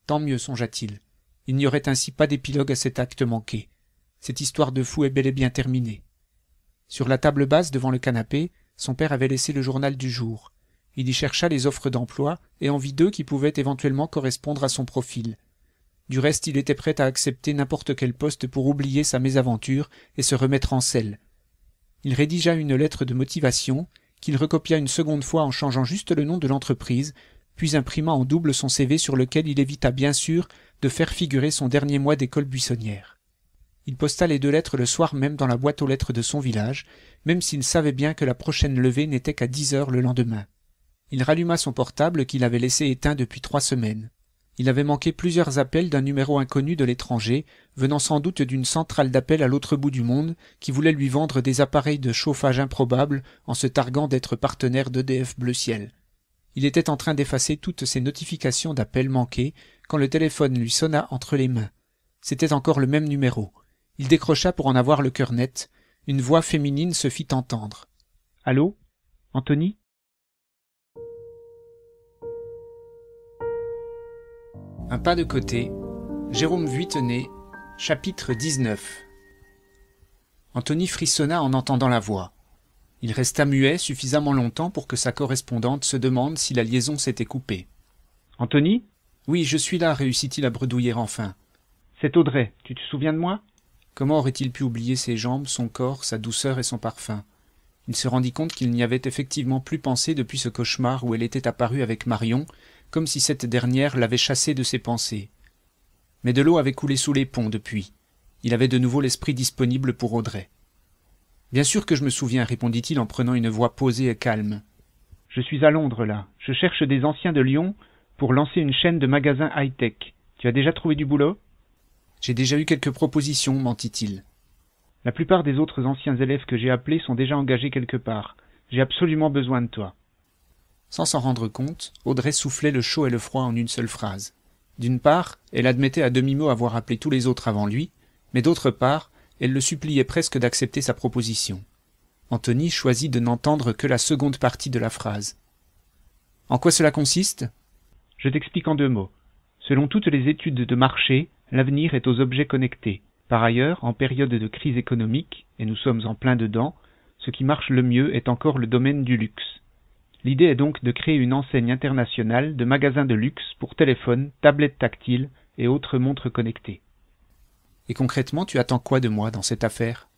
tant mieux songea-t-il il n'y aurait ainsi pas d'épilogue à cet acte manqué cette histoire de fou est bel et bien terminée sur la table basse devant le canapé son père avait laissé le journal du jour il y chercha les offres d'emploi et en vit deux qui pouvaient éventuellement correspondre à son profil du reste, il était prêt à accepter n'importe quel poste pour oublier sa mésaventure et se remettre en selle. Il rédigea une lettre de motivation, qu'il recopia une seconde fois en changeant juste le nom de l'entreprise, puis imprima en double son CV sur lequel il évita bien sûr de faire figurer son dernier mois d'école buissonnière. Il posta les deux lettres le soir même dans la boîte aux lettres de son village, même s'il savait bien que la prochaine levée n'était qu'à dix heures le lendemain. Il ralluma son portable qu'il avait laissé éteint depuis trois semaines. Il avait manqué plusieurs appels d'un numéro inconnu de l'étranger, venant sans doute d'une centrale d'appel à l'autre bout du monde, qui voulait lui vendre des appareils de chauffage improbables en se targuant d'être partenaire d'EDF Bleu Ciel. Il était en train d'effacer toutes ces notifications d'appels manqués quand le téléphone lui sonna entre les mains. C'était encore le même numéro. Il décrocha pour en avoir le cœur net. Une voix féminine se fit entendre. Allô? Anthony? Un pas de côté, Jérôme Vuitenet, chapitre 19. Anthony frissonna en entendant la voix. Il resta muet suffisamment longtemps pour que sa correspondante se demande si la liaison s'était coupée. Anthony Oui, je suis là, réussit-il à bredouiller enfin. C'est Audrey, tu te souviens de moi Comment aurait-il pu oublier ses jambes, son corps, sa douceur et son parfum Il se rendit compte qu'il n'y avait effectivement plus pensé depuis ce cauchemar où elle était apparue avec Marion comme si cette dernière l'avait chassé de ses pensées. Mais de l'eau avait coulé sous les ponts depuis. Il avait de nouveau l'esprit disponible pour Audrey. Bien sûr que je me souviens, répondit-il en prenant une voix posée et calme. Je suis à Londres, là. Je cherche des anciens de Lyon pour lancer une chaîne de magasins high-tech. Tu as déjà trouvé du boulot J'ai déjà eu quelques propositions, mentit-il. La plupart des autres anciens élèves que j'ai appelés sont déjà engagés quelque part. J'ai absolument besoin de toi. Sans s'en rendre compte, Audrey soufflait le chaud et le froid en une seule phrase. D'une part, elle admettait à demi-mot avoir appelé tous les autres avant lui, mais d'autre part, elle le suppliait presque d'accepter sa proposition. Anthony choisit de n'entendre que la seconde partie de la phrase. En quoi cela consiste Je t'explique en deux mots. Selon toutes les études de marché, l'avenir est aux objets connectés. Par ailleurs, en période de crise économique, et nous sommes en plein dedans, ce qui marche le mieux est encore le domaine du luxe. L'idée est donc de créer une enseigne internationale de magasins de luxe pour téléphones, tablettes tactiles et autres montres connectées. Et concrètement, tu attends quoi de moi dans cette affaire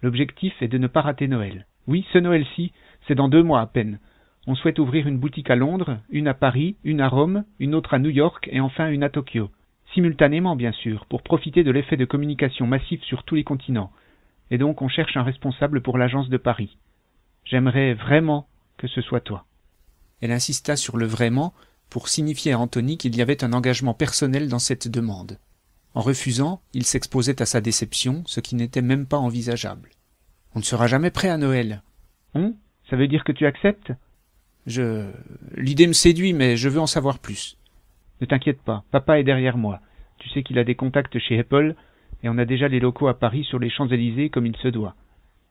L'objectif est de ne pas rater Noël. Oui, ce Noël-ci, c'est dans deux mois à peine. On souhaite ouvrir une boutique à Londres, une à Paris, une à Rome, une autre à New York et enfin une à Tokyo. Simultanément, bien sûr, pour profiter de l'effet de communication massif sur tous les continents. Et donc on cherche un responsable pour l'agence de Paris. J'aimerais vraiment que ce soit toi elle insista sur le vraiment pour signifier à Anthony qu'il y avait un engagement personnel dans cette demande. En refusant, il s'exposait à sa déception, ce qui n'était même pas envisageable. On ne sera jamais prêt à Noël. Hein Ça veut dire que tu acceptes Je. L'idée me séduit, mais je veux en savoir plus. Ne t'inquiète pas, papa est derrière moi. Tu sais qu'il a des contacts chez Apple, et on a déjà les locaux à Paris sur les Champs-Élysées comme il se doit.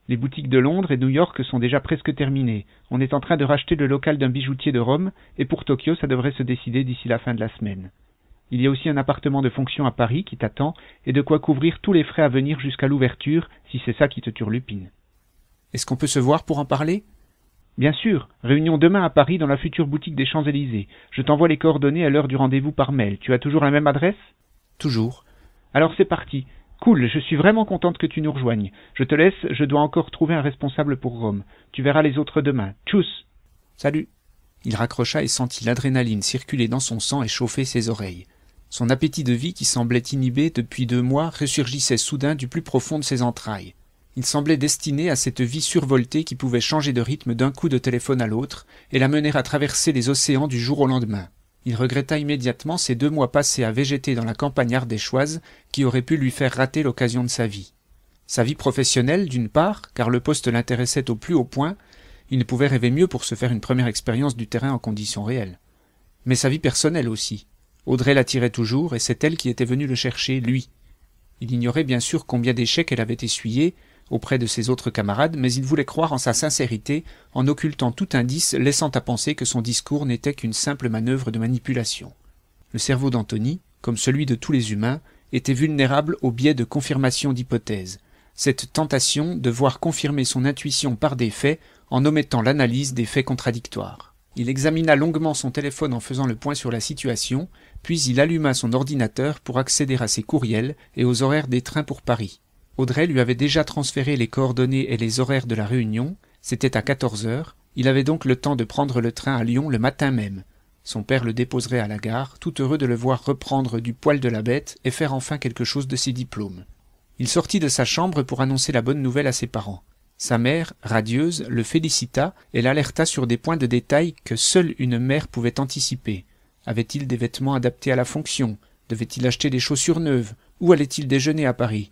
Les boutiques de Londres et New York sont déjà presque terminées. On est en train de racheter le local d'un bijoutier de Rome, et pour Tokyo, ça devrait se décider d'ici la fin de la semaine. Il y a aussi un appartement de fonction à Paris qui t'attend, et de quoi couvrir tous les frais à venir jusqu'à l'ouverture, si c'est ça qui te turlupine. Est-ce qu'on peut se voir pour en parler Bien sûr, réunion demain à Paris dans la future boutique des Champs-Élysées. Je t'envoie les coordonnées à l'heure du rendez-vous par mail. Tu as toujours la même adresse Toujours. Alors c'est parti. Cool, je suis vraiment contente que tu nous rejoignes. Je te laisse, je dois encore trouver un responsable pour Rome. Tu verras les autres demain. Tchuss Salut Il raccrocha et sentit l'adrénaline circuler dans son sang et chauffer ses oreilles. Son appétit de vie, qui semblait inhibé depuis deux mois, ressurgissait soudain du plus profond de ses entrailles. Il semblait destiné à cette vie survoltée qui pouvait changer de rythme d'un coup de téléphone à l'autre et la mener à traverser les océans du jour au lendemain. Il regretta immédiatement ces deux mois passés à végéter dans la campagne ardéchoise qui auraient pu lui faire rater l'occasion de sa vie. Sa vie professionnelle, d'une part, car le poste l'intéressait au plus haut point, il ne pouvait rêver mieux pour se faire une première expérience du terrain en conditions réelles. Mais sa vie personnelle aussi. Audrey l'attirait toujours, et c'est elle qui était venue le chercher, lui. Il ignorait bien sûr combien d'échecs elle avait essuyés, auprès de ses autres camarades, mais il voulait croire en sa sincérité en occultant tout indice laissant à penser que son discours n'était qu'une simple manœuvre de manipulation. Le cerveau d'Anthony, comme celui de tous les humains, était vulnérable au biais de confirmation d'hypothèses, cette tentation de voir confirmer son intuition par des faits en omettant l'analyse des faits contradictoires. Il examina longuement son téléphone en faisant le point sur la situation, puis il alluma son ordinateur pour accéder à ses courriels et aux horaires des trains pour Paris. Audrey lui avait déjà transféré les coordonnées et les horaires de la réunion, c'était à 14 heures, il avait donc le temps de prendre le train à Lyon le matin même. Son père le déposerait à la gare, tout heureux de le voir reprendre du poil de la bête et faire enfin quelque chose de ses diplômes. Il sortit de sa chambre pour annoncer la bonne nouvelle à ses parents. Sa mère, radieuse, le félicita et l'alerta sur des points de détail que seule une mère pouvait anticiper. Avait-il des vêtements adaptés à la fonction Devait-il acheter des chaussures neuves Où allait-il déjeuner à Paris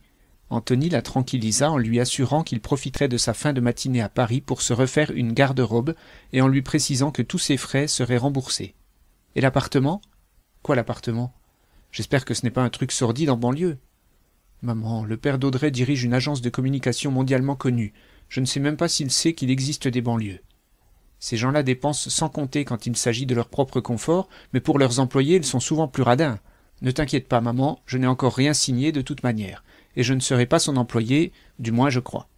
Anthony la tranquillisa en lui assurant qu'il profiterait de sa fin de matinée à Paris pour se refaire une garde-robe et en lui précisant que tous ses frais seraient remboursés. Et l'appartement Quoi l'appartement J'espère que ce n'est pas un truc sordide en banlieue. Maman, le père d'Audrey dirige une agence de communication mondialement connue. Je ne sais même pas s'il sait qu'il existe des banlieues. Ces gens-là dépensent sans compter quand il s'agit de leur propre confort, mais pour leurs employés, ils sont souvent plus radins. Ne t'inquiète pas, maman, je n'ai encore rien signé de toute manière et je ne serai pas son employé, du moins je crois.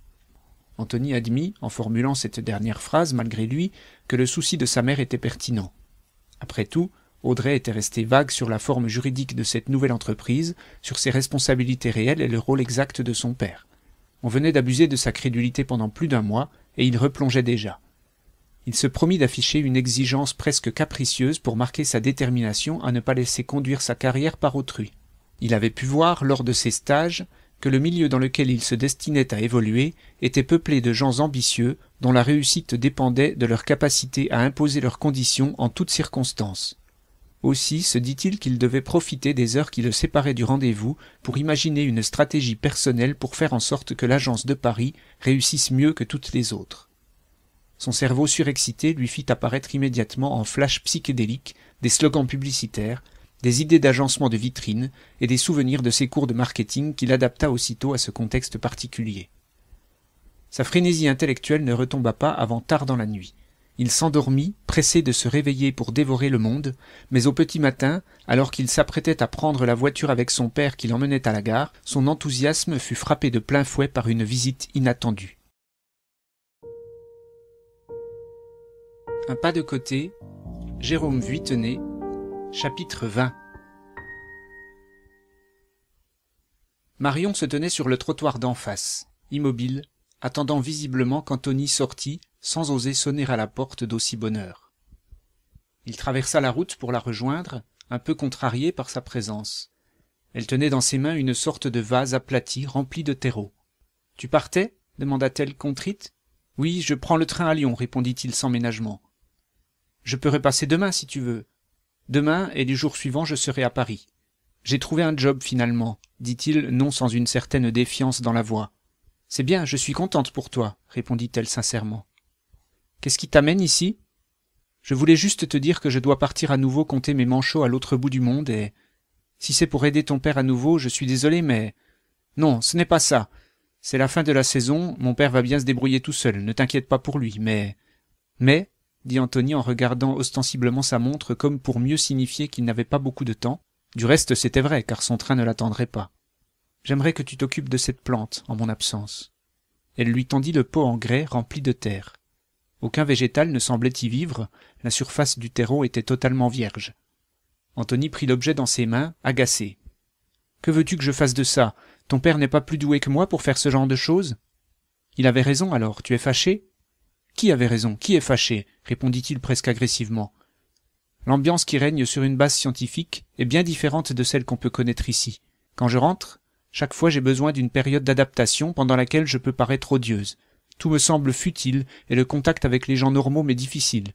Anthony admit, en formulant cette dernière phrase malgré lui, que le souci de sa mère était pertinent. Après tout, Audrey était resté vague sur la forme juridique de cette nouvelle entreprise, sur ses responsabilités réelles et le rôle exact de son père. On venait d'abuser de sa crédulité pendant plus d'un mois, et il replongeait déjà. Il se promit d'afficher une exigence presque capricieuse pour marquer sa détermination à ne pas laisser conduire sa carrière par autrui. Il avait pu voir, lors de ses stages, que le milieu dans lequel il se destinait à évoluer était peuplé de gens ambitieux dont la réussite dépendait de leur capacité à imposer leurs conditions en toutes circonstances. Aussi se dit-il qu'il devait profiter des heures qui le séparaient du rendez-vous pour imaginer une stratégie personnelle pour faire en sorte que l'agence de Paris réussisse mieux que toutes les autres. Son cerveau surexcité lui fit apparaître immédiatement en flash psychédélique des slogans publicitaires, des idées d'agencement de vitrines et des souvenirs de ses cours de marketing qu'il adapta aussitôt à ce contexte particulier. Sa frénésie intellectuelle ne retomba pas avant tard dans la nuit. Il s'endormit, pressé de se réveiller pour dévorer le monde, mais au petit matin, alors qu'il s'apprêtait à prendre la voiture avec son père qui l'emmenait à la gare, son enthousiasme fut frappé de plein fouet par une visite inattendue. Un pas de côté, Jérôme Vuittenet Chapitre 20 Marion se tenait sur le trottoir d'en face, immobile, attendant visiblement qu'Anthony sortît sans oser sonner à la porte d'aussi bonne heure. Il traversa la route pour la rejoindre, un peu contrarié par sa présence. Elle tenait dans ses mains une sorte de vase aplati rempli de terreau. Tu partais demanda-t-elle contrite. Oui, je prends le train à Lyon, répondit-il sans ménagement. Je peux repasser demain si tu veux. Demain et du jour suivant, je serai à Paris. J'ai trouvé un job finalement, dit-il, non sans une certaine défiance dans la voix. C'est bien, je suis contente pour toi, répondit-elle sincèrement. Qu'est-ce qui t'amène ici Je voulais juste te dire que je dois partir à nouveau compter mes manchots à l'autre bout du monde et. Si c'est pour aider ton père à nouveau, je suis désolé, mais. Non, ce n'est pas ça. C'est la fin de la saison, mon père va bien se débrouiller tout seul, ne t'inquiète pas pour lui, mais. Mais dit Anthony en regardant ostensiblement sa montre comme pour mieux signifier qu'il n'avait pas beaucoup de temps. Du reste, c'était vrai, car son train ne l'attendrait pas. J'aimerais que tu t'occupes de cette plante, en mon absence. Elle lui tendit le pot en grès rempli de terre. Aucun végétal ne semblait y vivre, la surface du terreau était totalement vierge. Anthony prit l'objet dans ses mains, agacé. Que veux-tu que je fasse de ça Ton père n'est pas plus doué que moi pour faire ce genre de choses Il avait raison alors, tu es fâché qui avait raison Qui est fâché répondit-il presque agressivement. L'ambiance qui règne sur une base scientifique est bien différente de celle qu'on peut connaître ici. Quand je rentre, chaque fois j'ai besoin d'une période d'adaptation pendant laquelle je peux paraître odieuse. Tout me semble futile et le contact avec les gens normaux m'est difficile.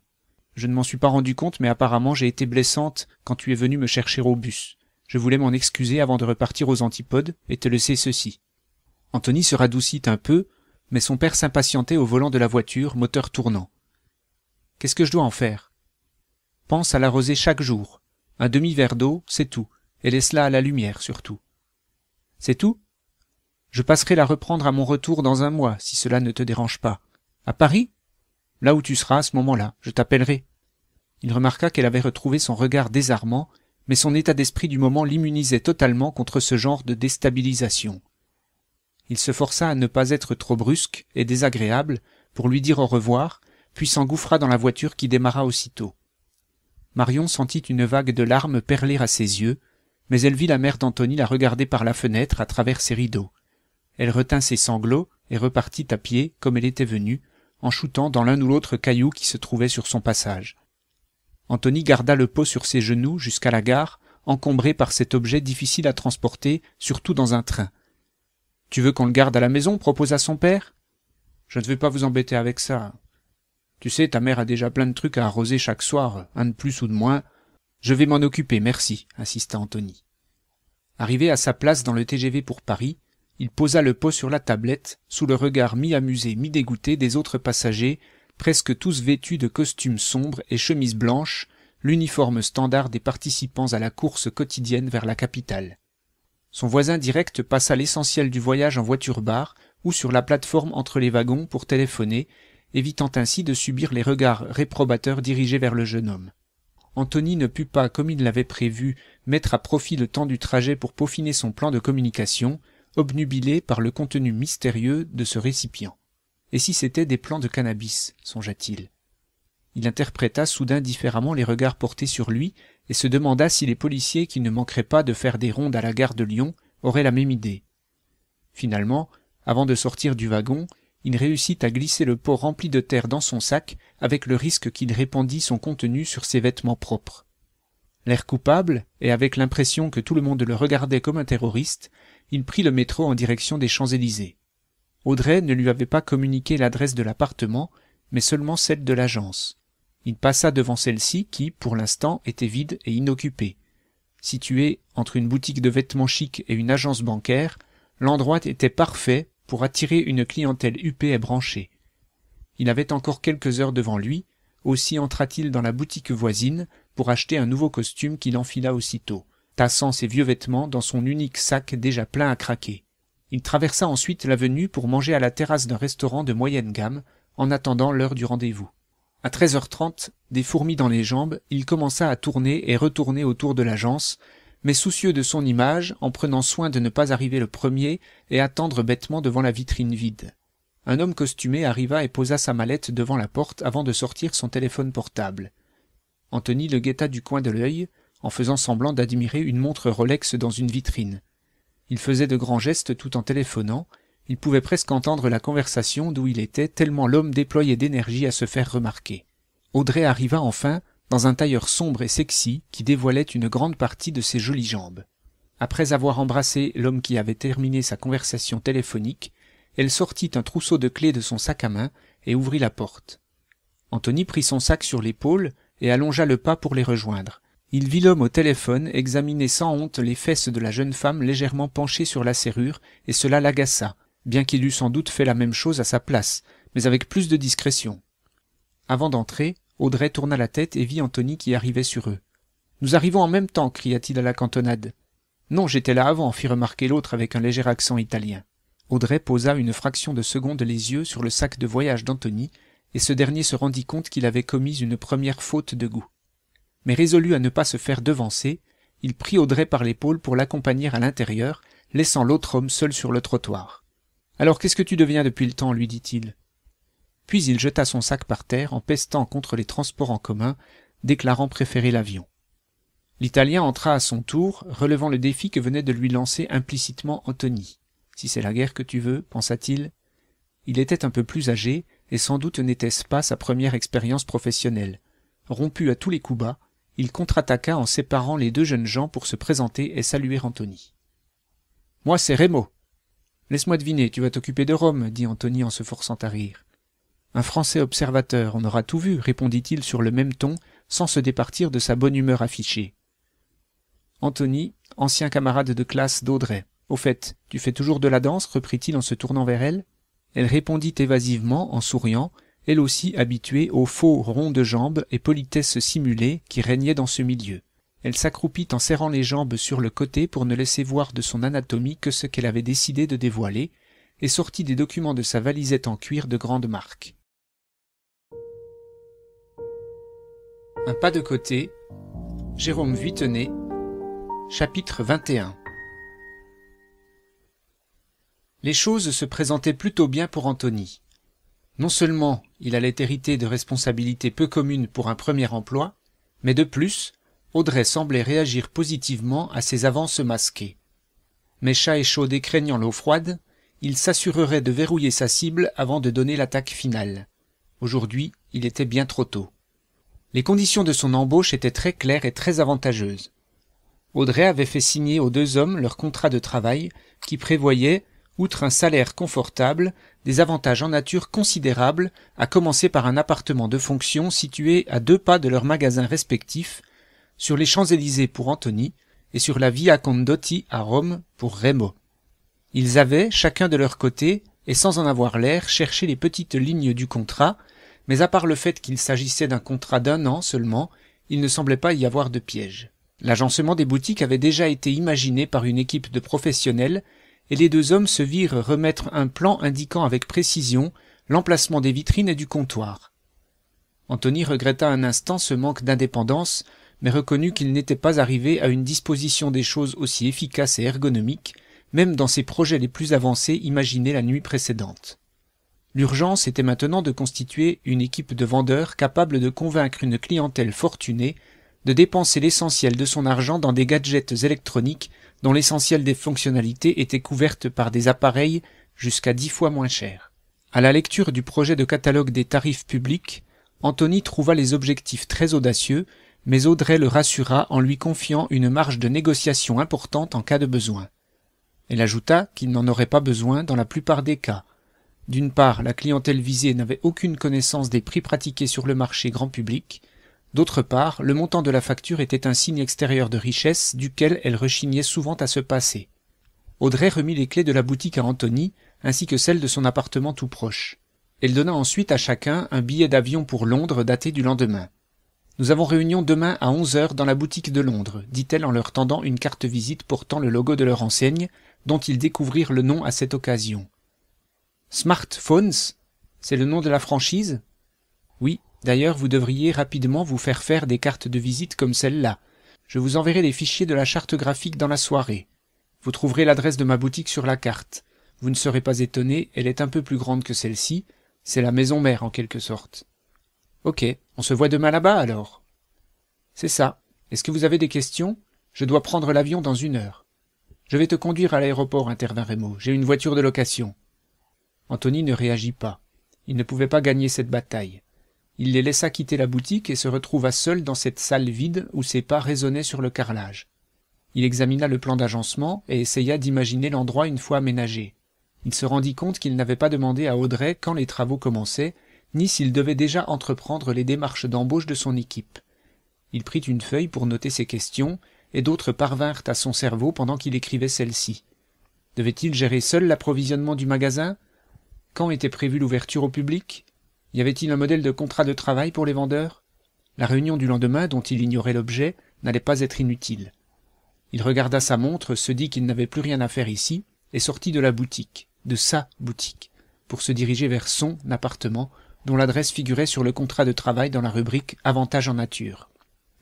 Je ne m'en suis pas rendu compte, mais apparemment j'ai été blessante quand tu es venu me chercher au bus. Je voulais m'en excuser avant de repartir aux antipodes et te laisser ceci. Anthony se radoucit un peu mais son père s'impatientait au volant de la voiture, moteur tournant. Qu'est-ce que je dois en faire Pense à l'arroser chaque jour. Un demi-verre d'eau, c'est tout, et laisse-la à la lumière surtout. C'est tout Je passerai la reprendre à mon retour dans un mois, si cela ne te dérange pas. À Paris Là où tu seras à ce moment-là, je t'appellerai. Il remarqua qu'elle avait retrouvé son regard désarmant, mais son état d'esprit du moment l'immunisait totalement contre ce genre de déstabilisation il se força à ne pas être trop brusque et désagréable pour lui dire au revoir, puis s'engouffra dans la voiture qui démarra aussitôt. Marion sentit une vague de larmes perler à ses yeux, mais elle vit la mère d'Anthony la regarder par la fenêtre à travers ses rideaux. Elle retint ses sanglots et repartit à pied, comme elle était venue, en shootant dans l'un ou l'autre caillou qui se trouvait sur son passage. Anthony garda le pot sur ses genoux jusqu'à la gare, encombré par cet objet difficile à transporter, surtout dans un train. Tu veux qu'on le garde à la maison proposa son père. Je ne veux pas vous embêter avec ça. Tu sais, ta mère a déjà plein de trucs à arroser chaque soir, un de plus ou de moins. Je vais m'en occuper, merci, insista Anthony. Arrivé à sa place dans le TGV pour Paris, il posa le pot sur la tablette, sous le regard mi-amusé, mi-dégoûté des autres passagers, presque tous vêtus de costumes sombres et chemises blanches, l'uniforme standard des participants à la course quotidienne vers la capitale. Son voisin direct passa l'essentiel du voyage en voiture barre ou sur la plateforme entre les wagons pour téléphoner, évitant ainsi de subir les regards réprobateurs dirigés vers le jeune homme. Anthony ne put pas, comme il l'avait prévu, mettre à profit le temps du trajet pour peaufiner son plan de communication, obnubilé par le contenu mystérieux de ce récipient. Et si c'était des plans de cannabis, songea-t-il. Il interpréta soudain différemment les regards portés sur lui et se demanda si les policiers qui ne manqueraient pas de faire des rondes à la gare de Lyon auraient la même idée. Finalement, avant de sortir du wagon, il réussit à glisser le pot rempli de terre dans son sac avec le risque qu'il répandît son contenu sur ses vêtements propres. L'air coupable, et avec l'impression que tout le monde le regardait comme un terroriste, il prit le métro en direction des Champs-Élysées. Audrey ne lui avait pas communiqué l'adresse de l'appartement, mais seulement celle de l'agence. Il passa devant celle-ci qui, pour l'instant, était vide et inoccupée. Située entre une boutique de vêtements chics et une agence bancaire, l'endroit était parfait pour attirer une clientèle huppée et branchée. Il avait encore quelques heures devant lui, aussi entra-t-il dans la boutique voisine pour acheter un nouveau costume qu'il enfila aussitôt, tassant ses vieux vêtements dans son unique sac déjà plein à craquer. Il traversa ensuite l'avenue pour manger à la terrasse d'un restaurant de moyenne gamme, en attendant l'heure du rendez-vous. À 13h30, des fourmis dans les jambes, il commença à tourner et retourner autour de l'agence, mais soucieux de son image, en prenant soin de ne pas arriver le premier et attendre bêtement devant la vitrine vide. Un homme costumé arriva et posa sa mallette devant la porte avant de sortir son téléphone portable. Anthony le guetta du coin de l'œil, en faisant semblant d'admirer une montre Rolex dans une vitrine. Il faisait de grands gestes tout en téléphonant, il pouvait presque entendre la conversation d'où il était, tellement l'homme déployait d'énergie à se faire remarquer. Audrey arriva enfin, dans un tailleur sombre et sexy qui dévoilait une grande partie de ses jolies jambes. Après avoir embrassé l'homme qui avait terminé sa conversation téléphonique, elle sortit un trousseau de clés de son sac à main et ouvrit la porte. Anthony prit son sac sur l'épaule et allongea le pas pour les rejoindre. Il vit l'homme au téléphone examiner sans honte les fesses de la jeune femme légèrement penchée sur la serrure, et cela l'agaça, bien qu'il eût sans doute fait la même chose à sa place, mais avec plus de discrétion. Avant d'entrer, Audrey tourna la tête et vit Anthony qui arrivait sur eux. Nous arrivons en même temps, cria-t-il à la cantonade. Non, j'étais là avant, fit remarquer l'autre avec un léger accent italien. Audrey posa une fraction de seconde les yeux sur le sac de voyage d'Anthony, et ce dernier se rendit compte qu'il avait commis une première faute de goût. Mais résolu à ne pas se faire devancer, il prit Audrey par l'épaule pour l'accompagner à l'intérieur, laissant l'autre homme seul sur le trottoir. Alors qu'est-ce que tu deviens depuis le temps lui dit-il. Puis il jeta son sac par terre en pestant contre les transports en commun, déclarant préférer l'avion. L'Italien entra à son tour, relevant le défi que venait de lui lancer implicitement Anthony. Si c'est la guerre que tu veux, pensa-t-il. Il était un peu plus âgé, et sans doute n'était-ce pas sa première expérience professionnelle. Rompu à tous les coups bas, il contre-attaqua en séparant les deux jeunes gens pour se présenter et saluer Anthony. Moi, c'est Remo !» Laisse-moi deviner, tu vas t'occuper de Rome, dit Anthony en se forçant à rire. Un Français observateur, on aura tout vu, répondit-il sur le même ton, sans se départir de sa bonne humeur affichée. Anthony, ancien camarade de classe d'Audrey. Au fait, tu fais toujours de la danse reprit-il en se tournant vers elle. Elle répondit évasivement, en souriant, elle aussi habituée aux faux ronds de jambes et politesses simulées qui régnaient dans ce milieu. Elle s'accroupit en serrant les jambes sur le côté pour ne laisser voir de son anatomie que ce qu'elle avait décidé de dévoiler, et sortit des documents de sa valisette en cuir de grande marque. Un pas de côté, Jérôme Vuittenay, chapitre 21. Les choses se présentaient plutôt bien pour Anthony. Non seulement il allait hériter de responsabilités peu communes pour un premier emploi, mais de plus, Audrey semblait réagir positivement à ses avances masquées. Mais chat et chaud et craignant l'eau froide, il s'assurerait de verrouiller sa cible avant de donner l'attaque finale. Aujourd'hui, il était bien trop tôt. Les conditions de son embauche étaient très claires et très avantageuses. Audrey avait fait signer aux deux hommes leur contrat de travail qui prévoyait, outre un salaire confortable, des avantages en nature considérables, à commencer par un appartement de fonction situé à deux pas de leurs magasins respectifs sur les Champs-Élysées pour Anthony et sur la Via Condotti à Rome pour Remo. Ils avaient, chacun de leur côté, et sans en avoir l'air, cherché les petites lignes du contrat, mais à part le fait qu'il s'agissait d'un contrat d'un an seulement, il ne semblait pas y avoir de piège. L'agencement des boutiques avait déjà été imaginé par une équipe de professionnels, et les deux hommes se virent remettre un plan indiquant avec précision l'emplacement des vitrines et du comptoir. Anthony regretta un instant ce manque d'indépendance, mais reconnut qu'il n'était pas arrivé à une disposition des choses aussi efficace et ergonomique, même dans ses projets les plus avancés imaginés la nuit précédente. L'urgence était maintenant de constituer une équipe de vendeurs capable de convaincre une clientèle fortunée de dépenser l'essentiel de son argent dans des gadgets électroniques dont l'essentiel des fonctionnalités était couverte par des appareils jusqu'à dix fois moins chers. À la lecture du projet de catalogue des tarifs publics, Anthony trouva les objectifs très audacieux mais Audrey le rassura en lui confiant une marge de négociation importante en cas de besoin. Elle ajouta qu'il n'en aurait pas besoin dans la plupart des cas. D'une part, la clientèle visée n'avait aucune connaissance des prix pratiqués sur le marché grand public. D'autre part, le montant de la facture était un signe extérieur de richesse duquel elle rechignait souvent à se passer. Audrey remit les clés de la boutique à Anthony, ainsi que celles de son appartement tout proche. Elle donna ensuite à chacun un billet d'avion pour Londres daté du lendemain. Nous avons réunion demain à 11 heures dans la boutique de Londres, dit-elle en leur tendant une carte visite portant le logo de leur enseigne, dont ils découvrirent le nom à cette occasion. Smartphones C'est le nom de la franchise Oui, d'ailleurs, vous devriez rapidement vous faire faire des cartes de visite comme celle-là. Je vous enverrai les fichiers de la charte graphique dans la soirée. Vous trouverez l'adresse de ma boutique sur la carte. Vous ne serez pas étonné, elle est un peu plus grande que celle-ci. C'est la maison mère en quelque sorte. Ok, on se voit demain là-bas alors. C'est ça. Est-ce que vous avez des questions Je dois prendre l'avion dans une heure. Je vais te conduire à l'aéroport, intervint Remo. J'ai une voiture de location. Anthony ne réagit pas. Il ne pouvait pas gagner cette bataille. Il les laissa quitter la boutique et se retrouva seul dans cette salle vide où ses pas résonnaient sur le carrelage. Il examina le plan d'agencement et essaya d'imaginer l'endroit une fois aménagé. Il se rendit compte qu'il n'avait pas demandé à Audrey quand les travaux commençaient ni s'il devait déjà entreprendre les démarches d'embauche de son équipe. Il prit une feuille pour noter ses questions, et d'autres parvinrent à son cerveau pendant qu'il écrivait celle-ci. Devait-il gérer seul l'approvisionnement du magasin Quand était prévue l'ouverture au public Y avait-il un modèle de contrat de travail pour les vendeurs La réunion du lendemain, dont il ignorait l'objet, n'allait pas être inutile. Il regarda sa montre, se dit qu'il n'avait plus rien à faire ici, et sortit de la boutique, de sa boutique, pour se diriger vers son appartement, dont l'adresse figurait sur le contrat de travail dans la rubrique Avantages en nature.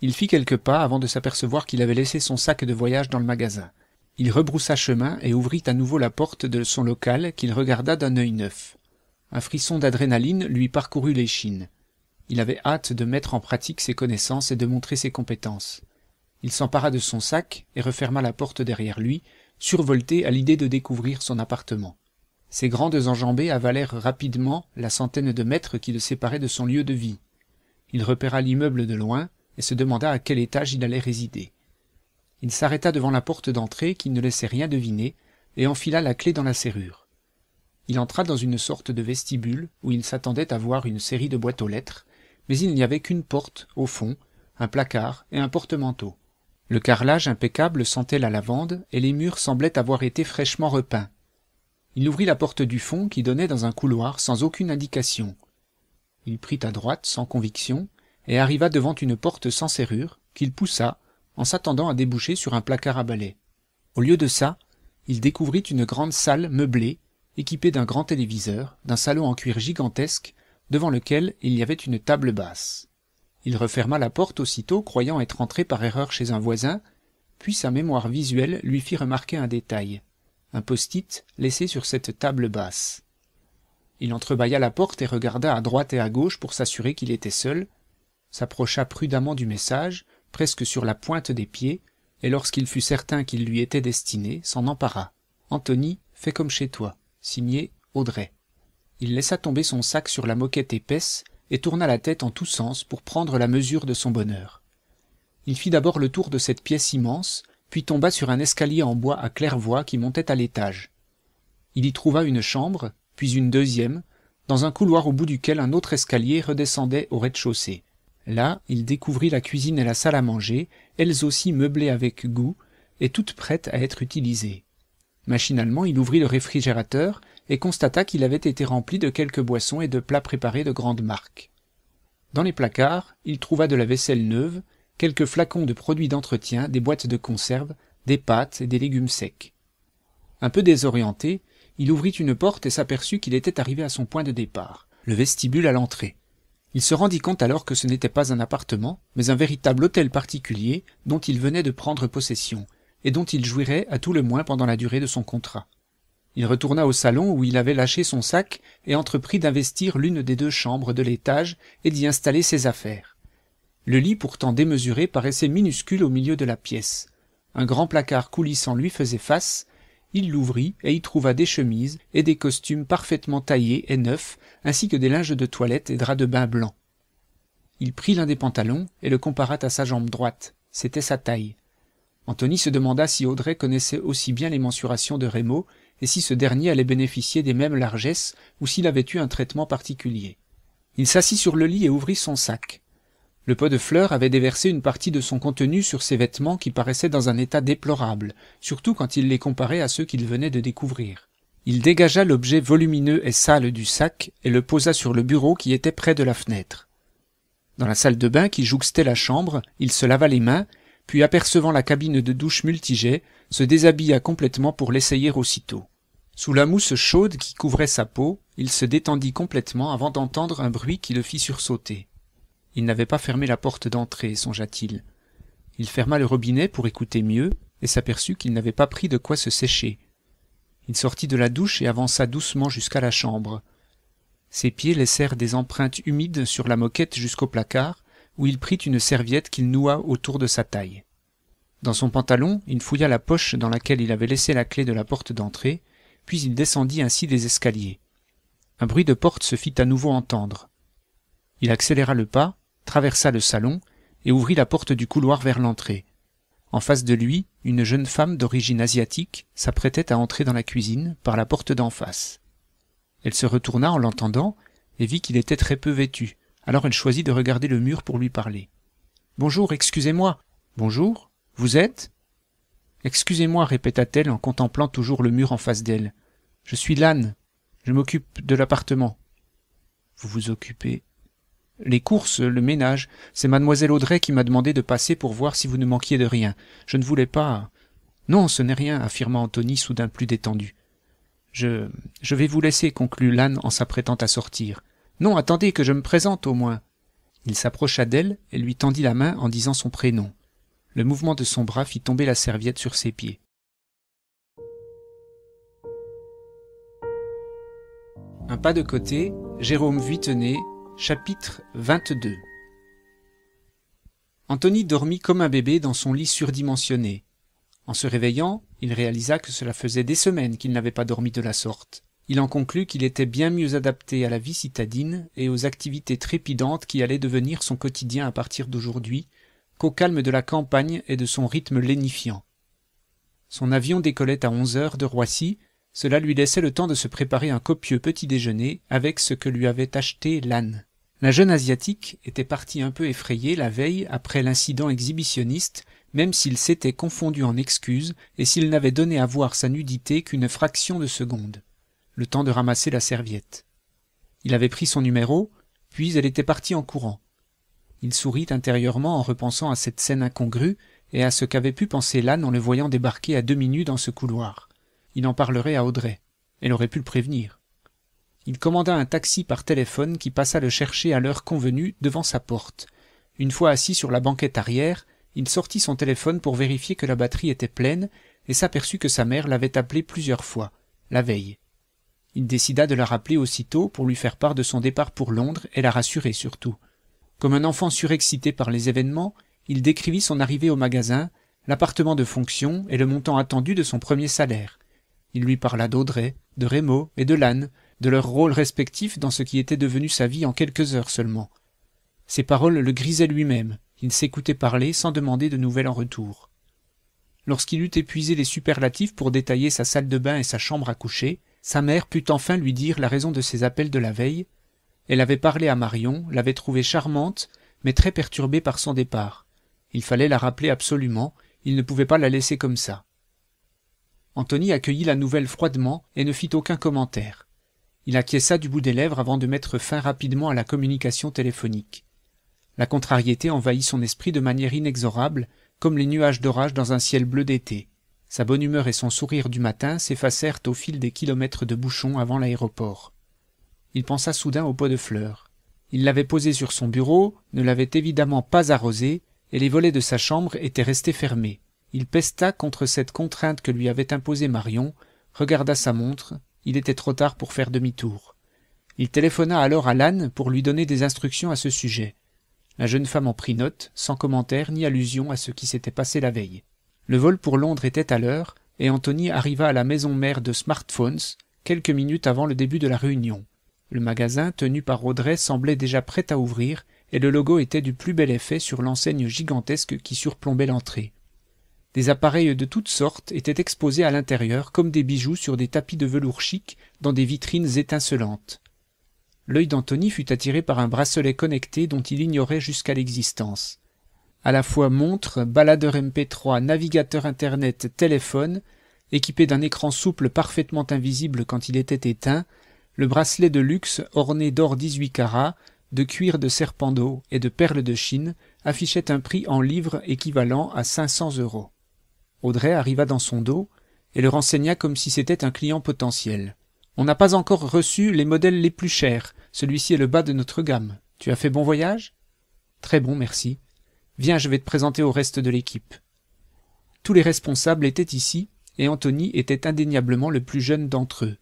Il fit quelques pas avant de s'apercevoir qu'il avait laissé son sac de voyage dans le magasin. Il rebroussa chemin et ouvrit à nouveau la porte de son local qu'il regarda d'un œil neuf. Un frisson d'adrénaline lui parcourut l'échine. Il avait hâte de mettre en pratique ses connaissances et de montrer ses compétences. Il s'empara de son sac et referma la porte derrière lui, survolté à l'idée de découvrir son appartement ses grandes enjambées avalèrent rapidement la centaine de mètres qui le séparait de son lieu de vie il repéra l'immeuble de loin et se demanda à quel étage il allait résider il s'arrêta devant la porte d'entrée qui ne laissait rien deviner et enfila la clé dans la serrure il entra dans une sorte de vestibule où il s'attendait à voir une série de boîtes aux lettres mais il n'y avait qu'une porte au fond un placard et un porte-manteau le carrelage impeccable sentait la lavande et les murs semblaient avoir été fraîchement repeints il ouvrit la porte du fond qui donnait dans un couloir sans aucune indication il prit à droite sans conviction et arriva devant une porte sans serrure qu'il poussa en s'attendant à déboucher sur un placard à balai au lieu de ça il découvrit une grande salle meublée équipée d'un grand téléviseur d'un salon en cuir gigantesque devant lequel il y avait une table basse il referma la porte aussitôt croyant être entré par erreur chez un voisin puis sa mémoire visuelle lui fit remarquer un détail un post-it laissé sur cette table basse. Il entrebâilla la porte et regarda à droite et à gauche pour s'assurer qu'il était seul, s'approcha prudemment du message, presque sur la pointe des pieds, et lorsqu'il fut certain qu'il lui était destiné, s'en empara. Anthony, fais comme chez toi. Signé Audrey. Il laissa tomber son sac sur la moquette épaisse et tourna la tête en tous sens pour prendre la mesure de son bonheur. Il fit d'abord le tour de cette pièce immense, puis tomba sur un escalier en bois à claire-voie qui montait à l'étage. Il y trouva une chambre, puis une deuxième, dans un couloir au bout duquel un autre escalier redescendait au rez-de-chaussée. Là, il découvrit la cuisine et la salle à manger, elles aussi meublées avec goût et toutes prêtes à être utilisées. Machinalement, il ouvrit le réfrigérateur et constata qu'il avait été rempli de quelques boissons et de plats préparés de grande marque. Dans les placards, il trouva de la vaisselle neuve, quelques flacons de produits d'entretien, des boîtes de conserve, des pâtes et des légumes secs. Un peu désorienté, il ouvrit une porte et s'aperçut qu'il était arrivé à son point de départ, le vestibule à l'entrée. Il se rendit compte alors que ce n'était pas un appartement, mais un véritable hôtel particulier dont il venait de prendre possession, et dont il jouirait à tout le moins pendant la durée de son contrat. Il retourna au salon où il avait lâché son sac et entreprit d'investir l'une des deux chambres de l'étage et d'y installer ses affaires le lit pourtant démesuré paraissait minuscule au milieu de la pièce un grand placard coulissant lui faisait face il l'ouvrit et y trouva des chemises et des costumes parfaitement taillés et neufs ainsi que des linges de toilette et draps de bain blancs il prit l'un des pantalons et le compara à sa jambe droite c'était sa taille Anthony se demanda si audrey connaissait aussi bien les mensurations de Rémo et si ce dernier allait bénéficier des mêmes largesses ou s'il avait eu un traitement particulier il s'assit sur le lit et ouvrit son sac le pot de fleurs avait déversé une partie de son contenu sur ses vêtements qui paraissaient dans un état déplorable surtout quand il les comparait à ceux qu'il venait de découvrir il dégagea l'objet volumineux et sale du sac et le posa sur le bureau qui était près de la fenêtre dans la salle de bain qui jouxtait la chambre il se lava les mains puis apercevant la cabine de douche multijet se déshabilla complètement pour l'essayer aussitôt sous la mousse chaude qui couvrait sa peau il se détendit complètement avant d'entendre un bruit qui le fit sursauter il n'avait pas fermé la porte d'entrée songea-t-il il ferma le robinet pour écouter mieux et s'aperçut qu'il n'avait pas pris de quoi se sécher il sortit de la douche et avança doucement jusqu'à la chambre ses pieds laissèrent des empreintes humides sur la moquette jusqu'au placard où il prit une serviette qu'il noua autour de sa taille dans son pantalon il fouilla la poche dans laquelle il avait laissé la clé de la porte d'entrée puis il descendit ainsi les escaliers un bruit de porte se fit à nouveau entendre il accéléra le pas traversa le salon et ouvrit la porte du couloir vers l'entrée. En face de lui, une jeune femme d'origine asiatique s'apprêtait à entrer dans la cuisine par la porte d'en face. Elle se retourna en l'entendant et vit qu'il était très peu vêtu, alors elle choisit de regarder le mur pour lui parler. Bonjour, excusez-moi. Bonjour, vous êtes Excusez-moi, répéta-t-elle en contemplant toujours le mur en face d'elle. Je suis l'âne. Je m'occupe de l'appartement. Vous vous occupez les courses, le ménage, c'est mademoiselle Audrey qui m'a demandé de passer pour voir si vous ne manquiez de rien. Je ne voulais pas. Non, ce n'est rien, affirma Anthony soudain plus détendu. Je. je vais vous laisser, conclut l'âne en s'apprêtant à sortir. Non, attendez que je me présente au moins. Il s'approcha d'elle et lui tendit la main en disant son prénom. Le mouvement de son bras fit tomber la serviette sur ses pieds. Un pas de côté, Jérôme tenait. Chapitre 22 Anthony dormit comme un bébé dans son lit surdimensionné. En se réveillant, il réalisa que cela faisait des semaines qu'il n'avait pas dormi de la sorte. Il en conclut qu'il était bien mieux adapté à la vie citadine et aux activités trépidantes qui allaient devenir son quotidien à partir d'aujourd'hui qu'au calme de la campagne et de son rythme lénifiant. Son avion décollait à onze heures de Roissy, cela lui laissait le temps de se préparer un copieux petit déjeuner avec ce que lui avait acheté l'âne. La jeune Asiatique était partie un peu effrayée la veille après l'incident exhibitionniste, même s'il s'était confondu en excuses et s'il n'avait donné à voir sa nudité qu'une fraction de seconde, le temps de ramasser la serviette. Il avait pris son numéro, puis elle était partie en courant. Il sourit intérieurement en repensant à cette scène incongrue et à ce qu'avait pu penser l'âne en le voyant débarquer à demi minutes dans ce couloir. Il en parlerait à Audrey. Elle aurait pu le prévenir. Il commanda un taxi par téléphone qui passa le chercher à l'heure convenue devant sa porte. Une fois assis sur la banquette arrière, il sortit son téléphone pour vérifier que la batterie était pleine et s'aperçut que sa mère l'avait appelé plusieurs fois, la veille. Il décida de la rappeler aussitôt pour lui faire part de son départ pour Londres et la rassurer surtout. Comme un enfant surexcité par les événements, il décrivit son arrivée au magasin, l'appartement de fonction et le montant attendu de son premier salaire. Il lui parla d'Audrey, de Raymond et de Lannes, de leur rôle respectif dans ce qui était devenu sa vie en quelques heures seulement. Ses paroles le grisaient lui-même, il s'écoutait parler sans demander de nouvelles en retour. Lorsqu'il eut épuisé les superlatifs pour détailler sa salle de bain et sa chambre à coucher, sa mère put enfin lui dire la raison de ses appels de la veille. Elle avait parlé à Marion, l'avait trouvée charmante, mais très perturbée par son départ. Il fallait la rappeler absolument, il ne pouvait pas la laisser comme ça. Anthony accueillit la nouvelle froidement et ne fit aucun commentaire. Il acquiesça du bout des lèvres avant de mettre fin rapidement à la communication téléphonique. La contrariété envahit son esprit de manière inexorable, comme les nuages d'orage dans un ciel bleu d'été. Sa bonne humeur et son sourire du matin s'effacèrent au fil des kilomètres de bouchons avant l'aéroport. Il pensa soudain au pot de fleurs. Il l'avait posé sur son bureau, ne l'avait évidemment pas arrosé, et les volets de sa chambre étaient restés fermés. Il pesta contre cette contrainte que lui avait imposée Marion, regarda sa montre, il était trop tard pour faire demi-tour. Il téléphona alors à l'âne pour lui donner des instructions à ce sujet. La jeune femme en prit note, sans commentaire ni allusion à ce qui s'était passé la veille. Le vol pour Londres était à l'heure, et Anthony arriva à la maison mère de Smartphones quelques minutes avant le début de la réunion. Le magasin, tenu par Audrey, semblait déjà prêt à ouvrir, et le logo était du plus bel effet sur l'enseigne gigantesque qui surplombait l'entrée. Des appareils de toutes sortes étaient exposés à l'intérieur comme des bijoux sur des tapis de velours chic dans des vitrines étincelantes. L'œil d'Anthony fut attiré par un bracelet connecté dont il ignorait jusqu'à l'existence. À la fois montre, baladeur MP3, navigateur Internet, téléphone, équipé d'un écran souple parfaitement invisible quand il était éteint, le bracelet de luxe orné d'or 18 carats, de cuir de serpent d'eau et de perles de Chine affichait un prix en livres équivalent à 500 euros. Audrey arriva dans son dos et le renseigna comme si c'était un client potentiel. On n'a pas encore reçu les modèles les plus chers. Celui-ci est le bas de notre gamme. Tu as fait bon voyage Très bon, merci. Viens, je vais te présenter au reste de l'équipe. Tous les responsables étaient ici, et Anthony était indéniablement le plus jeune d'entre eux.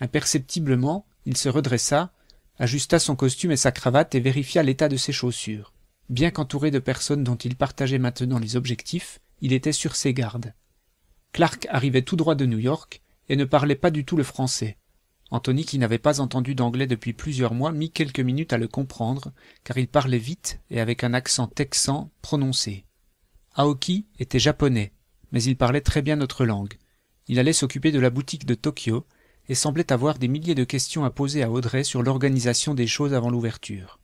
Imperceptiblement, il se redressa, ajusta son costume et sa cravate et vérifia l'état de ses chaussures. Bien qu'entouré de personnes dont il partageait maintenant les objectifs, il était sur ses gardes. Clark arrivait tout droit de New York et ne parlait pas du tout le français. Anthony, qui n'avait pas entendu d'anglais depuis plusieurs mois, mit quelques minutes à le comprendre, car il parlait vite et avec un accent texan prononcé. Aoki était japonais, mais il parlait très bien notre langue. Il allait s'occuper de la boutique de Tokyo et semblait avoir des milliers de questions à poser à Audrey sur l'organisation des choses avant l'ouverture.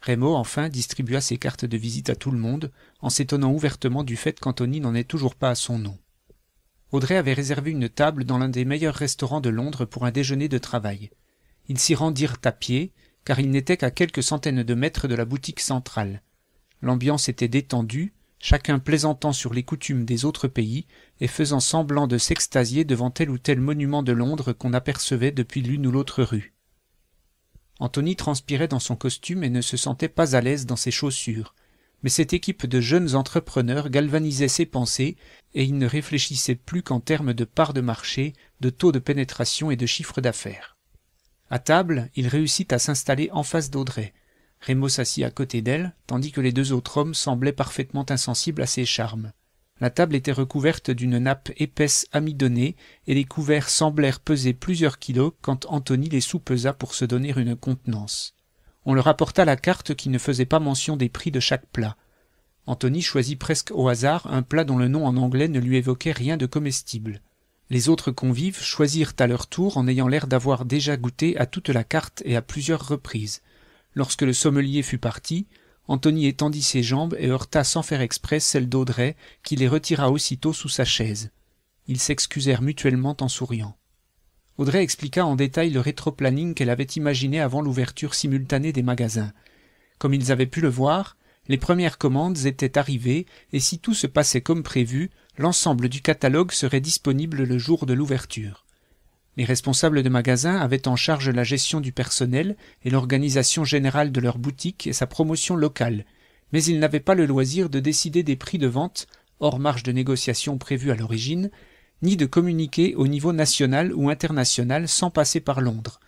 Raymond, enfin, distribua ses cartes de visite à tout le monde, en s'étonnant ouvertement du fait qu'Anthony n'en est toujours pas à son nom. Audrey avait réservé une table dans l'un des meilleurs restaurants de Londres pour un déjeuner de travail. Ils s'y rendirent à pied, car ils n'étaient qu'à quelques centaines de mètres de la boutique centrale. L'ambiance était détendue, chacun plaisantant sur les coutumes des autres pays et faisant semblant de s'extasier devant tel ou tel monument de Londres qu'on apercevait depuis l'une ou l'autre rue. Anthony transpirait dans son costume et ne se sentait pas à l'aise dans ses chaussures. Mais cette équipe de jeunes entrepreneurs galvanisait ses pensées et il ne réfléchissait plus qu'en termes de part de marché, de taux de pénétration et de chiffre d'affaires. À table, il réussit à s'installer en face d'Audrey. Raymond s'assit à côté d'elle, tandis que les deux autres hommes semblaient parfaitement insensibles à ses charmes. La table était recouverte d'une nappe épaisse amidonnée, et les couverts semblèrent peser plusieurs kilos quand Anthony les soupesa pour se donner une contenance. On leur apporta la carte qui ne faisait pas mention des prix de chaque plat. Anthony choisit presque au hasard un plat dont le nom en anglais ne lui évoquait rien de comestible. Les autres convives choisirent à leur tour en ayant l'air d'avoir déjà goûté à toute la carte et à plusieurs reprises. Lorsque le sommelier fut parti, Anthony étendit ses jambes et heurta sans faire exprès celles d'Audrey, qui les retira aussitôt sous sa chaise. Ils s'excusèrent mutuellement en souriant. Audrey expliqua en détail le rétroplanning qu'elle avait imaginé avant l'ouverture simultanée des magasins. Comme ils avaient pu le voir, les premières commandes étaient arrivées et si tout se passait comme prévu, l'ensemble du catalogue serait disponible le jour de l'ouverture. Les responsables de magasins avaient en charge la gestion du personnel et l'organisation générale de leur boutique et sa promotion locale, mais ils n'avaient pas le loisir de décider des prix de vente, hors marge de négociation prévue à l'origine, ni de communiquer au niveau national ou international sans passer par Londres.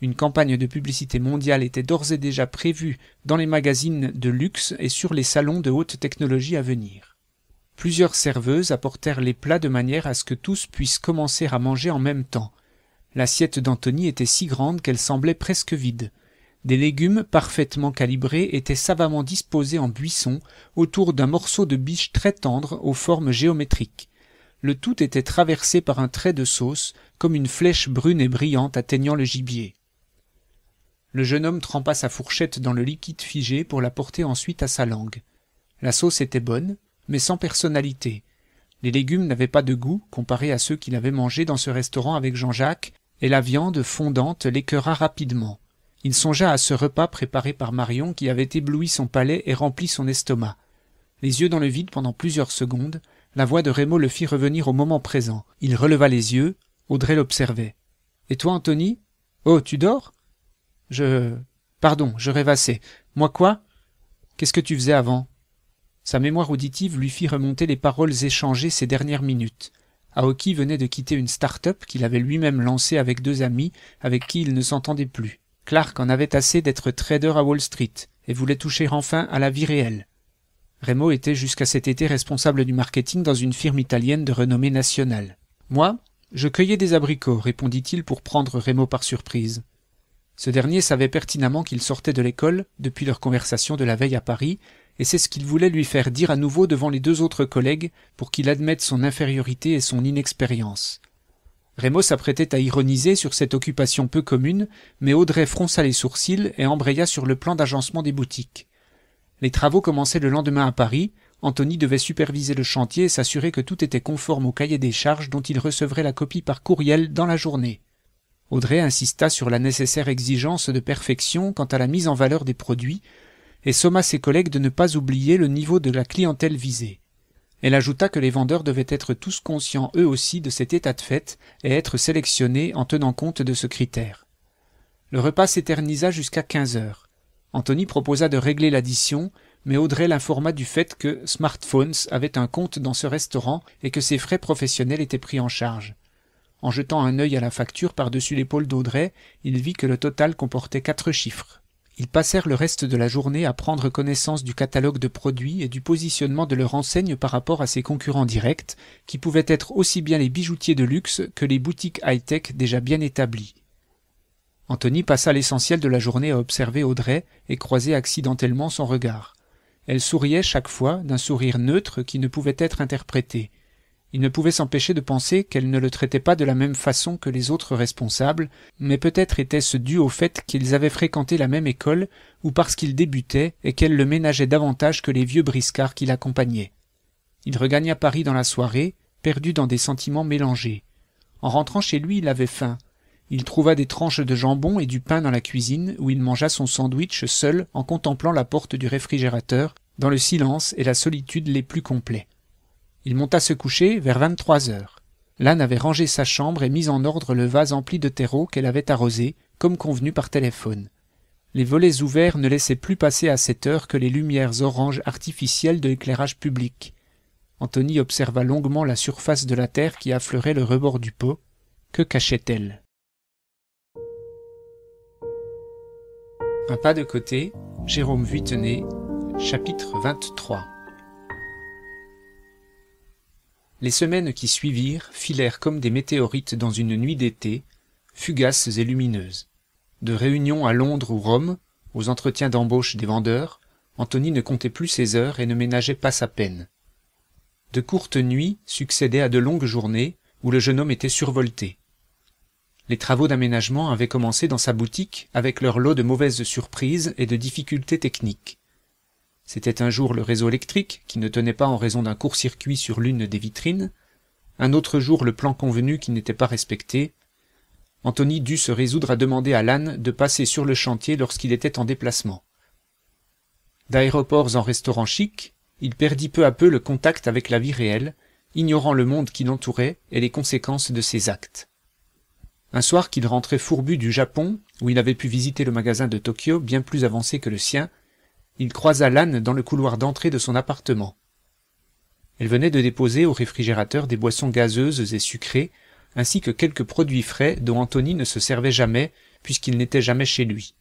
Une campagne de publicité mondiale était d'ores et déjà prévue dans les magazines de luxe et sur les salons de haute technologie à venir. Plusieurs serveuses apportèrent les plats de manière à ce que tous puissent commencer à manger en même temps. L'assiette d'Anthony était si grande qu'elle semblait presque vide. Des légumes parfaitement calibrés étaient savamment disposés en buisson autour d'un morceau de biche très tendre aux formes géométriques. Le tout était traversé par un trait de sauce, comme une flèche brune et brillante atteignant le gibier. Le jeune homme trempa sa fourchette dans le liquide figé pour la porter ensuite à sa langue. La sauce était bonne, mais sans personnalité. Les légumes n'avaient pas de goût comparé à ceux qu'il avait mangés dans ce restaurant avec Jean-Jacques, et la viande fondante l'écœura rapidement. Il songea à ce repas préparé par Marion qui avait ébloui son palais et rempli son estomac. Les yeux dans le vide pendant plusieurs secondes, la voix de Rémo le fit revenir au moment présent. Il releva les yeux, Audrey l'observait. Et toi, Anthony Oh, tu dors Je. Pardon, je rêvassais. Moi quoi Qu'est-ce que tu faisais avant Sa mémoire auditive lui fit remonter les paroles échangées ces dernières minutes. Aoki venait de quitter une start-up qu'il avait lui-même lancée avec deux amis avec qui il ne s'entendait plus. Clark en avait assez d'être trader à Wall Street et voulait toucher enfin à la vie réelle. Remo était jusqu'à cet été responsable du marketing dans une firme italienne de renommée nationale. Moi, je cueillais des abricots, répondit-il pour prendre Remo par surprise. Ce dernier savait pertinemment qu'il sortait de l'école, depuis leur conversation de la veille à Paris, et c'est ce qu'il voulait lui faire dire à nouveau devant les deux autres collègues pour qu'il admette son infériorité et son inexpérience. Raymond s'apprêtait à ironiser sur cette occupation peu commune, mais Audrey fronça les sourcils et embraya sur le plan d'agencement des boutiques. Les travaux commençaient le lendemain à Paris, Anthony devait superviser le chantier et s'assurer que tout était conforme au cahier des charges dont il recevrait la copie par courriel dans la journée. Audrey insista sur la nécessaire exigence de perfection quant à la mise en valeur des produits, et somma ses collègues de ne pas oublier le niveau de la clientèle visée. Elle ajouta que les vendeurs devaient être tous conscients eux aussi de cet état de fait et être sélectionnés en tenant compte de ce critère. Le repas s'éternisa jusqu'à quinze heures. Anthony proposa de régler l'addition, mais Audrey l'informa du fait que Smartphones avait un compte dans ce restaurant et que ses frais professionnels étaient pris en charge. En jetant un œil à la facture par-dessus l'épaule d'Audrey, il vit que le total comportait quatre chiffres. Ils passèrent le reste de la journée à prendre connaissance du catalogue de produits et du positionnement de leur enseigne par rapport à ses concurrents directs, qui pouvaient être aussi bien les bijoutiers de luxe que les boutiques high-tech déjà bien établies. Anthony passa l'essentiel de la journée à observer Audrey et croiser accidentellement son regard. Elle souriait chaque fois d'un sourire neutre qui ne pouvait être interprété il ne pouvait s'empêcher de penser qu'elle ne le traitait pas de la même façon que les autres responsables, mais peut-être était-ce dû au fait qu'ils avaient fréquenté la même école, ou parce qu'il débutait et qu'elle le ménageait davantage que les vieux briscards qui l'accompagnaient. Il regagna Paris dans la soirée, perdu dans des sentiments mélangés. En rentrant chez lui, il avait faim. Il trouva des tranches de jambon et du pain dans la cuisine, où il mangea son sandwich seul en contemplant la porte du réfrigérateur, dans le silence et la solitude les plus complets. Il monta se coucher vers vingt-trois heures. L'âne avait rangé sa chambre et mis en ordre le vase empli de terreau qu'elle avait arrosé, comme convenu par téléphone. Les volets ouverts ne laissaient plus passer à cette heure que les lumières oranges artificielles de l'éclairage public. Anthony observa longuement la surface de la terre qui affleurait le rebord du pot. Que cachait-elle Un pas de côté, Jérôme chapitre 23. les semaines qui suivirent filèrent comme des météorites dans une nuit d'été fugaces et lumineuses de réunions à londres ou rome aux entretiens d'embauche des vendeurs Anthony ne comptait plus ses heures et ne ménageait pas sa peine de courtes nuits succédaient à de longues journées où le jeune homme était survolté les travaux d'aménagement avaient commencé dans sa boutique avec leur lot de mauvaises surprises et de difficultés techniques c'était un jour le réseau électrique, qui ne tenait pas en raison d'un court-circuit sur l'une des vitrines, un autre jour le plan convenu qui n'était pas respecté. Anthony dut se résoudre à demander à l'âne de passer sur le chantier lorsqu'il était en déplacement. D'aéroports en restaurants chic, il perdit peu à peu le contact avec la vie réelle, ignorant le monde qui l'entourait et les conséquences de ses actes. Un soir qu'il rentrait fourbu du Japon, où il avait pu visiter le magasin de Tokyo bien plus avancé que le sien, il croisa l'âne dans le couloir d'entrée de son appartement. Elle venait de déposer au réfrigérateur des boissons gazeuses et sucrées, ainsi que quelques produits frais dont Anthony ne se servait jamais, puisqu'il n'était jamais chez lui.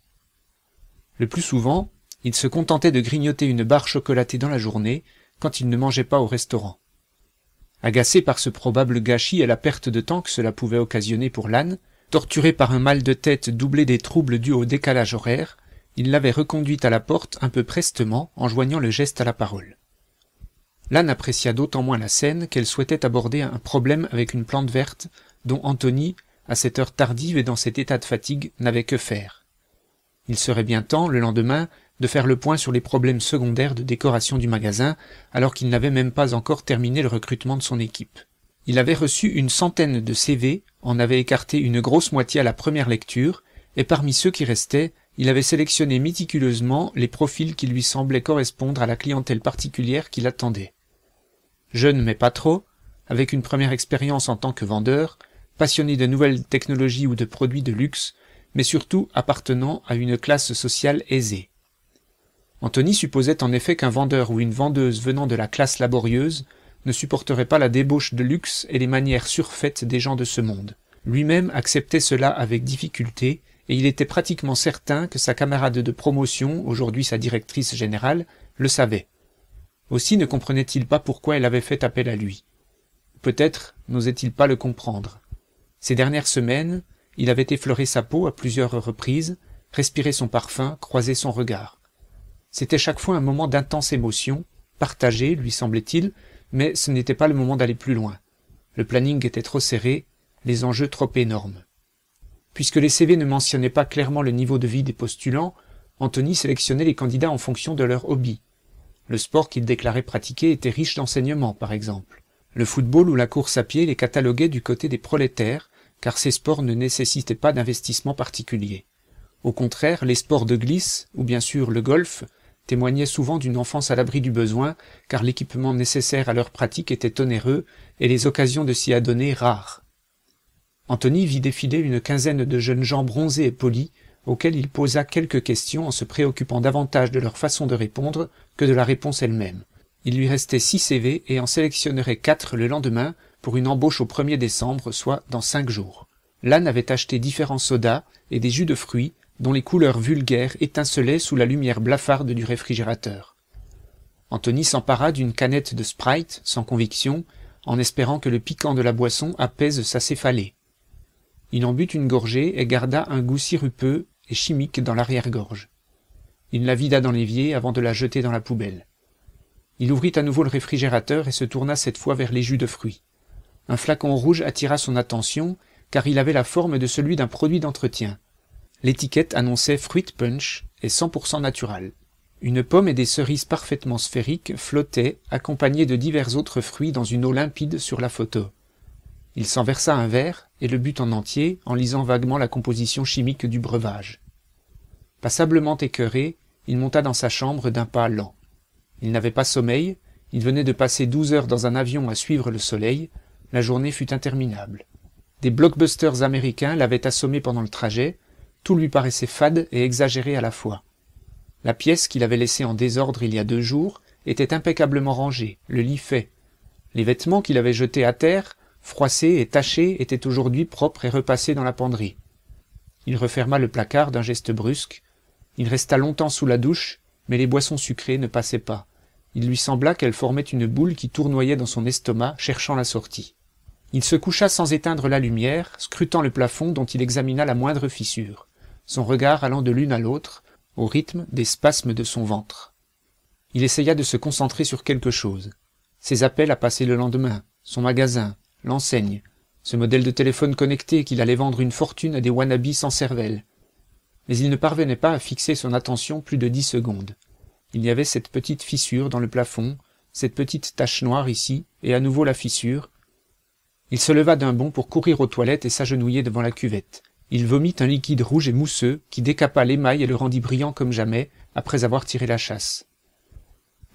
Le plus souvent, il se contentait de grignoter une barre chocolatée dans la journée, quand il ne mangeait pas au restaurant. Agacé par ce probable gâchis et la perte de temps que cela pouvait occasionner pour l'âne, torturé par un mal de tête doublé des troubles dus au décalage horaire, il l'avait reconduite à la porte un peu prestement en joignant le geste à la parole. L'âne apprécia d'autant moins la scène qu'elle souhaitait aborder un problème avec une plante verte dont Anthony, à cette heure tardive et dans cet état de fatigue, n'avait que faire. Il serait bien temps, le lendemain, de faire le point sur les problèmes secondaires de décoration du magasin, alors qu'il n'avait même pas encore terminé le recrutement de son équipe. Il avait reçu une centaine de CV, en avait écarté une grosse moitié à la première lecture, et parmi ceux qui restaient, il avait sélectionné méticuleusement les profils qui lui semblaient correspondre à la clientèle particulière qu'il attendait. Jeune mais pas trop, avec une première expérience en tant que vendeur, passionné de nouvelles technologies ou de produits de luxe, mais surtout appartenant à une classe sociale aisée. Anthony supposait en effet qu'un vendeur ou une vendeuse venant de la classe laborieuse ne supporterait pas la débauche de luxe et les manières surfaites des gens de ce monde. Lui-même acceptait cela avec difficulté, et il était pratiquement certain que sa camarade de promotion, aujourd'hui sa directrice générale, le savait. Aussi ne comprenait-il pas pourquoi elle avait fait appel à lui. Peut-être n'osait-il pas le comprendre. Ces dernières semaines, il avait effleuré sa peau à plusieurs reprises, respiré son parfum, croisé son regard. C'était chaque fois un moment d'intense émotion, partagé, lui semblait-il, mais ce n'était pas le moment d'aller plus loin. Le planning était trop serré, les enjeux trop énormes. Puisque les CV ne mentionnaient pas clairement le niveau de vie des postulants, Anthony sélectionnait les candidats en fonction de leur hobby. Le sport qu'ils déclaraient pratiquer était riche d'enseignements, par exemple. Le football ou la course à pied les cataloguaient du côté des prolétaires, car ces sports ne nécessitaient pas d'investissement particulier. Au contraire, les sports de glisse, ou bien sûr le golf, témoignaient souvent d'une enfance à l'abri du besoin, car l'équipement nécessaire à leur pratique était onéreux et les occasions de s'y adonner rares. Anthony vit défiler une quinzaine de jeunes gens bronzés et polis, auxquels il posa quelques questions en se préoccupant davantage de leur façon de répondre que de la réponse elle-même. Il lui restait six CV et en sélectionnerait quatre le lendemain pour une embauche au 1er décembre, soit dans cinq jours. L'âne avait acheté différents sodas et des jus de fruits dont les couleurs vulgaires étincelaient sous la lumière blafarde du réfrigérateur. Anthony s'empara d'une canette de Sprite, sans conviction, en espérant que le piquant de la boisson apaise sa céphalée il en but une gorgée et garda un goût sirupeux et chimique dans l'arrière-gorge il la vida dans l'évier avant de la jeter dans la poubelle il ouvrit à nouveau le réfrigérateur et se tourna cette fois vers les jus de fruits un flacon rouge attira son attention car il avait la forme de celui d'un produit d'entretien l'étiquette annonçait fruit punch et 100% naturel une pomme et des cerises parfaitement sphériques flottaient accompagnées de divers autres fruits dans une eau limpide sur la photo il s'en versa un verre et le but en entier en lisant vaguement la composition chimique du breuvage passablement écœuré il monta dans sa chambre d'un pas lent il n'avait pas sommeil il venait de passer douze heures dans un avion à suivre le soleil la journée fut interminable des blockbusters américains l'avaient assommé pendant le trajet tout lui paraissait fade et exagéré à la fois la pièce qu'il avait laissée en désordre il y a deux jours était impeccablement rangée le lit fait les vêtements qu'il avait jetés à terre froissé et taché, était aujourd'hui propre et repassé dans la penderie. Il referma le placard d'un geste brusque. Il resta longtemps sous la douche, mais les boissons sucrées ne passaient pas. Il lui sembla qu'elles formaient une boule qui tournoyait dans son estomac, cherchant la sortie. Il se coucha sans éteindre la lumière, scrutant le plafond dont il examina la moindre fissure, son regard allant de l'une à l'autre, au rythme des spasmes de son ventre. Il essaya de se concentrer sur quelque chose. Ses appels à passer le lendemain, son magasin, l'enseigne, ce modèle de téléphone connecté qu'il allait vendre une fortune à des wannabis sans cervelle. Mais il ne parvenait pas à fixer son attention plus de dix secondes. Il y avait cette petite fissure dans le plafond, cette petite tache noire ici, et à nouveau la fissure. Il se leva d'un bond pour courir aux toilettes et s'agenouiller devant la cuvette. Il vomit un liquide rouge et mousseux qui décapa l'émail et le rendit brillant comme jamais, après avoir tiré la chasse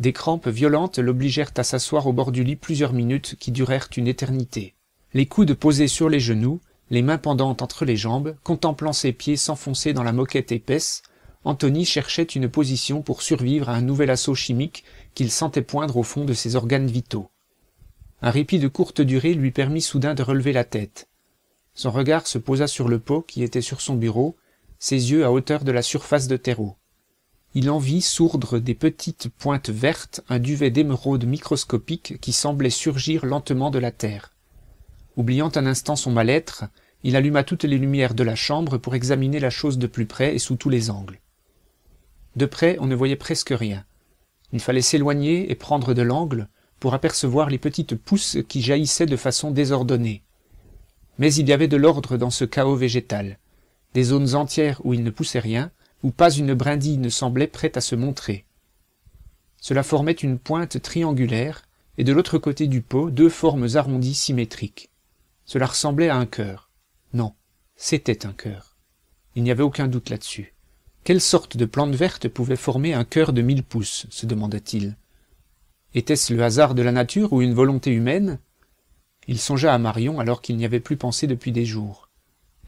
des crampes violentes l'obligèrent à s'asseoir au bord du lit plusieurs minutes qui durèrent une éternité les coudes posés sur les genoux les mains pendantes entre les jambes contemplant ses pieds s'enfoncer dans la moquette épaisse Anthony cherchait une position pour survivre à un nouvel assaut chimique qu'il sentait poindre au fond de ses organes vitaux un répit de courte durée lui permit soudain de relever la tête son regard se posa sur le pot qui était sur son bureau ses yeux à hauteur de la surface de terreau il en vit sourdre des petites pointes vertes un duvet d'émeraude microscopique qui semblait surgir lentement de la terre oubliant un instant son mal-être il alluma toutes les lumières de la chambre pour examiner la chose de plus près et sous tous les angles de près on ne voyait presque rien il fallait s'éloigner et prendre de l'angle pour apercevoir les petites pousses qui jaillissaient de façon désordonnée mais il y avait de l'ordre dans ce chaos végétal des zones entières où il ne poussait rien où pas une brindille ne semblait prête à se montrer. Cela formait une pointe triangulaire, et de l'autre côté du pot deux formes arrondies symétriques. Cela ressemblait à un cœur. Non, c'était un cœur. Il n'y avait aucun doute là-dessus. Quelle sorte de plante verte pouvait former un cœur de mille pouces se demanda-t-il. Était-ce le hasard de la nature ou une volonté humaine Il songea à Marion alors qu'il n'y avait plus pensé depuis des jours,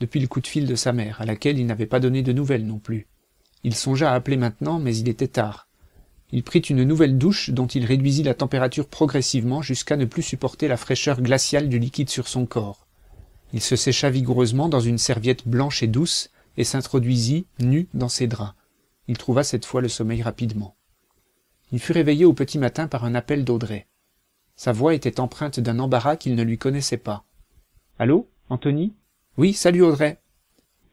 depuis le coup de fil de sa mère, à laquelle il n'avait pas donné de nouvelles non plus il songea à appeler maintenant mais il était tard il prit une nouvelle douche dont il réduisit la température progressivement jusqu'à ne plus supporter la fraîcheur glaciale du liquide sur son corps il se sécha vigoureusement dans une serviette blanche et douce et s'introduisit nu dans ses draps il trouva cette fois le sommeil rapidement il fut réveillé au petit matin par un appel d'audrey sa voix était empreinte d'un embarras qu'il ne lui connaissait pas allô Anthony ?»« oui salut audrey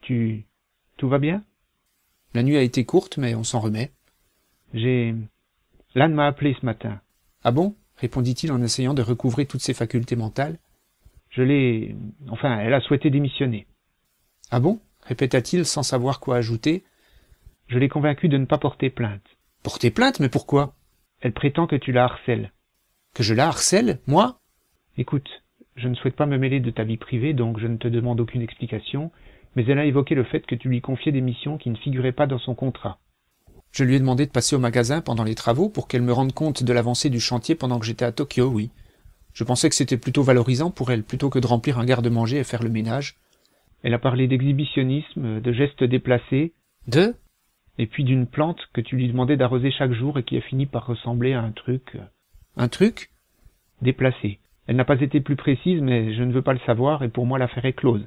tu tout va bien la nuit a été courte, mais on s'en remet. J'ai. L'âne m'a appelé ce matin. Ah bon répondit-il en essayant de recouvrer toutes ses facultés mentales. Je l'ai. Enfin, elle a souhaité démissionner. Ah bon répéta-t-il sans savoir quoi ajouter. Je l'ai convaincue de ne pas porter plainte. Porter plainte Mais pourquoi Elle prétend que tu la harcèles. Que je la harcèle Moi Écoute, je ne souhaite pas me mêler de ta vie privée, donc je ne te demande aucune explication, mais elle a évoqué le fait que tu lui confiais des missions qui ne figuraient pas dans son contrat. Je lui ai demandé de passer au magasin pendant les travaux pour qu'elle me rende compte de l'avancée du chantier pendant que j'étais à Tokyo, oui. Je pensais que c'était plutôt valorisant pour elle plutôt que de remplir un garde-manger et faire le ménage. Elle a parlé d'exhibitionnisme, de gestes déplacés. De Et puis d'une plante que tu lui demandais d'arroser chaque jour et qui a fini par ressembler à un truc. Un truc Déplacé. Elle n'a pas été plus précise, mais je ne veux pas le savoir et pour moi l'affaire est close.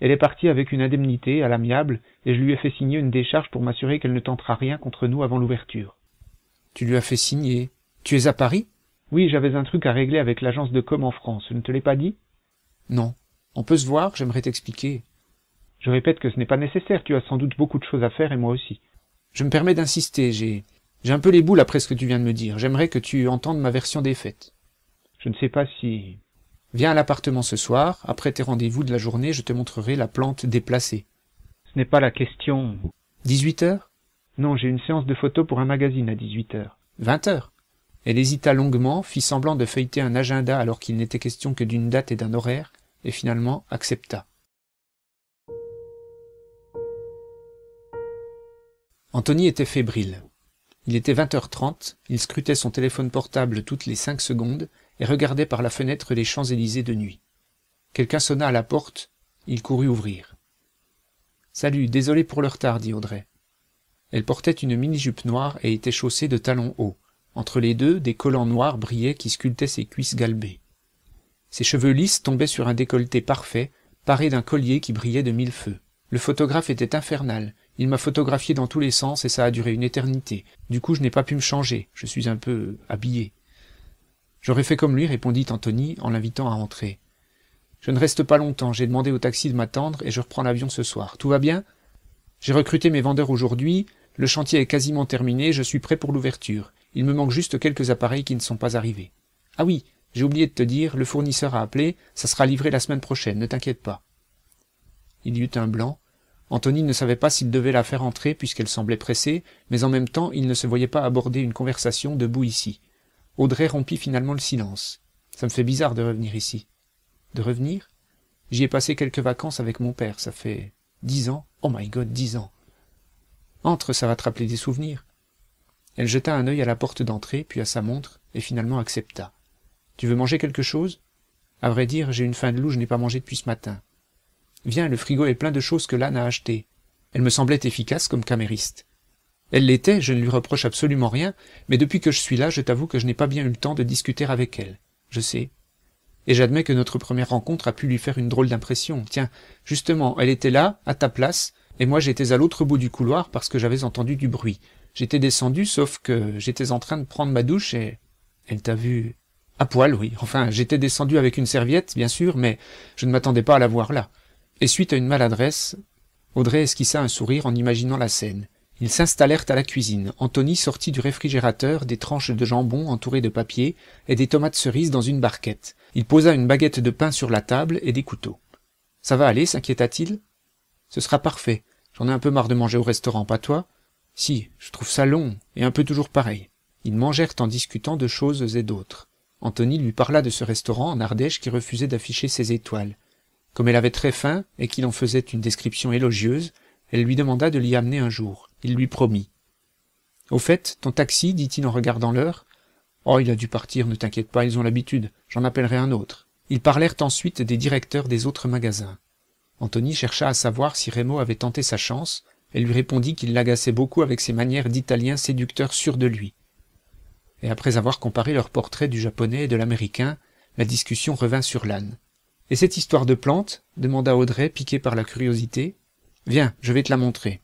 Elle est partie avec une indemnité à l'amiable, et je lui ai fait signer une décharge pour m'assurer qu'elle ne tentera rien contre nous avant l'ouverture. Tu lui as fait signer Tu es à Paris Oui, j'avais un truc à régler avec l'agence de com en France, je ne te l'ai pas dit Non. On peut se voir, j'aimerais t'expliquer. Je répète que ce n'est pas nécessaire, tu as sans doute beaucoup de choses à faire et moi aussi. Je me permets d'insister, j'ai j'ai un peu les boules après ce que tu viens de me dire. J'aimerais que tu entendes ma version des faits. Je ne sais pas si Viens à l'appartement ce soir, après tes rendez-vous de la journée, je te montrerai la plante déplacée. Ce n'est pas la question. 18 heures Non, j'ai une séance de photo pour un magazine à 18 heures. 20 heures Elle hésita longuement, fit semblant de feuilleter un agenda alors qu'il n'était question que d'une date et d'un horaire, et finalement accepta. Anthony était fébrile. Il était 20h30, il scrutait son téléphone portable toutes les 5 secondes et regardait par la fenêtre les Champs-Élysées de nuit. Quelqu'un sonna à la porte, il courut ouvrir. Salut, désolé pour le retard, dit Audrey. Elle portait une mini-jupe noire et était chaussée de talons hauts. Entre les deux, des collants noirs brillaient qui sculptaient ses cuisses galbées. Ses cheveux lisses tombaient sur un décolleté parfait, paré d'un collier qui brillait de mille feux. Le photographe était infernal. Il m'a photographié dans tous les sens et ça a duré une éternité. Du coup, je n'ai pas pu me changer. Je suis un peu habillé. J'aurais fait comme lui, répondit Anthony en l'invitant à entrer. Je ne reste pas longtemps, j'ai demandé au taxi de m'attendre et je reprends l'avion ce soir. Tout va bien J'ai recruté mes vendeurs aujourd'hui, le chantier est quasiment terminé, je suis prêt pour l'ouverture. Il me manque juste quelques appareils qui ne sont pas arrivés. Ah oui, j'ai oublié de te dire, le fournisseur a appelé, ça sera livré la semaine prochaine, ne t'inquiète pas. Il y eut un blanc. Anthony ne savait pas s'il devait la faire entrer puisqu'elle semblait pressée, mais en même temps il ne se voyait pas aborder une conversation debout ici. Audrey rompit finalement le silence. Ça me fait bizarre de revenir ici. De revenir J'y ai passé quelques vacances avec mon père, ça fait dix ans. Oh my god, dix ans. Entre, ça va te rappeler des souvenirs. Elle jeta un œil à la porte d'entrée, puis à sa montre, et finalement accepta. Tu veux manger quelque chose À vrai dire, j'ai une faim de loup, je n'ai pas mangé depuis ce matin. Viens, le frigo est plein de choses que l'âne a achetées. Elle me semblait efficace comme camériste. Elle l'était, je ne lui reproche absolument rien, mais depuis que je suis là, je t'avoue que je n'ai pas bien eu le temps de discuter avec elle. Je sais. Et j'admets que notre première rencontre a pu lui faire une drôle d'impression. Tiens, justement, elle était là, à ta place, et moi j'étais à l'autre bout du couloir parce que j'avais entendu du bruit. J'étais descendu, sauf que j'étais en train de prendre ma douche et... Elle t'a vu À poil, oui. Enfin, j'étais descendu avec une serviette, bien sûr, mais je ne m'attendais pas à la voir là. Et suite à une maladresse, Audrey esquissa un sourire en imaginant la scène. Ils s'installèrent à la cuisine. Anthony sortit du réfrigérateur des tranches de jambon entourées de papier et des tomates cerises dans une barquette. Il posa une baguette de pain sur la table et des couteaux. Ça va aller, s'inquiéta-t-il Ce sera parfait. J'en ai un peu marre de manger au restaurant, pas toi Si, je trouve ça long et un peu toujours pareil. Ils mangèrent en discutant de choses et d'autres. Anthony lui parla de ce restaurant en Ardèche qui refusait d'afficher ses étoiles. Comme elle avait très faim et qu'il en faisait une description élogieuse, elle lui demanda de l'y amener un jour il lui promit. Au fait, ton taxi, dit-il en regardant l'heure. Oh, il a dû partir, ne t'inquiète pas, ils ont l'habitude, j'en appellerai un autre. Ils parlèrent ensuite des directeurs des autres magasins. Anthony chercha à savoir si Remo avait tenté sa chance, et lui répondit qu'il l'agaçait beaucoup avec ses manières d'italien séducteur sûr de lui. Et après avoir comparé leurs portraits du japonais et de l'américain, la discussion revint sur l'âne. Et cette histoire de plante demanda Audrey, piquée par la curiosité. Viens, je vais te la montrer.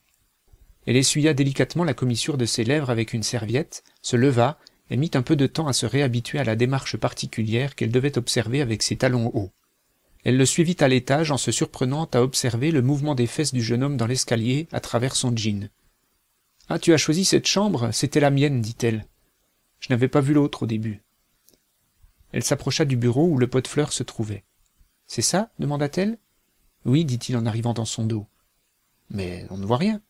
Elle essuya délicatement la commissure de ses lèvres avec une serviette, se leva, et mit un peu de temps à se réhabituer à la démarche particulière qu'elle devait observer avec ses talons hauts. Elle le suivit à l'étage en se surprenant à observer le mouvement des fesses du jeune homme dans l'escalier à travers son jean. Ah, tu as choisi cette chambre, c'était la mienne, dit-elle. Je n'avais pas vu l'autre au début. Elle s'approcha du bureau où le pot de fleurs se trouvait. C'est ça demanda-t-elle. Oui, dit-il en arrivant dans son dos. Mais on ne voit rien.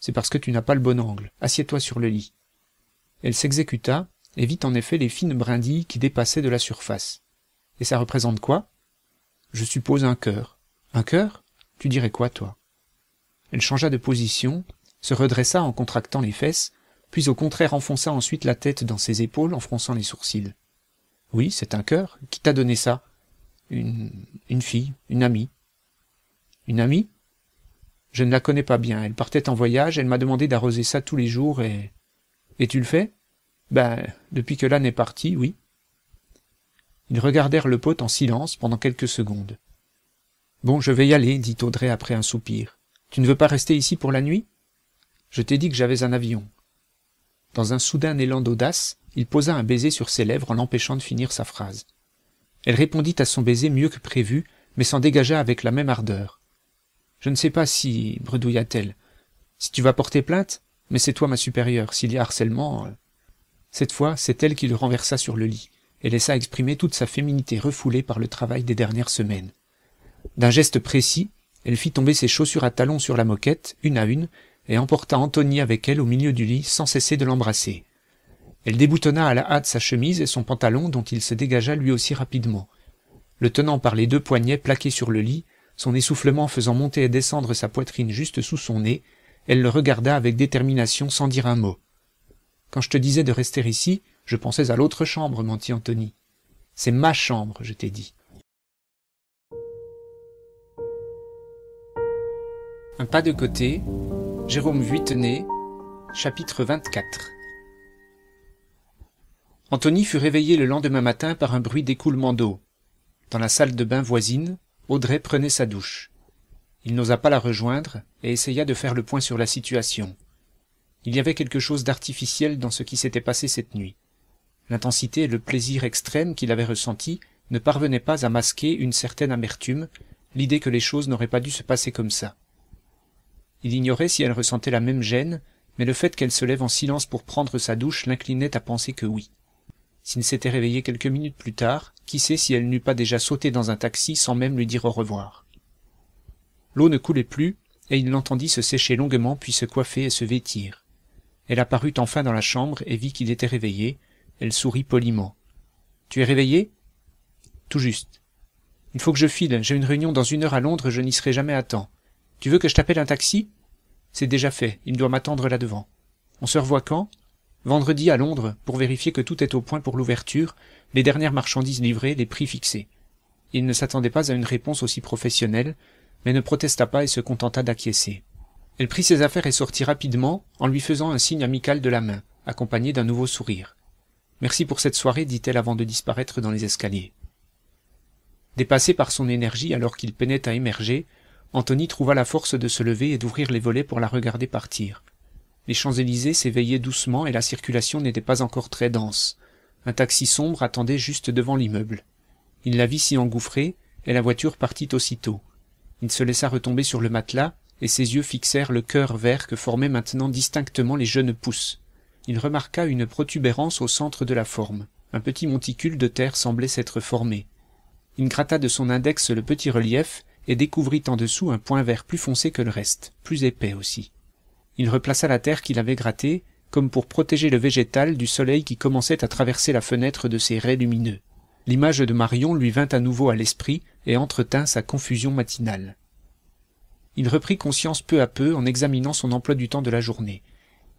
C'est parce que tu n'as pas le bon angle. Assieds-toi sur le lit. Elle s'exécuta, et vit en effet les fines brindilles qui dépassaient de la surface. Et ça représente quoi Je suppose un cœur. Un cœur Tu dirais quoi, toi Elle changea de position, se redressa en contractant les fesses, puis au contraire enfonça ensuite la tête dans ses épaules en fronçant les sourcils. Oui, c'est un cœur. Qui t'a donné ça Une... une fille, une amie. Une amie je ne la connais pas bien. Elle partait en voyage, elle m'a demandé d'arroser ça tous les jours et. Et tu le fais Ben, depuis que l'âne est parti, oui. Ils regardèrent le pote en silence pendant quelques secondes. Bon, je vais y aller, dit Audrey après un soupir. Tu ne veux pas rester ici pour la nuit Je t'ai dit que j'avais un avion. Dans un soudain élan d'audace, il posa un baiser sur ses lèvres en l'empêchant de finir sa phrase. Elle répondit à son baiser mieux que prévu, mais s'en dégagea avec la même ardeur. Je ne sais pas si, bredouilla-t-elle, si tu vas porter plainte, mais c'est toi ma supérieure, s'il y a harcèlement. Euh, cette fois, c'est elle qui le renversa sur le lit et laissa exprimer toute sa féminité refoulée par le travail des dernières semaines. D'un geste précis, elle fit tomber ses chaussures à talons sur la moquette, une à une, et emporta Anthony avec elle au milieu du lit sans cesser de l'embrasser. Elle déboutonna à la hâte sa chemise et son pantalon dont il se dégagea lui aussi rapidement. Le tenant par les deux poignets plaqués sur le lit, son essoufflement faisant monter et descendre sa poitrine juste sous son nez, elle le regarda avec détermination sans dire un mot. Quand je te disais de rester ici, je pensais à l'autre chambre, mentit Anthony. C'est ma chambre, je t'ai dit. Un pas de côté, Jérôme Vuittenay, chapitre 24. Anthony fut réveillé le lendemain matin par un bruit d'écoulement d'eau. Dans la salle de bain voisine, Audrey prenait sa douche. Il n'osa pas la rejoindre et essaya de faire le point sur la situation. Il y avait quelque chose d'artificiel dans ce qui s'était passé cette nuit. L'intensité et le plaisir extrême qu'il avait ressenti ne parvenaient pas à masquer une certaine amertume, l'idée que les choses n'auraient pas dû se passer comme ça. Il ignorait si elle ressentait la même gêne, mais le fait qu'elle se lève en silence pour prendre sa douche l'inclinait à penser que oui s'il s'était réveillé quelques minutes plus tard, qui sait si elle n'eût pas déjà sauté dans un taxi sans même lui dire au revoir. L'eau ne coulait plus, et il l'entendit se sécher longuement puis se coiffer et se vêtir. Elle apparut enfin dans la chambre et vit qu'il était réveillé. Elle sourit poliment. Tu es réveillé Tout juste. Il faut que je file, j'ai une réunion dans une heure à Londres, je n'y serai jamais à temps. Tu veux que je t'appelle un taxi C'est déjà fait, il doit m'attendre là-devant. On se revoit quand vendredi à Londres pour vérifier que tout est au point pour l'ouverture, les dernières marchandises livrées, les prix fixés. Il ne s'attendait pas à une réponse aussi professionnelle, mais ne protesta pas et se contenta d'acquiescer. Elle prit ses affaires et sortit rapidement, en lui faisant un signe amical de la main, accompagné d'un nouveau sourire. Merci pour cette soirée, dit-elle avant de disparaître dans les escaliers. Dépassé par son énergie alors qu'il peinait à émerger, Anthony trouva la force de se lever et d'ouvrir les volets pour la regarder partir les Champs-Élysées s'éveillaient doucement et la circulation n'était pas encore très dense. Un taxi sombre attendait juste devant l'immeuble. Il la vit s'y engouffrer, et la voiture partit aussitôt. Il se laissa retomber sur le matelas, et ses yeux fixèrent le cœur vert que formaient maintenant distinctement les jeunes pousses. Il remarqua une protubérance au centre de la forme. Un petit monticule de terre semblait s'être formé. Il gratta de son index le petit relief, et découvrit en dessous un point vert plus foncé que le reste, plus épais aussi il replaça la terre qu'il avait grattée, comme pour protéger le végétal du soleil qui commençait à traverser la fenêtre de ses raies lumineux. L'image de Marion lui vint à nouveau à l'esprit et entretint sa confusion matinale. Il reprit conscience peu à peu en examinant son emploi du temps de la journée.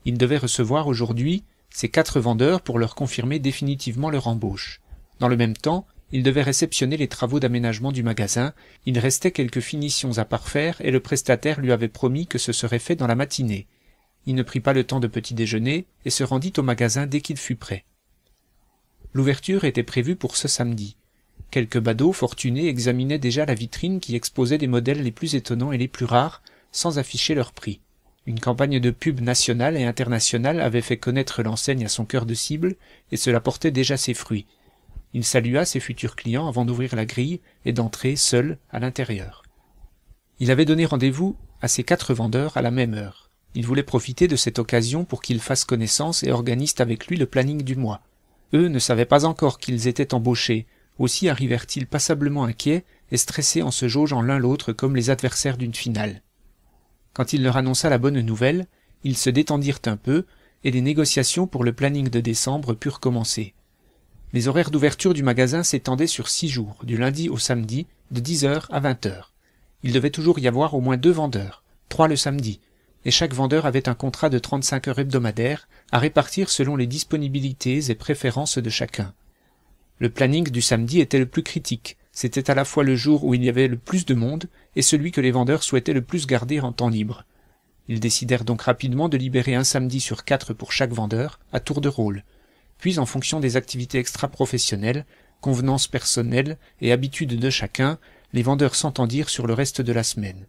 Il devait recevoir aujourd'hui ses quatre vendeurs pour leur confirmer définitivement leur embauche. Dans le même temps, il devait réceptionner les travaux d'aménagement du magasin, il restait quelques finitions à parfaire et le prestataire lui avait promis que ce serait fait dans la matinée. Il ne prit pas le temps de petit déjeuner et se rendit au magasin dès qu'il fut prêt. L'ouverture était prévue pour ce samedi. Quelques badauds fortunés examinaient déjà la vitrine qui exposait des modèles les plus étonnants et les plus rares, sans afficher leur prix. Une campagne de pub nationale et internationale avait fait connaître l'enseigne à son cœur de cible, et cela portait déjà ses fruits. Il salua ses futurs clients avant d'ouvrir la grille et d'entrer seul à l'intérieur. Il avait donné rendez-vous à ses quatre vendeurs à la même heure. Il voulait profiter de cette occasion pour qu'ils fassent connaissance et organisent avec lui le planning du mois. Eux ne savaient pas encore qu'ils étaient embauchés, aussi arrivèrent-ils passablement inquiets et stressés en se jaugeant l'un l'autre comme les adversaires d'une finale. Quand il leur annonça la bonne nouvelle, ils se détendirent un peu, et les négociations pour le planning de décembre purent commencer. Les horaires d'ouverture du magasin s'étendaient sur six jours, du lundi au samedi, de 10 heures à 20 heures. Il devait toujours y avoir au moins deux vendeurs, trois le samedi, et chaque vendeur avait un contrat de 35 heures hebdomadaires à répartir selon les disponibilités et préférences de chacun. Le planning du samedi était le plus critique, c'était à la fois le jour où il y avait le plus de monde et celui que les vendeurs souhaitaient le plus garder en temps libre. Ils décidèrent donc rapidement de libérer un samedi sur quatre pour chaque vendeur, à tour de rôle, puis en fonction des activités extra-professionnelles, convenances personnelles et habitudes de chacun, les vendeurs s'entendirent sur le reste de la semaine.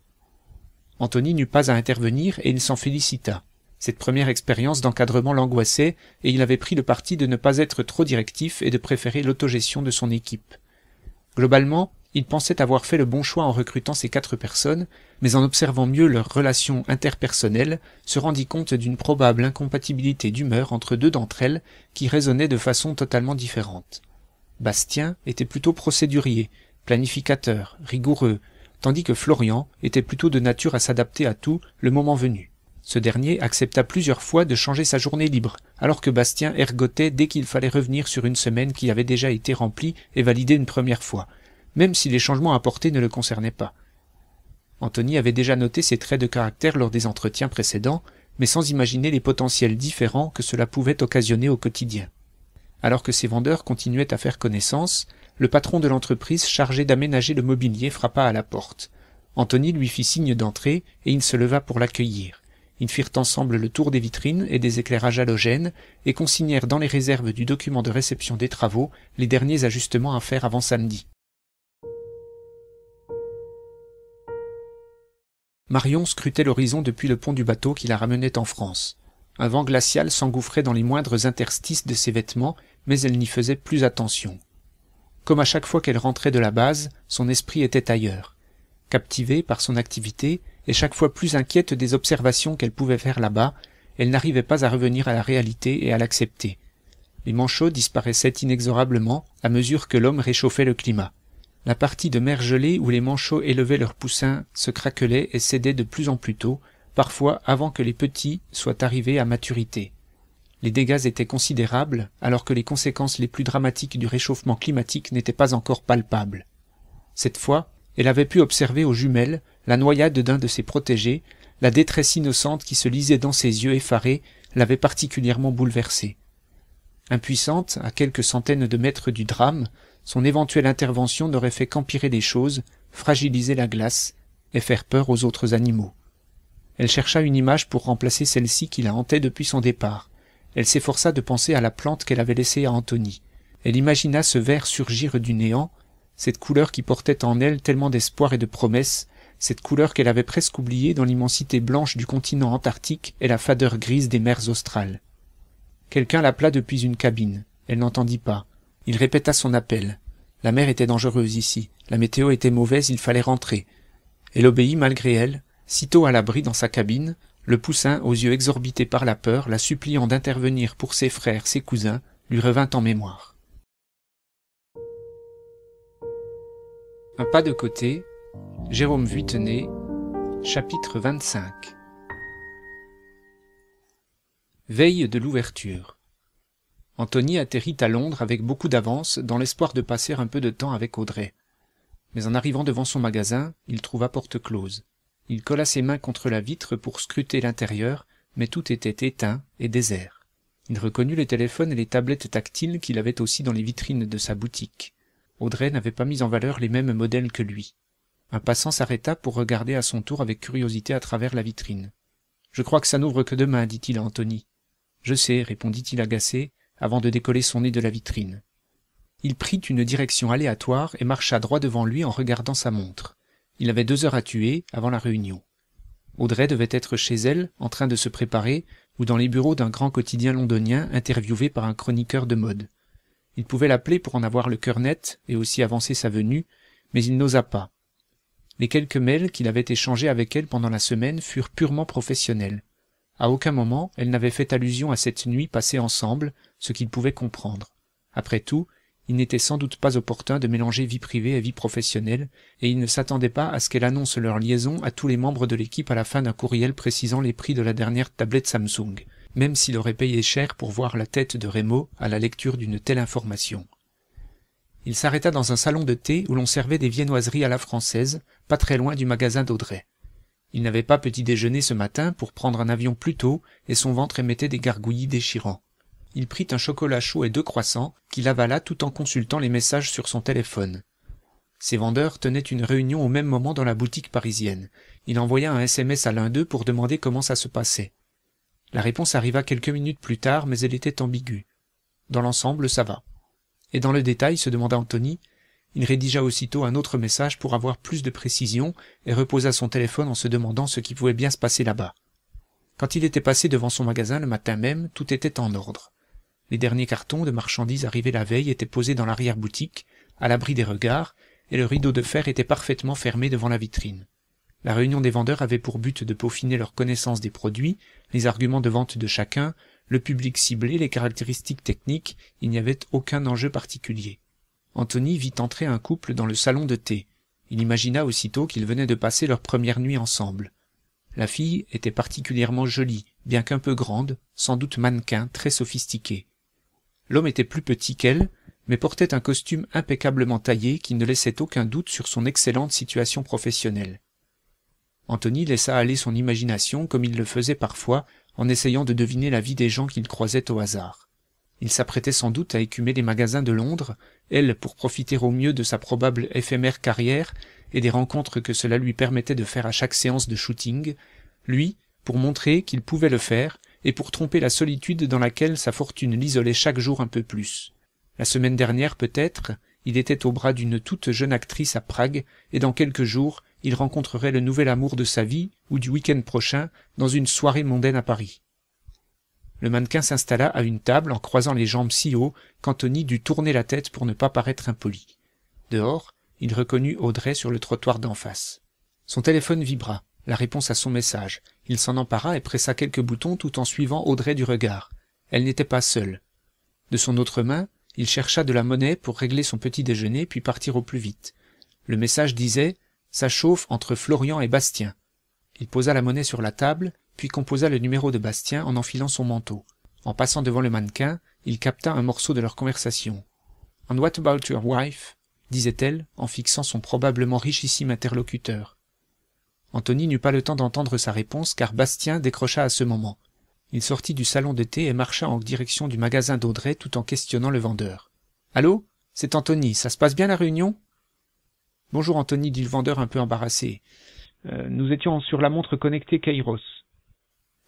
Anthony n'eut pas à intervenir et il s'en félicita. Cette première expérience d'encadrement l'angoissait et il avait pris le parti de ne pas être trop directif et de préférer l'autogestion de son équipe. Globalement, il pensait avoir fait le bon choix en recrutant ces quatre personnes, mais en observant mieux leurs relations interpersonnelles, se rendit compte d'une probable incompatibilité d'humeur entre deux d'entre elles qui résonnaient de façon totalement différente. Bastien était plutôt procédurier, planificateur, rigoureux, tandis que Florian était plutôt de nature à s'adapter à tout le moment venu. Ce dernier accepta plusieurs fois de changer sa journée libre, alors que Bastien ergotait dès qu'il fallait revenir sur une semaine qui avait déjà été remplie et validée une première fois, même si les changements apportés ne le concernaient pas. Anthony avait déjà noté ses traits de caractère lors des entretiens précédents, mais sans imaginer les potentiels différents que cela pouvait occasionner au quotidien. Alors que ses vendeurs continuaient à faire connaissance, le patron de l'entreprise chargé d'aménager le mobilier frappa à la porte. Anthony lui fit signe d'entrer et il se leva pour l'accueillir. Ils firent ensemble le tour des vitrines et des éclairages halogènes et consignèrent dans les réserves du document de réception des travaux les derniers ajustements à faire avant samedi. marion scrutait l'horizon depuis le pont du bateau qui la ramenait en france un vent glacial s'engouffrait dans les moindres interstices de ses vêtements mais elle n'y faisait plus attention comme à chaque fois qu'elle rentrait de la base son esprit était ailleurs captivée par son activité et chaque fois plus inquiète des observations qu'elle pouvait faire là-bas elle n'arrivait pas à revenir à la réalité et à l'accepter les manchots disparaissaient inexorablement à mesure que l'homme réchauffait le climat la partie de mer gelée où les manchots élevaient leurs poussins se craquelait et cédait de plus en plus tôt parfois avant que les petits soient arrivés à maturité les dégâts étaient considérables alors que les conséquences les plus dramatiques du réchauffement climatique n'étaient pas encore palpables cette fois elle avait pu observer aux jumelles la noyade d'un de ses protégés la détresse innocente qui se lisait dans ses yeux effarés l'avait particulièrement bouleversée impuissante à quelques centaines de mètres du drame son éventuelle intervention n'aurait fait qu'empirer les choses, fragiliser la glace et faire peur aux autres animaux. Elle chercha une image pour remplacer celle-ci qui la hantait depuis son départ. Elle s'efforça de penser à la plante qu'elle avait laissée à Anthony. Elle imagina ce vert surgir du néant, cette couleur qui portait en elle tellement d'espoir et de promesses, cette couleur qu'elle avait presque oubliée dans l'immensité blanche du continent antarctique et la fadeur grise des mers australes. Quelqu'un l'appela depuis une cabine. Elle n'entendit pas il répéta son appel la mer était dangereuse ici la météo était mauvaise il fallait rentrer elle obéit malgré elle sitôt à l'abri dans sa cabine le poussin aux yeux exorbités par la peur la suppliant d'intervenir pour ses frères ses cousins lui revint en mémoire un pas de côté jérôme vuittenay chapitre 25 Veille de l'ouverture Anthony atterrit à Londres avec beaucoup d'avance, dans l'espoir de passer un peu de temps avec Audrey. Mais en arrivant devant son magasin, il trouva porte close. Il colla ses mains contre la vitre pour scruter l'intérieur, mais tout était éteint et désert. Il reconnut les téléphones et les tablettes tactiles qu'il avait aussi dans les vitrines de sa boutique. Audrey n'avait pas mis en valeur les mêmes modèles que lui. Un passant s'arrêta pour regarder à son tour avec curiosité à travers la vitrine. Je crois que ça n'ouvre que demain, dit-il à Anthony. Je sais, répondit-il agacé, avant de décoller son nez de la vitrine. Il prit une direction aléatoire et marcha droit devant lui en regardant sa montre. Il avait deux heures à tuer avant la réunion. Audrey devait être chez elle, en train de se préparer, ou dans les bureaux d'un grand quotidien londonien interviewé par un chroniqueur de mode. Il pouvait l'appeler pour en avoir le cœur net et aussi avancer sa venue, mais il n'osa pas. Les quelques mails qu'il avait échangés avec elle pendant la semaine furent purement professionnels. À aucun moment elle n'avait fait allusion à cette nuit passée ensemble, ce qu'il pouvait comprendre. Après tout, il n'était sans doute pas opportun de mélanger vie privée et vie professionnelle, et il ne s'attendait pas à ce qu'elle annonce leur liaison à tous les membres de l'équipe à la fin d'un courriel précisant les prix de la dernière tablette Samsung, même s'il aurait payé cher pour voir la tête de Remo à la lecture d'une telle information. Il s'arrêta dans un salon de thé où l'on servait des viennoiseries à la française, pas très loin du magasin d'Audrey. Il n'avait pas petit déjeuner ce matin pour prendre un avion plus tôt, et son ventre émettait des gargouillis déchirants il prit un chocolat chaud et deux croissants, qu'il avala tout en consultant les messages sur son téléphone. Ses vendeurs tenaient une réunion au même moment dans la boutique parisienne. Il envoya un SMS à l'un d'eux pour demander comment ça se passait. La réponse arriva quelques minutes plus tard, mais elle était ambiguë. Dans l'ensemble, ça va. Et dans le détail, se demanda Anthony, il rédigea aussitôt un autre message pour avoir plus de précision et reposa son téléphone en se demandant ce qui pouvait bien se passer là-bas. Quand il était passé devant son magasin le matin même, tout était en ordre. Les derniers cartons de marchandises arrivés la veille étaient posés dans l'arrière-boutique, à l'abri des regards, et le rideau de fer était parfaitement fermé devant la vitrine. La réunion des vendeurs avait pour but de peaufiner leur connaissance des produits, les arguments de vente de chacun, le public ciblé, les caractéristiques techniques, il n'y avait aucun enjeu particulier. Anthony vit entrer un couple dans le salon de thé. Il imagina aussitôt qu'ils venaient de passer leur première nuit ensemble. La fille était particulièrement jolie, bien qu'un peu grande, sans doute mannequin, très sophistiquée. L'homme était plus petit qu'elle, mais portait un costume impeccablement taillé qui ne laissait aucun doute sur son excellente situation professionnelle. Anthony laissa aller son imagination comme il le faisait parfois en essayant de deviner la vie des gens qu'il croisait au hasard. Il s'apprêtait sans doute à écumer les magasins de Londres, elle pour profiter au mieux de sa probable éphémère carrière et des rencontres que cela lui permettait de faire à chaque séance de shooting, lui pour montrer qu'il pouvait le faire et pour tromper la solitude dans laquelle sa fortune l'isolait chaque jour un peu plus. La semaine dernière peut-être, il était au bras d'une toute jeune actrice à Prague, et dans quelques jours, il rencontrerait le nouvel amour de sa vie, ou du week-end prochain, dans une soirée mondaine à Paris. Le mannequin s'installa à une table en croisant les jambes si haut qu'Anthony dut tourner la tête pour ne pas paraître impoli. Dehors, il reconnut Audrey sur le trottoir d'en face. Son téléphone vibra, la réponse à son message, il s'en empara et pressa quelques boutons tout en suivant audrey du regard elle n'était pas seule de son autre main il chercha de la monnaie pour régler son petit déjeuner puis partir au plus vite le message disait ça chauffe entre florian et bastien il posa la monnaie sur la table puis composa le numéro de bastien en enfilant son manteau en passant devant le mannequin il capta un morceau de leur conversation and what about your wife disait-elle en fixant son probablement richissime interlocuteur Anthony n'eut pas le temps d'entendre sa réponse car Bastien décrocha à ce moment. Il sortit du salon de thé et marcha en direction du magasin d'Audrey tout en questionnant le vendeur. Allô C'est Anthony, ça se passe bien la réunion Bonjour Anthony, dit le vendeur un peu embarrassé. Euh, nous étions sur la montre connectée Kairos.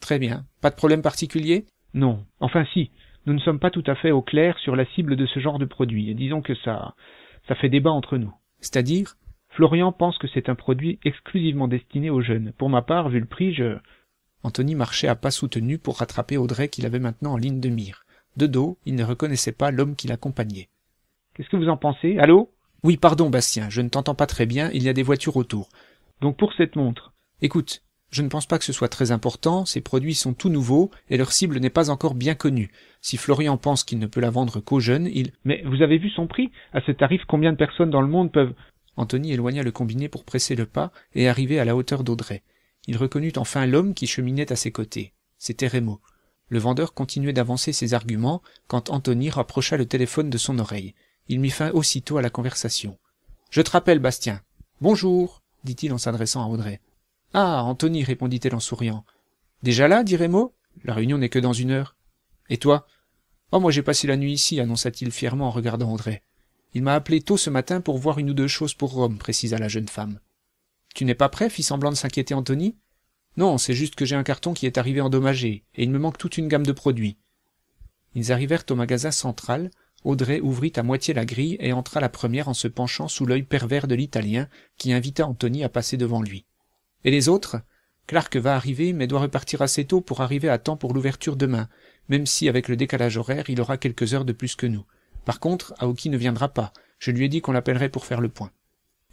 Très bien. Pas de problème particulier Non. Enfin si, nous ne sommes pas tout à fait au clair sur la cible de ce genre de produit, et disons que ça ça fait débat entre nous. C'est-à-dire Florian pense que c'est un produit exclusivement destiné aux jeunes. Pour ma part, vu le prix, je... Anthony marchait à pas soutenu pour rattraper Audrey qu'il avait maintenant en ligne de mire. De dos, il ne reconnaissait pas l'homme qui l'accompagnait. Qu'est-ce que vous en pensez Allô Oui, pardon, Bastien, je ne t'entends pas très bien, il y a des voitures autour. Donc pour cette montre Écoute, je ne pense pas que ce soit très important, ces produits sont tout nouveaux et leur cible n'est pas encore bien connue. Si Florian pense qu'il ne peut la vendre qu'aux jeunes, il... Mais vous avez vu son prix À ce tarif, combien de personnes dans le monde peuvent... Anthony éloigna le combiné pour presser le pas et arriver à la hauteur d'audrey il reconnut enfin l'homme qui cheminait à ses côtés c'était Rémo. le vendeur continuait d'avancer ses arguments quand Anthony rapprocha le téléphone de son oreille il mit fin aussitôt à la conversation je te rappelle bastien bonjour dit-il en s'adressant à audrey ah Anthony, répondit-elle en souriant déjà là dit Rémo la réunion n'est que dans une heure et toi oh moi j'ai passé la nuit ici annonça-t-il fièrement en regardant audrey il m'a appelé tôt ce matin pour voir une ou deux choses pour rome précisa la jeune femme tu n'es pas prêt fit semblant de s'inquiéter Anthony. « non c'est juste que j'ai un carton qui est arrivé endommagé et il me manque toute une gamme de produits ils arrivèrent au magasin central audrey ouvrit à moitié la grille et entra la première en se penchant sous l'œil pervers de l'italien qui invita Anthony à passer devant lui et les autres clark va arriver mais doit repartir assez tôt pour arriver à temps pour l'ouverture demain même si avec le décalage horaire il aura quelques heures de plus que nous par contre, Aoki ne viendra pas. Je lui ai dit qu'on l'appellerait pour faire le point.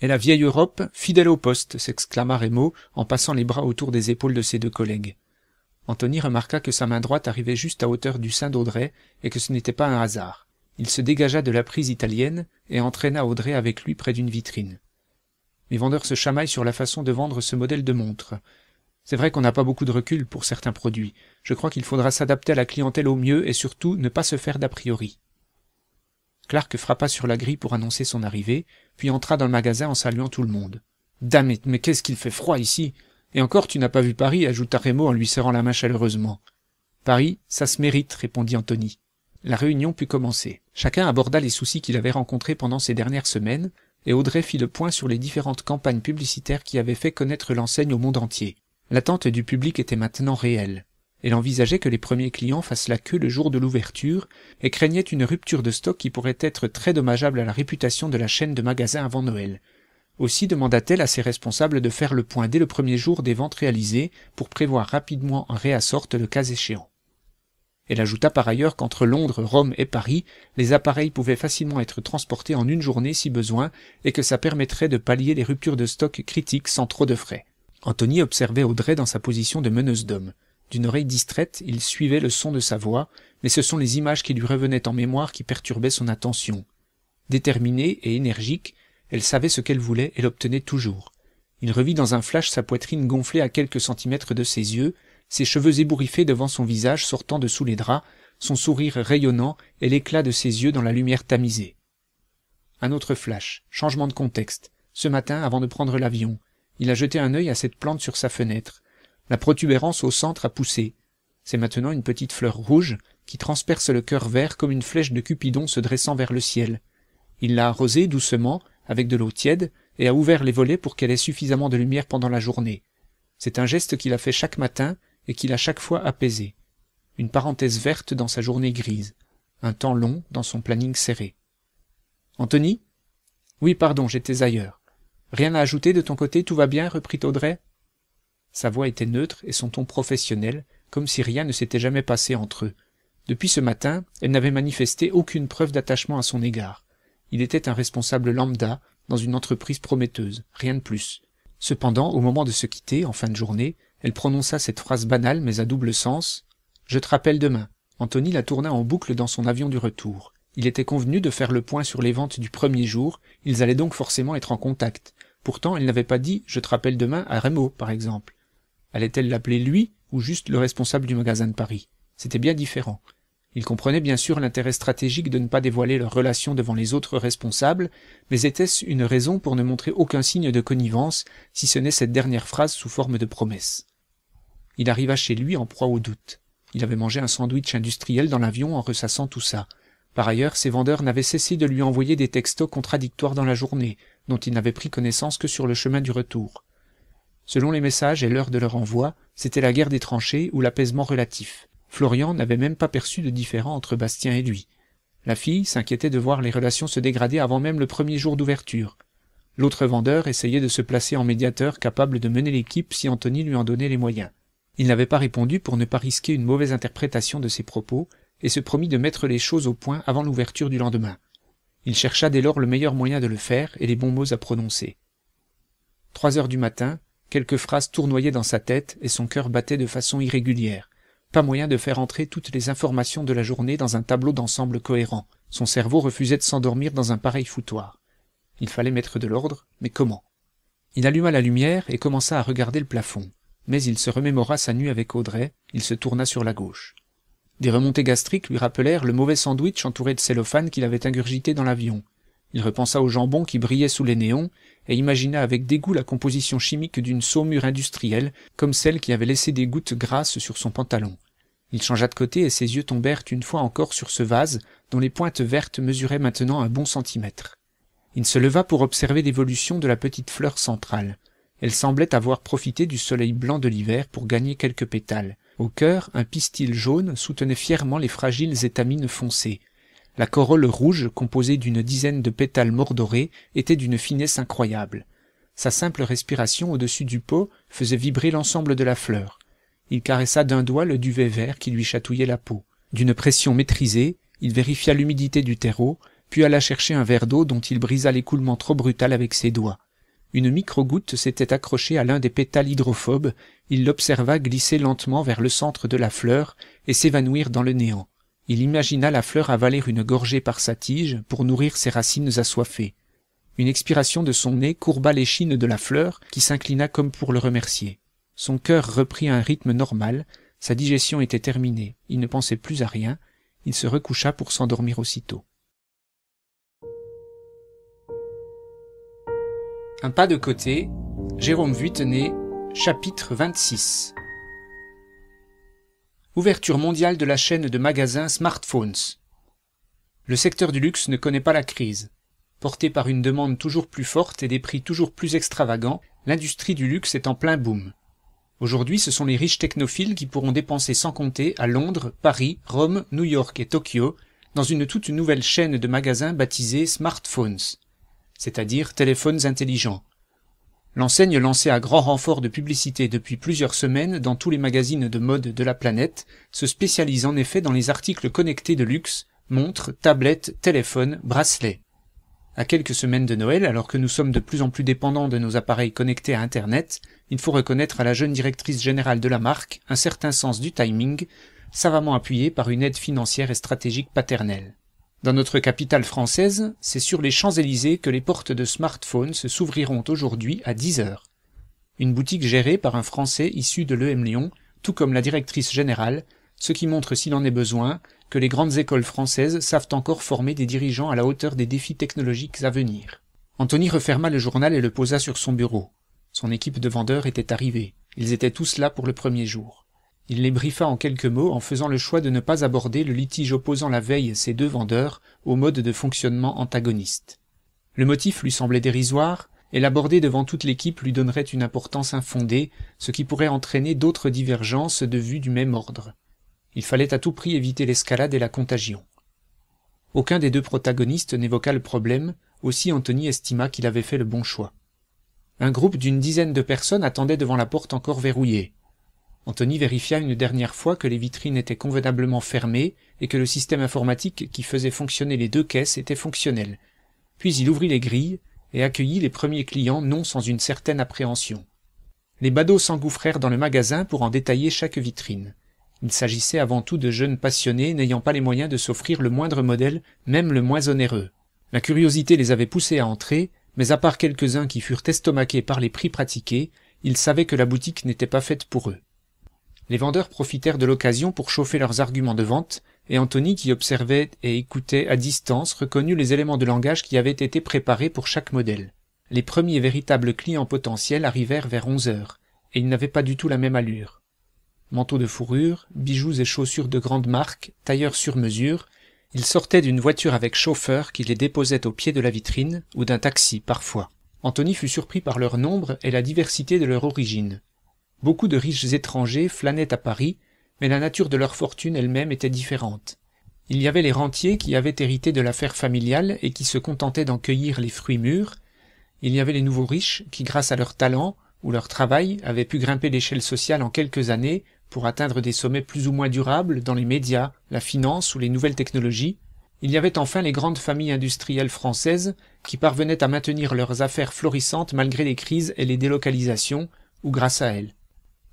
Et la vieille Europe, fidèle au poste, s'exclama Remo en passant les bras autour des épaules de ses deux collègues. Anthony remarqua que sa main droite arrivait juste à hauteur du sein d'Audrey et que ce n'était pas un hasard. Il se dégagea de la prise italienne et entraîna Audrey avec lui près d'une vitrine. Les vendeurs se chamaillent sur la façon de vendre ce modèle de montre. C'est vrai qu'on n'a pas beaucoup de recul pour certains produits. Je crois qu'il faudra s'adapter à la clientèle au mieux et surtout ne pas se faire d'a priori. Clark frappa sur la grille pour annoncer son arrivée, puis entra dans le magasin en saluant tout le monde. Damn mais qu'est-ce qu'il fait froid ici Et encore, tu n'as pas vu Paris, ajouta Raymond en lui serrant la main chaleureusement. Paris, ça se mérite, répondit Anthony. La réunion put commencer. Chacun aborda les soucis qu'il avait rencontrés pendant ces dernières semaines, et Audrey fit le point sur les différentes campagnes publicitaires qui avaient fait connaître l'enseigne au monde entier. L'attente du public était maintenant réelle. Elle envisageait que les premiers clients fassent la queue le jour de l'ouverture et craignait une rupture de stock qui pourrait être très dommageable à la réputation de la chaîne de magasins avant Noël. Aussi demanda-t-elle à ses responsables de faire le point dès le premier jour des ventes réalisées pour prévoir rapidement en réassorte le cas échéant. Elle ajouta par ailleurs qu'entre Londres, Rome et Paris, les appareils pouvaient facilement être transportés en une journée si besoin et que ça permettrait de pallier les ruptures de stock critiques sans trop de frais. Anthony observait Audrey dans sa position de meneuse d'homme d'une oreille distraite il suivait le son de sa voix mais ce sont les images qui lui revenaient en mémoire qui perturbaient son attention déterminée et énergique elle savait ce qu'elle voulait et l'obtenait toujours il revit dans un flash sa poitrine gonflée à quelques centimètres de ses yeux ses cheveux ébouriffés devant son visage sortant de sous les draps son sourire rayonnant et l'éclat de ses yeux dans la lumière tamisée un autre flash changement de contexte ce matin avant de prendre l'avion il a jeté un œil à cette plante sur sa fenêtre la protubérance au centre a poussé. C'est maintenant une petite fleur rouge qui transperce le cœur vert comme une flèche de Cupidon se dressant vers le ciel. Il l'a arrosée doucement avec de l'eau tiède et a ouvert les volets pour qu'elle ait suffisamment de lumière pendant la journée. C'est un geste qu'il a fait chaque matin et qu'il a chaque fois apaisé. Une parenthèse verte dans sa journée grise. Un temps long dans son planning serré. Anthony Oui, pardon, j'étais ailleurs. Rien à ajouter de ton côté, tout va bien reprit Audrey sa voix était neutre et son ton professionnel comme si rien ne s'était jamais passé entre eux depuis ce matin elle n'avait manifesté aucune preuve d'attachement à son égard il était un responsable lambda dans une entreprise prometteuse rien de plus cependant au moment de se quitter en fin de journée elle prononça cette phrase banale mais à double sens je te rappelle demain Anthony la tourna en boucle dans son avion du retour il était convenu de faire le point sur les ventes du premier jour ils allaient donc forcément être en contact pourtant elle n'avait pas dit je te rappelle demain à Remo, par exemple allait-elle l'appeler lui ou juste le responsable du magasin de Paris C'était bien différent. Il comprenait bien sûr l'intérêt stratégique de ne pas dévoiler leur relations devant les autres responsables, mais était-ce une raison pour ne montrer aucun signe de connivence, si ce n'est cette dernière phrase sous forme de promesse Il arriva chez lui en proie au doute. Il avait mangé un sandwich industriel dans l'avion en ressassant tout ça. Par ailleurs, ses vendeurs n'avaient cessé de lui envoyer des textos contradictoires dans la journée, dont il n'avait pris connaissance que sur le chemin du retour. Selon les messages et l'heure de leur envoi, c'était la guerre des tranchées ou l'apaisement relatif. Florian n'avait même pas perçu de différend entre Bastien et lui. La fille s'inquiétait de voir les relations se dégrader avant même le premier jour d'ouverture. L'autre vendeur essayait de se placer en médiateur capable de mener l'équipe si Anthony lui en donnait les moyens. Il n'avait pas répondu pour ne pas risquer une mauvaise interprétation de ses propos et se promit de mettre les choses au point avant l'ouverture du lendemain. Il chercha dès lors le meilleur moyen de le faire et les bons mots à prononcer. Trois heures du matin, Quelques phrases tournoyaient dans sa tête et son cœur battait de façon irrégulière. Pas moyen de faire entrer toutes les informations de la journée dans un tableau d'ensemble cohérent. Son cerveau refusait de s'endormir dans un pareil foutoir. Il fallait mettre de l'ordre, mais comment Il alluma la lumière et commença à regarder le plafond. Mais il se remémora sa nuit avec Audrey, il se tourna sur la gauche. Des remontées gastriques lui rappelèrent le mauvais sandwich entouré de cellophane qu'il avait ingurgité dans l'avion il repensa au jambon qui brillait sous les néons et imagina avec dégoût la composition chimique d'une saumure industrielle comme celle qui avait laissé des gouttes grasses sur son pantalon il changea de côté et ses yeux tombèrent une fois encore sur ce vase dont les pointes vertes mesuraient maintenant un bon centimètre il se leva pour observer l'évolution de la petite fleur centrale elle semblait avoir profité du soleil blanc de l'hiver pour gagner quelques pétales au cœur un pistil jaune soutenait fièrement les fragiles étamines foncées la corolle rouge, composée d'une dizaine de pétales mordorés, était d'une finesse incroyable. Sa simple respiration au-dessus du pot faisait vibrer l'ensemble de la fleur. Il caressa d'un doigt le duvet vert qui lui chatouillait la peau. D'une pression maîtrisée, il vérifia l'humidité du terreau, puis alla chercher un verre d'eau dont il brisa l'écoulement trop brutal avec ses doigts. Une microgoutte s'était accrochée à l'un des pétales hydrophobes, il l'observa glisser lentement vers le centre de la fleur et s'évanouir dans le néant. Il imagina la fleur avaler une gorgée par sa tige pour nourrir ses racines assoiffées. Une expiration de son nez courba l'échine de la fleur, qui s'inclina comme pour le remercier. Son cœur reprit un rythme normal, sa digestion était terminée, il ne pensait plus à rien, il se recoucha pour s'endormir aussitôt. Un pas de côté, Jérôme chapitre 26 Ouverture mondiale de la chaîne de magasins smartphones. Le secteur du luxe ne connaît pas la crise. Porté par une demande toujours plus forte et des prix toujours plus extravagants, l'industrie du luxe est en plein boom. Aujourd'hui, ce sont les riches technophiles qui pourront dépenser sans compter à Londres, Paris, Rome, New York et Tokyo dans une toute nouvelle chaîne de magasins baptisée smartphones, c'est-à-dire téléphones intelligents. L'enseigne lancée à grand renfort de publicité depuis plusieurs semaines dans tous les magazines de mode de la planète se spécialise en effet dans les articles connectés de luxe, montres, tablettes, téléphones, bracelets. À quelques semaines de Noël, alors que nous sommes de plus en plus dépendants de nos appareils connectés à Internet, il faut reconnaître à la jeune directrice générale de la marque un certain sens du timing, savamment appuyé par une aide financière et stratégique paternelle. Dans notre capitale française, c'est sur les Champs-Élysées que les portes de smartphones se s'ouvriront aujourd'hui à 10 heures. Une boutique gérée par un Français issu de l'EM Lyon, tout comme la directrice générale, ce qui montre s'il en est besoin que les grandes écoles françaises savent encore former des dirigeants à la hauteur des défis technologiques à venir. Anthony referma le journal et le posa sur son bureau. Son équipe de vendeurs était arrivée. Ils étaient tous là pour le premier jour. Il les briefa en quelques mots en faisant le choix de ne pas aborder le litige opposant la veille ces deux vendeurs au mode de fonctionnement antagoniste. Le motif lui semblait dérisoire, et l'aborder devant toute l'équipe lui donnerait une importance infondée, ce qui pourrait entraîner d'autres divergences de vues du même ordre. Il fallait à tout prix éviter l'escalade et la contagion. Aucun des deux protagonistes n'évoqua le problème, aussi Anthony estima qu'il avait fait le bon choix. Un groupe d'une dizaine de personnes attendait devant la porte encore verrouillée. Anthony vérifia une dernière fois que les vitrines étaient convenablement fermées et que le système informatique qui faisait fonctionner les deux caisses était fonctionnel. Puis il ouvrit les grilles et accueillit les premiers clients non sans une certaine appréhension. Les badauds s'engouffrèrent dans le magasin pour en détailler chaque vitrine. Il s'agissait avant tout de jeunes passionnés n'ayant pas les moyens de s'offrir le moindre modèle, même le moins onéreux. La curiosité les avait poussés à entrer, mais à part quelques-uns qui furent estomaqués par les prix pratiqués, ils savaient que la boutique n'était pas faite pour eux les vendeurs profitèrent de l'occasion pour chauffer leurs arguments de vente et Anthony qui observait et écoutait à distance reconnut les éléments de langage qui avaient été préparés pour chaque modèle les premiers véritables clients potentiels arrivèrent vers onze heures et ils n'avaient pas du tout la même allure manteaux de fourrure bijoux et chaussures de grande marque tailleurs sur mesure ils sortaient d'une voiture avec chauffeur qui les déposait au pied de la vitrine ou d'un taxi parfois Anthony fut surpris par leur nombre et la diversité de leur origine Beaucoup de riches étrangers flânaient à Paris, mais la nature de leur fortune elle-même était différente. Il y avait les rentiers qui avaient hérité de l'affaire familiale et qui se contentaient d'en cueillir les fruits mûrs. Il y avait les nouveaux riches qui, grâce à leur talent ou leur travail, avaient pu grimper l'échelle sociale en quelques années pour atteindre des sommets plus ou moins durables dans les médias, la finance ou les nouvelles technologies. Il y avait enfin les grandes familles industrielles françaises qui parvenaient à maintenir leurs affaires florissantes malgré les crises et les délocalisations, ou grâce à elles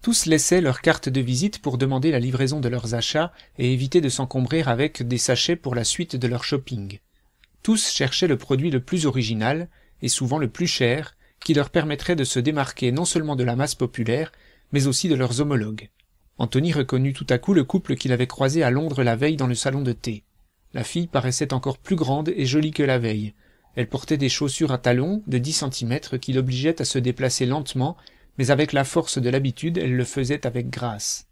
tous laissaient leurs cartes de visite pour demander la livraison de leurs achats et éviter de s'encombrer avec des sachets pour la suite de leur shopping tous cherchaient le produit le plus original et souvent le plus cher qui leur permettrait de se démarquer non seulement de la masse populaire mais aussi de leurs homologues Anthony reconnut tout à coup le couple qu'il avait croisé à londres la veille dans le salon de thé la fille paraissait encore plus grande et jolie que la veille elle portait des chaussures à talons de dix centimètres qui l'obligeaient à se déplacer lentement mais avec la force de l'habitude elle le faisait avec grâce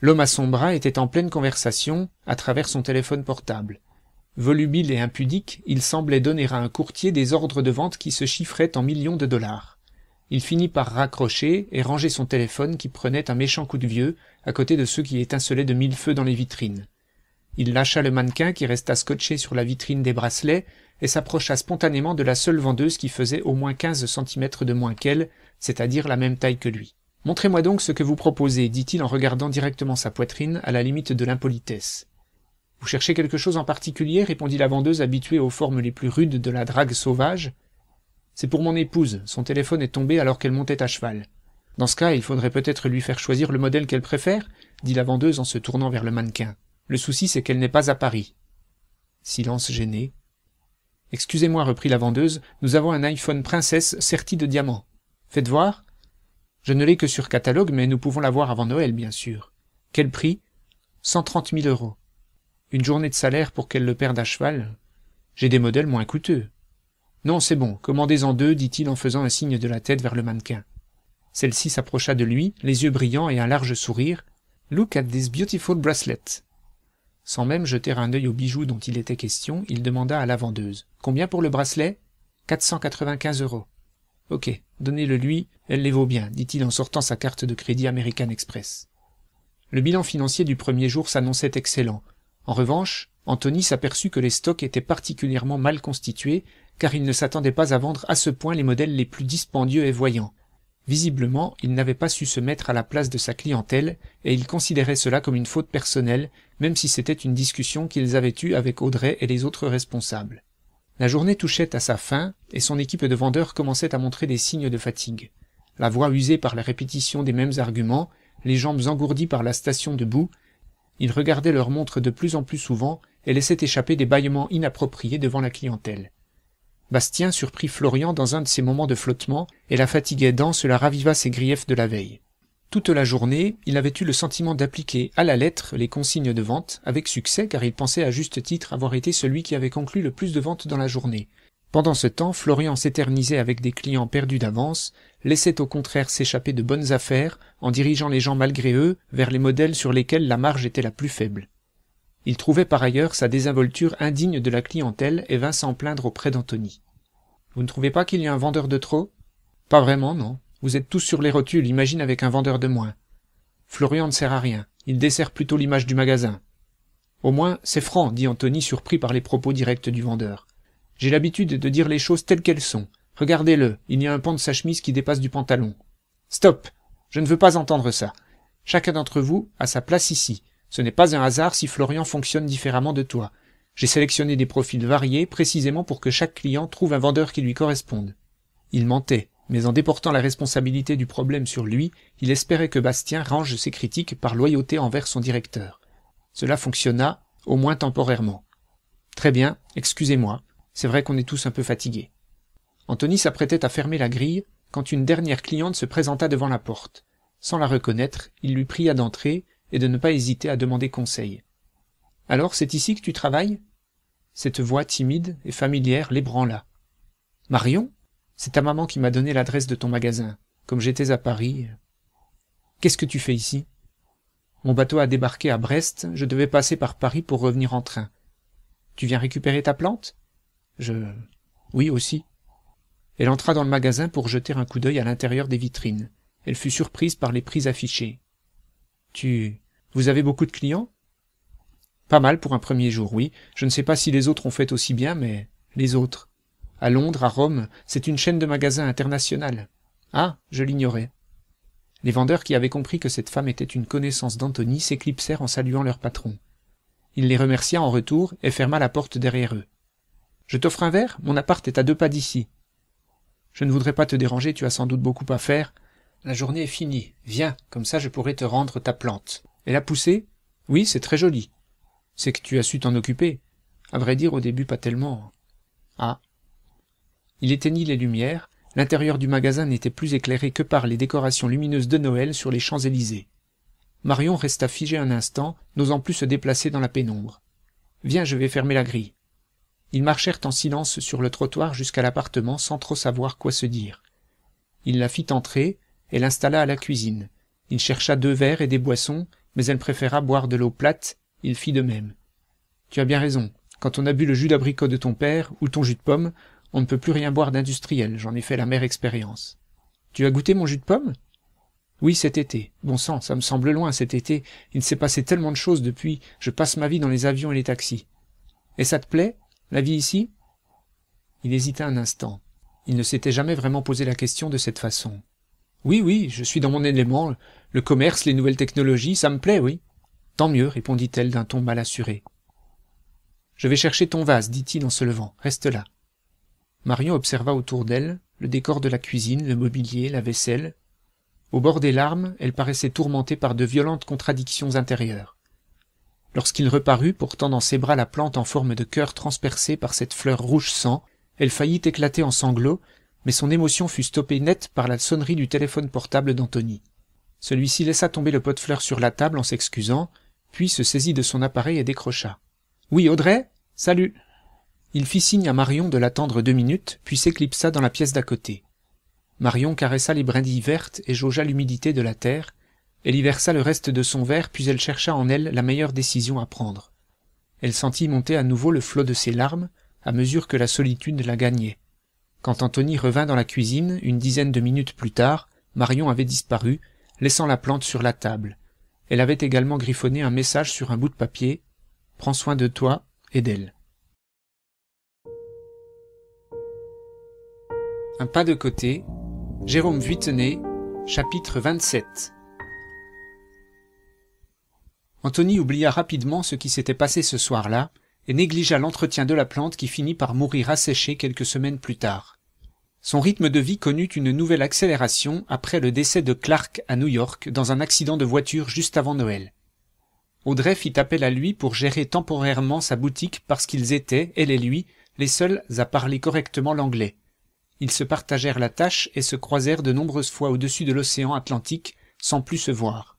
l'homme à son bras était en pleine conversation à travers son téléphone portable volubile et impudique il semblait donner à un courtier des ordres de vente qui se chiffraient en millions de dollars il finit par raccrocher et ranger son téléphone qui prenait un méchant coup de vieux à côté de ceux qui étincelaient de mille feux dans les vitrines il lâcha le mannequin qui resta scotché sur la vitrine des bracelets et s'approcha spontanément de la seule vendeuse qui faisait au moins quinze centimètres de moins qu'elle c'est-à-dire la même taille que lui. Montrez-moi donc ce que vous proposez, dit-il en regardant directement sa poitrine, à la limite de l'impolitesse. Vous cherchez quelque chose en particulier répondit la vendeuse habituée aux formes les plus rudes de la drague sauvage. C'est pour mon épouse, son téléphone est tombé alors qu'elle montait à cheval. Dans ce cas, il faudrait peut-être lui faire choisir le modèle qu'elle préfère, dit la vendeuse en se tournant vers le mannequin. Le souci, c'est qu'elle n'est pas à Paris. Silence gêné. Excusez-moi, reprit la vendeuse, nous avons un iPhone princesse serti de diamants faites voir je ne l'ai que sur catalogue mais nous pouvons l'avoir avant noël bien sûr quel prix cent trente mille euros une journée de salaire pour qu'elle le perde à cheval j'ai des modèles moins coûteux non c'est bon commandez en deux dit-il en faisant un signe de la tête vers le mannequin celle-ci s'approcha de lui les yeux brillants et un large sourire look at this beautiful bracelet sans même jeter un œil au bijou dont il était question il demanda à la vendeuse combien pour le bracelet quatre cent quatre-vingt-quinze euros Ok, donnez-le-lui, elle les vaut bien, dit-il en sortant sa carte de crédit American Express. Le bilan financier du premier jour s'annonçait excellent. En revanche, Anthony s'aperçut que les stocks étaient particulièrement mal constitués, car il ne s'attendait pas à vendre à ce point les modèles les plus dispendieux et voyants. Visiblement, il n'avait pas su se mettre à la place de sa clientèle, et il considérait cela comme une faute personnelle, même si c'était une discussion qu'ils avaient eue avec Audrey et les autres responsables la journée touchait à sa fin et son équipe de vendeurs commençait à montrer des signes de fatigue la voix usée par la répétition des mêmes arguments les jambes engourdies par la station debout ils regardaient leur montre de plus en plus souvent et laissaient échapper des bâillements inappropriés devant la clientèle bastien surprit florian dans un de ces moments de flottement et la fatiguée danse cela raviva ses griefs de la veille toute la journée, il avait eu le sentiment d'appliquer à la lettre les consignes de vente, avec succès car il pensait à juste titre avoir été celui qui avait conclu le plus de ventes dans la journée. Pendant ce temps, Florian s'éternisait avec des clients perdus d'avance, laissait au contraire s'échapper de bonnes affaires, en dirigeant les gens malgré eux vers les modèles sur lesquels la marge était la plus faible. Il trouvait par ailleurs sa désinvolture indigne de la clientèle et vint s'en plaindre auprès d'Anthony. Vous ne trouvez pas qu'il y a un vendeur de trop Pas vraiment, non, vous êtes tous sur les rotules imagine avec un vendeur de moins florian ne sert à rien il dessert plutôt l'image du magasin au moins c'est franc dit Anthony, surpris par les propos directs du vendeur j'ai l'habitude de dire les choses telles qu'elles sont regardez-le il y a un pan de sa chemise qui dépasse du pantalon stop je ne veux pas entendre ça chacun d'entre vous a sa place ici ce n'est pas un hasard si florian fonctionne différemment de toi j'ai sélectionné des profils variés précisément pour que chaque client trouve un vendeur qui lui corresponde il mentait mais en déportant la responsabilité du problème sur lui, il espérait que Bastien range ses critiques par loyauté envers son directeur. Cela fonctionna, au moins temporairement. Très bien, excusez-moi, c'est vrai qu'on est tous un peu fatigués. Anthony s'apprêtait à fermer la grille quand une dernière cliente se présenta devant la porte. Sans la reconnaître, il lui pria d'entrer et de ne pas hésiter à demander conseil. Alors, c'est ici que tu travailles Cette voix timide et familière l'ébranla. Marion c'est ta maman qui m'a donné l'adresse de ton magasin, comme j'étais à Paris. Qu'est-ce que tu fais ici Mon bateau a débarqué à Brest, je devais passer par Paris pour revenir en train. Tu viens récupérer ta plante Je. Oui, aussi. Elle entra dans le magasin pour jeter un coup d'œil à l'intérieur des vitrines. Elle fut surprise par les prix affichés. Tu. Vous avez beaucoup de clients Pas mal pour un premier jour, oui. Je ne sais pas si les autres ont fait aussi bien, mais les autres. À Londres, à Rome, c'est une chaîne de magasins internationale. Ah, je l'ignorais. Les vendeurs qui avaient compris que cette femme était une connaissance d'Anthony s'éclipsèrent en saluant leur patron. Il les remercia en retour et ferma la porte derrière eux. Je t'offre un verre, mon appart est à deux pas d'ici. Je ne voudrais pas te déranger, tu as sans doute beaucoup à faire. La journée est finie, viens, comme ça je pourrai te rendre ta plante. Elle a poussé ?»« Oui, c'est très joli. C'est que tu as su t'en occuper. À vrai dire, au début, pas tellement. Ah, il éteignit les lumières l'intérieur du magasin n'était plus éclairé que par les décorations lumineuses de noël sur les champs-élysées marion resta figée un instant n'osant plus se déplacer dans la pénombre viens je vais fermer la grille ils marchèrent en silence sur le trottoir jusqu'à l'appartement sans trop savoir quoi se dire il la fit entrer et l'installa à la cuisine il chercha deux verres et des boissons mais elle préféra boire de l'eau plate il fit de même tu as bien raison quand on a bu le jus d'abricot de ton père ou ton jus de pomme on ne peut plus rien boire d'industriel, j'en ai fait la mère expérience. Tu as goûté mon jus de pomme Oui, cet été. Bon sang, ça me semble loin cet été. Il s'est passé tellement de choses depuis. Je passe ma vie dans les avions et les taxis. Et ça te plaît La vie ici Il hésita un instant. Il ne s'était jamais vraiment posé la question de cette façon. Oui, oui, je suis dans mon élément. Le commerce, les nouvelles technologies, ça me plaît, oui. Tant mieux, répondit-elle d'un ton mal assuré. Je vais chercher ton vase, dit-il en se levant. Reste là marion observa autour d'elle le décor de la cuisine le mobilier la vaisselle au bord des larmes elle paraissait tourmentée par de violentes contradictions intérieures lorsqu'il reparut portant dans ses bras la plante en forme de cœur transpercée par cette fleur rouge sang elle faillit éclater en sanglots mais son émotion fut stoppée nette par la sonnerie du téléphone portable d'Anthony. celui-ci laissa tomber le pot de fleurs sur la table en s'excusant puis se saisit de son appareil et décrocha oui audrey salut il fit signe à Marion de l'attendre deux minutes, puis s'éclipsa dans la pièce d'à côté. Marion caressa les brindilles vertes et jaugea l'humidité de la terre. Elle y versa le reste de son verre, puis elle chercha en elle la meilleure décision à prendre. Elle sentit monter à nouveau le flot de ses larmes, à mesure que la solitude la gagnait. Quand Anthony revint dans la cuisine, une dizaine de minutes plus tard, Marion avait disparu, laissant la plante sur la table. Elle avait également griffonné un message sur un bout de papier. Prends soin de toi et d'elle. Un pas de côté, Jérôme Vuittenet, chapitre 27. Anthony oublia rapidement ce qui s'était passé ce soir-là et négligea l'entretien de la plante qui finit par mourir asséchée quelques semaines plus tard. Son rythme de vie connut une nouvelle accélération après le décès de Clark à New York dans un accident de voiture juste avant Noël. Audrey fit appel à lui pour gérer temporairement sa boutique parce qu'ils étaient, elle et lui, les seuls à parler correctement l'anglais ils se partagèrent la tâche et se croisèrent de nombreuses fois au-dessus de l'océan Atlantique sans plus se voir.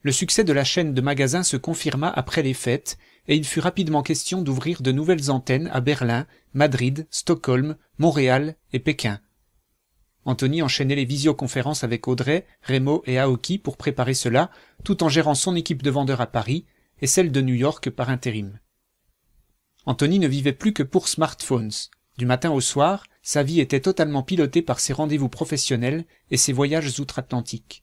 Le succès de la chaîne de magasins se confirma après les fêtes et il fut rapidement question d'ouvrir de nouvelles antennes à Berlin, Madrid, Stockholm, Montréal et Pékin. Anthony enchaînait les visioconférences avec Audrey, Remo et Aoki pour préparer cela, tout en gérant son équipe de vendeurs à Paris et celle de New York par intérim. Anthony ne vivait plus que pour smartphones. Du matin au soir, sa vie était totalement pilotée par ses rendez-vous professionnels et ses voyages outre-Atlantique.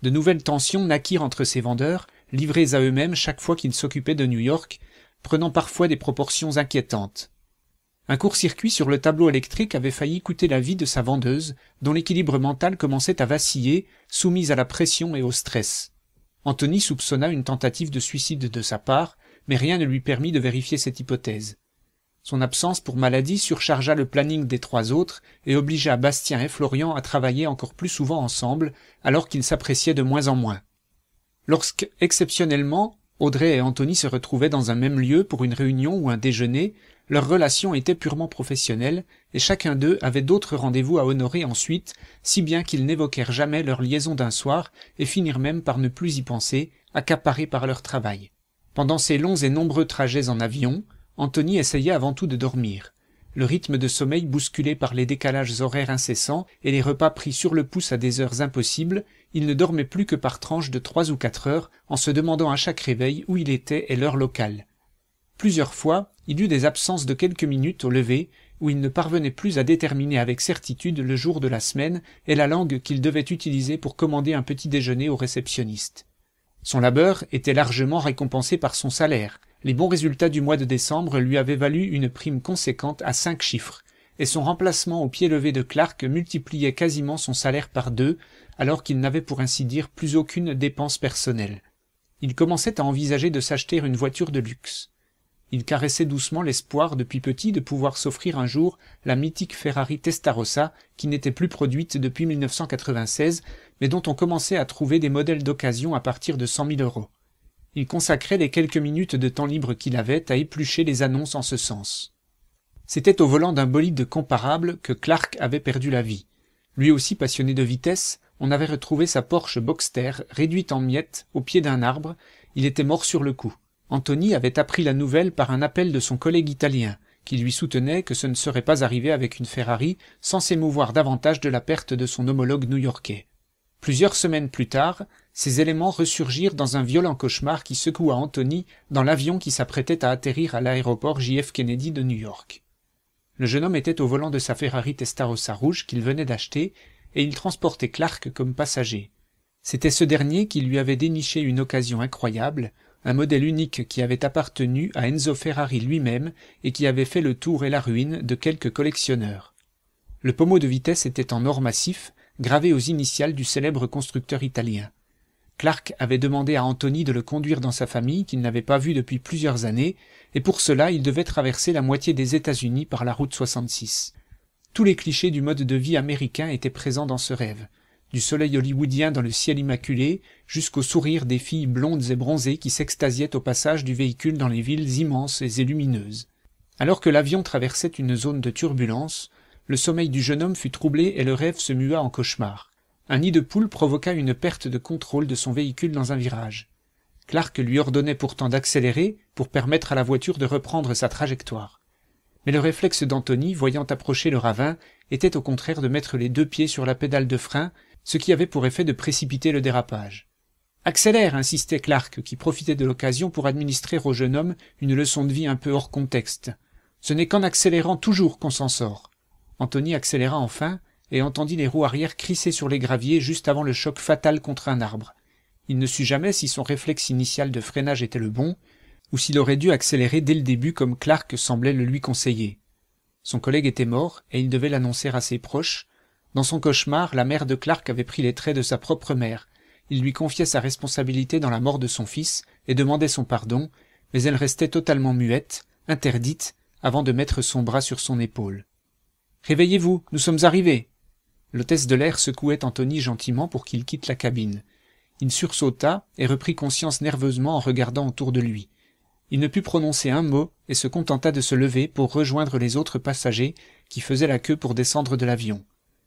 De nouvelles tensions naquirent entre ses vendeurs, livrés à eux-mêmes chaque fois qu'ils s'occupaient de New York, prenant parfois des proportions inquiétantes. Un court-circuit sur le tableau électrique avait failli coûter la vie de sa vendeuse, dont l'équilibre mental commençait à vaciller, soumise à la pression et au stress. Anthony soupçonna une tentative de suicide de sa part, mais rien ne lui permit de vérifier cette hypothèse. Son absence pour maladie surchargea le planning des trois autres et obligea Bastien et Florian à travailler encore plus souvent ensemble, alors qu'ils s'appréciaient de moins en moins. Lorsque, exceptionnellement, Audrey et Anthony se retrouvaient dans un même lieu pour une réunion ou un déjeuner, leur relation était purement professionnelle, et chacun d'eux avait d'autres rendez-vous à honorer ensuite, si bien qu'ils n'évoquèrent jamais leur liaison d'un soir, et finirent même par ne plus y penser, accaparés par leur travail. Pendant ces longs et nombreux trajets en avion, Anthony essayait avant tout de dormir le rythme de sommeil bousculé par les décalages horaires incessants et les repas pris sur le pouce à des heures impossibles il ne dormait plus que par tranches de trois ou quatre heures en se demandant à chaque réveil où il était et l'heure locale plusieurs fois il eut des absences de quelques minutes au lever où il ne parvenait plus à déterminer avec certitude le jour de la semaine et la langue qu'il devait utiliser pour commander un petit déjeuner au réceptionniste son labeur était largement récompensé par son salaire les bons résultats du mois de décembre lui avaient valu une prime conséquente à cinq chiffres, et son remplacement au pied levé de Clark multipliait quasiment son salaire par deux, alors qu'il n'avait pour ainsi dire plus aucune dépense personnelle. Il commençait à envisager de s'acheter une voiture de luxe. Il caressait doucement l'espoir depuis petit de pouvoir s'offrir un jour la mythique Ferrari Testarossa qui n'était plus produite depuis 1996 mais dont on commençait à trouver des modèles d'occasion à partir de 100 000 euros il consacrait les quelques minutes de temps libre qu'il avait à éplucher les annonces en ce sens. C'était au volant d'un bolide comparable que Clark avait perdu la vie. Lui aussi passionné de vitesse, on avait retrouvé sa Porsche Boxster réduite en miettes au pied d'un arbre, il était mort sur le coup. Anthony avait appris la nouvelle par un appel de son collègue italien, qui lui soutenait que ce ne serait pas arrivé avec une Ferrari sans s'émouvoir davantage de la perte de son homologue new-yorkais. Plusieurs semaines plus tard, ces éléments ressurgirent dans un violent cauchemar qui secoua Anthony dans l'avion qui s'apprêtait à atterrir à l'aéroport JF Kennedy de New York. Le jeune homme était au volant de sa Ferrari Testarossa rouge qu'il venait d'acheter, et il transportait Clark comme passager. C'était ce dernier qui lui avait déniché une occasion incroyable, un modèle unique qui avait appartenu à Enzo Ferrari lui-même et qui avait fait le tour et la ruine de quelques collectionneurs. Le pommeau de vitesse était en or massif, gravé aux initiales du célèbre constructeur italien. Clark avait demandé à Anthony de le conduire dans sa famille qu'il n'avait pas vue depuis plusieurs années, et pour cela il devait traverser la moitié des États-Unis par la route 66. Tous les clichés du mode de vie américain étaient présents dans ce rêve, du soleil hollywoodien dans le ciel immaculé jusqu'au sourire des filles blondes et bronzées qui s'extasiaient au passage du véhicule dans les villes immenses et lumineuses. Alors que l'avion traversait une zone de turbulence, le sommeil du jeune homme fut troublé et le rêve se mua en cauchemar un nid de poule provoqua une perte de contrôle de son véhicule dans un virage. Clark lui ordonnait pourtant d'accélérer pour permettre à la voiture de reprendre sa trajectoire. Mais le réflexe d'Anthony, voyant approcher le ravin, était au contraire de mettre les deux pieds sur la pédale de frein, ce qui avait pour effet de précipiter le dérapage. Accélère, insistait Clark, qui profitait de l'occasion pour administrer au jeune homme une leçon de vie un peu hors contexte. Ce n'est qu'en accélérant toujours qu'on s'en sort. Anthony accéléra enfin, et entendit les roues arrière crisser sur les graviers juste avant le choc fatal contre un arbre. Il ne sut jamais si son réflexe initial de freinage était le bon, ou s'il aurait dû accélérer dès le début comme Clark semblait le lui conseiller. Son collègue était mort, et il devait l'annoncer à ses proches. Dans son cauchemar, la mère de Clark avait pris les traits de sa propre mère. Il lui confiait sa responsabilité dans la mort de son fils, et demandait son pardon, mais elle restait totalement muette, interdite, avant de mettre son bras sur son épaule. Réveillez-vous, nous sommes arrivés l'hôtesse de l'air secouait Anthony gentiment pour qu'il quitte la cabine. Il sursauta et reprit conscience nerveusement en regardant autour de lui. Il ne put prononcer un mot et se contenta de se lever pour rejoindre les autres passagers qui faisaient la queue pour descendre de l'avion.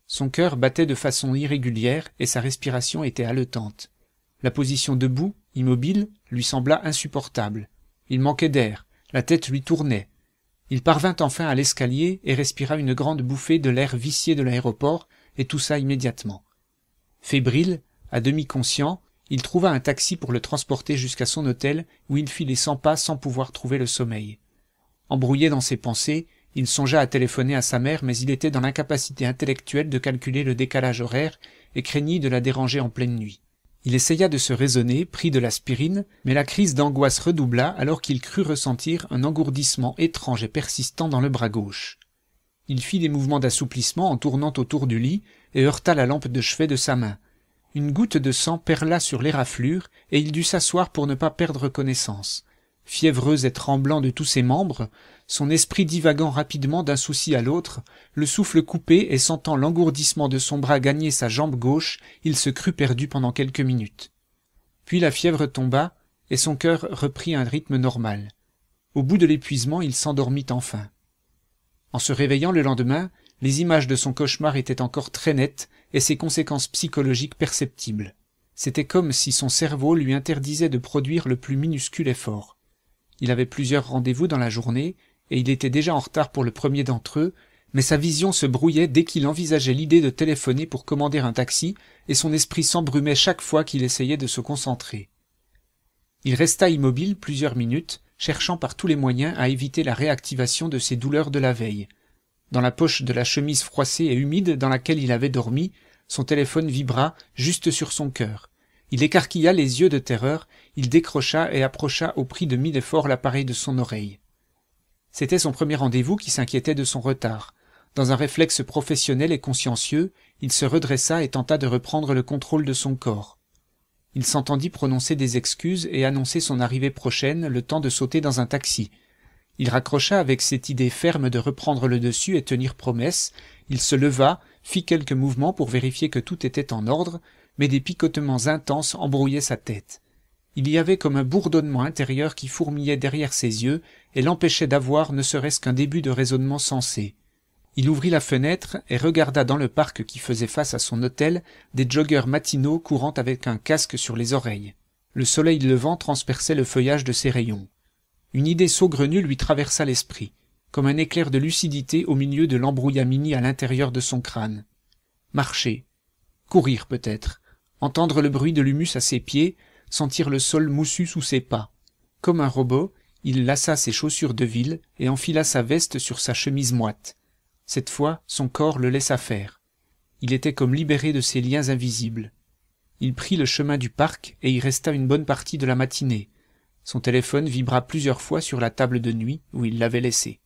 Son cœur battait de façon irrégulière et sa respiration était haletante. La position debout, immobile, lui sembla insupportable. Il manquait d'air, la tête lui tournait. Il parvint enfin à l'escalier et respira une grande bouffée de l'air vicié de l'aéroport et tout ça immédiatement fébrile à demi conscient il trouva un taxi pour le transporter jusqu'à son hôtel où il fit les cent pas sans pouvoir trouver le sommeil embrouillé dans ses pensées il songea à téléphoner à sa mère mais il était dans l'incapacité intellectuelle de calculer le décalage horaire et craignit de la déranger en pleine nuit il essaya de se raisonner pris de l'aspirine mais la crise d'angoisse redoubla alors qu'il crut ressentir un engourdissement étrange et persistant dans le bras gauche il fit des mouvements d'assouplissement en tournant autour du lit et heurta la lampe de chevet de sa main. Une goutte de sang perla sur l'éraflure et il dut s'asseoir pour ne pas perdre connaissance. Fiévreux et tremblant de tous ses membres, son esprit divaguant rapidement d'un souci à l'autre, le souffle coupé et sentant l'engourdissement de son bras gagner sa jambe gauche, il se crut perdu pendant quelques minutes. Puis la fièvre tomba et son cœur reprit un rythme normal. Au bout de l'épuisement, il s'endormit enfin. En se réveillant le lendemain, les images de son cauchemar étaient encore très nettes et ses conséquences psychologiques perceptibles. C'était comme si son cerveau lui interdisait de produire le plus minuscule effort. Il avait plusieurs rendez-vous dans la journée et il était déjà en retard pour le premier d'entre eux, mais sa vision se brouillait dès qu'il envisageait l'idée de téléphoner pour commander un taxi et son esprit s'embrumait chaque fois qu'il essayait de se concentrer. Il resta immobile plusieurs minutes cherchant par tous les moyens à éviter la réactivation de ses douleurs de la veille. Dans la poche de la chemise froissée et humide dans laquelle il avait dormi, son téléphone vibra juste sur son cœur. Il écarquilla les yeux de terreur, il décrocha et approcha au prix de mille efforts l'appareil de son oreille. C'était son premier rendez-vous qui s'inquiétait de son retard. Dans un réflexe professionnel et consciencieux, il se redressa et tenta de reprendre le contrôle de son corps il s'entendit prononcer des excuses et annoncer son arrivée prochaine le temps de sauter dans un taxi il raccrocha avec cette idée ferme de reprendre le dessus et tenir promesse il se leva fit quelques mouvements pour vérifier que tout était en ordre mais des picotements intenses embrouillaient sa tête il y avait comme un bourdonnement intérieur qui fourmillait derrière ses yeux et l'empêchait d'avoir ne serait-ce qu'un début de raisonnement sensé il ouvrit la fenêtre et regarda dans le parc qui faisait face à son hôtel des joggeurs matinaux courant avec un casque sur les oreilles. Le soleil levant transperçait le feuillage de ses rayons. Une idée saugrenue lui traversa l'esprit, comme un éclair de lucidité au milieu de l'embrouillamini à l'intérieur de son crâne. Marcher. Courir peut-être. Entendre le bruit de l'humus à ses pieds, sentir le sol moussu sous ses pas. Comme un robot, il lassa ses chaussures de ville et enfila sa veste sur sa chemise moite. Cette fois, son corps le laissa faire. Il était comme libéré de ses liens invisibles. Il prit le chemin du parc et y resta une bonne partie de la matinée. Son téléphone vibra plusieurs fois sur la table de nuit où il l'avait laissé.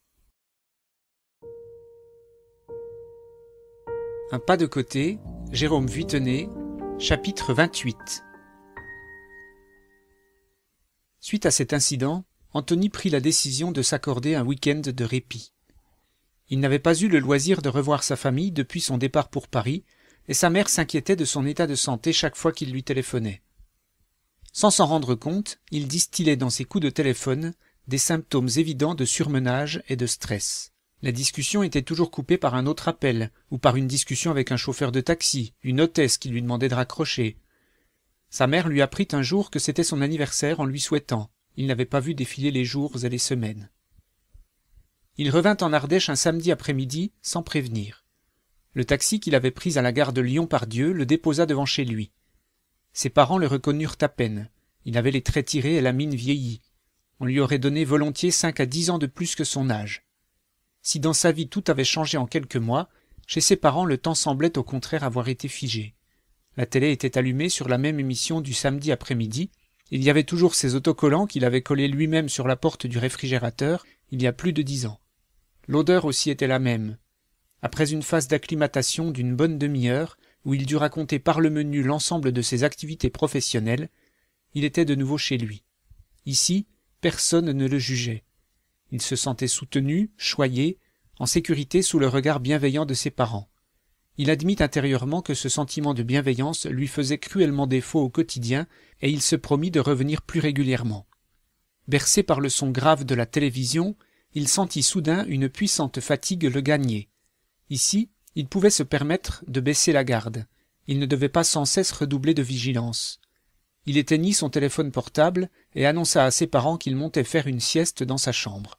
Un pas de côté, Jérôme Vuittenay, chapitre 28. Suite à cet incident, Anthony prit la décision de s'accorder un week-end de répit. Il n'avait pas eu le loisir de revoir sa famille depuis son départ pour Paris, et sa mère s'inquiétait de son état de santé chaque fois qu'il lui téléphonait. Sans s'en rendre compte, il distillait dans ses coups de téléphone des symptômes évidents de surmenage et de stress. La discussion était toujours coupée par un autre appel, ou par une discussion avec un chauffeur de taxi, une hôtesse qui lui demandait de raccrocher. Sa mère lui apprit un jour que c'était son anniversaire en lui souhaitant. Il n'avait pas vu défiler les jours et les semaines. Il revint en Ardèche un samedi après-midi, sans prévenir. Le taxi qu'il avait pris à la gare de Lyon par Dieu le déposa devant chez lui. Ses parents le reconnurent à peine. Il avait les traits tirés et la mine vieillie. On lui aurait donné volontiers cinq à dix ans de plus que son âge. Si dans sa vie tout avait changé en quelques mois, chez ses parents le temps semblait au contraire avoir été figé. La télé était allumée sur la même émission du samedi après-midi. Il y avait toujours ces autocollants qu'il avait collés lui-même sur la porte du réfrigérateur il y a plus de dix ans. L'odeur aussi était la même. Après une phase d'acclimatation d'une bonne demi-heure, où il dut raconter par le menu l'ensemble de ses activités professionnelles, il était de nouveau chez lui. Ici, personne ne le jugeait. Il se sentait soutenu, choyé, en sécurité sous le regard bienveillant de ses parents. Il admit intérieurement que ce sentiment de bienveillance lui faisait cruellement défaut au quotidien et il se promit de revenir plus régulièrement. Bercé par le son grave de la télévision, il sentit soudain une puissante fatigue le gagner ici il pouvait se permettre de baisser la garde il ne devait pas sans cesse redoubler de vigilance il éteignit son téléphone portable et annonça à ses parents qu'il montait faire une sieste dans sa chambre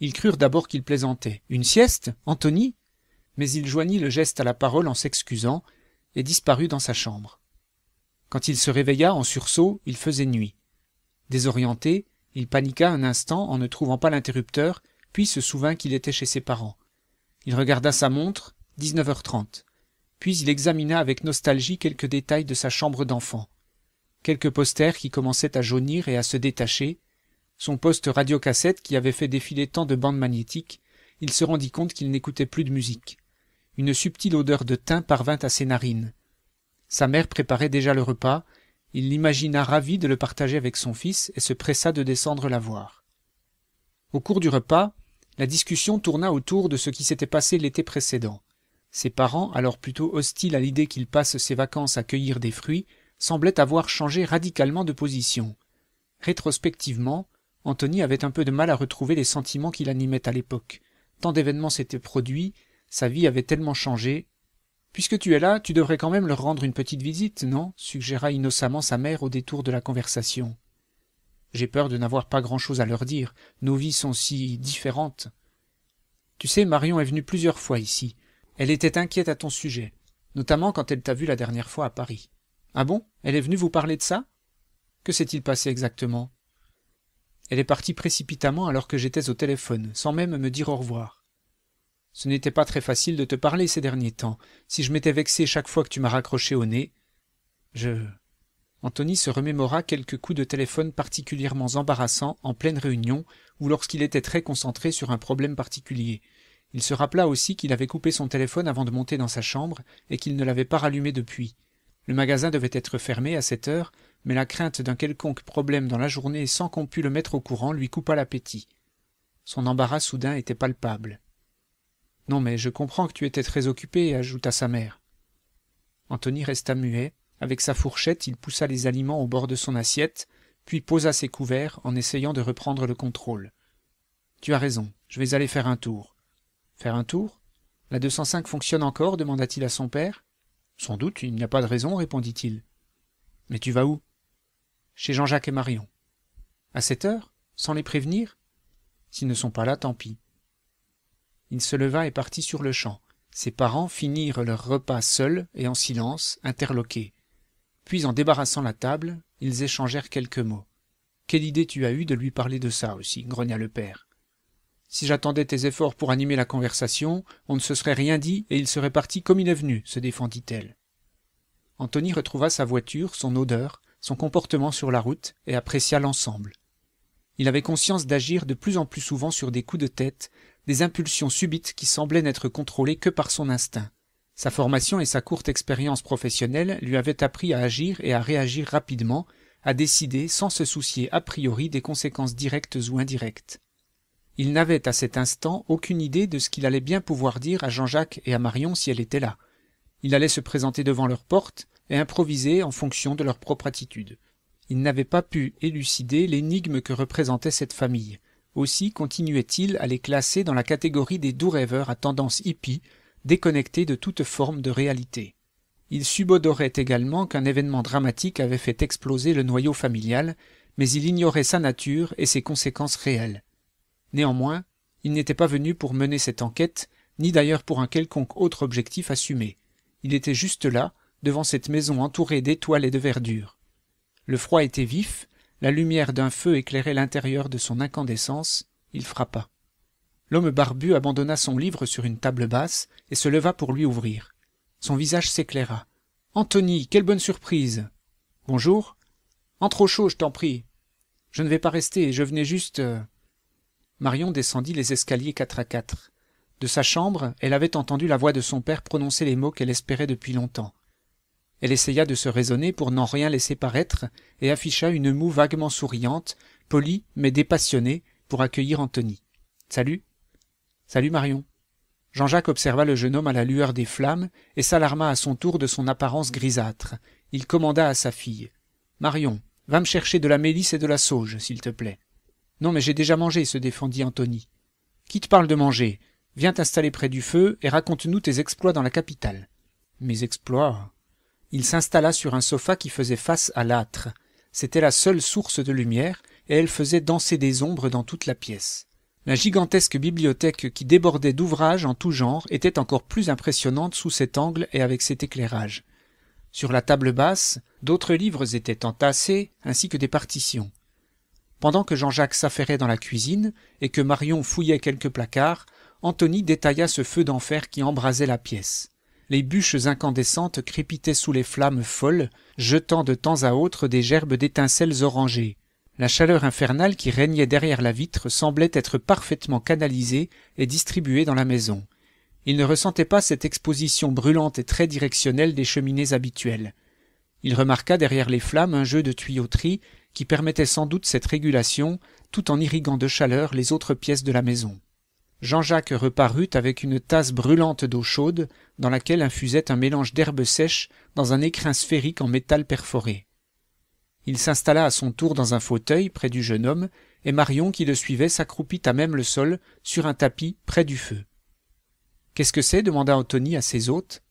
ils crurent d'abord qu'il plaisantait une sieste Anthony ?» mais il joignit le geste à la parole en s'excusant et disparut dans sa chambre quand il se réveilla en sursaut il faisait nuit désorienté il paniqua un instant en ne trouvant pas l'interrupteur, puis se souvint qu'il était chez ses parents. Il regarda sa montre, 19h30. Puis il examina avec nostalgie quelques détails de sa chambre d'enfant. Quelques posters qui commençaient à jaunir et à se détacher, son poste radiocassette qui avait fait défiler tant de bandes magnétiques, il se rendit compte qu'il n'écoutait plus de musique. Une subtile odeur de thym parvint à ses narines. Sa mère préparait déjà le repas, il l'imagina ravi de le partager avec son fils et se pressa de descendre la voir. Au cours du repas, la discussion tourna autour de ce qui s'était passé l'été précédent. Ses parents, alors plutôt hostiles à l'idée qu'il passe ses vacances à cueillir des fruits, semblaient avoir changé radicalement de position. Rétrospectivement, Anthony avait un peu de mal à retrouver les sentiments qui l'animaient à l'époque. Tant d'événements s'étaient produits, sa vie avait tellement changé Puisque tu es là, tu devrais quand même leur rendre une petite visite, non suggéra innocemment sa mère au détour de la conversation. J'ai peur de n'avoir pas grand-chose à leur dire. Nos vies sont si différentes. Tu sais, Marion est venue plusieurs fois ici. Elle était inquiète à ton sujet, notamment quand elle t'a vu la dernière fois à Paris. Ah bon Elle est venue vous parler de ça Que s'est-il passé exactement Elle est partie précipitamment alors que j'étais au téléphone, sans même me dire au revoir. Ce n'était pas très facile de te parler ces derniers temps. Si je m'étais vexé chaque fois que tu m'as raccroché au nez. Je. Anthony se remémora quelques coups de téléphone particulièrement embarrassants en pleine réunion ou lorsqu'il était très concentré sur un problème particulier. Il se rappela aussi qu'il avait coupé son téléphone avant de monter dans sa chambre et qu'il ne l'avait pas rallumé depuis. Le magasin devait être fermé à cette heure, mais la crainte d'un quelconque problème dans la journée sans qu'on pût le mettre au courant lui coupa l'appétit. Son embarras soudain était palpable. Non, mais je comprends que tu étais très occupé, ajouta sa mère. Anthony resta muet. Avec sa fourchette, il poussa les aliments au bord de son assiette, puis posa ses couverts en essayant de reprendre le contrôle. Tu as raison, je vais aller faire un tour. Faire un tour La 205 fonctionne encore demanda-t-il à son père. Sans doute, il n'y a pas de raison, répondit-il. Mais tu vas où Chez Jean-Jacques et Marion. À cette heure Sans les prévenir S'ils ne sont pas là, tant pis il se leva et partit sur le champ. Ses parents finirent leur repas seuls et en silence, interloqués. Puis, en débarrassant la table, ils échangèrent quelques mots. Quelle idée tu as eue de lui parler de ça aussi, grogna le père. Si j'attendais tes efforts pour animer la conversation, on ne se serait rien dit et il serait parti comme il est venu, se défendit-elle. Anthony retrouva sa voiture, son odeur, son comportement sur la route et apprécia l'ensemble. Il avait conscience d'agir de plus en plus souvent sur des coups de tête des impulsions subites qui semblaient n'être contrôlées que par son instinct. Sa formation et sa courte expérience professionnelle lui avaient appris à agir et à réagir rapidement, à décider sans se soucier a priori des conséquences directes ou indirectes. Il n'avait à cet instant aucune idée de ce qu'il allait bien pouvoir dire à Jean-Jacques et à Marion si elle était là. Il allait se présenter devant leur porte et improviser en fonction de leur propre attitude. Il n'avait pas pu élucider l'énigme que représentait cette famille. Aussi continuait-il à les classer dans la catégorie des doux rêveurs à tendance hippie, déconnectés de toute forme de réalité. Il subodorait également qu'un événement dramatique avait fait exploser le noyau familial, mais il ignorait sa nature et ses conséquences réelles. Néanmoins, il n'était pas venu pour mener cette enquête, ni d'ailleurs pour un quelconque autre objectif assumé. Il était juste là, devant cette maison entourée d'étoiles et de verdure. Le froid était vif, la lumière d'un feu éclairait l'intérieur de son incandescence il frappa l'homme barbu abandonna son livre sur une table basse et se leva pour lui ouvrir son visage s'éclaira Anthony, quelle bonne surprise bonjour entre au chaud je t'en prie je ne vais pas rester je venais juste euh. marion descendit les escaliers quatre à quatre de sa chambre elle avait entendu la voix de son père prononcer les mots qu'elle espérait depuis longtemps elle essaya de se raisonner pour n'en rien laisser paraître et afficha une moue vaguement souriante, polie mais dépassionnée, pour accueillir Anthony. Salut Salut Marion. Jean-Jacques observa le jeune homme à la lueur des flammes et s'alarma à son tour de son apparence grisâtre. Il commanda à sa fille. Marion, va me chercher de la mélisse et de la sauge, s'il te plaît. Non, mais j'ai déjà mangé, se défendit Anthony. Qui te parle de manger Viens t'installer près du feu et raconte-nous tes exploits dans la capitale. Mes exploits il s'installa sur un sofa qui faisait face à l'âtre. C'était la seule source de lumière, et elle faisait danser des ombres dans toute la pièce. La gigantesque bibliothèque qui débordait d'ouvrages en tout genre était encore plus impressionnante sous cet angle et avec cet éclairage. Sur la table basse, d'autres livres étaient entassés, ainsi que des partitions. Pendant que Jean-Jacques s'affairait dans la cuisine et que Marion fouillait quelques placards, Anthony détailla ce feu d'enfer qui embrasait la pièce les bûches incandescentes crépitaient sous les flammes folles, jetant de temps à autre des gerbes d'étincelles orangées. La chaleur infernale qui régnait derrière la vitre semblait être parfaitement canalisée et distribuée dans la maison. Il ne ressentait pas cette exposition brûlante et très directionnelle des cheminées habituelles. Il remarqua derrière les flammes un jeu de tuyauterie qui permettait sans doute cette régulation, tout en irriguant de chaleur les autres pièces de la maison. Jean-Jacques reparut avec une tasse brûlante d'eau chaude dans laquelle infusait un mélange d'herbes sèches dans un écrin sphérique en métal perforé. Il s'installa à son tour dans un fauteuil près du jeune homme, et Marion qui le suivait s'accroupit à même le sol sur un tapis près du feu. Qu'est-ce que c'est demanda Anthony à ses hôtes.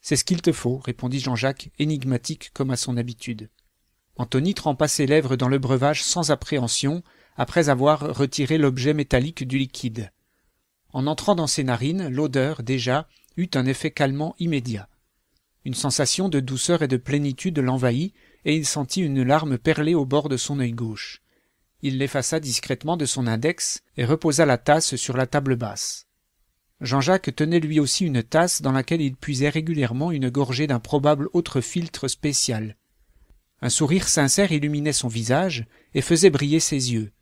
C'est ce qu'il te faut, répondit Jean-Jacques, énigmatique comme à son habitude. Anthony trempa ses lèvres dans le breuvage sans appréhension après avoir retiré l'objet métallique du liquide. En entrant dans ses narines, l'odeur, déjà, eut un effet calmant immédiat. Une sensation de douceur et de plénitude l'envahit, et il sentit une larme perler au bord de son œil gauche. Il l'effaça discrètement de son index et reposa la tasse sur la table basse. Jean-Jacques tenait lui aussi une tasse dans laquelle il puisait régulièrement une gorgée d'un probable autre filtre spécial. Un sourire sincère illuminait son visage et faisait briller ses yeux.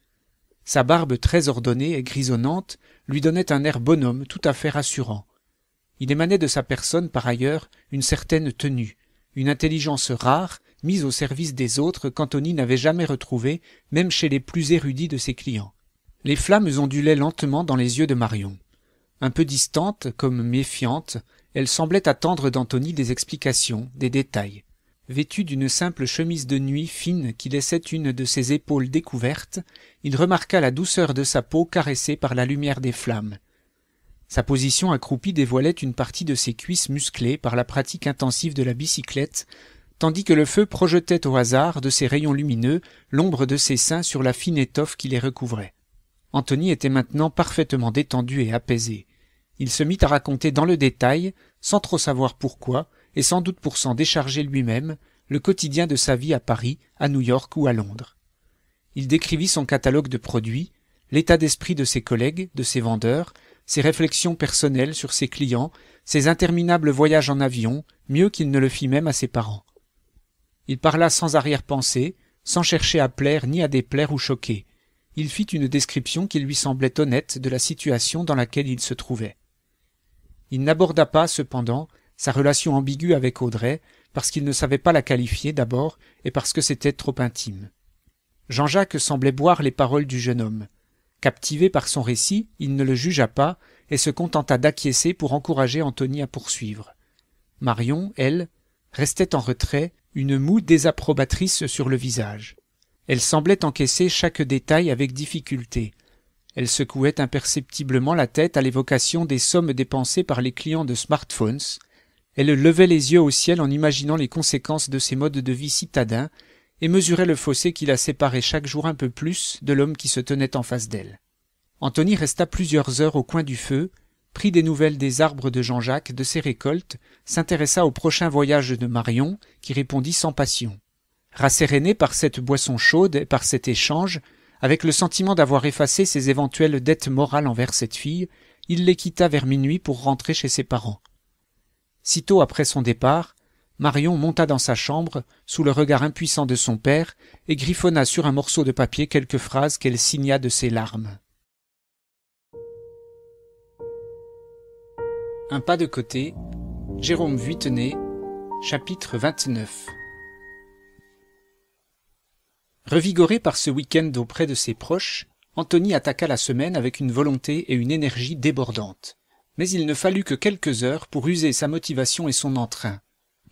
Sa barbe très ordonnée et grisonnante lui donnait un air bonhomme tout à fait rassurant. Il émanait de sa personne, par ailleurs, une certaine tenue, une intelligence rare, mise au service des autres qu'Anthony n'avait jamais retrouvée, même chez les plus érudits de ses clients. Les flammes ondulaient lentement dans les yeux de Marion. Un peu distante, comme méfiante, elle semblait attendre d'Anthony des explications, des détails. Vêtue d'une simple chemise de nuit fine qui laissait une de ses épaules découvertes, il remarqua la douceur de sa peau caressée par la lumière des flammes. Sa position accroupie dévoilait une partie de ses cuisses musclées par la pratique intensive de la bicyclette, tandis que le feu projetait au hasard de ses rayons lumineux l'ombre de ses seins sur la fine étoffe qui les recouvrait. Anthony était maintenant parfaitement détendu et apaisé. Il se mit à raconter dans le détail, sans trop savoir pourquoi, et sans doute pour s'en décharger lui-même, le quotidien de sa vie à Paris, à New York ou à Londres il décrivit son catalogue de produits, l'état d'esprit de ses collègues, de ses vendeurs, ses réflexions personnelles sur ses clients, ses interminables voyages en avion, mieux qu'il ne le fit même à ses parents. Il parla sans arrière-pensée, sans chercher à plaire ni à déplaire ou choquer. Il fit une description qui lui semblait honnête de la situation dans laquelle il se trouvait. Il n'aborda pas, cependant, sa relation ambiguë avec Audrey, parce qu'il ne savait pas la qualifier d'abord et parce que c'était trop intime. Jean-Jacques semblait boire les paroles du jeune homme. Captivé par son récit, il ne le jugea pas et se contenta d'acquiescer pour encourager Anthony à poursuivre. Marion, elle, restait en retrait, une moue désapprobatrice sur le visage. Elle semblait encaisser chaque détail avec difficulté. Elle secouait imperceptiblement la tête à l'évocation des sommes dépensées par les clients de smartphones. Elle levait les yeux au ciel en imaginant les conséquences de ces modes de vie citadins et mesurait le fossé qui la séparait chaque jour un peu plus de l'homme qui se tenait en face d'elle. Anthony resta plusieurs heures au coin du feu, prit des nouvelles des arbres de Jean-Jacques, de ses récoltes, s'intéressa au prochain voyage de Marion, qui répondit sans passion. Rasséréné par cette boisson chaude et par cet échange, avec le sentiment d'avoir effacé ses éventuelles dettes morales envers cette fille, il les quitta vers minuit pour rentrer chez ses parents. Sitôt après son départ, Marion monta dans sa chambre, sous le regard impuissant de son père, et griffonna sur un morceau de papier quelques phrases qu'elle signa de ses larmes. Un pas de côté, Jérôme Vuittenay, chapitre 29. Revigoré par ce week-end auprès de ses proches, Anthony attaqua la semaine avec une volonté et une énergie débordantes. Mais il ne fallut que quelques heures pour user sa motivation et son entrain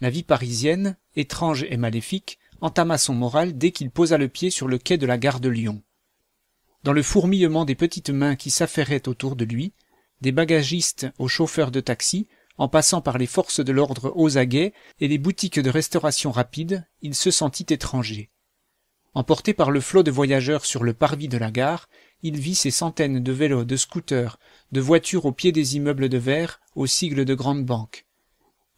la vie parisienne, étrange et maléfique, entama son moral dès qu'il posa le pied sur le quai de la gare de Lyon. Dans le fourmillement des petites mains qui s'affairaient autour de lui, des bagagistes aux chauffeurs de taxi, en passant par les forces de l'ordre aux aguets et les boutiques de restauration rapide, il se sentit étranger. Emporté par le flot de voyageurs sur le parvis de la gare, il vit ces centaines de vélos, de scooters, de voitures au pied des immeubles de verre, aux sigles de grandes banques.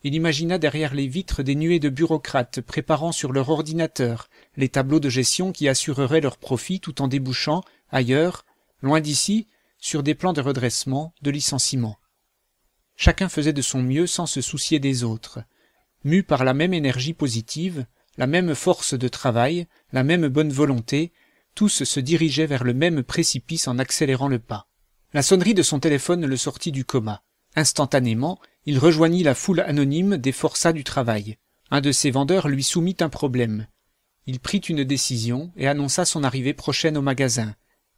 Il imagina derrière les vitres des nuées de bureaucrates préparant sur leur ordinateur les tableaux de gestion qui assureraient leur profit tout en débouchant, ailleurs, loin d'ici, sur des plans de redressement, de licenciement. Chacun faisait de son mieux sans se soucier des autres. Mus par la même énergie positive, la même force de travail, la même bonne volonté, tous se dirigeaient vers le même précipice en accélérant le pas. La sonnerie de son téléphone le sortit du coma. Instantanément, il rejoignit la foule anonyme des forçats du travail. Un de ses vendeurs lui soumit un problème. Il prit une décision et annonça son arrivée prochaine au magasin.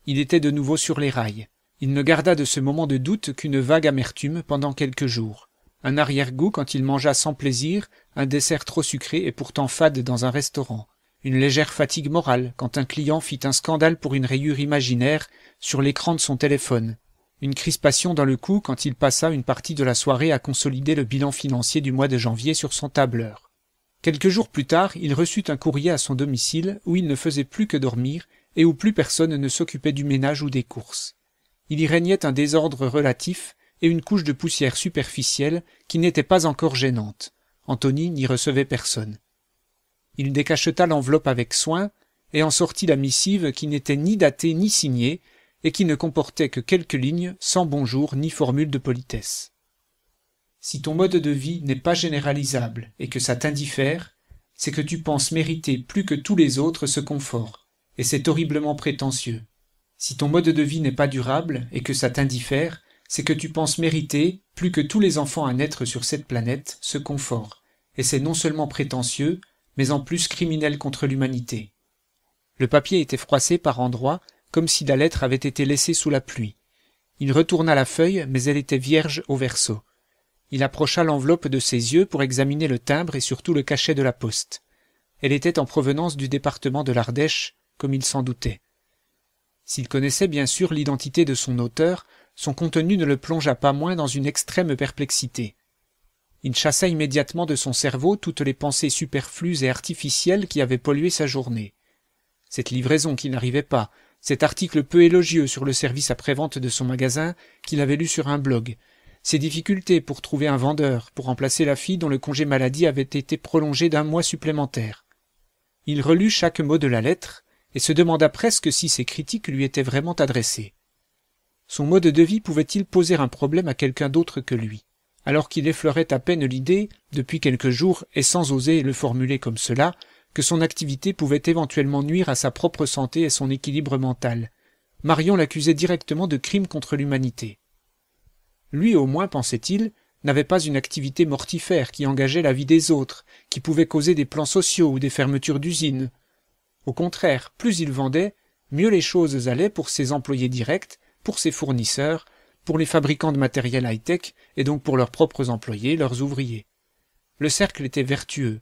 Il était de nouveau sur les rails. Il ne garda de ce moment de doute qu'une vague amertume pendant quelques jours. Un arrière-goût quand il mangea sans plaisir un dessert trop sucré et pourtant fade dans un restaurant. Une légère fatigue morale quand un client fit un scandale pour une rayure imaginaire sur l'écran de son téléphone une crispation dans le cou quand il passa une partie de la soirée à consolider le bilan financier du mois de janvier sur son tableur. Quelques jours plus tard, il reçut un courrier à son domicile où il ne faisait plus que dormir et où plus personne ne s'occupait du ménage ou des courses. Il y régnait un désordre relatif et une couche de poussière superficielle qui n'était pas encore gênante. Anthony n'y recevait personne. Il décacheta l'enveloppe avec soin et en sortit la missive qui n'était ni datée ni signée et qui ne comportait que quelques lignes sans bonjour ni formule de politesse. Si ton mode de vie n'est pas généralisable et que ça t'indiffère, c'est que tu penses mériter plus que tous les autres ce confort, et c'est horriblement prétentieux. Si ton mode de vie n'est pas durable et que ça t'indiffère, c'est que tu penses mériter, plus que tous les enfants à naître sur cette planète, ce confort, et c'est non seulement prétentieux, mais en plus criminel contre l'humanité. Le papier était froissé par endroits comme si la lettre avait été laissée sous la pluie. Il retourna la feuille, mais elle était vierge au verso. Il approcha l'enveloppe de ses yeux pour examiner le timbre et surtout le cachet de la poste. Elle était en provenance du département de l'Ardèche, comme il s'en doutait. S'il connaissait bien sûr l'identité de son auteur, son contenu ne le plongea pas moins dans une extrême perplexité. Il chassa immédiatement de son cerveau toutes les pensées superflues et artificielles qui avaient pollué sa journée. Cette livraison qui n'arrivait pas, cet article peu élogieux sur le service après-vente de son magasin qu'il avait lu sur un blog, ses difficultés pour trouver un vendeur pour remplacer la fille dont le congé maladie avait été prolongé d'un mois supplémentaire. Il relut chaque mot de la lettre et se demanda presque si ces critiques lui étaient vraiment adressées. Son mode de vie pouvait-il poser un problème à quelqu'un d'autre que lui alors qu'il effleurait à peine l'idée, depuis quelques jours, et sans oser le formuler comme cela, que son activité pouvait éventuellement nuire à sa propre santé et son équilibre mental. Marion l'accusait directement de crime contre l'humanité. Lui au moins, pensait-il, n'avait pas une activité mortifère qui engageait la vie des autres, qui pouvait causer des plans sociaux ou des fermetures d'usines. Au contraire, plus il vendait, mieux les choses allaient pour ses employés directs, pour ses fournisseurs, pour les fabricants de matériel high-tech et donc pour leurs propres employés, leurs ouvriers. Le cercle était vertueux,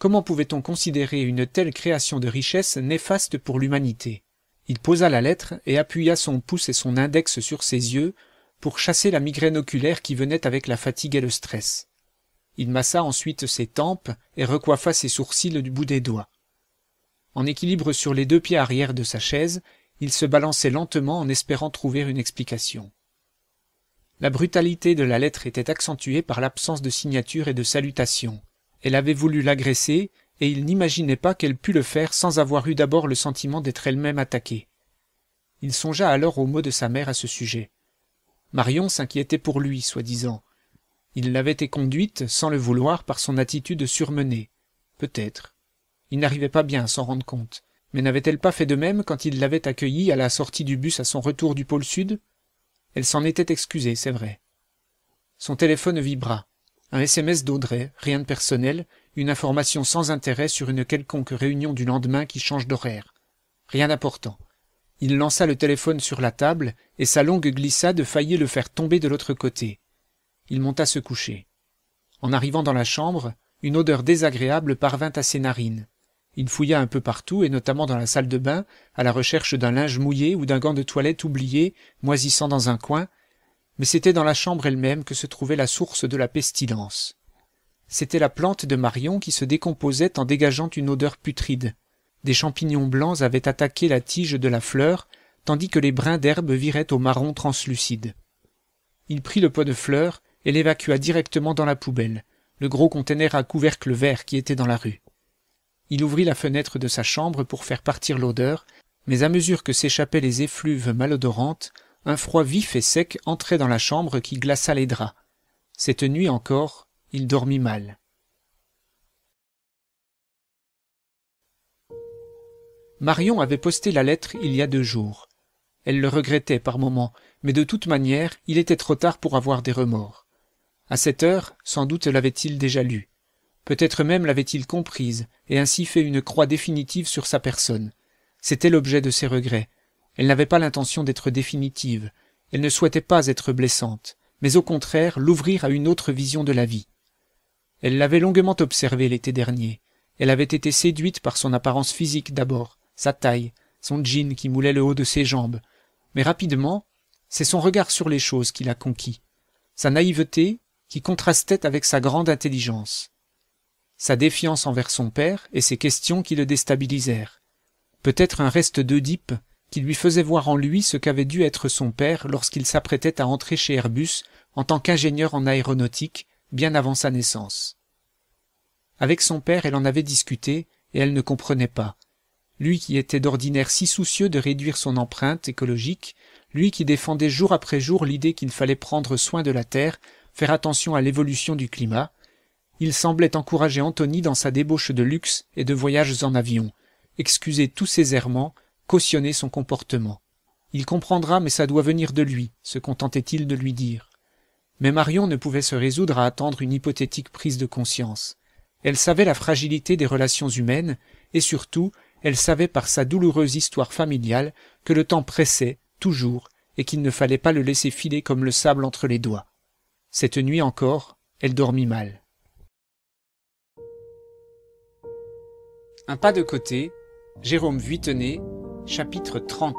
Comment pouvait-on considérer une telle création de richesse néfaste pour l'humanité Il posa la lettre et appuya son pouce et son index sur ses yeux pour chasser la migraine oculaire qui venait avec la fatigue et le stress. Il massa ensuite ses tempes et recoiffa ses sourcils du bout des doigts. En équilibre sur les deux pieds arrière de sa chaise, il se balançait lentement en espérant trouver une explication. La brutalité de la lettre était accentuée par l'absence de signature et de salutation elle avait voulu l'agresser, et il n'imaginait pas qu'elle pût le faire sans avoir eu d'abord le sentiment d'être elle-même attaquée. Il songea alors aux mots de sa mère à ce sujet. Marion s'inquiétait pour lui, soi-disant. Il l'avait éconduite, sans le vouloir, par son attitude surmenée. Peut-être. Il n'arrivait pas bien à s'en rendre compte. Mais n'avait-elle pas fait de même quand il l'avait accueillie à la sortie du bus à son retour du pôle Sud Elle s'en était excusée, c'est vrai. Son téléphone vibra un SMS d'Audrey, rien de personnel, une information sans intérêt sur une quelconque réunion du lendemain qui change d'horaire. Rien d'important. Il lança le téléphone sur la table, et sa longue glissade faillit le faire tomber de l'autre côté. Il monta se coucher. En arrivant dans la chambre, une odeur désagréable parvint à ses narines. Il fouilla un peu partout, et notamment dans la salle de bain, à la recherche d'un linge mouillé ou d'un gant de toilette oublié, moisissant dans un coin, mais c'était dans la chambre elle-même que se trouvait la source de la pestilence. C'était la plante de Marion qui se décomposait en dégageant une odeur putride. Des champignons blancs avaient attaqué la tige de la fleur, tandis que les brins d'herbe viraient au marron translucide. Il prit le pot de fleurs et l'évacua directement dans la poubelle, le gros conteneur à couvercle vert qui était dans la rue. Il ouvrit la fenêtre de sa chambre pour faire partir l'odeur, mais à mesure que s'échappaient les effluves malodorantes, un froid vif et sec entrait dans la chambre qui glaça les draps. Cette nuit encore, il dormit mal. Marion avait posté la lettre il y a deux jours. Elle le regrettait par moments, mais de toute manière, il était trop tard pour avoir des remords. À cette heure, sans doute l'avait-il déjà lue. Peut-être même l'avait-il comprise, et ainsi fait une croix définitive sur sa personne. C'était l'objet de ses regrets, elle n'avait pas l'intention d'être définitive, elle ne souhaitait pas être blessante, mais au contraire l'ouvrir à une autre vision de la vie. Elle l'avait longuement observé l'été dernier. Elle avait été séduite par son apparence physique d'abord, sa taille, son jean qui moulait le haut de ses jambes. Mais rapidement, c'est son regard sur les choses qui l'a conquis, sa naïveté qui contrastait avec sa grande intelligence, sa défiance envers son père et ses questions qui le déstabilisèrent. Peut-être un reste d'Oedipe qui lui faisait voir en lui ce qu'avait dû être son père lorsqu'il s'apprêtait à entrer chez Airbus en tant qu'ingénieur en aéronautique, bien avant sa naissance. Avec son père, elle en avait discuté, et elle ne comprenait pas. Lui qui était d'ordinaire si soucieux de réduire son empreinte écologique, lui qui défendait jour après jour l'idée qu'il fallait prendre soin de la Terre, faire attention à l'évolution du climat, il semblait encourager Anthony dans sa débauche de luxe et de voyages en avion, excuser tous ses errements cautionner son comportement. Il comprendra, mais ça doit venir de lui, se contentait-il de lui dire. Mais Marion ne pouvait se résoudre à attendre une hypothétique prise de conscience. Elle savait la fragilité des relations humaines, et surtout, elle savait par sa douloureuse histoire familiale que le temps pressait, toujours, et qu'il ne fallait pas le laisser filer comme le sable entre les doigts. Cette nuit encore, elle dormit mal. Un pas de côté, Jérôme Vuitenay, Chapitre 30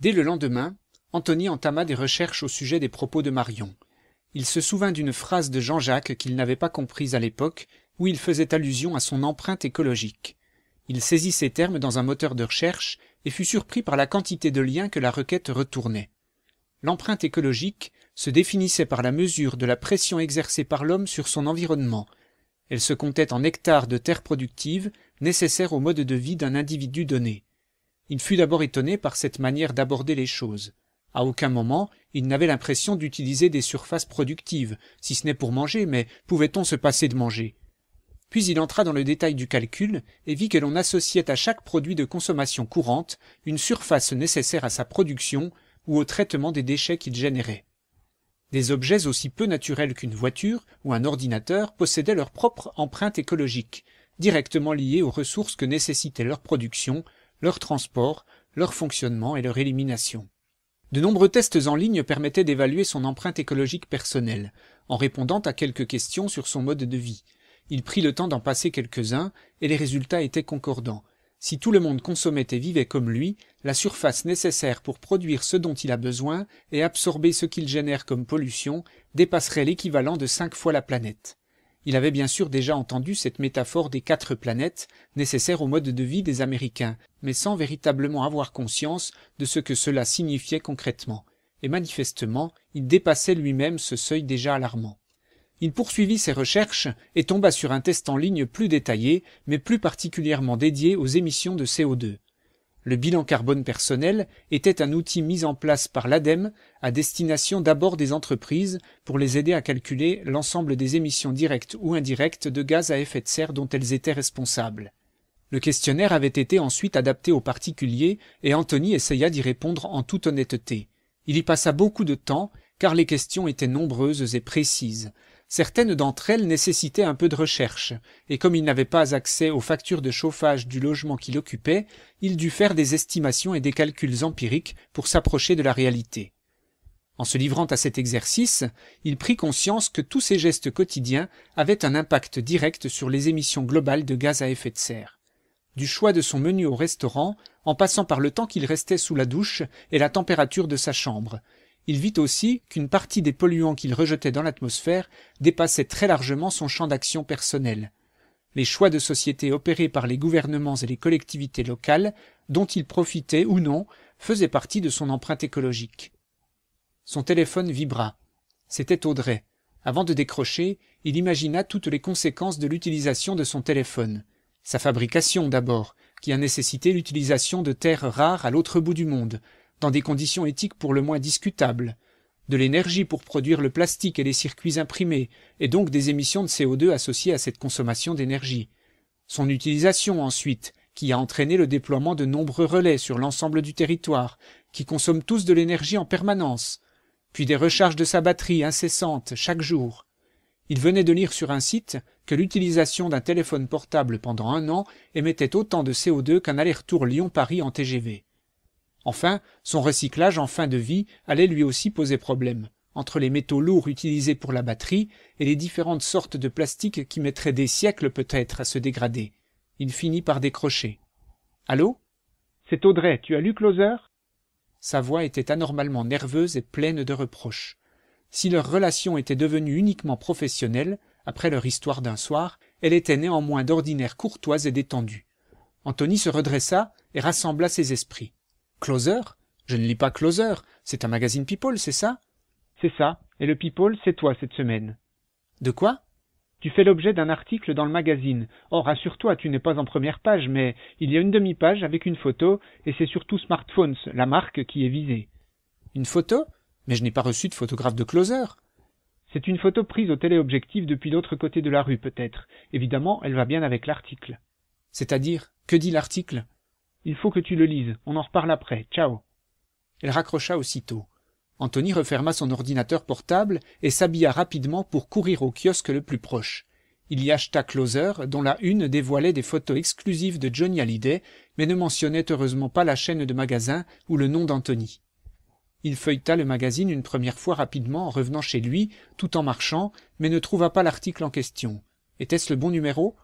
Dès le lendemain, Anthony entama des recherches au sujet des propos de Marion. Il se souvint d'une phrase de Jean-Jacques qu'il n'avait pas comprise à l'époque, où il faisait allusion à son empreinte écologique. Il saisit ces termes dans un moteur de recherche et fut surpris par la quantité de liens que la requête retournait. L'empreinte écologique se définissait par la mesure de la pression exercée par l'homme sur son environnement, elle se comptait en hectares de terres productives nécessaires au mode de vie d'un individu donné. Il fut d'abord étonné par cette manière d'aborder les choses. À aucun moment il n'avait l'impression d'utiliser des surfaces productives, si ce n'est pour manger, mais pouvait-on se passer de manger Puis il entra dans le détail du calcul et vit que l'on associait à chaque produit de consommation courante une surface nécessaire à sa production ou au traitement des déchets qu'il générait. Des objets aussi peu naturels qu'une voiture ou un ordinateur possédaient leur propre empreinte écologique, directement liée aux ressources que nécessitaient leur production, leur transport, leur fonctionnement et leur élimination. De nombreux tests en ligne permettaient d'évaluer son empreinte écologique personnelle, en répondant à quelques questions sur son mode de vie. Il prit le temps d'en passer quelques-uns, et les résultats étaient concordants, si tout le monde consommait et vivait comme lui, la surface nécessaire pour produire ce dont il a besoin et absorber ce qu'il génère comme pollution dépasserait l'équivalent de cinq fois la planète. Il avait bien sûr déjà entendu cette métaphore des quatre planètes, nécessaires au mode de vie des Américains, mais sans véritablement avoir conscience de ce que cela signifiait concrètement. Et manifestement, il dépassait lui-même ce seuil déjà alarmant il poursuivit ses recherches et tomba sur un test en ligne plus détaillé, mais plus particulièrement dédié aux émissions de CO2. Le bilan carbone personnel était un outil mis en place par l'ADEME à destination d'abord des entreprises pour les aider à calculer l'ensemble des émissions directes ou indirectes de gaz à effet de serre dont elles étaient responsables. Le questionnaire avait été ensuite adapté aux particuliers et Anthony essaya d'y répondre en toute honnêteté. Il y passa beaucoup de temps car les questions étaient nombreuses et précises Certaines d'entre elles nécessitaient un peu de recherche, et comme il n'avait pas accès aux factures de chauffage du logement qu'il occupait, il dut faire des estimations et des calculs empiriques pour s'approcher de la réalité. En se livrant à cet exercice, il prit conscience que tous ses gestes quotidiens avaient un impact direct sur les émissions globales de gaz à effet de serre. Du choix de son menu au restaurant, en passant par le temps qu'il restait sous la douche et la température de sa chambre, il vit aussi qu'une partie des polluants qu'il rejetait dans l'atmosphère dépassait très largement son champ d'action personnel. Les choix de société opérés par les gouvernements et les collectivités locales, dont il profitait ou non, faisaient partie de son empreinte écologique. Son téléphone vibra. C'était Audrey. Avant de décrocher, il imagina toutes les conséquences de l'utilisation de son téléphone. Sa fabrication d'abord, qui a nécessité l'utilisation de terres rares à l'autre bout du monde, dans des conditions éthiques pour le moins discutables, de l'énergie pour produire le plastique et les circuits imprimés, et donc des émissions de CO2 associées à cette consommation d'énergie. Son utilisation ensuite, qui a entraîné le déploiement de nombreux relais sur l'ensemble du territoire, qui consomment tous de l'énergie en permanence, puis des recharges de sa batterie incessantes chaque jour. Il venait de lire sur un site que l'utilisation d'un téléphone portable pendant un an émettait autant de CO2 qu'un aller-retour Lyon-Paris en TGV. Enfin, son recyclage en fin de vie allait lui aussi poser problème, entre les métaux lourds utilisés pour la batterie et les différentes sortes de plastiques qui mettraient des siècles peut-être à se dégrader. Il finit par décrocher. Allô C'est Audrey, tu as lu Closer Sa voix était anormalement nerveuse et pleine de reproches. Si leur relation était devenue uniquement professionnelle, après leur histoire d'un soir, elle était néanmoins d'ordinaire courtoise et détendue. Anthony se redressa et rassembla ses esprits. Closer Je ne lis pas Closer, c'est un magazine People, c'est ça C'est ça, et le People, c'est toi cette semaine. De quoi Tu fais l'objet d'un article dans le magazine. Or, rassure-toi, tu n'es pas en première page, mais il y a une demi-page avec une photo, et c'est surtout Smartphones, la marque, qui est visée. Une photo Mais je n'ai pas reçu de photographe de Closer. C'est une photo prise au téléobjectif depuis l'autre côté de la rue, peut-être. Évidemment, elle va bien avec l'article. C'est-à-dire, que dit l'article il faut que tu le lises, on en reparle après, ciao. Elle raccrocha aussitôt. Anthony referma son ordinateur portable et s'habilla rapidement pour courir au kiosque le plus proche. Il y acheta Closer, dont la une dévoilait des photos exclusives de Johnny Hallyday, mais ne mentionnait heureusement pas la chaîne de magasins ou le nom d'Anthony. Il feuilleta le magazine une première fois rapidement en revenant chez lui, tout en marchant, mais ne trouva pas l'article en question. Était-ce le bon numéro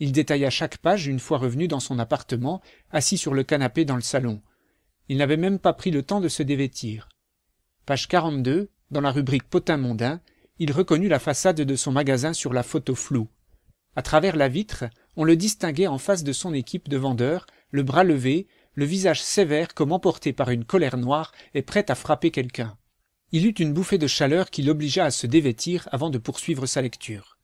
il détailla chaque page une fois revenu dans son appartement assis sur le canapé dans le salon il n'avait même pas pris le temps de se dévêtir page dans la rubrique potin mondain il reconnut la façade de son magasin sur la photo floue à travers la vitre on le distinguait en face de son équipe de vendeurs le bras levé le visage sévère comme emporté par une colère noire et prêt à frapper quelqu'un il eut une bouffée de chaleur qui l'obligea à se dévêtir avant de poursuivre sa lecture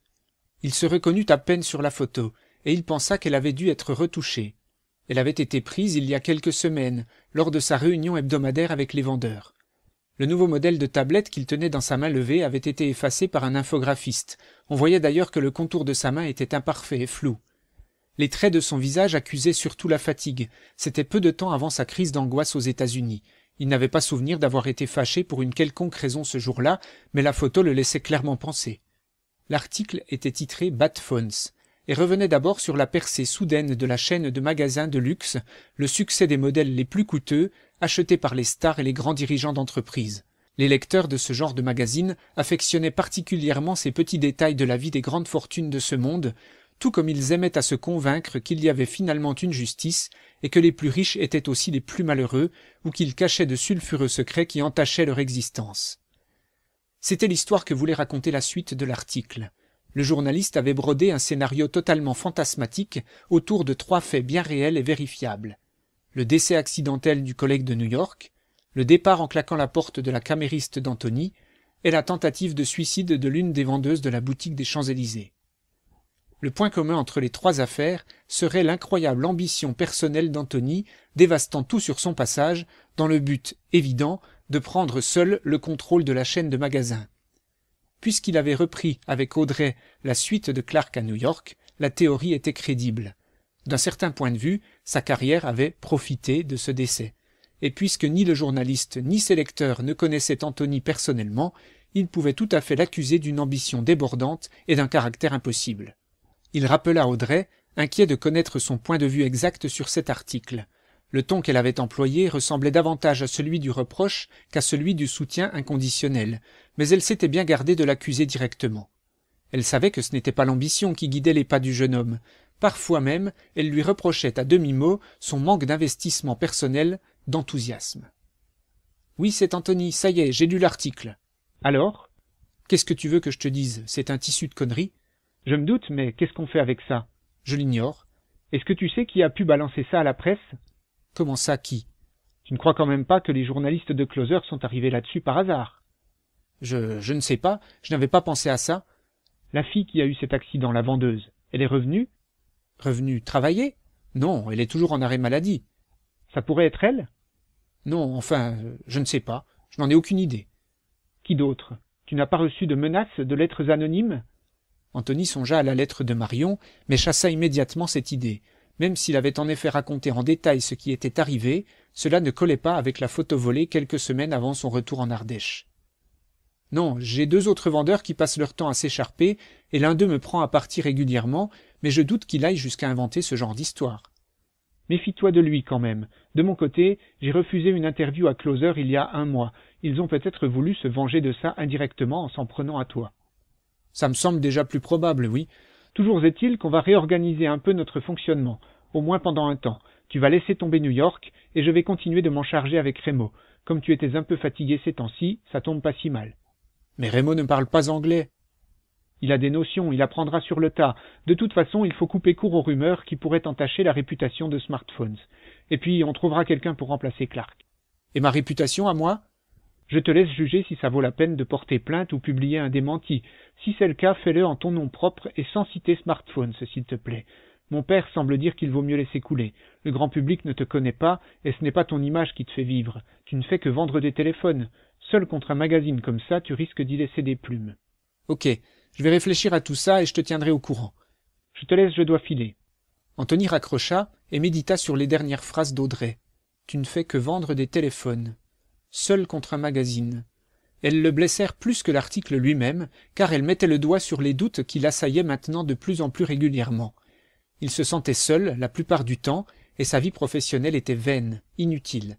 il se reconnut à peine sur la photo et il pensa qu'elle avait dû être retouchée elle avait été prise il y a quelques semaines lors de sa réunion hebdomadaire avec les vendeurs le nouveau modèle de tablette qu'il tenait dans sa main levée avait été effacé par un infographiste on voyait d'ailleurs que le contour de sa main était imparfait et flou les traits de son visage accusaient surtout la fatigue c'était peu de temps avant sa crise d'angoisse aux états-unis il n'avait pas souvenir d'avoir été fâché pour une quelconque raison ce jour-là mais la photo le laissait clairement penser l'article était titré bad phones et revenait d'abord sur la percée soudaine de la chaîne de magasins de luxe, le succès des modèles les plus coûteux, achetés par les stars et les grands dirigeants d'entreprise. Les lecteurs de ce genre de magazine affectionnaient particulièrement ces petits détails de la vie des grandes fortunes de ce monde, tout comme ils aimaient à se convaincre qu'il y avait finalement une justice et que les plus riches étaient aussi les plus malheureux ou qu'ils cachaient de sulfureux secrets qui entachaient leur existence. C'était l'histoire que voulait raconter la suite de l'article. Le journaliste avait brodé un scénario totalement fantasmatique autour de trois faits bien réels et vérifiables. Le décès accidentel du collègue de New York, le départ en claquant la porte de la camériste d'Anthony et la tentative de suicide de l'une des vendeuses de la boutique des Champs-Élysées. Le point commun entre les trois affaires serait l'incroyable ambition personnelle d'Anthony, dévastant tout sur son passage, dans le but évident de prendre seul le contrôle de la chaîne de magasins puisqu'il avait repris avec Audrey la suite de Clark à New York, la théorie était crédible. D'un certain point de vue, sa carrière avait profité de ce décès. Et puisque ni le journaliste ni ses lecteurs ne connaissaient Anthony personnellement, il pouvait tout à fait l'accuser d'une ambition débordante et d'un caractère impossible. Il rappela Audrey, inquiet de connaître son point de vue exact sur cet article le ton qu'elle avait employé ressemblait davantage à celui du reproche qu'à celui du soutien inconditionnel mais elle s'était bien gardée de l'accuser directement elle savait que ce n'était pas l'ambition qui guidait les pas du jeune homme parfois même elle lui reprochait à demi-mot son manque d'investissement personnel d'enthousiasme oui c'est Anthony, ça y est j'ai lu l'article alors qu'est-ce que tu veux que je te dise c'est un tissu de conneries je me doute mais qu'est-ce qu'on fait avec ça je l'ignore est-ce que tu sais qui a pu balancer ça à la presse Comment ça, qui Tu ne crois quand même pas que les journalistes de Closer sont arrivés là-dessus par hasard Je, je ne sais pas. Je n'avais pas pensé à ça. La fille qui a eu cet accident, la vendeuse, elle est revenue Revenue travailler Non, elle est toujours en arrêt maladie. Ça pourrait être elle Non, enfin, je ne sais pas. Je n'en ai aucune idée. Qui d'autre Tu n'as pas reçu de menaces, de lettres anonymes Anthony songea à la lettre de Marion, mais chassa immédiatement cette idée. Même s'il avait en effet raconté en détail ce qui était arrivé, cela ne collait pas avec la photo volée quelques semaines avant son retour en Ardèche. Non, j'ai deux autres vendeurs qui passent leur temps à s'écharper, et l'un d'eux me prend à partie régulièrement, mais je doute qu'il aille jusqu'à inventer ce genre d'histoire. Méfie-toi de lui quand même. De mon côté, j'ai refusé une interview à Closer il y a un mois. Ils ont peut-être voulu se venger de ça indirectement en s'en prenant à toi. Ça me semble déjà plus probable, oui. Toujours est-il qu'on va réorganiser un peu notre fonctionnement, au moins pendant un temps. Tu vas laisser tomber New York, et je vais continuer de m'en charger avec Remo. Comme tu étais un peu fatigué ces temps-ci, ça tombe pas si mal. Mais Remo ne parle pas anglais. Il a des notions, il apprendra sur le tas. De toute façon, il faut couper court aux rumeurs qui pourraient entacher la réputation de smartphones. Et puis, on trouvera quelqu'un pour remplacer Clark. Et ma réputation à moi je te laisse juger si ça vaut la peine de porter plainte ou publier un démenti. Si c'est le cas, fais-le en ton nom propre et sans citer smartphone, s'il te plaît. Mon père semble dire qu'il vaut mieux laisser couler. Le grand public ne te connaît pas, et ce n'est pas ton image qui te fait vivre. Tu ne fais que vendre des téléphones. Seul contre un magazine comme ça, tu risques d'y laisser des plumes. Ok, je vais réfléchir à tout ça et je te tiendrai au courant. Je te laisse, je dois filer. Anthony raccrocha et médita sur les dernières phrases d'Audrey. Tu ne fais que vendre des téléphones seul contre un magazine elles le blessèrent plus que l'article lui-même car elles mettaient le doigt sur les doutes qui l'assaillaient maintenant de plus en plus régulièrement il se sentait seul la plupart du temps et sa vie professionnelle était vaine inutile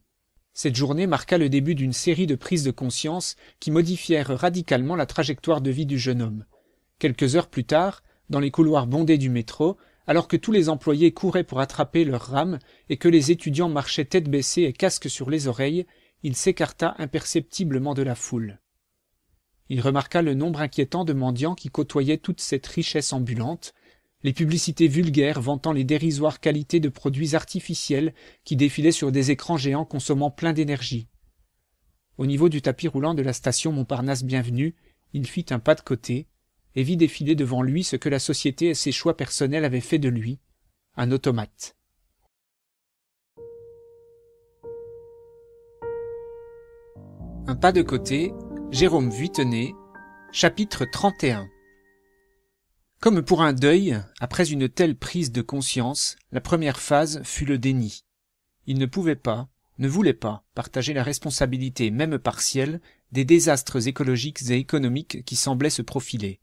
cette journée marqua le début d'une série de prises de conscience qui modifièrent radicalement la trajectoire de vie du jeune homme quelques heures plus tard dans les couloirs bondés du métro alors que tous les employés couraient pour attraper leurs rames et que les étudiants marchaient tête baissée et casque sur les oreilles il s'écarta imperceptiblement de la foule il remarqua le nombre inquiétant de mendiants qui côtoyaient toute cette richesse ambulante les publicités vulgaires vantant les dérisoires qualités de produits artificiels qui défilaient sur des écrans géants consommant plein d'énergie au niveau du tapis roulant de la station montparnasse bienvenue il fit un pas de côté et vit défiler devant lui ce que la société et ses choix personnels avaient fait de lui un automate Un pas de côté, Jérôme Vuittenay, chapitre 31. Comme pour un deuil, après une telle prise de conscience, la première phase fut le déni. Il ne pouvait pas, ne voulait pas, partager la responsabilité, même partielle, des désastres écologiques et économiques qui semblaient se profiler.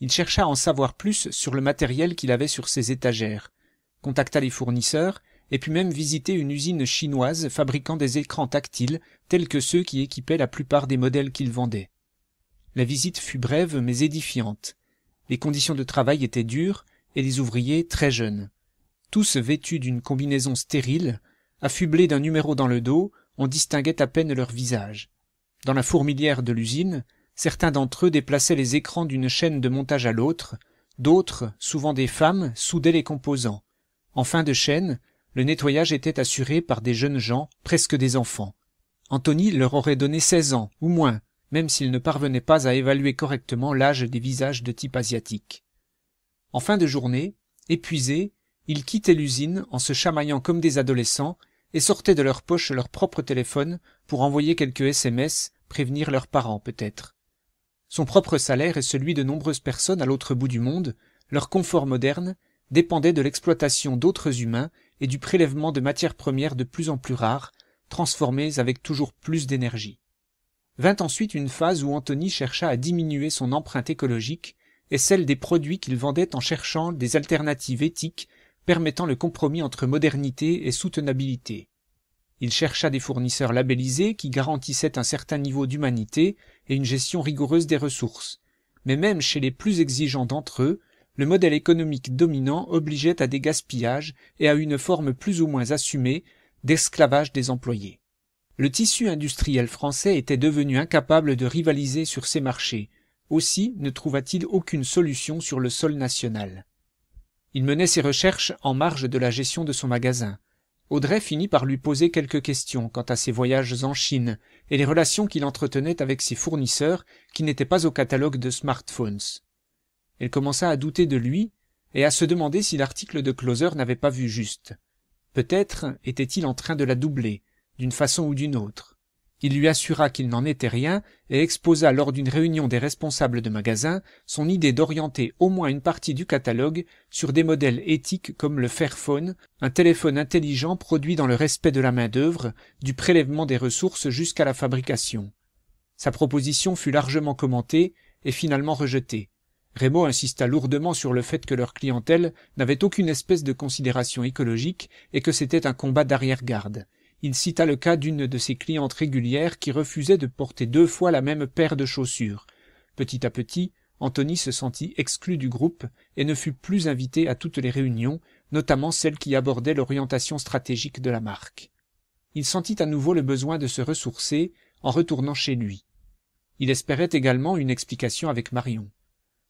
Il chercha à en savoir plus sur le matériel qu'il avait sur ses étagères, contacta les fournisseurs et puis même visiter une usine chinoise fabriquant des écrans tactiles tels que ceux qui équipaient la plupart des modèles qu'ils vendaient. La visite fut brève mais édifiante. Les conditions de travail étaient dures et les ouvriers très jeunes. Tous vêtus d'une combinaison stérile, affublés d'un numéro dans le dos, on distinguait à peine leurs visages. Dans la fourmilière de l'usine, certains d'entre eux déplaçaient les écrans d'une chaîne de montage à l'autre, d'autres, souvent des femmes, soudaient les composants. En fin de chaîne, le nettoyage était assuré par des jeunes gens, presque des enfants. Anthony leur aurait donné seize ans, ou moins, même s'il ne parvenait pas à évaluer correctement l'âge des visages de type asiatique. En fin de journée, épuisés, ils quittaient l'usine en se chamaillant comme des adolescents et sortaient de leur poche leur propre téléphone pour envoyer quelques SMS, prévenir leurs parents peut-être. Son propre salaire et celui de nombreuses personnes à l'autre bout du monde, leur confort moderne, dépendaient de l'exploitation d'autres humains et du prélèvement de matières premières de plus en plus rares, transformées avec toujours plus d'énergie. Vint ensuite une phase où Anthony chercha à diminuer son empreinte écologique et celle des produits qu'il vendait en cherchant des alternatives éthiques permettant le compromis entre modernité et soutenabilité. Il chercha des fournisseurs labellisés qui garantissaient un certain niveau d'humanité et une gestion rigoureuse des ressources. Mais même chez les plus exigeants d'entre eux, le modèle économique dominant obligeait à des gaspillages et à une forme plus ou moins assumée d'esclavage des employés. Le tissu industriel français était devenu incapable de rivaliser sur ces marchés, aussi ne trouva-t-il aucune solution sur le sol national. Il menait ses recherches en marge de la gestion de son magasin. Audrey finit par lui poser quelques questions quant à ses voyages en Chine et les relations qu'il entretenait avec ses fournisseurs qui n'étaient pas au catalogue de smartphones elle commença à douter de lui et à se demander si l'article de Closer n'avait pas vu juste. Peut-être était-il en train de la doubler, d'une façon ou d'une autre. Il lui assura qu'il n'en était rien et exposa lors d'une réunion des responsables de magasins son idée d'orienter au moins une partie du catalogue sur des modèles éthiques comme le Fairphone, un téléphone intelligent produit dans le respect de la main-d'œuvre, du prélèvement des ressources jusqu'à la fabrication. Sa proposition fut largement commentée et finalement rejetée. Raymond insista lourdement sur le fait que leur clientèle n'avait aucune espèce de considération écologique et que c'était un combat d'arrière-garde. Il cita le cas d'une de ses clientes régulières qui refusait de porter deux fois la même paire de chaussures. Petit à petit, Anthony se sentit exclu du groupe et ne fut plus invité à toutes les réunions, notamment celles qui abordaient l'orientation stratégique de la marque. Il sentit à nouveau le besoin de se ressourcer en retournant chez lui. Il espérait également une explication avec Marion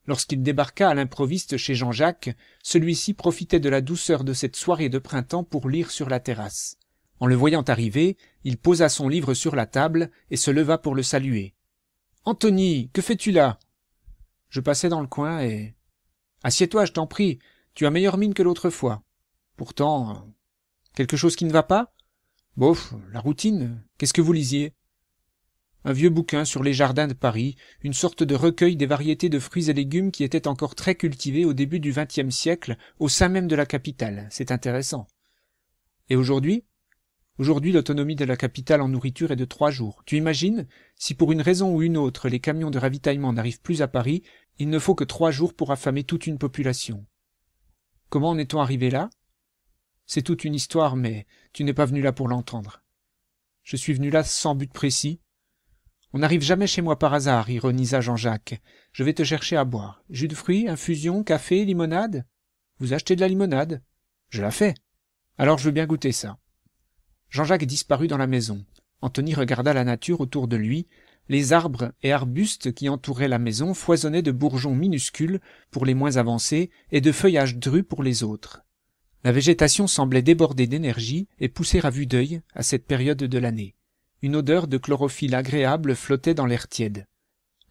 lorsqu'il débarqua à l'improviste chez jean-jacques celui-ci profitait de la douceur de cette soirée de printemps pour lire sur la terrasse en le voyant arriver il posa son livre sur la table et se leva pour le saluer Anthony, que fais-tu là je passais dans le coin et assieds-toi je t'en prie tu as meilleure mine que l'autre fois pourtant quelque chose qui ne va pas bof la routine qu'est-ce que vous lisiez un vieux bouquin sur les jardins de Paris, une sorte de recueil des variétés de fruits et légumes qui étaient encore très cultivés au début du XXe siècle au sein même de la capitale. C'est intéressant. Et aujourd'hui Aujourd'hui, l'autonomie de la capitale en nourriture est de trois jours. Tu imagines Si pour une raison ou une autre, les camions de ravitaillement n'arrivent plus à Paris, il ne faut que trois jours pour affamer toute une population. Comment en est-on arrivé là C'est toute une histoire, mais tu n'es pas venu là pour l'entendre. Je suis venu là sans but précis, on n'arrive jamais chez moi par hasard ironisa jean-jacques je vais te chercher à boire jus de fruits infusion café limonade vous achetez de la limonade je la fais alors je veux bien goûter ça jean-jacques disparut dans la maison Anthony regarda la nature autour de lui les arbres et arbustes qui entouraient la maison foisonnaient de bourgeons minuscules pour les moins avancés et de feuillages drus pour les autres la végétation semblait déborder d'énergie et pousser à vue d'œil à cette période de l'année une odeur de chlorophylle agréable flottait dans l'air tiède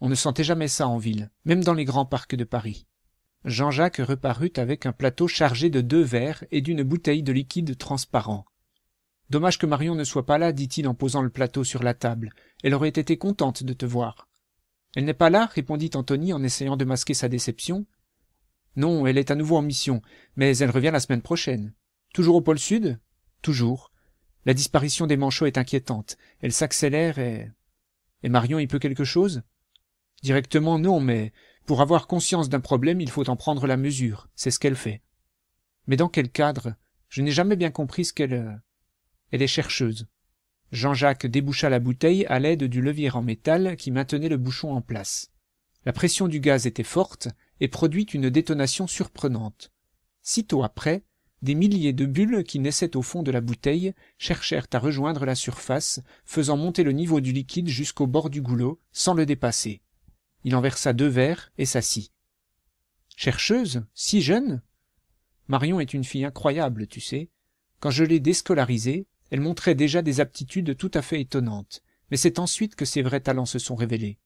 on ne sentait jamais ça en ville même dans les grands parcs de paris jean-jacques reparut avec un plateau chargé de deux verres et d'une bouteille de liquide transparent dommage que marion ne soit pas là dit-il en posant le plateau sur la table elle aurait été contente de te voir elle n'est pas là répondit Anthony en essayant de masquer sa déception non elle est à nouveau en mission mais elle revient la semaine prochaine toujours au pôle sud toujours la disparition des manchots est inquiétante. Elle s'accélère et... Et Marion y peut quelque chose Directement non, mais pour avoir conscience d'un problème, il faut en prendre la mesure. C'est ce qu'elle fait. Mais dans quel cadre Je n'ai jamais bien compris ce qu'elle... Euh, elle est chercheuse. Jean-Jacques déboucha la bouteille à l'aide du levier en métal qui maintenait le bouchon en place. La pression du gaz était forte et produit une détonation surprenante. Sitôt après, des milliers de bulles qui naissaient au fond de la bouteille cherchèrent à rejoindre la surface faisant monter le niveau du liquide jusqu'au bord du goulot sans le dépasser il en versa deux verres et s'assit chercheuse si jeune marion est une fille incroyable tu sais quand je l'ai déscolarisée elle montrait déjà des aptitudes tout à fait étonnantes mais c'est ensuite que ses vrais talents se sont révélés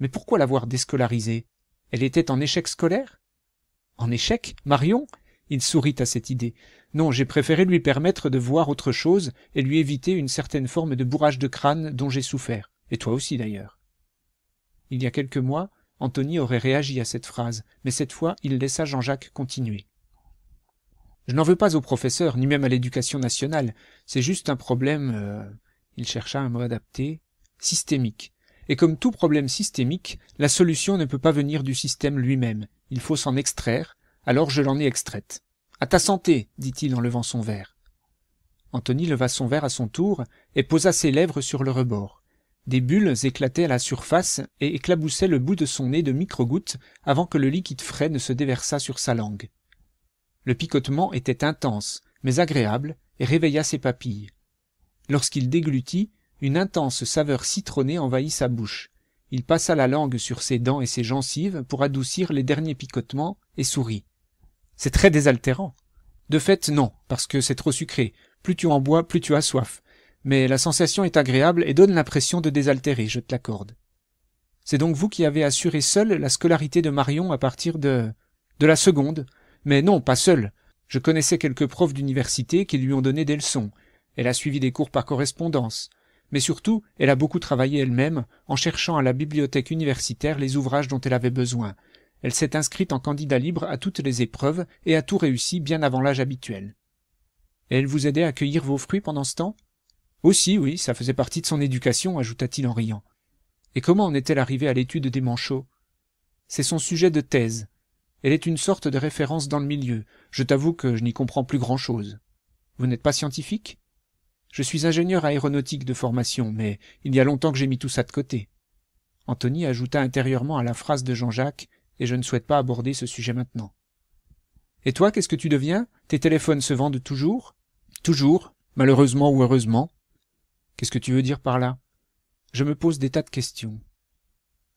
mais pourquoi l'avoir déscolarisée elle était en échec scolaire en échec marion il sourit à cette idée non j'ai préféré lui permettre de voir autre chose et lui éviter une certaine forme de bourrage de crâne dont j'ai souffert et toi aussi d'ailleurs il y a quelques mois Anthony aurait réagi à cette phrase mais cette fois il laissa jean-jacques continuer je n'en veux pas au professeur ni même à l'éducation nationale c'est juste un problème euh, il chercha un mot adapté systémique et comme tout problème systémique la solution ne peut pas venir du système lui-même il faut s'en extraire alors je l'en ai extraite. À ta santé, dit-il en levant son verre. Anthony leva son verre à son tour et posa ses lèvres sur le rebord. Des bulles éclataient à la surface et éclaboussaient le bout de son nez de micro-gouttes avant que le liquide frais ne se déversât sur sa langue. Le picotement était intense, mais agréable, et réveilla ses papilles. Lorsqu'il déglutit, une intense saveur citronnée envahit sa bouche. Il passa la langue sur ses dents et ses gencives pour adoucir les derniers picotements et sourit. C'est très désaltérant. De fait, non, parce que c'est trop sucré. Plus tu en bois, plus tu as soif. Mais la sensation est agréable et donne l'impression de désaltérer, je te l'accorde. C'est donc vous qui avez assuré seule la scolarité de Marion à partir de... de la seconde. Mais non, pas seule Je connaissais quelques profs d'université qui lui ont donné des leçons. Elle a suivi des cours par correspondance. Mais surtout, elle a beaucoup travaillé elle-même en cherchant à la bibliothèque universitaire les ouvrages dont elle avait besoin, elle s'est inscrite en candidat libre à toutes les épreuves et a tout réussi bien avant l'âge habituel. Et elle vous aidait à cueillir vos fruits pendant ce temps Aussi, oui, ça faisait partie de son éducation, ajouta-t-il en riant. Et comment en est-elle arrivée à l'étude des manchots C'est son sujet de thèse. Elle est une sorte de référence dans le milieu. Je t'avoue que je n'y comprends plus grand-chose. Vous n'êtes pas scientifique Je suis ingénieur aéronautique de formation, mais il y a longtemps que j'ai mis tout ça de côté. Anthony ajouta intérieurement à la phrase de Jean-Jacques et je ne souhaite pas aborder ce sujet maintenant. Et toi, qu'est-ce que tu deviens Tes téléphones se vendent toujours Toujours, malheureusement ou heureusement. Qu'est-ce que tu veux dire par là Je me pose des tas de questions.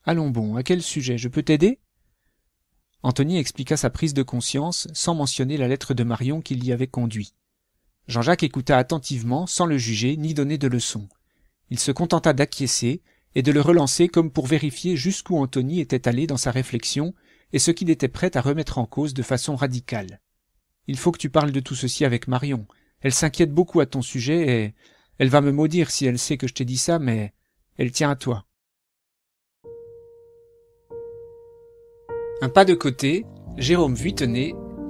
Allons bon, à quel sujet Je peux t'aider Anthony expliqua sa prise de conscience sans mentionner la lettre de Marion qui l'y avait conduit. Jean-Jacques écouta attentivement sans le juger ni donner de leçons. Il se contenta d'acquiescer et de le relancer comme pour vérifier jusqu'où Anthony était allé dans sa réflexion et ce qu'il était prêt à remettre en cause de façon radicale. Il faut que tu parles de tout ceci avec Marion. Elle s'inquiète beaucoup à ton sujet et elle va me maudire si elle sait que je t'ai dit ça, mais elle tient à toi. Un pas de côté, Jérôme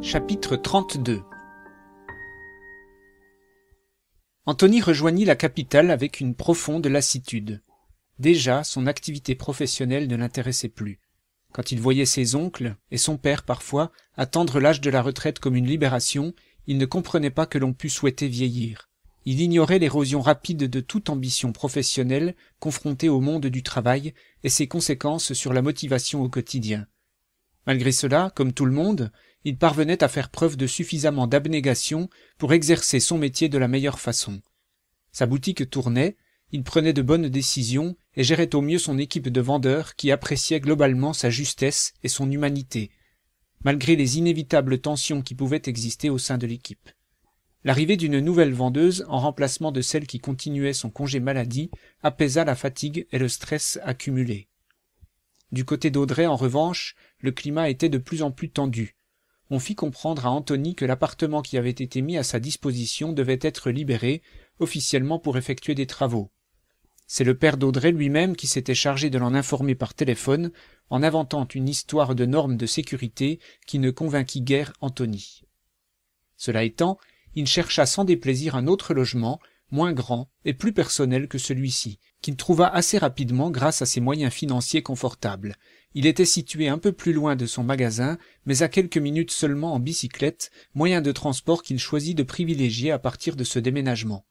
chapitre 32. Anthony rejoignit la capitale avec une profonde lassitude déjà son activité professionnelle ne l'intéressait plus. Quand il voyait ses oncles, et son père parfois, attendre l'âge de la retraite comme une libération, il ne comprenait pas que l'on pût souhaiter vieillir. Il ignorait l'érosion rapide de toute ambition professionnelle confrontée au monde du travail et ses conséquences sur la motivation au quotidien. Malgré cela, comme tout le monde, il parvenait à faire preuve de suffisamment d'abnégation pour exercer son métier de la meilleure façon. Sa boutique tournait, il prenait de bonnes décisions et gérait au mieux son équipe de vendeurs qui appréciait globalement sa justesse et son humanité, malgré les inévitables tensions qui pouvaient exister au sein de l'équipe. L'arrivée d'une nouvelle vendeuse en remplacement de celle qui continuait son congé maladie apaisa la fatigue et le stress accumulés. Du côté d'Audrey, en revanche, le climat était de plus en plus tendu. On fit comprendre à Anthony que l'appartement qui avait été mis à sa disposition devait être libéré officiellement pour effectuer des travaux. C'est le père d'Audrey lui-même qui s'était chargé de l'en informer par téléphone, en inventant une histoire de normes de sécurité qui ne convainquit guère Anthony. Cela étant, il chercha sans déplaisir un autre logement, moins grand et plus personnel que celui-ci, qu'il trouva assez rapidement grâce à ses moyens financiers confortables. Il était situé un peu plus loin de son magasin, mais à quelques minutes seulement en bicyclette, moyen de transport qu'il choisit de privilégier à partir de ce déménagement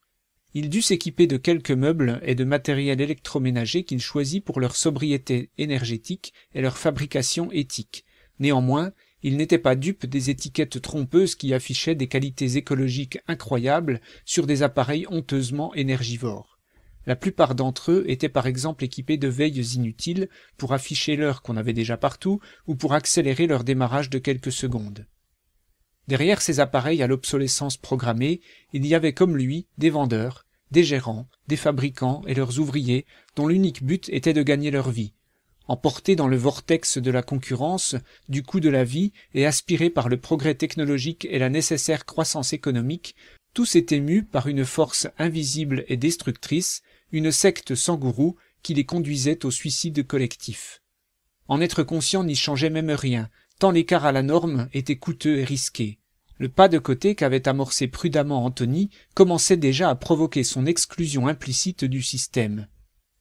il dut s'équiper de quelques meubles et de matériel électroménager qu'il choisit pour leur sobriété énergétique et leur fabrication éthique. Néanmoins, il n'était pas dupe des étiquettes trompeuses qui affichaient des qualités écologiques incroyables sur des appareils honteusement énergivores. La plupart d'entre eux étaient par exemple équipés de veilles inutiles pour afficher l'heure qu'on avait déjà partout ou pour accélérer leur démarrage de quelques secondes. Derrière ces appareils à l'obsolescence programmée, il y avait comme lui des vendeurs, des gérants, des fabricants et leurs ouvriers, dont l'unique but était de gagner leur vie. Emportés dans le vortex de la concurrence, du coût de la vie, et aspirés par le progrès technologique et la nécessaire croissance économique, tous étaient mus par une force invisible et destructrice, une secte sans gourou qui les conduisait au suicide collectif. En être conscient n'y changeait même rien, tant l'écart à la norme était coûteux et risqué le pas de côté qu'avait amorcé prudemment Anthony commençait déjà à provoquer son exclusion implicite du système.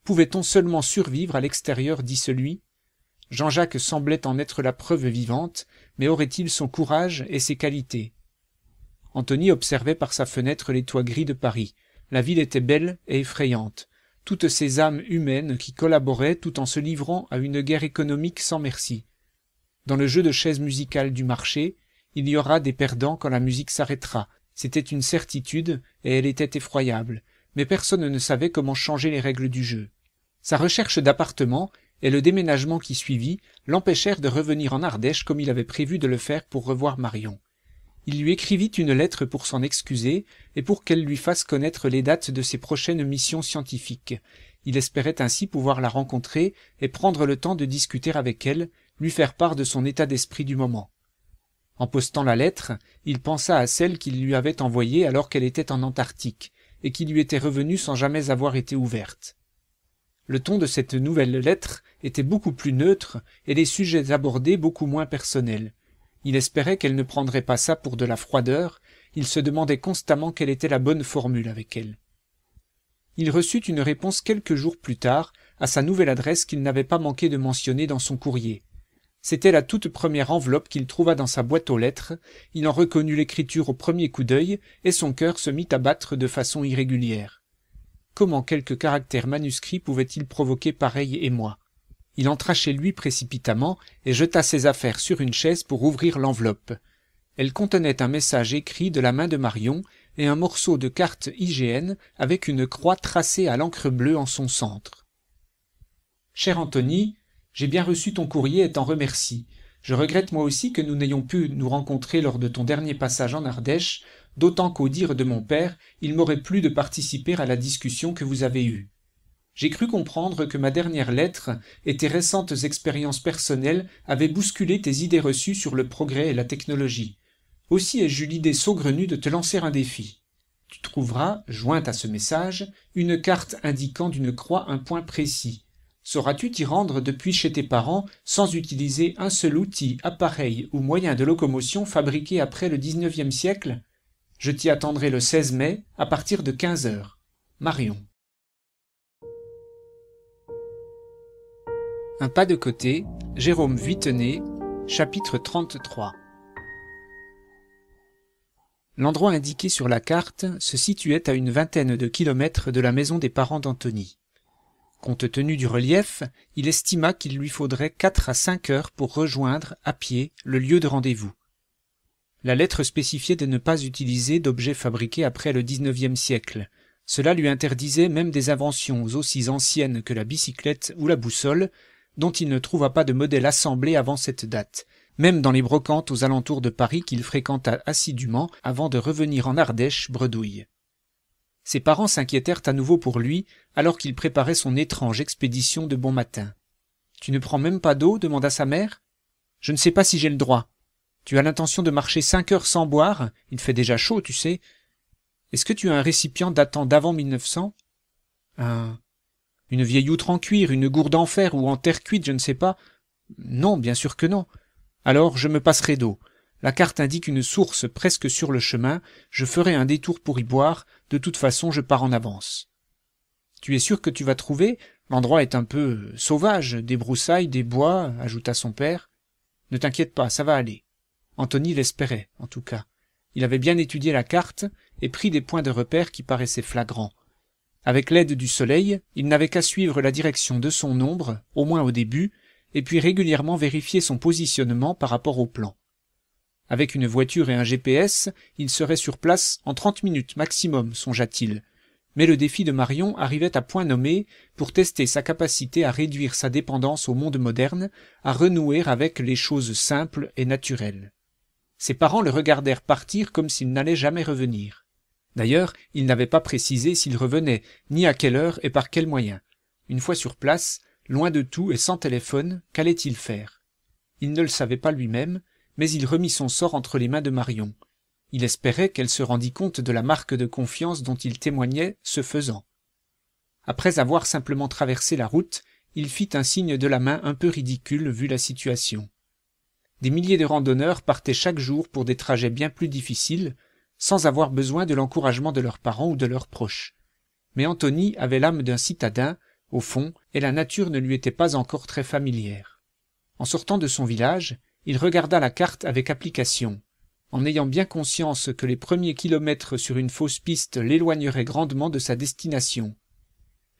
Pouvait-on seulement survivre à l'extérieur, dit celui Jean-Jacques semblait en être la preuve vivante, mais aurait-il son courage et ses qualités Anthony observait par sa fenêtre les toits gris de Paris. La ville était belle et effrayante. Toutes ces âmes humaines qui collaboraient tout en se livrant à une guerre économique sans merci. Dans le jeu de chaises musicales du marché, il y aura des perdants quand la musique s'arrêtera. C'était une certitude, et elle était effroyable, mais personne ne savait comment changer les règles du jeu. Sa recherche d'appartement et le déménagement qui suivit l'empêchèrent de revenir en Ardèche comme il avait prévu de le faire pour revoir Marion. Il lui écrivit une lettre pour s'en excuser et pour qu'elle lui fasse connaître les dates de ses prochaines missions scientifiques. Il espérait ainsi pouvoir la rencontrer et prendre le temps de discuter avec elle, lui faire part de son état d'esprit du moment en postant la lettre il pensa à celle qu'il lui avait envoyée alors qu'elle était en antarctique et qui lui était revenue sans jamais avoir été ouverte le ton de cette nouvelle lettre était beaucoup plus neutre et les sujets abordés beaucoup moins personnels il espérait qu'elle ne prendrait pas ça pour de la froideur il se demandait constamment quelle était la bonne formule avec elle il reçut une réponse quelques jours plus tard à sa nouvelle adresse qu'il n'avait pas manqué de mentionner dans son courrier c'était la toute première enveloppe qu'il trouva dans sa boîte aux lettres, il en reconnut l'écriture au premier coup d'œil, et son cœur se mit à battre de façon irrégulière. Comment quelque caractère manuscrit pouvait-il provoquer pareil émoi Il entra chez lui précipitamment et jeta ses affaires sur une chaise pour ouvrir l'enveloppe. Elle contenait un message écrit de la main de Marion et un morceau de carte IGN avec une croix tracée à l'encre bleue en son centre. Cher Anthony, j'ai bien reçu ton courrier et t'en remercie. Je regrette moi aussi que nous n'ayons pu nous rencontrer lors de ton dernier passage en Ardèche, d'autant qu'au dire de mon père, il m'aurait plu de participer à la discussion que vous avez eue. J'ai cru comprendre que ma dernière lettre et tes récentes expériences personnelles avaient bousculé tes idées reçues sur le progrès et la technologie. Aussi ai-je eu l'idée saugrenue de te lancer un défi. Tu trouveras, jointe à ce message, une carte indiquant d'une croix un point précis sauras-tu t'y rendre depuis chez tes parents sans utiliser un seul outil, appareil ou moyen de locomotion fabriqué après le XIXe siècle Je t'y attendrai le 16 mai à partir de 15 heures. Marion. Un pas de côté, Jérôme Vuittenay, chapitre 33. L'endroit indiqué sur la carte se situait à une vingtaine de kilomètres de la maison des parents d'Anthony. Compte tenu du relief, il estima qu'il lui faudrait quatre à cinq heures pour rejoindre, à pied, le lieu de rendez-vous. La lettre spécifiait de ne pas utiliser d'objets fabriqués après le XIXe siècle. Cela lui interdisait même des inventions aussi anciennes que la bicyclette ou la boussole, dont il ne trouva pas de modèle assemblé avant cette date, même dans les brocantes aux alentours de Paris qu'il fréquenta assidûment avant de revenir en Ardèche bredouille. Ses parents s'inquiétèrent à nouveau pour lui, alors qu'il préparait son étrange expédition de bon matin. Tu ne prends même pas d'eau demanda sa mère. Je ne sais pas si j'ai le droit. Tu as l'intention de marcher cinq heures sans boire, il fait déjà chaud, tu sais. Est-ce que tu as un récipient datant d'avant 1900 Un. Une vieille outre en cuir, une gourde en fer ou en terre cuite, je ne sais pas. Non, bien sûr que non. Alors je me passerai d'eau. La carte indique une source presque sur le chemin, je ferai un détour pour y boire, de toute façon, je pars en avance. Tu es sûr que tu vas trouver L'endroit est un peu euh, sauvage, des broussailles, des bois, ajouta son père. Ne t'inquiète pas, ça va aller. Anthony l'espérait, en tout cas. Il avait bien étudié la carte et pris des points de repère qui paraissaient flagrants. Avec l'aide du soleil, il n'avait qu'à suivre la direction de son ombre, au moins au début, et puis régulièrement vérifier son positionnement par rapport au plan. Avec une voiture et un GPS, il serait sur place en trente minutes maximum, songea-t-il. Mais le défi de Marion arrivait à point nommé pour tester sa capacité à réduire sa dépendance au monde moderne, à renouer avec les choses simples et naturelles. Ses parents le regardèrent partir comme s'il n'allait jamais revenir. D'ailleurs, il n'avait pas précisé s'il revenait, ni à quelle heure et par quel moyen. Une fois sur place, loin de tout et sans téléphone, qu'allait-il faire Il ne le savait pas lui-même, mais il remit son sort entre les mains de marion il espérait qu'elle se rendît compte de la marque de confiance dont il témoignait ce faisant après avoir simplement traversé la route il fit un signe de la main un peu ridicule vu la situation des milliers de randonneurs partaient chaque jour pour des trajets bien plus difficiles sans avoir besoin de l'encouragement de leurs parents ou de leurs proches mais anthony avait l'âme d'un citadin au fond et la nature ne lui était pas encore très familière en sortant de son village il regarda la carte avec application. En ayant bien conscience que les premiers kilomètres sur une fausse piste l'éloigneraient grandement de sa destination.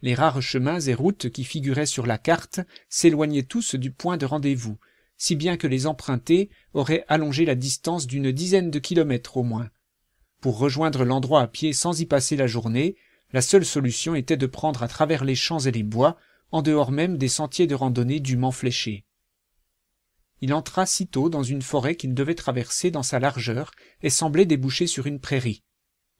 Les rares chemins et routes qui figuraient sur la carte s'éloignaient tous du point de rendez-vous, si bien que les empruntés auraient allongé la distance d'une dizaine de kilomètres au moins. Pour rejoindre l'endroit à pied sans y passer la journée, la seule solution était de prendre à travers les champs et les bois, en dehors même des sentiers de randonnée dûment fléchés il entra sitôt dans une forêt qu'il devait traverser dans sa largeur et semblait déboucher sur une prairie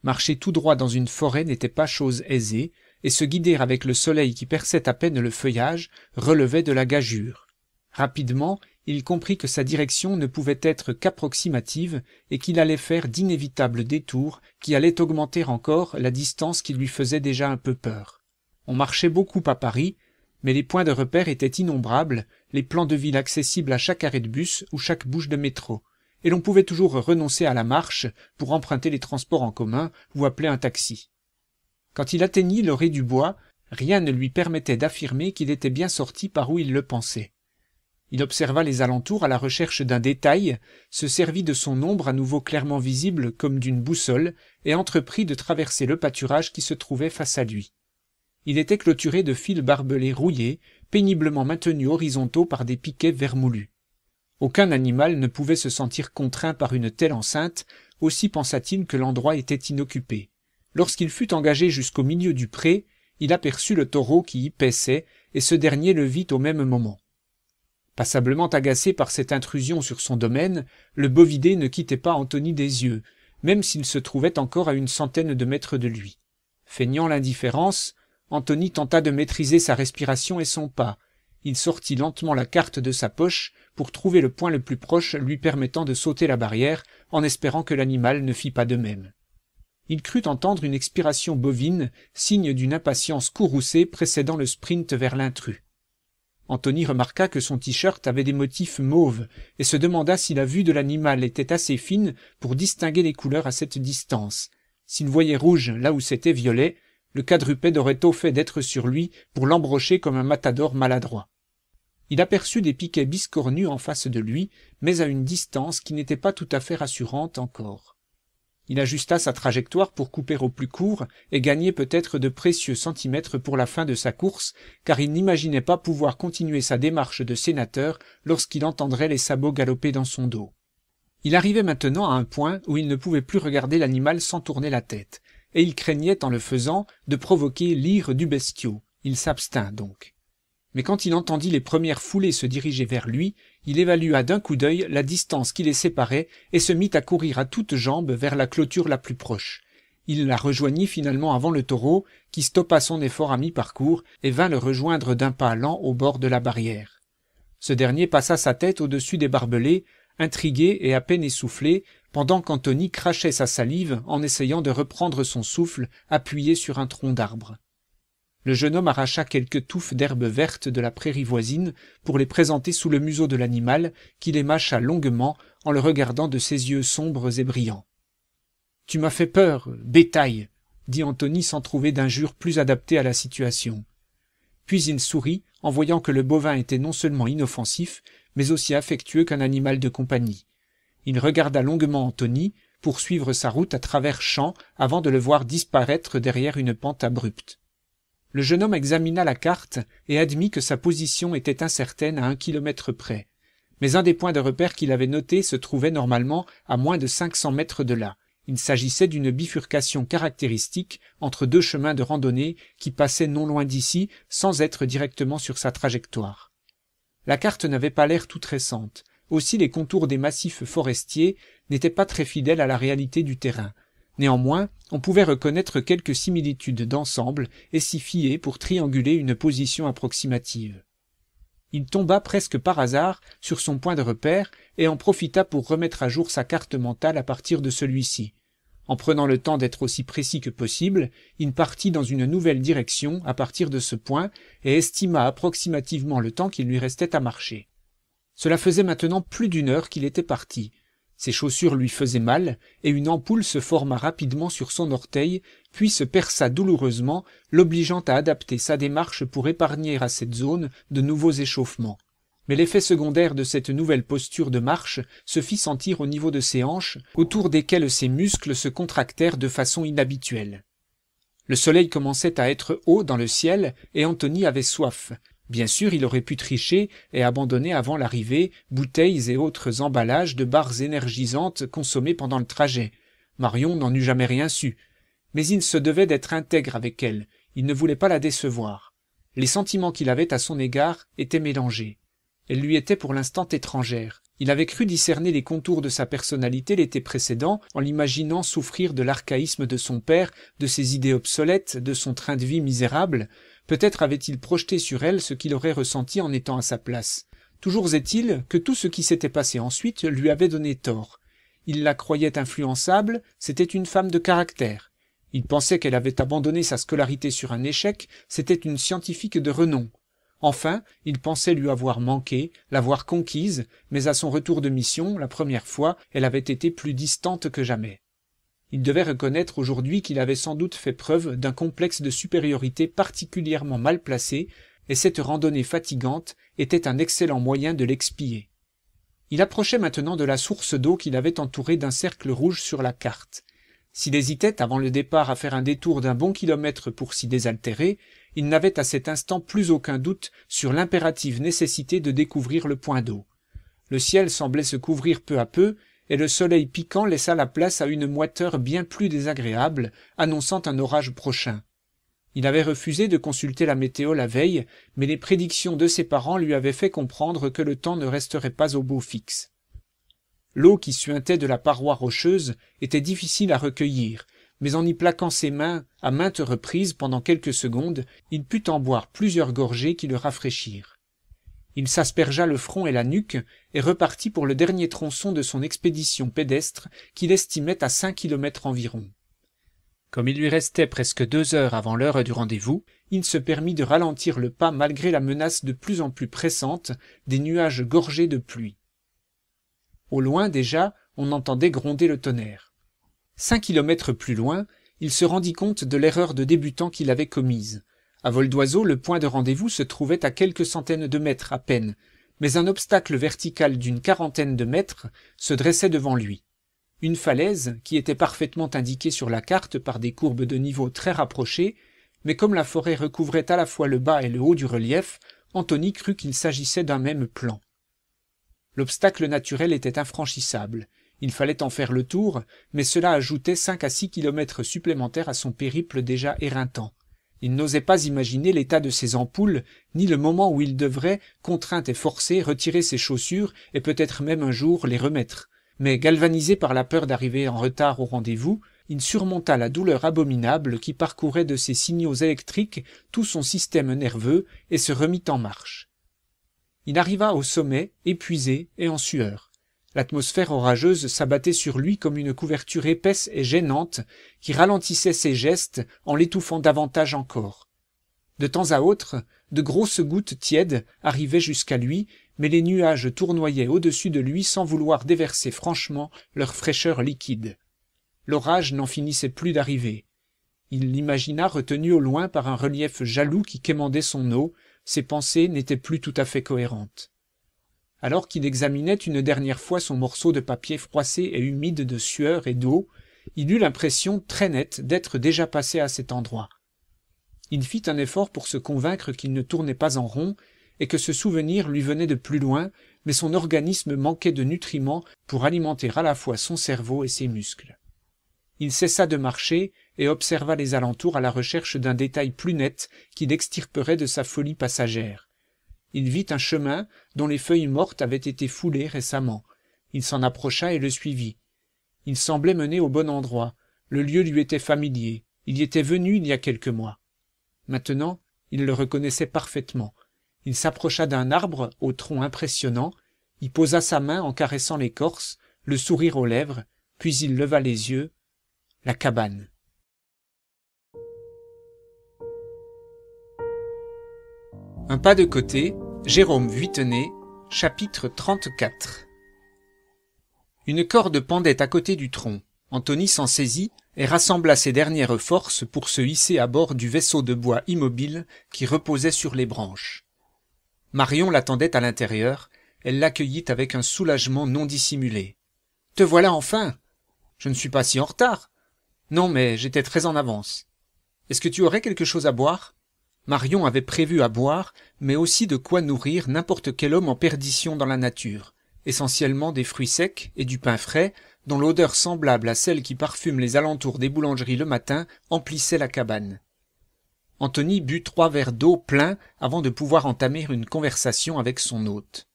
marcher tout droit dans une forêt n'était pas chose aisée et se guider avec le soleil qui perçait à peine le feuillage relevait de la gageure rapidement il comprit que sa direction ne pouvait être qu'approximative et qu'il allait faire d'inévitables détours qui allaient augmenter encore la distance qui lui faisait déjà un peu peur on marchait beaucoup à paris mais les points de repère étaient innombrables, les plans de ville accessibles à chaque arrêt de bus ou chaque bouche de métro, et l'on pouvait toujours renoncer à la marche pour emprunter les transports en commun ou appeler un taxi. Quand il atteignit l'orée du bois, rien ne lui permettait d'affirmer qu'il était bien sorti par où il le pensait. Il observa les alentours à la recherche d'un détail, se servit de son ombre à nouveau clairement visible comme d'une boussole, et entreprit de traverser le pâturage qui se trouvait face à lui. Il était clôturé de fils barbelés rouillés, péniblement maintenus horizontaux par des piquets vermoulus. Aucun animal ne pouvait se sentir contraint par une telle enceinte, aussi pensa-t-il que l'endroit était inoccupé. Lorsqu'il fut engagé jusqu'au milieu du pré, il aperçut le taureau qui y paissait, et ce dernier le vit au même moment. Passablement agacé par cette intrusion sur son domaine, le bovidé ne quittait pas Anthony des yeux, même s'il se trouvait encore à une centaine de mètres de lui. Feignant l'indifférence, Anthony tenta de maîtriser sa respiration et son pas il sortit lentement la carte de sa poche pour trouver le point le plus proche lui permettant de sauter la barrière en espérant que l'animal ne fît pas de même il crut entendre une expiration bovine signe d'une impatience courroucée précédant le sprint vers l'intrus Anthony remarqua que son t-shirt avait des motifs mauves et se demanda si la vue de l'animal était assez fine pour distinguer les couleurs à cette distance s'il voyait rouge là où c'était violet le quadrupède aurait tôt fait d'être sur lui pour l'embrocher comme un matador maladroit. Il aperçut des piquets biscornus en face de lui, mais à une distance qui n'était pas tout à fait rassurante encore. Il ajusta sa trajectoire pour couper au plus court et gagner peut-être de précieux centimètres pour la fin de sa course, car il n'imaginait pas pouvoir continuer sa démarche de sénateur lorsqu'il entendrait les sabots galoper dans son dos. Il arrivait maintenant à un point où il ne pouvait plus regarder l'animal sans tourner la tête, et il craignait en le faisant de provoquer l'ire du bestiau il s'abstint donc mais quand il entendit les premières foulées se diriger vers lui il évalua d'un coup d'œil la distance qui les séparait et se mit à courir à toutes jambes vers la clôture la plus proche il la rejoignit finalement avant le taureau qui stoppa son effort à mi-parcours et vint le rejoindre d'un pas lent au bord de la barrière ce dernier passa sa tête au-dessus des barbelés intrigué et à peine essoufflé pendant qu'Anthony crachait sa salive en essayant de reprendre son souffle appuyé sur un tronc d'arbre le jeune homme arracha quelques touffes d'herbe verte de la prairie voisine pour les présenter sous le museau de l'animal qui les mâcha longuement en le regardant de ses yeux sombres et brillants tu m'as fait peur bétail dit Anthony sans trouver d'injure plus adaptée à la situation puis il sourit en voyant que le bovin était non seulement inoffensif mais aussi affectueux qu'un animal de compagnie il regarda longuement Anthony poursuivre sa route à travers champs avant de le voir disparaître derrière une pente abrupte le jeune homme examina la carte et admit que sa position était incertaine à un kilomètre près mais un des points de repère qu'il avait noté se trouvait normalement à moins de cinq cents mètres de là il s'agissait d'une bifurcation caractéristique entre deux chemins de randonnée qui passaient non loin d'ici sans être directement sur sa trajectoire la carte n'avait pas l'air toute récente aussi les contours des massifs forestiers n'étaient pas très fidèles à la réalité du terrain. Néanmoins, on pouvait reconnaître quelques similitudes d'ensemble et s'y fier pour trianguler une position approximative. Il tomba presque par hasard sur son point de repère et en profita pour remettre à jour sa carte mentale à partir de celui-ci. En prenant le temps d'être aussi précis que possible, il partit dans une nouvelle direction à partir de ce point et estima approximativement le temps qu'il lui restait à marcher. Cela faisait maintenant plus d'une heure qu'il était parti. Ses chaussures lui faisaient mal, et une ampoule se forma rapidement sur son orteil, puis se perça douloureusement, l'obligeant à adapter sa démarche pour épargner à cette zone de nouveaux échauffements. Mais l'effet secondaire de cette nouvelle posture de marche se fit sentir au niveau de ses hanches, autour desquelles ses muscles se contractèrent de façon inhabituelle. Le soleil commençait à être haut dans le ciel, et Anthony avait soif, Bien sûr, il aurait pu tricher et abandonner avant l'arrivée bouteilles et autres emballages de barres énergisantes consommées pendant le trajet. Marion n'en eut jamais rien su. Mais il se devait d'être intègre avec elle, il ne voulait pas la décevoir. Les sentiments qu'il avait à son égard étaient mélangés. Elle lui était pour l'instant étrangère. Il avait cru discerner les contours de sa personnalité l'été précédent en l'imaginant souffrir de l'archaïsme de son père, de ses idées obsolètes, de son train de vie misérable peut-être avait-il projeté sur elle ce qu'il aurait ressenti en étant à sa place. Toujours est-il que tout ce qui s'était passé ensuite lui avait donné tort. Il la croyait influençable, c'était une femme de caractère. Il pensait qu'elle avait abandonné sa scolarité sur un échec, c'était une scientifique de renom. Enfin, il pensait lui avoir manqué, l'avoir conquise, mais à son retour de mission, la première fois, elle avait été plus distante que jamais il devait reconnaître aujourd'hui qu'il avait sans doute fait preuve d'un complexe de supériorité particulièrement mal placé, et cette randonnée fatigante était un excellent moyen de l'expier. Il approchait maintenant de la source d'eau qu'il avait entourée d'un cercle rouge sur la carte. S'il hésitait avant le départ à faire un détour d'un bon kilomètre pour s'y désaltérer, il n'avait à cet instant plus aucun doute sur l'impérative nécessité de découvrir le point d'eau. Le ciel semblait se couvrir peu à peu, et le soleil piquant laissa la place à une moiteur bien plus désagréable annonçant un orage prochain il avait refusé de consulter la météo la veille mais les prédictions de ses parents lui avaient fait comprendre que le temps ne resterait pas au beau fixe l'eau qui suintait de la paroi rocheuse était difficile à recueillir mais en y plaquant ses mains à maintes reprises pendant quelques secondes il put en boire plusieurs gorgées qui le rafraîchirent il s'aspergea le front et la nuque et repartit pour le dernier tronçon de son expédition pédestre qu'il estimait à cinq kilomètres environ comme il lui restait presque deux heures avant l'heure du rendez-vous il se permit de ralentir le pas malgré la menace de plus en plus pressante des nuages gorgés de pluie au loin déjà on entendait gronder le tonnerre cinq kilomètres plus loin il se rendit compte de l'erreur de débutant qu'il avait commise à vol d'oiseau, le point de rendez-vous se trouvait à quelques centaines de mètres à peine, mais un obstacle vertical d'une quarantaine de mètres se dressait devant lui. Une falaise, qui était parfaitement indiquée sur la carte par des courbes de niveau très rapprochées, mais comme la forêt recouvrait à la fois le bas et le haut du relief, Anthony crut qu'il s'agissait d'un même plan. L'obstacle naturel était infranchissable. Il fallait en faire le tour, mais cela ajoutait cinq à six kilomètres supplémentaires à son périple déjà éreintant il n'osait pas imaginer l'état de ses ampoules ni le moment où il devrait contraint et forcé retirer ses chaussures et peut-être même un jour les remettre mais galvanisé par la peur d'arriver en retard au rendez-vous il surmonta la douleur abominable qui parcourait de ses signaux électriques tout son système nerveux et se remit en marche il arriva au sommet épuisé et en sueur l'atmosphère orageuse s'abattait sur lui comme une couverture épaisse et gênante qui ralentissait ses gestes en l'étouffant davantage encore de temps à autre de grosses gouttes tièdes arrivaient jusqu'à lui mais les nuages tournoyaient au-dessus de lui sans vouloir déverser franchement leur fraîcheur liquide l'orage n'en finissait plus d'arriver il l'imagina retenu au loin par un relief jaloux qui quémandait son eau ses pensées n'étaient plus tout à fait cohérentes alors qu'il examinait une dernière fois son morceau de papier froissé et humide de sueur et d'eau, il eut l'impression très nette d'être déjà passé à cet endroit. Il fit un effort pour se convaincre qu'il ne tournait pas en rond et que ce souvenir lui venait de plus loin, mais son organisme manquait de nutriments pour alimenter à la fois son cerveau et ses muscles. Il cessa de marcher et observa les alentours à la recherche d'un détail plus net qui l'extirperait de sa folie passagère il vit un chemin dont les feuilles mortes avaient été foulées récemment il s'en approcha et le suivit il semblait mener au bon endroit le lieu lui était familier il y était venu il y a quelques mois maintenant il le reconnaissait parfaitement il s'approcha d'un arbre au tronc impressionnant y posa sa main en caressant l'écorce le sourire aux lèvres puis il leva les yeux la cabane un pas de côté Jérôme chapitre 34 Une corde pendait à côté du tronc. Anthony s'en saisit et rassembla ses dernières forces pour se hisser à bord du vaisseau de bois immobile qui reposait sur les branches. Marion l'attendait à l'intérieur. Elle l'accueillit avec un soulagement non dissimulé. Te voilà enfin Je ne suis pas si en retard. Non, mais j'étais très en avance. Est-ce que tu aurais quelque chose à boire Marion avait prévu à boire, mais aussi de quoi nourrir n'importe quel homme en perdition dans la nature, essentiellement des fruits secs et du pain frais, dont l'odeur semblable à celle qui parfume les alentours des boulangeries le matin emplissait la cabane. Anthony but trois verres d'eau pleins avant de pouvoir entamer une conversation avec son hôte.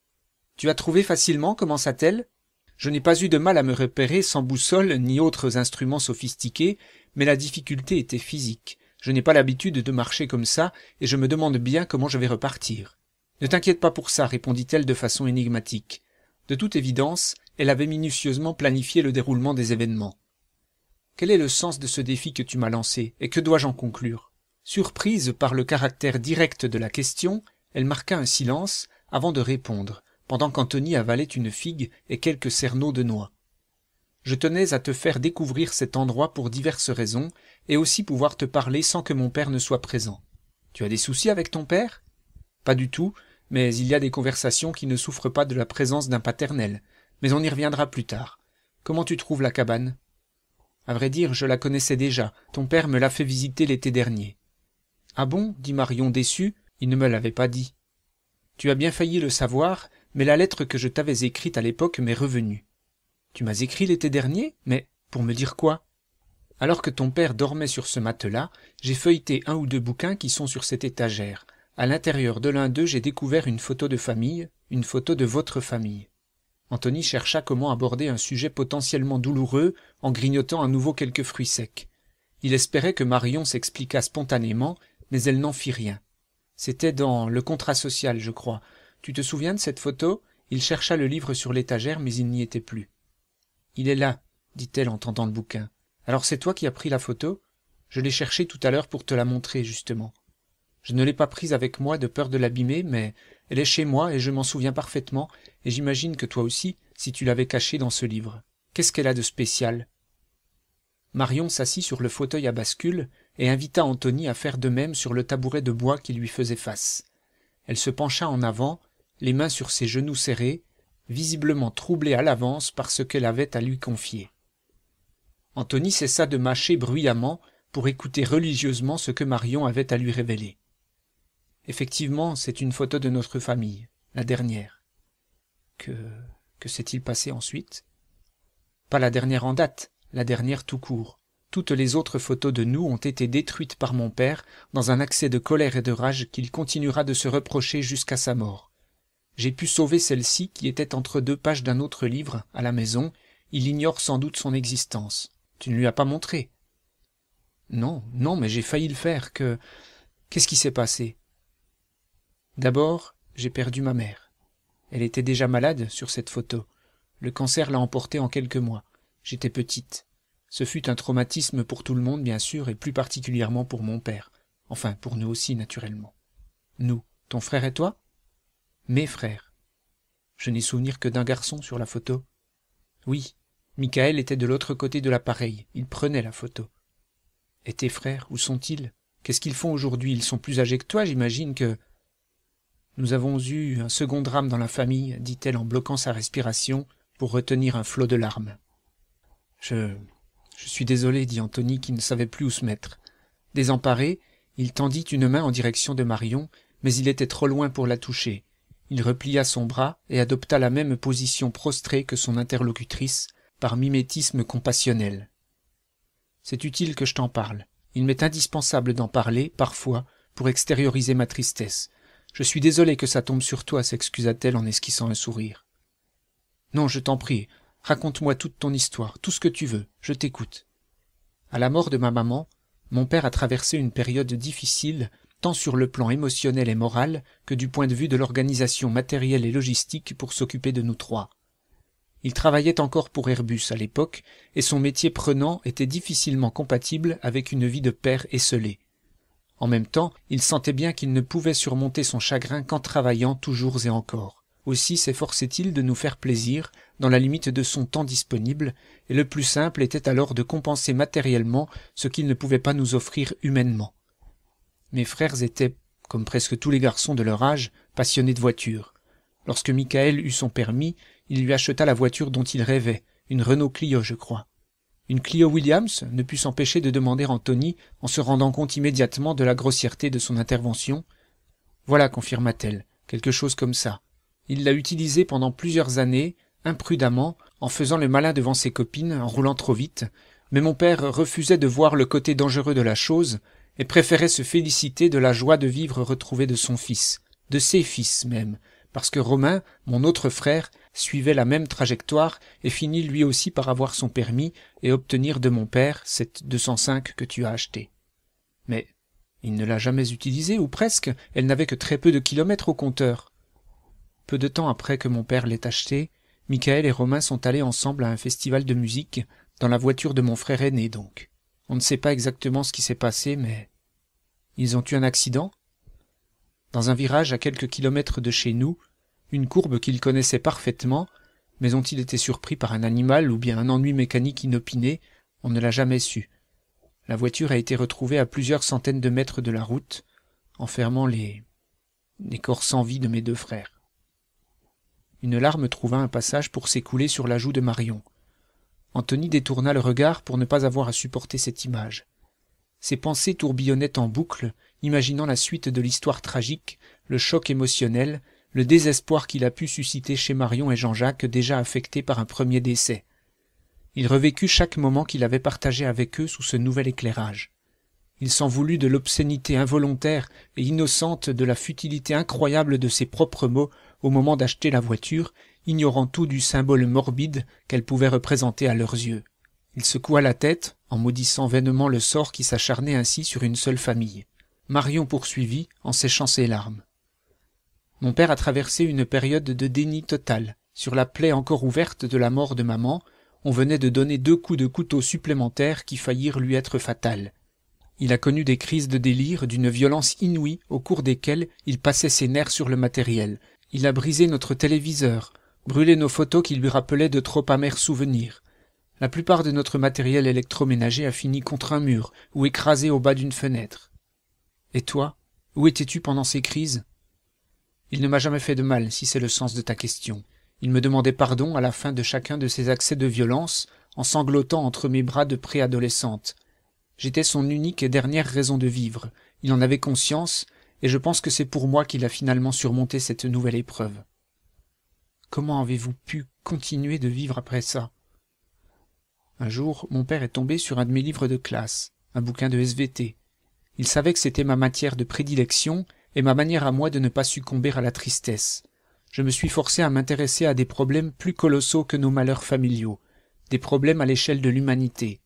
Tu as trouvé facilement, commença-t-elle je n'ai pas eu de mal à me repérer sans boussole ni autres instruments sophistiqués, mais la difficulté était physique. Je n'ai pas l'habitude de marcher comme ça, et je me demande bien comment je vais repartir. Ne t'inquiète pas pour ça, répondit-elle de façon énigmatique. De toute évidence, elle avait minutieusement planifié le déroulement des événements. Quel est le sens de ce défi que tu m'as lancé, et que dois-je en conclure Surprise par le caractère direct de la question, elle marqua un silence avant de répondre, pendant qu'Anthony avalait une figue et quelques cerneaux de noix je tenais à te faire découvrir cet endroit pour diverses raisons, et aussi pouvoir te parler sans que mon père ne soit présent. Tu as des soucis avec ton père Pas du tout, mais il y a des conversations qui ne souffrent pas de la présence d'un paternel, mais on y reviendra plus tard. Comment tu trouves la cabane À vrai dire, je la connaissais déjà, ton père me l'a fait visiter l'été dernier. Ah bon dit Marion déçu, il ne me l'avait pas dit. Tu as bien failli le savoir, mais la lettre que je t'avais écrite à l'époque m'est revenue. Tu m'as écrit l'été dernier, mais pour me dire quoi Alors que ton père dormait sur ce matelas, j'ai feuilleté un ou deux bouquins qui sont sur cette étagère. À l'intérieur de l'un d'eux, j'ai découvert une photo de famille, une photo de votre famille. Anthony chercha comment aborder un sujet potentiellement douloureux en grignotant à nouveau quelques fruits secs. Il espérait que Marion s'expliquât spontanément, mais elle n'en fit rien. C'était dans le contrat social, je crois. Tu te souviens de cette photo Il chercha le livre sur l'étagère, mais il n'y était plus il est là dit-elle en tendant le bouquin alors c'est toi qui as pris la photo je l'ai cherchée tout à l'heure pour te la montrer justement je ne l'ai pas prise avec moi de peur de l'abîmer mais elle est chez moi et je m'en souviens parfaitement et j'imagine que toi aussi si tu l'avais cachée dans ce livre qu'est-ce qu'elle a de spécial marion s'assit sur le fauteuil à bascule et invita Anthony à faire de même sur le tabouret de bois qui lui faisait face elle se pencha en avant les mains sur ses genoux serrés visiblement troublé à l'avance par ce qu'elle avait à lui confier. Anthony cessa de mâcher bruyamment pour écouter religieusement ce que Marion avait à lui révéler. Effectivement, c'est une photo de notre famille, la dernière. Que que s'est-il passé ensuite Pas la dernière en date, la dernière tout court. Toutes les autres photos de nous ont été détruites par mon père dans un accès de colère et de rage qu'il continuera de se reprocher jusqu'à sa mort j'ai pu sauver celle-ci qui était entre deux pages d'un autre livre à la maison il ignore sans doute son existence tu ne lui as pas montré non non mais j'ai failli le faire que qu'est-ce qui s'est passé d'abord j'ai perdu ma mère elle était déjà malade sur cette photo le cancer l'a emportée en quelques mois j'étais petite ce fut un traumatisme pour tout le monde bien sûr et plus particulièrement pour mon père enfin pour nous aussi naturellement nous ton frère et toi mes frères. Je n'ai souvenir que d'un garçon sur la photo. Oui, Michael était de l'autre côté de l'appareil, il prenait la photo. Et tes frères, où sont-ils Qu'est-ce qu'ils font aujourd'hui Ils sont plus âgés que toi, j'imagine que... Nous avons eu un second drame dans la famille, dit-elle en bloquant sa respiration pour retenir un flot de larmes. Je... Je suis désolé, dit Anthony qui ne savait plus où se mettre. Désemparé, il tendit une main en direction de Marion, mais il était trop loin pour la toucher il replia son bras et adopta la même position prostrée que son interlocutrice par mimétisme compassionnel c'est utile que je t'en parle il m'est indispensable d'en parler parfois pour extérioriser ma tristesse je suis désolé que ça tombe sur toi s'excusa t elle en esquissant un sourire non je t'en prie raconte-moi toute ton histoire tout ce que tu veux je t'écoute à la mort de ma maman mon père a traversé une période difficile tant sur le plan émotionnel et moral que du point de vue de l'organisation matérielle et logistique pour s'occuper de nous trois. Il travaillait encore pour Airbus à l'époque, et son métier prenant était difficilement compatible avec une vie de père esselé. En même temps, il sentait bien qu'il ne pouvait surmonter son chagrin qu'en travaillant toujours et encore. Aussi s'efforçait-il de nous faire plaisir, dans la limite de son temps disponible, et le plus simple était alors de compenser matériellement ce qu'il ne pouvait pas nous offrir humainement. Mes frères étaient, comme presque tous les garçons de leur âge, passionnés de voitures. Lorsque Michael eut son permis, il lui acheta la voiture dont il rêvait, une Renault Clio, je crois. Une Clio Williams ne put s'empêcher de demander Anthony en se rendant compte immédiatement de la grossièreté de son intervention. Voilà, confirma-t-elle, quelque chose comme ça. Il l'a utilisée pendant plusieurs années, imprudemment, en faisant le malin devant ses copines, en roulant trop vite, mais mon père refusait de voir le côté dangereux de la chose, et préférait se féliciter de la joie de vivre retrouvée de son fils, de ses fils même, parce que Romain, mon autre frère, suivait la même trajectoire et finit lui aussi par avoir son permis et obtenir de mon père cette 205 que tu as achetée. Mais il ne l'a jamais utilisée, ou presque, elle n'avait que très peu de kilomètres au compteur. Peu de temps après que mon père l'ait achetée, Michael et Romain sont allés ensemble à un festival de musique, dans la voiture de mon frère aîné donc. On ne sait pas exactement ce qui s'est passé, mais ils ont eu un accident dans un virage à quelques kilomètres de chez nous une courbe qu'ils connaissaient parfaitement mais ont ils été surpris par un animal ou bien un ennui mécanique inopiné on ne l'a jamais su la voiture a été retrouvée à plusieurs centaines de mètres de la route enfermant les les corps sans vie de mes deux frères une larme trouva un passage pour s'écouler sur la joue de marion Anthony détourna le regard pour ne pas avoir à supporter cette image ses pensées tourbillonnaient en boucle imaginant la suite de l'histoire tragique le choc émotionnel le désespoir qu'il a pu susciter chez marion et jean-jacques déjà affectés par un premier décès il revécut chaque moment qu'il avait partagé avec eux sous ce nouvel éclairage il s'en voulut de l'obscénité involontaire et innocente de la futilité incroyable de ses propres mots au moment d'acheter la voiture ignorant tout du symbole morbide qu'elle pouvait représenter à leurs yeux il secoua la tête en maudissant vainement le sort qui s'acharnait ainsi sur une seule famille. Marion poursuivit en séchant ses larmes. Mon père a traversé une période de déni total. Sur la plaie encore ouverte de la mort de maman, on venait de donner deux coups de couteau supplémentaires qui faillirent lui être fatales. Il a connu des crises de délire d'une violence inouïe au cours desquelles il passait ses nerfs sur le matériel. Il a brisé notre téléviseur, brûlé nos photos qui lui rappelaient de trop amers souvenirs, la plupart de notre matériel électroménager a fini contre un mur ou écrasé au bas d'une fenêtre. Et toi, où étais-tu pendant ces crises Il ne m'a jamais fait de mal, si c'est le sens de ta question. Il me demandait pardon à la fin de chacun de ses accès de violence, en sanglotant entre mes bras de préadolescente. J'étais son unique et dernière raison de vivre. Il en avait conscience, et je pense que c'est pour moi qu'il a finalement surmonté cette nouvelle épreuve. Comment avez-vous pu continuer de vivre après ça un jour, mon père est tombé sur un de mes livres de classe, un bouquin de SVT. Il savait que c'était ma matière de prédilection et ma manière à moi de ne pas succomber à la tristesse. Je me suis forcé à m'intéresser à des problèmes plus colossaux que nos malheurs familiaux, des problèmes à l'échelle de l'humanité.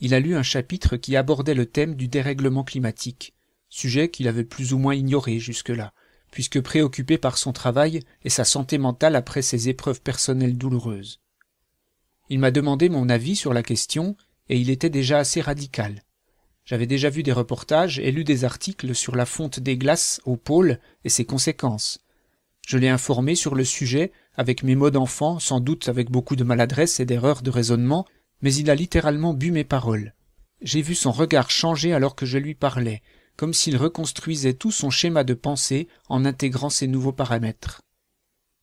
Il a lu un chapitre qui abordait le thème du dérèglement climatique, sujet qu'il avait plus ou moins ignoré jusque-là, puisque préoccupé par son travail et sa santé mentale après ses épreuves personnelles douloureuses. Il m'a demandé mon avis sur la question et il était déjà assez radical. J'avais déjà vu des reportages et lu des articles sur la fonte des glaces au pôle et ses conséquences. Je l'ai informé sur le sujet avec mes mots d'enfant, sans doute avec beaucoup de maladresse et d'erreurs de raisonnement, mais il a littéralement bu mes paroles. J'ai vu son regard changer alors que je lui parlais, comme s'il reconstruisait tout son schéma de pensée en intégrant ces nouveaux paramètres.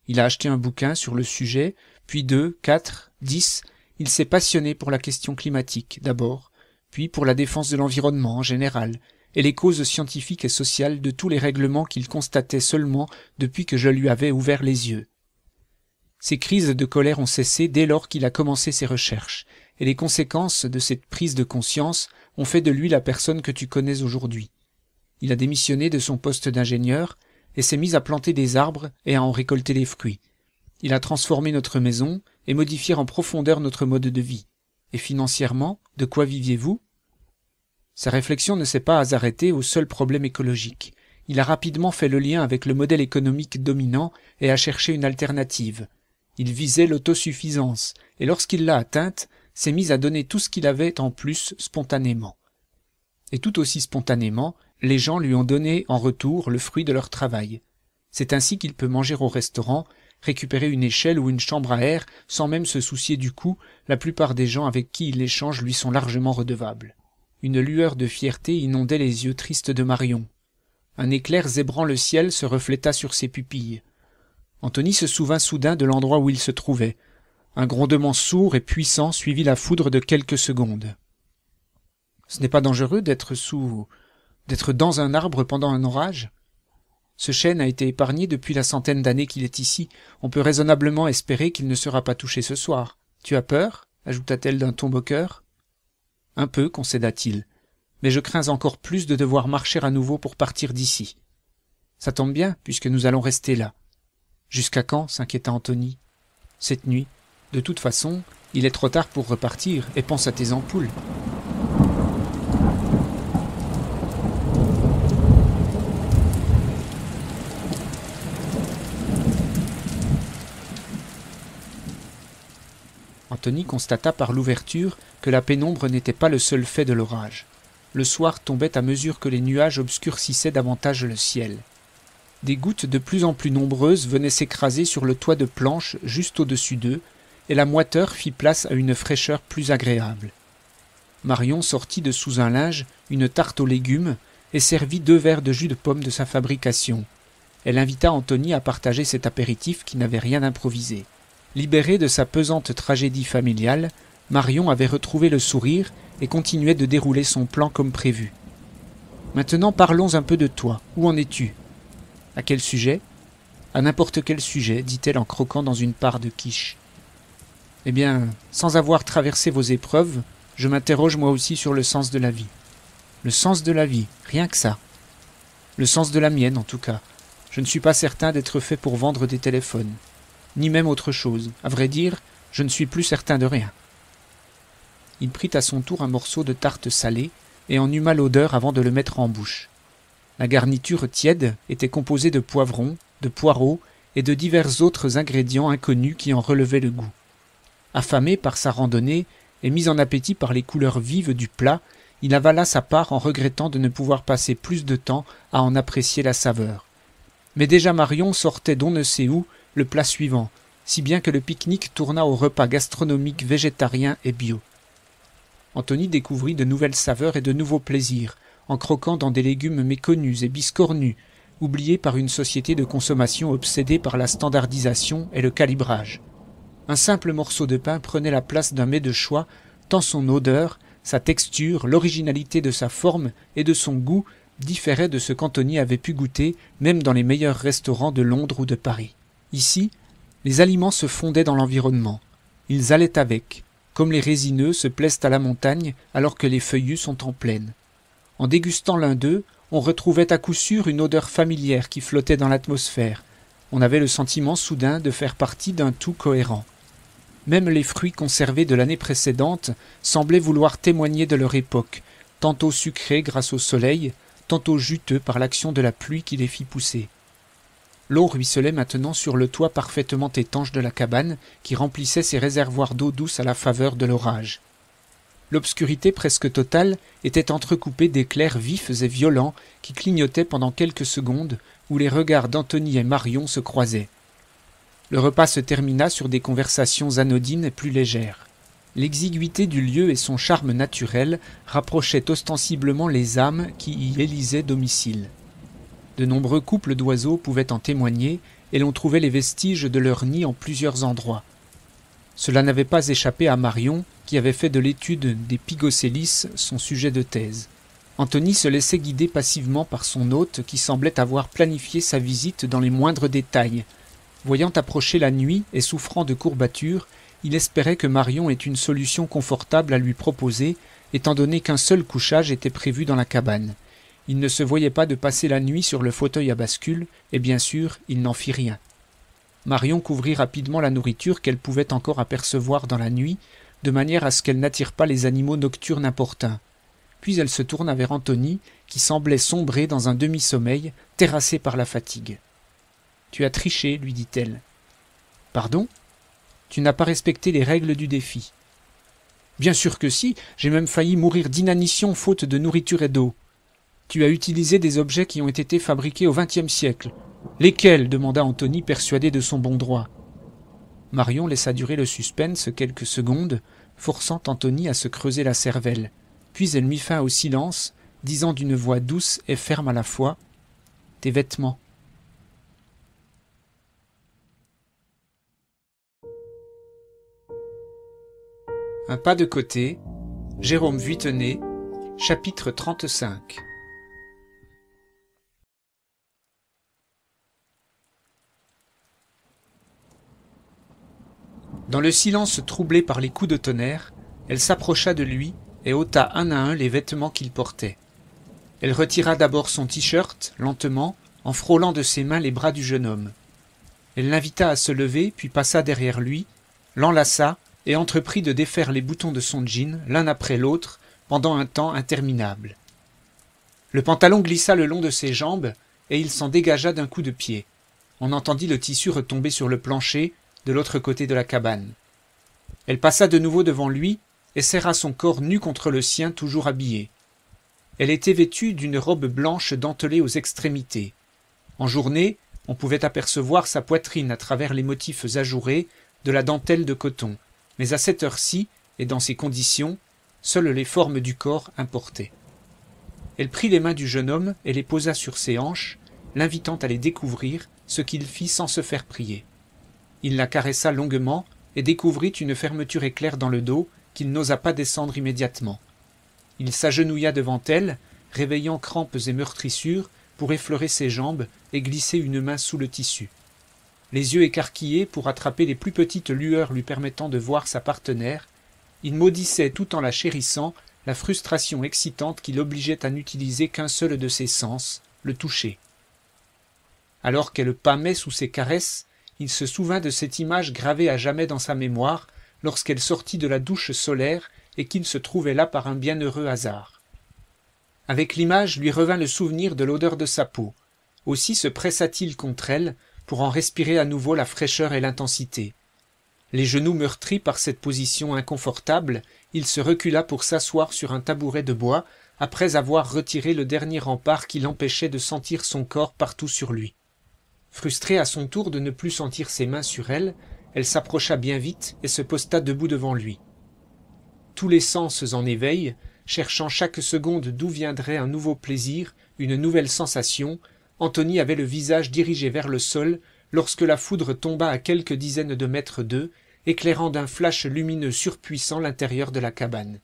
Il a acheté un bouquin sur le sujet, puis deux, quatre, 10. Il s'est passionné pour la question climatique d'abord, puis pour la défense de l'environnement en général, et les causes scientifiques et sociales de tous les règlements qu'il constatait seulement depuis que je lui avais ouvert les yeux. Ses crises de colère ont cessé dès lors qu'il a commencé ses recherches, et les conséquences de cette prise de conscience ont fait de lui la personne que tu connais aujourd'hui. Il a démissionné de son poste d'ingénieur et s'est mis à planter des arbres et à en récolter les fruits. Il a transformé notre maison, et modifier en profondeur notre mode de vie. Et financièrement, de quoi viviez-vous Sa réflexion ne s'est pas arrêtée au seul problème écologique. Il a rapidement fait le lien avec le modèle économique dominant et a cherché une alternative. Il visait l'autosuffisance, et lorsqu'il l'a atteinte, s'est mis à donner tout ce qu'il avait en plus spontanément. Et tout aussi spontanément, les gens lui ont donné en retour le fruit de leur travail. C'est ainsi qu'il peut manger au restaurant récupérer une échelle ou une chambre à air sans même se soucier du coût, la plupart des gens avec qui il échange lui sont largement redevables. Une lueur de fierté inondait les yeux tristes de Marion. Un éclair zébrant le ciel se refléta sur ses pupilles. Anthony se souvint soudain de l'endroit où il se trouvait. Un grondement sourd et puissant suivit la foudre de quelques secondes. Ce n'est pas dangereux d'être sous d'être dans un arbre pendant un orage ce chêne a été épargné depuis la centaine d'années qu'il est ici. On peut raisonnablement espérer qu'il ne sera pas touché ce soir. Tu as peur ajouta-t-elle d'un ton moqueur. Un peu, concéda-t-il. Mais je crains encore plus de devoir marcher à nouveau pour partir d'ici. Ça tombe bien, puisque nous allons rester là. Jusqu'à quand s'inquiéta Anthony. Cette nuit. De toute façon, il est trop tard pour repartir, et pense à tes ampoules. Anthony constata par l'ouverture que la pénombre n'était pas le seul fait de l'orage. Le soir tombait à mesure que les nuages obscurcissaient davantage le ciel. Des gouttes de plus en plus nombreuses venaient s'écraser sur le toit de planches juste au-dessus d'eux, et la moiteur fit place à une fraîcheur plus agréable. Marion sortit de sous un linge une tarte aux légumes et servit deux verres de jus de pomme de sa fabrication. Elle invita Anthony à partager cet apéritif qui n'avait rien improvisé. Libérée de sa pesante tragédie familiale, Marion avait retrouvé le sourire et continuait de dérouler son plan comme prévu. Maintenant parlons un peu de toi. Où en es-tu À quel sujet À n'importe quel sujet, dit-elle en croquant dans une part de quiche. Eh bien, sans avoir traversé vos épreuves, je m'interroge moi aussi sur le sens de la vie. Le sens de la vie, rien que ça. Le sens de la mienne en tout cas. Je ne suis pas certain d'être fait pour vendre des téléphones ni même autre chose. À vrai dire, je ne suis plus certain de rien. Il prit à son tour un morceau de tarte salée et en huma l'odeur avant de le mettre en bouche. La garniture tiède était composée de poivrons, de poireaux et de divers autres ingrédients inconnus qui en relevaient le goût. Affamé par sa randonnée et mis en appétit par les couleurs vives du plat, il avala sa part en regrettant de ne pouvoir passer plus de temps à en apprécier la saveur. Mais déjà Marion sortait d'on ne sait où le plat suivant, si bien que le pique-nique tourna au repas gastronomique végétarien et bio. Anthony découvrit de nouvelles saveurs et de nouveaux plaisirs, en croquant dans des légumes méconnus et biscornus, oubliés par une société de consommation obsédée par la standardisation et le calibrage. Un simple morceau de pain prenait la place d'un mets de choix, tant son odeur, sa texture, l'originalité de sa forme et de son goût différaient de ce qu'Anthony avait pu goûter même dans les meilleurs restaurants de Londres ou de Paris. Ici, les aliments se fondaient dans l'environnement. Ils allaient avec, comme les résineux se plaisent à la montagne alors que les feuillus sont en plaine. En dégustant l'un d'eux, on retrouvait à coup sûr une odeur familière qui flottait dans l'atmosphère. On avait le sentiment soudain de faire partie d'un tout cohérent. Même les fruits conservés de l'année précédente semblaient vouloir témoigner de leur époque, tantôt sucrés grâce au soleil, tantôt juteux par l'action de la pluie qui les fit pousser. L'eau ruisselait maintenant sur le toit parfaitement étanche de la cabane, qui remplissait ses réservoirs d'eau douce à la faveur de l'orage. L'obscurité presque totale était entrecoupée d'éclairs vifs et violents qui clignotaient pendant quelques secondes, où les regards d'Anthony et Marion se croisaient. Le repas se termina sur des conversations anodines et plus légères. L'exiguïté du lieu et son charme naturel rapprochaient ostensiblement les âmes qui y élisaient domicile. De nombreux couples d'oiseaux pouvaient en témoigner, et l'on trouvait les vestiges de leurs nids en plusieurs endroits. Cela n'avait pas échappé à Marion, qui avait fait de l'étude des pygocélis son sujet de thèse. Anthony se laissait guider passivement par son hôte qui semblait avoir planifié sa visite dans les moindres détails. Voyant approcher la nuit et souffrant de courbatures, il espérait que Marion ait une solution confortable à lui proposer, étant donné qu'un seul couchage était prévu dans la cabane. Il ne se voyait pas de passer la nuit sur le fauteuil à bascule, et bien sûr, il n'en fit rien. Marion couvrit rapidement la nourriture qu'elle pouvait encore apercevoir dans la nuit, de manière à ce qu'elle n'attire pas les animaux nocturnes importuns. Puis elle se tourna vers Anthony, qui semblait sombrer dans un demi-sommeil, terrassé par la fatigue. Tu as triché, lui dit-elle. Pardon Tu n'as pas respecté les règles du défi. Bien sûr que si, j'ai même failli mourir d'inanition faute de nourriture et d'eau tu as utilisé des objets qui ont été fabriqués au XXe siècle. Lesquels demanda Anthony, persuadé de son bon droit. Marion laissa durer le suspense quelques secondes, forçant Anthony à se creuser la cervelle. Puis elle mit fin au silence, disant d'une voix douce et ferme à la fois Tes vêtements. Un pas de côté, Jérôme Vuitenet. chapitre 35. dans le silence troublé par les coups de tonnerre elle s'approcha de lui et ôta un à un les vêtements qu'il portait elle retira d'abord son t-shirt lentement en frôlant de ses mains les bras du jeune homme elle l'invita à se lever puis passa derrière lui l'enlaça et entreprit de défaire les boutons de son jean l'un après l'autre pendant un temps interminable le pantalon glissa le long de ses jambes et il s'en dégagea d'un coup de pied on entendit le tissu retomber sur le plancher de l'autre côté de la cabane. Elle passa de nouveau devant lui et serra son corps nu contre le sien toujours habillé. Elle était vêtue d'une robe blanche dentelée aux extrémités. En journée, on pouvait apercevoir sa poitrine à travers les motifs ajourés de la dentelle de coton, mais à cette heure-ci, et dans ces conditions, seules les formes du corps importaient. Elle prit les mains du jeune homme et les posa sur ses hanches, l'invitant à les découvrir, ce qu'il fit sans se faire prier. Il la caressa longuement et découvrit une fermeture éclair dans le dos qu'il n'osa pas descendre immédiatement. Il s'agenouilla devant elle, réveillant crampes et meurtrissures pour effleurer ses jambes et glisser une main sous le tissu. Les yeux écarquillés pour attraper les plus petites lueurs lui permettant de voir sa partenaire, il maudissait tout en la chérissant la frustration excitante qui l'obligeait à n'utiliser qu'un seul de ses sens, le toucher. Alors qu'elle pâmait sous ses caresses, il se souvint de cette image gravée à jamais dans sa mémoire lorsqu'elle sortit de la douche solaire et qu'il se trouvait là par un bienheureux hasard. Avec l'image lui revint le souvenir de l'odeur de sa peau. Aussi se pressa-t-il contre elle pour en respirer à nouveau la fraîcheur et l'intensité. Les genoux meurtris par cette position inconfortable, il se recula pour s'asseoir sur un tabouret de bois après avoir retiré le dernier rempart qui l'empêchait de sentir son corps partout sur lui frustrée à son tour de ne plus sentir ses mains sur elle elle s'approcha bien vite et se posta debout devant lui tous les sens en éveil cherchant chaque seconde d'où viendrait un nouveau plaisir une nouvelle sensation Anthony avait le visage dirigé vers le sol lorsque la foudre tomba à quelques dizaines de mètres d'eux éclairant d'un flash lumineux surpuissant l'intérieur de la cabane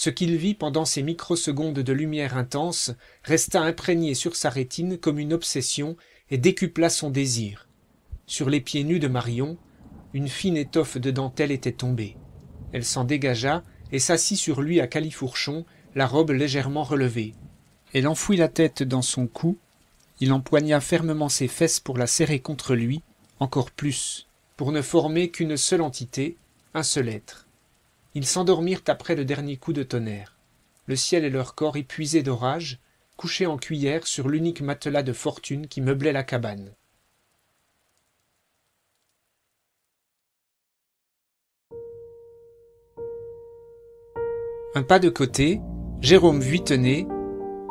ce qu'il vit pendant ces microsecondes de lumière intense resta imprégné sur sa rétine comme une obsession et décupla son désir sur les pieds nus de marion une fine étoffe de dentelle était tombée elle s'en dégagea et s'assit sur lui à califourchon la robe légèrement relevée elle enfouit la tête dans son cou il empoigna fermement ses fesses pour la serrer contre lui encore plus pour ne former qu'une seule entité un seul être ils s'endormirent après le dernier coup de tonnerre le ciel et leur corps épuisés d'orage couchés en cuillère sur l'unique matelas de fortune qui meublait la cabane Un pas de côté, Jérôme Vuitenay,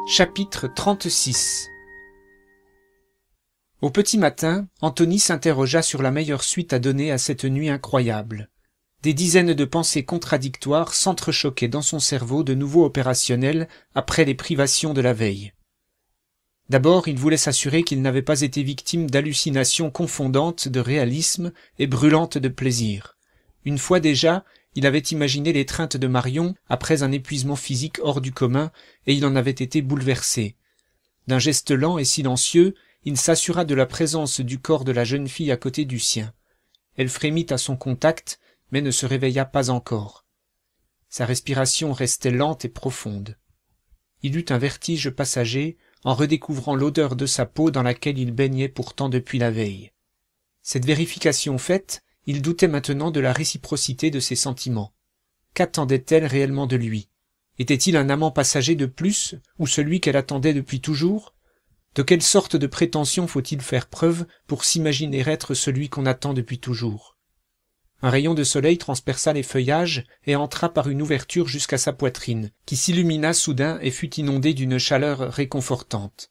chapitre 36 Au petit matin, Anthony s'interrogea sur la meilleure suite à donner à cette nuit incroyable. Des dizaines de pensées contradictoires s'entrechoquaient dans son cerveau de nouveau opérationnel après les privations de la veille. D'abord, il voulait s'assurer qu'il n'avait pas été victime d'hallucinations confondantes de réalisme et brûlantes de plaisir. Une fois déjà, il avait imaginé l'étreinte de Marion après un épuisement physique hors du commun, et il en avait été bouleversé. D'un geste lent et silencieux, il s'assura de la présence du corps de la jeune fille à côté du sien. Elle frémit à son contact, mais ne se réveilla pas encore. Sa respiration restait lente et profonde. Il eut un vertige passager en redécouvrant l'odeur de sa peau dans laquelle il baignait pourtant depuis la veille. Cette vérification faite, il doutait maintenant de la réciprocité de ses sentiments. Qu'attendait-elle réellement de lui Était-il un amant passager de plus ou celui qu'elle attendait depuis toujours De quelle sorte de prétention faut-il faire preuve pour s'imaginer être celui qu'on attend depuis toujours un rayon de soleil transperça les feuillages et entra par une ouverture jusqu'à sa poitrine qui s'illumina soudain et fut inondée d'une chaleur réconfortante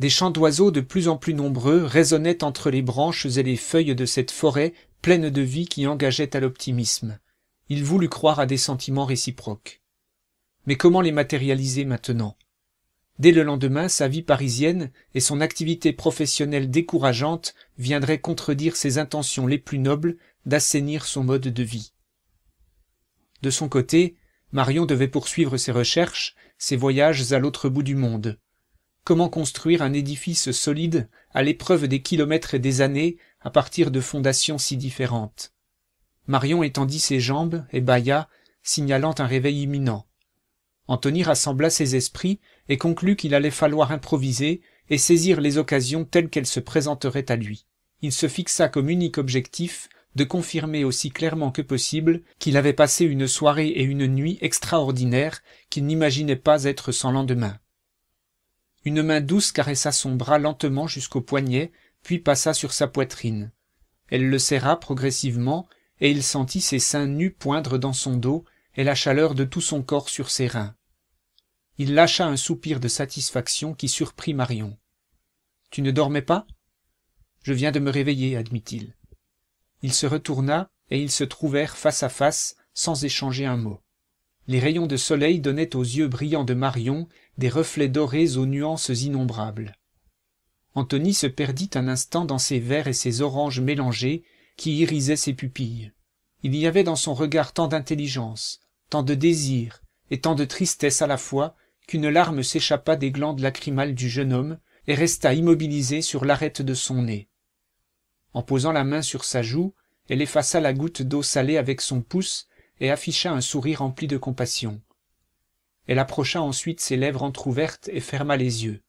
des chants d'oiseaux de plus en plus nombreux résonnaient entre les branches et les feuilles de cette forêt pleine de vie qui engageait à l'optimisme il voulut croire à des sentiments réciproques mais comment les matérialiser maintenant dès le lendemain sa vie parisienne et son activité professionnelle décourageante viendraient contredire ses intentions les plus nobles d'assainir son mode de vie. De son côté, Marion devait poursuivre ses recherches, ses voyages à l'autre bout du monde. Comment construire un édifice solide à l'épreuve des kilomètres et des années à partir de fondations si différentes Marion étendit ses jambes et bâilla, signalant un réveil imminent. Anthony rassembla ses esprits et conclut qu'il allait falloir improviser et saisir les occasions telles qu'elles se présenteraient à lui. Il se fixa comme unique objectif de confirmer aussi clairement que possible qu'il avait passé une soirée et une nuit extraordinaires qu'il n'imaginait pas être sans lendemain une main douce caressa son bras lentement jusqu'au poignet puis passa sur sa poitrine elle le serra progressivement et il sentit ses seins nus poindre dans son dos et la chaleur de tout son corps sur ses reins il lâcha un soupir de satisfaction qui surprit marion tu ne dormais pas je viens de me réveiller admit-il il se retourna et ils se trouvèrent face à face sans échanger un mot les rayons de soleil donnaient aux yeux brillants de marion des reflets dorés aux nuances innombrables Anthony se perdit un instant dans ces verts et ces oranges mélangés qui irisaient ses pupilles il y avait dans son regard tant d'intelligence tant de désir et tant de tristesse à la fois qu'une larme s'échappa des glandes lacrymales du jeune homme et resta immobilisée sur l'arête de son nez en posant la main sur sa joue elle effaça la goutte d'eau salée avec son pouce et afficha un sourire rempli de compassion elle approcha ensuite ses lèvres entr'ouvertes et ferma les yeux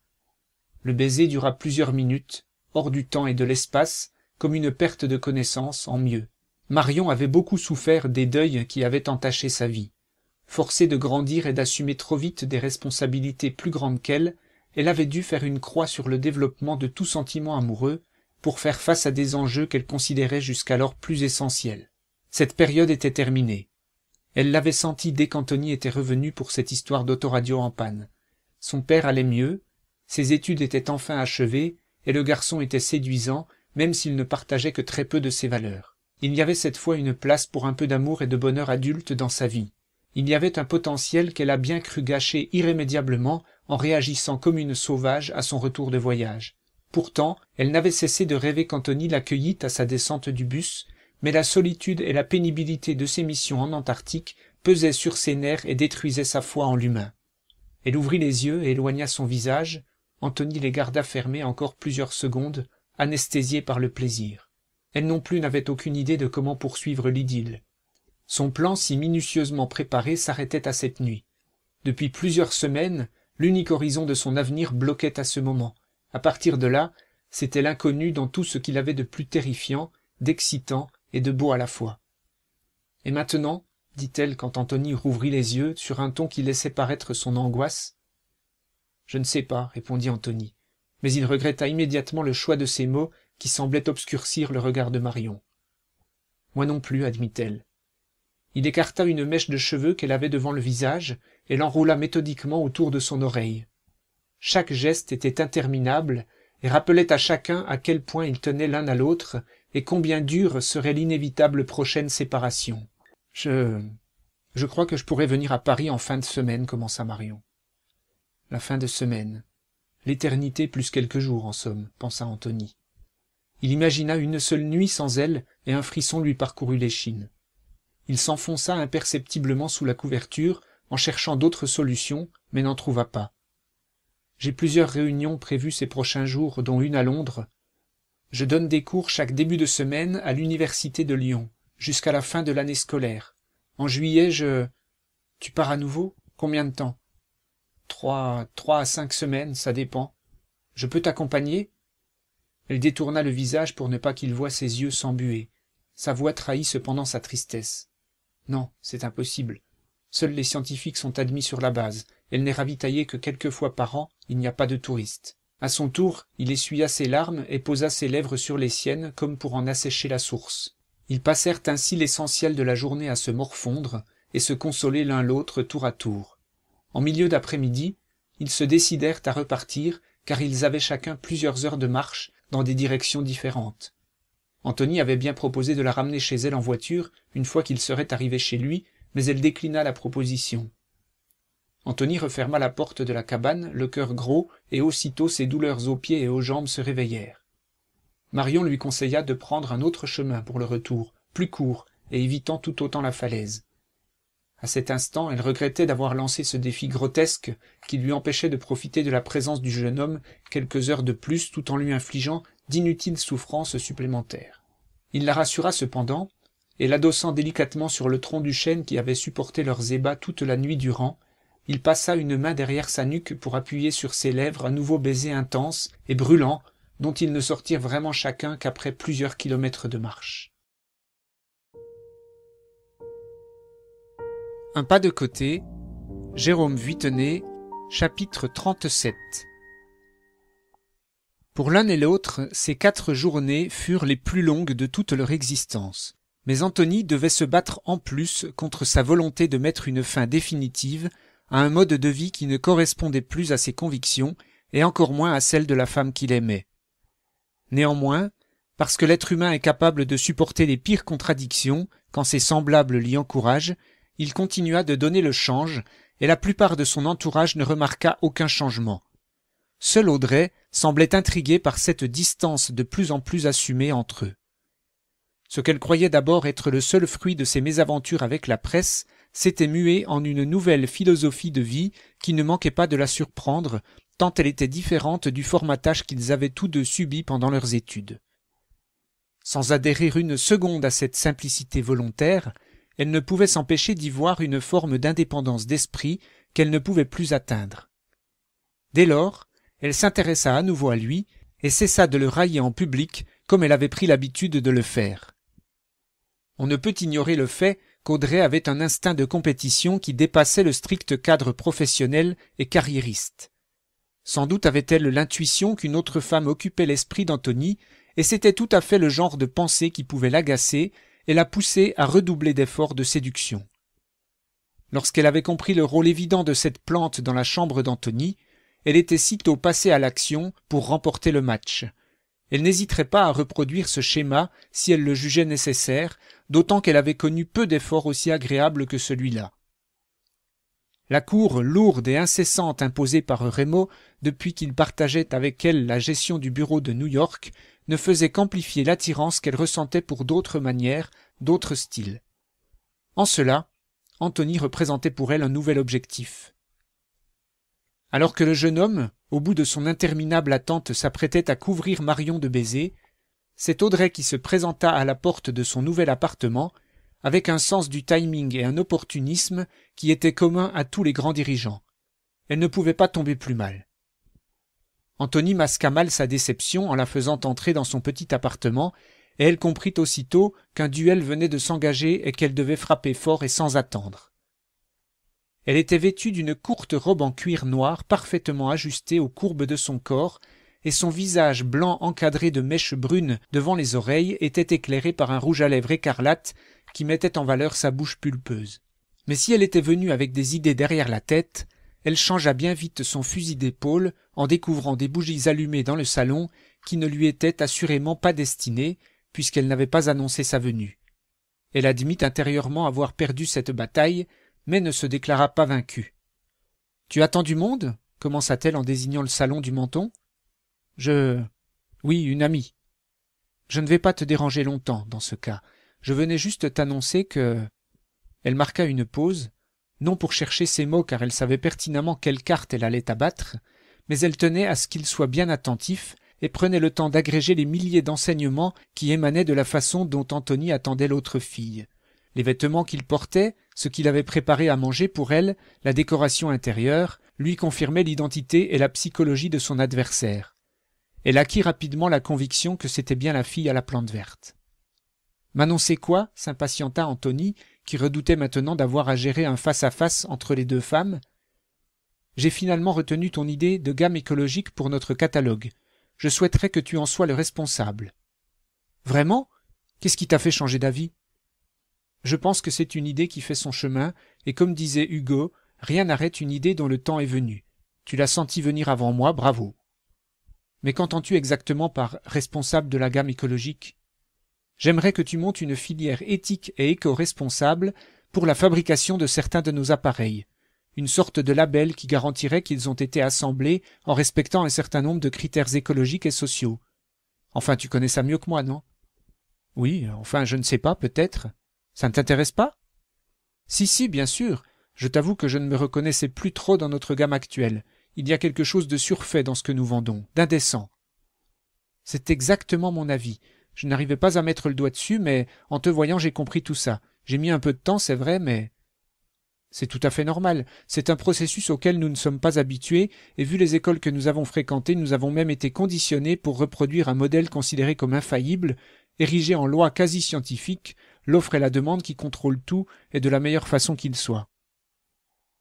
le baiser dura plusieurs minutes hors du temps et de l'espace comme une perte de connaissance en mieux marion avait beaucoup souffert des deuils qui avaient entaché sa vie forcée de grandir et d'assumer trop vite des responsabilités plus grandes qu'elle elle avait dû faire une croix sur le développement de tout sentiment amoureux pour faire face à des enjeux qu'elle considérait jusqu'alors plus essentiels. Cette période était terminée. Elle l'avait senti dès qu'Anthony était revenu pour cette histoire d'autoradio en panne. Son père allait mieux, ses études étaient enfin achevées, et le garçon était séduisant, même s'il ne partageait que très peu de ses valeurs. Il y avait cette fois une place pour un peu d'amour et de bonheur adulte dans sa vie. Il y avait un potentiel qu'elle a bien cru gâcher irrémédiablement en réagissant comme une sauvage à son retour de voyage pourtant elle n'avait cessé de rêver qu'Anthony l'accueillit à sa descente du bus mais la solitude et la pénibilité de ses missions en antarctique pesaient sur ses nerfs et détruisaient sa foi en l'humain elle ouvrit les yeux et éloigna son visage Anthony les garda fermés encore plusieurs secondes anesthésié par le plaisir elle non plus n'avait aucune idée de comment poursuivre l'idylle son plan si minutieusement préparé s'arrêtait à cette nuit depuis plusieurs semaines l'unique horizon de son avenir bloquait à ce moment à partir de là c'était l'inconnu dans tout ce qu'il avait de plus terrifiant d'excitant et de beau à la fois et maintenant dit-elle quand antonie rouvrit les yeux sur un ton qui laissait paraître son angoisse je ne sais pas répondit Anthony, mais il regretta immédiatement le choix de ces mots qui semblaient obscurcir le regard de marion moi non plus admit elle il écarta une mèche de cheveux qu'elle avait devant le visage et l'enroula méthodiquement autour de son oreille chaque geste était interminable et rappelait à chacun à quel point ils tenaient l'un à l'autre et combien dure serait l'inévitable prochaine séparation je je crois que je pourrais venir à paris en fin de semaine commença marion la fin de semaine l'éternité plus quelques jours en somme pensa Anthony. il imagina une seule nuit sans elle et un frisson lui parcourut l'échine il s'enfonça imperceptiblement sous la couverture en cherchant d'autres solutions mais n'en trouva pas j'ai plusieurs réunions prévues ces prochains jours, dont une à Londres. Je donne des cours chaque début de semaine à l'université de Lyon, jusqu'à la fin de l'année scolaire. En juillet, je... Tu pars à nouveau Combien de temps Trois... trois à cinq semaines, ça dépend. Je peux t'accompagner Elle détourna le visage pour ne pas qu'il voie ses yeux s'embuer. Sa voix trahit cependant sa tristesse. Non, c'est impossible. Seuls les scientifiques sont admis sur la base, elle n'est ravitaillée que quelques fois par an il n'y a pas de touristes a son tour il essuya ses larmes et posa ses lèvres sur les siennes comme pour en assécher la source ils passèrent ainsi l'essentiel de la journée à se morfondre et se consoler l'un l'autre tour à tour en milieu d'après-midi ils se décidèrent à repartir car ils avaient chacun plusieurs heures de marche dans des directions différentes Anthony avait bien proposé de la ramener chez elle en voiture une fois qu'il serait arrivé chez lui mais elle déclina la proposition Anthony referma la porte de la cabane le cœur gros et aussitôt ses douleurs aux pieds et aux jambes se réveillèrent marion lui conseilla de prendre un autre chemin pour le retour plus court et évitant tout autant la falaise À cet instant elle regrettait d'avoir lancé ce défi grotesque qui lui empêchait de profiter de la présence du jeune homme quelques heures de plus tout en lui infligeant d'inutiles souffrances supplémentaires il la rassura cependant et l'adossant délicatement sur le tronc du chêne qui avait supporté leurs ébats toute la nuit durant il passa une main derrière sa nuque pour appuyer sur ses lèvres un nouveau baiser intense et brûlant dont ils ne sortirent vraiment chacun qu'après plusieurs kilomètres de marche un pas de côté jérôme vuittenay chapitre 37 pour l'un et l'autre, ces quatre journées furent les plus longues de toute leur existence. Mais Anthony devait se battre en plus contre sa volonté de mettre une fin définitive à un mode de vie qui ne correspondait plus à ses convictions et encore moins à celle de la femme qu'il aimait. Néanmoins, parce que l'être humain est capable de supporter les pires contradictions quand ses semblables l'y encouragent, il continua de donner le change, et la plupart de son entourage ne remarqua aucun changement. Seul Audrey semblait intrigué par cette distance de plus en plus assumée entre eux. Ce qu'elle croyait d'abord être le seul fruit de ses mésaventures avec la presse s'était muée en une nouvelle philosophie de vie qui ne manquait pas de la surprendre, tant elle était différente du formatage qu'ils avaient tous deux subi pendant leurs études. Sans adhérer une seconde à cette simplicité volontaire, elle ne pouvait s'empêcher d'y voir une forme d'indépendance d'esprit qu'elle ne pouvait plus atteindre. Dès lors, elle s'intéressa à nouveau à lui et cessa de le railler en public comme elle avait pris l'habitude de le faire. On ne peut ignorer le fait qu'Audrey avait un instinct de compétition qui dépassait le strict cadre professionnel et carriériste. Sans doute avait-elle l'intuition qu'une autre femme occupait l'esprit d'Anthony, et c'était tout à fait le genre de pensée qui pouvait l'agacer et la pousser à redoubler d'efforts de séduction. Lorsqu'elle avait compris le rôle évident de cette plante dans la chambre d'Anthony, elle était sitôt passée à l'action pour remporter le match. Elle n'hésiterait pas à reproduire ce schéma si elle le jugeait nécessaire, d'autant qu'elle avait connu peu d'efforts aussi agréables que celui-là. La cour lourde et incessante imposée par Remo, depuis qu'il partageait avec elle la gestion du bureau de New York ne faisait qu'amplifier l'attirance qu'elle ressentait pour d'autres manières, d'autres styles. En cela, Anthony représentait pour elle un nouvel objectif. Alors que le jeune homme, au bout de son interminable attente, s'apprêtait à couvrir Marion de baisers, c'est Audrey qui se présenta à la porte de son nouvel appartement, avec un sens du timing et un opportunisme qui étaient communs à tous les grands dirigeants. Elle ne pouvait pas tomber plus mal. Anthony masqua mal sa déception en la faisant entrer dans son petit appartement, et elle comprit aussitôt qu'un duel venait de s'engager et qu'elle devait frapper fort et sans attendre. Elle était vêtue d'une courte robe en cuir noir parfaitement ajustée aux courbes de son corps, et son visage blanc encadré de mèches brunes devant les oreilles était éclairé par un rouge à lèvres écarlate qui mettait en valeur sa bouche pulpeuse. Mais si elle était venue avec des idées derrière la tête, elle changea bien vite son fusil d'épaule en découvrant des bougies allumées dans le salon qui ne lui étaient assurément pas destinées puisqu'elle n'avait pas annoncé sa venue. Elle admit intérieurement avoir perdu cette bataille, mais ne se déclara pas vaincue. Tu attends du monde commença-t-elle en désignant le salon du menton je... Oui, une amie. Je ne vais pas te déranger longtemps dans ce cas. Je venais juste t'annoncer que... Elle marqua une pause, non pour chercher ses mots car elle savait pertinemment quelle carte elle allait abattre, mais elle tenait à ce qu'il soit bien attentif et prenait le temps d'agréger les milliers d'enseignements qui émanaient de la façon dont Anthony attendait l'autre fille. Les vêtements qu'il portait, ce qu'il avait préparé à manger pour elle, la décoration intérieure, lui confirmaient l'identité et la psychologie de son adversaire. Elle acquit rapidement la conviction que c'était bien la fille à la plante verte. M'annoncer quoi s'impatienta Anthony, qui redoutait maintenant d'avoir à gérer un face-à-face -face entre les deux femmes. J'ai finalement retenu ton idée de gamme écologique pour notre catalogue. Je souhaiterais que tu en sois le responsable. Vraiment Qu'est-ce qui t'a fait changer d'avis Je pense que c'est une idée qui fait son chemin, et comme disait Hugo, rien n'arrête une idée dont le temps est venu. Tu l'as senti venir avant moi, bravo. Mais qu'entends-tu exactement par responsable de la gamme écologique J'aimerais que tu montes une filière éthique et éco-responsable pour la fabrication de certains de nos appareils, une sorte de label qui garantirait qu'ils ont été assemblés en respectant un certain nombre de critères écologiques et sociaux. Enfin, tu connais ça mieux que moi, non Oui, enfin, je ne sais pas, peut-être. Ça ne t'intéresse pas Si, si, bien sûr. Je t'avoue que je ne me reconnaissais plus trop dans notre gamme actuelle. Il y a quelque chose de surfait dans ce que nous vendons, d'indécent. C'est exactement mon avis. Je n'arrivais pas à mettre le doigt dessus, mais en te voyant j'ai compris tout ça. J'ai mis un peu de temps, c'est vrai, mais... C'est tout à fait normal. C'est un processus auquel nous ne sommes pas habitués, et vu les écoles que nous avons fréquentées, nous avons même été conditionnés pour reproduire un modèle considéré comme infaillible, érigé en loi quasi scientifique, l'offre et la demande qui contrôlent tout et de la meilleure façon qu'il soit.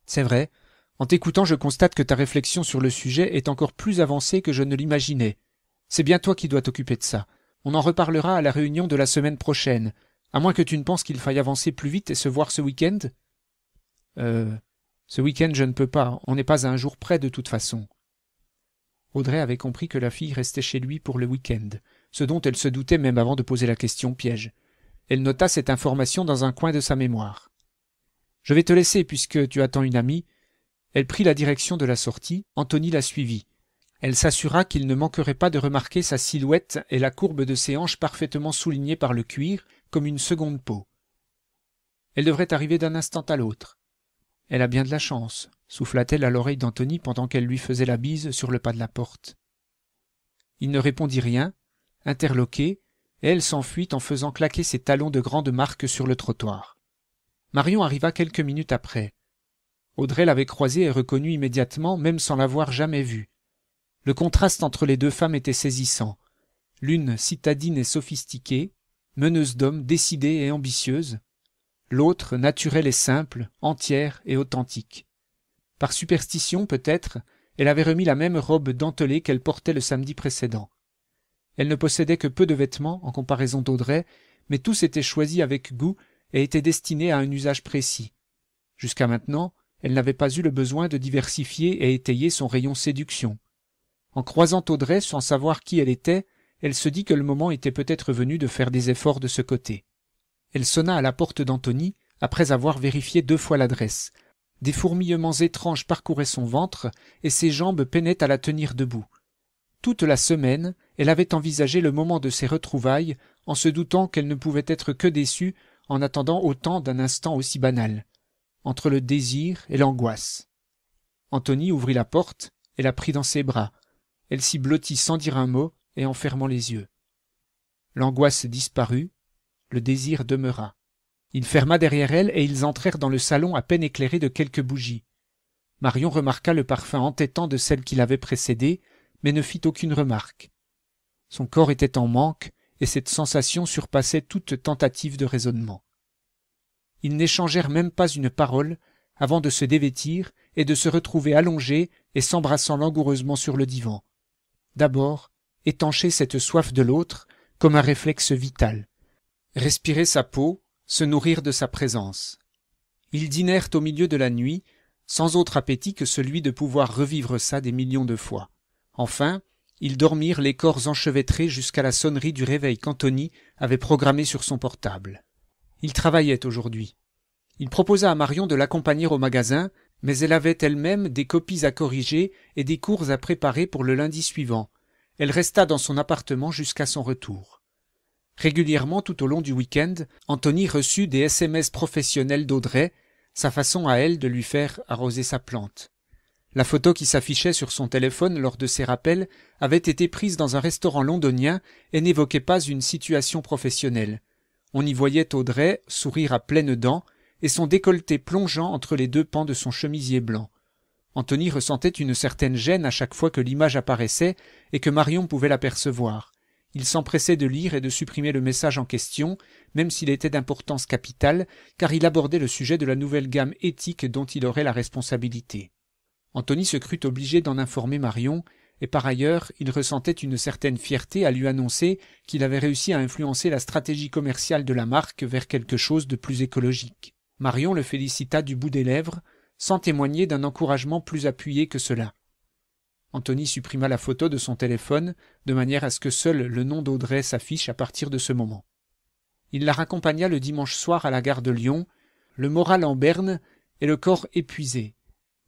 C'est vrai, en t'écoutant, je constate que ta réflexion sur le sujet est encore plus avancée que je ne l'imaginais. C'est bien toi qui dois t'occuper de ça. On en reparlera à la réunion de la semaine prochaine, à moins que tu ne penses qu'il faille avancer plus vite et se voir ce week-end Euh. Ce week-end, je ne peux pas, on n'est pas à un jour près de toute façon. Audrey avait compris que la fille restait chez lui pour le week-end, ce dont elle se doutait même avant de poser la question piège. Elle nota cette information dans un coin de sa mémoire. Je vais te laisser puisque tu attends une amie, elle prit la direction de la sortie, Anthony la suivit. Elle s'assura qu'il ne manquerait pas de remarquer sa silhouette et la courbe de ses hanches parfaitement soulignées par le cuir, comme une seconde peau. Elle devrait arriver d'un instant à l'autre. Elle a bien de la chance, souffla-t-elle à l'oreille d'Anthony pendant qu'elle lui faisait la bise sur le pas de la porte. Il ne répondit rien, interloqué, et elle s'enfuit en faisant claquer ses talons de grande marque sur le trottoir. Marion arriva quelques minutes après. Audrey l'avait croisée et reconnue immédiatement, même sans l'avoir jamais vue. Le contraste entre les deux femmes était saisissant. L'une citadine et sophistiquée, meneuse d'hommes, décidée et ambitieuse, l'autre naturelle et simple, entière et authentique. Par superstition peut-être, elle avait remis la même robe dentelée qu'elle portait le samedi précédent. Elle ne possédait que peu de vêtements en comparaison d'Audrey, mais tous étaient choisis avec goût et étaient destinés à un usage précis. Jusqu'à maintenant, elle n'avait pas eu le besoin de diversifier et étayer son rayon séduction. En croisant Audrey sans savoir qui elle était, elle se dit que le moment était peut-être venu de faire des efforts de ce côté. Elle sonna à la porte d'Anthony après avoir vérifié deux fois l'adresse. Des fourmillements étranges parcouraient son ventre et ses jambes peinaient à la tenir debout. Toute la semaine, elle avait envisagé le moment de ses retrouvailles en se doutant qu'elle ne pouvait être que déçue en attendant autant d'un instant aussi banal entre le désir et l'angoisse. Anthony ouvrit la porte et la prit dans ses bras. Elle s'y blottit sans dire un mot et en fermant les yeux. L'angoisse disparut, le désir demeura. Il ferma derrière elle et ils entrèrent dans le salon à peine éclairé de quelques bougies. Marion remarqua le parfum entêtant de celle qui l'avait précédée, mais ne fit aucune remarque. Son corps était en manque, et cette sensation surpassait toute tentative de raisonnement ils n'échangèrent même pas une parole avant de se dévêtir et de se retrouver allongés et s'embrassant langoureusement sur le divan. D'abord, étancher cette soif de l'autre comme un réflexe vital. Respirer sa peau, se nourrir de sa présence. Ils dînèrent au milieu de la nuit, sans autre appétit que celui de pouvoir revivre ça des millions de fois. Enfin, ils dormirent les corps enchevêtrés jusqu'à la sonnerie du réveil qu'Anthony avait programmé sur son portable. Il travaillait aujourd'hui. Il proposa à Marion de l'accompagner au magasin, mais elle avait elle-même des copies à corriger et des cours à préparer pour le lundi suivant. Elle resta dans son appartement jusqu'à son retour. Régulièrement tout au long du week-end, Anthony reçut des SMS professionnels d'Audrey, sa façon à elle de lui faire arroser sa plante. La photo qui s'affichait sur son téléphone lors de ses rappels avait été prise dans un restaurant londonien et n'évoquait pas une situation professionnelle. On y voyait Audrey sourire à pleines dents et son décolleté plongeant entre les deux pans de son chemisier blanc. Anthony ressentait une certaine gêne à chaque fois que l'image apparaissait et que Marion pouvait l'apercevoir. Il s'empressait de lire et de supprimer le message en question, même s'il était d'importance capitale, car il abordait le sujet de la nouvelle gamme éthique dont il aurait la responsabilité. Anthony se crut obligé d'en informer Marion, et par ailleurs, il ressentait une certaine fierté à lui annoncer qu'il avait réussi à influencer la stratégie commerciale de la marque vers quelque chose de plus écologique. Marion le félicita du bout des lèvres, sans témoigner d'un encouragement plus appuyé que cela. Anthony supprima la photo de son téléphone, de manière à ce que seul le nom d'Audrey s'affiche à partir de ce moment. Il la raccompagna le dimanche soir à la gare de Lyon, le moral en berne et le corps épuisé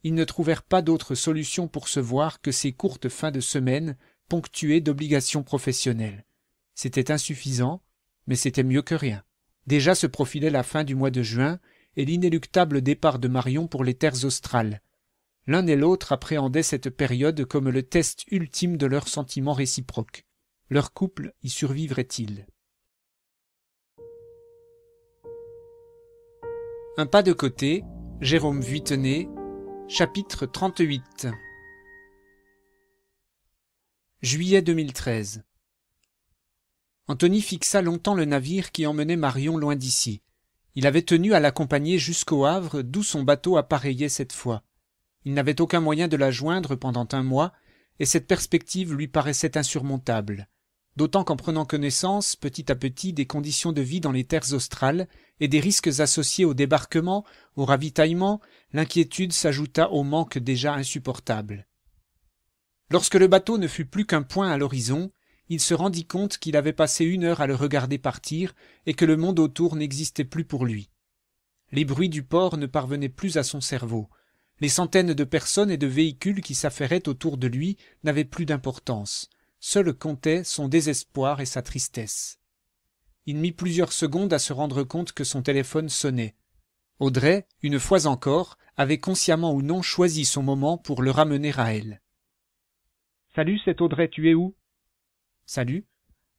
ils ne trouvèrent pas d'autre solution pour se voir que ces courtes fins de semaine ponctuées d'obligations professionnelles. C'était insuffisant, mais c'était mieux que rien. Déjà se profilait la fin du mois de juin et l'inéluctable départ de Marion pour les terres australes. L'un et l'autre appréhendaient cette période comme le test ultime de leurs sentiments réciproques. Leur couple y survivrait-il Un pas de côté, Jérôme Vuittenay, Chapitre 38 Juillet 2013 Anthony fixa longtemps le navire qui emmenait Marion loin d'ici. Il avait tenu à l'accompagner jusqu'au Havre, d'où son bateau appareillait cette fois. Il n'avait aucun moyen de la joindre pendant un mois, et cette perspective lui paraissait insurmontable, d'autant qu'en prenant connaissance petit à petit des conditions de vie dans les terres australes, et des risques associés au débarquement, au ravitaillement, l'inquiétude s'ajouta au manque déjà insupportable. Lorsque le bateau ne fut plus qu'un point à l'horizon, il se rendit compte qu'il avait passé une heure à le regarder partir et que le monde autour n'existait plus pour lui. Les bruits du port ne parvenaient plus à son cerveau. Les centaines de personnes et de véhicules qui s'affairaient autour de lui n'avaient plus d'importance. Seul comptait son désespoir et sa tristesse il mit plusieurs secondes à se rendre compte que son téléphone sonnait. Audrey, une fois encore, avait consciemment ou non choisi son moment pour le ramener à elle. Salut, c'est Audrey, tu es où Salut.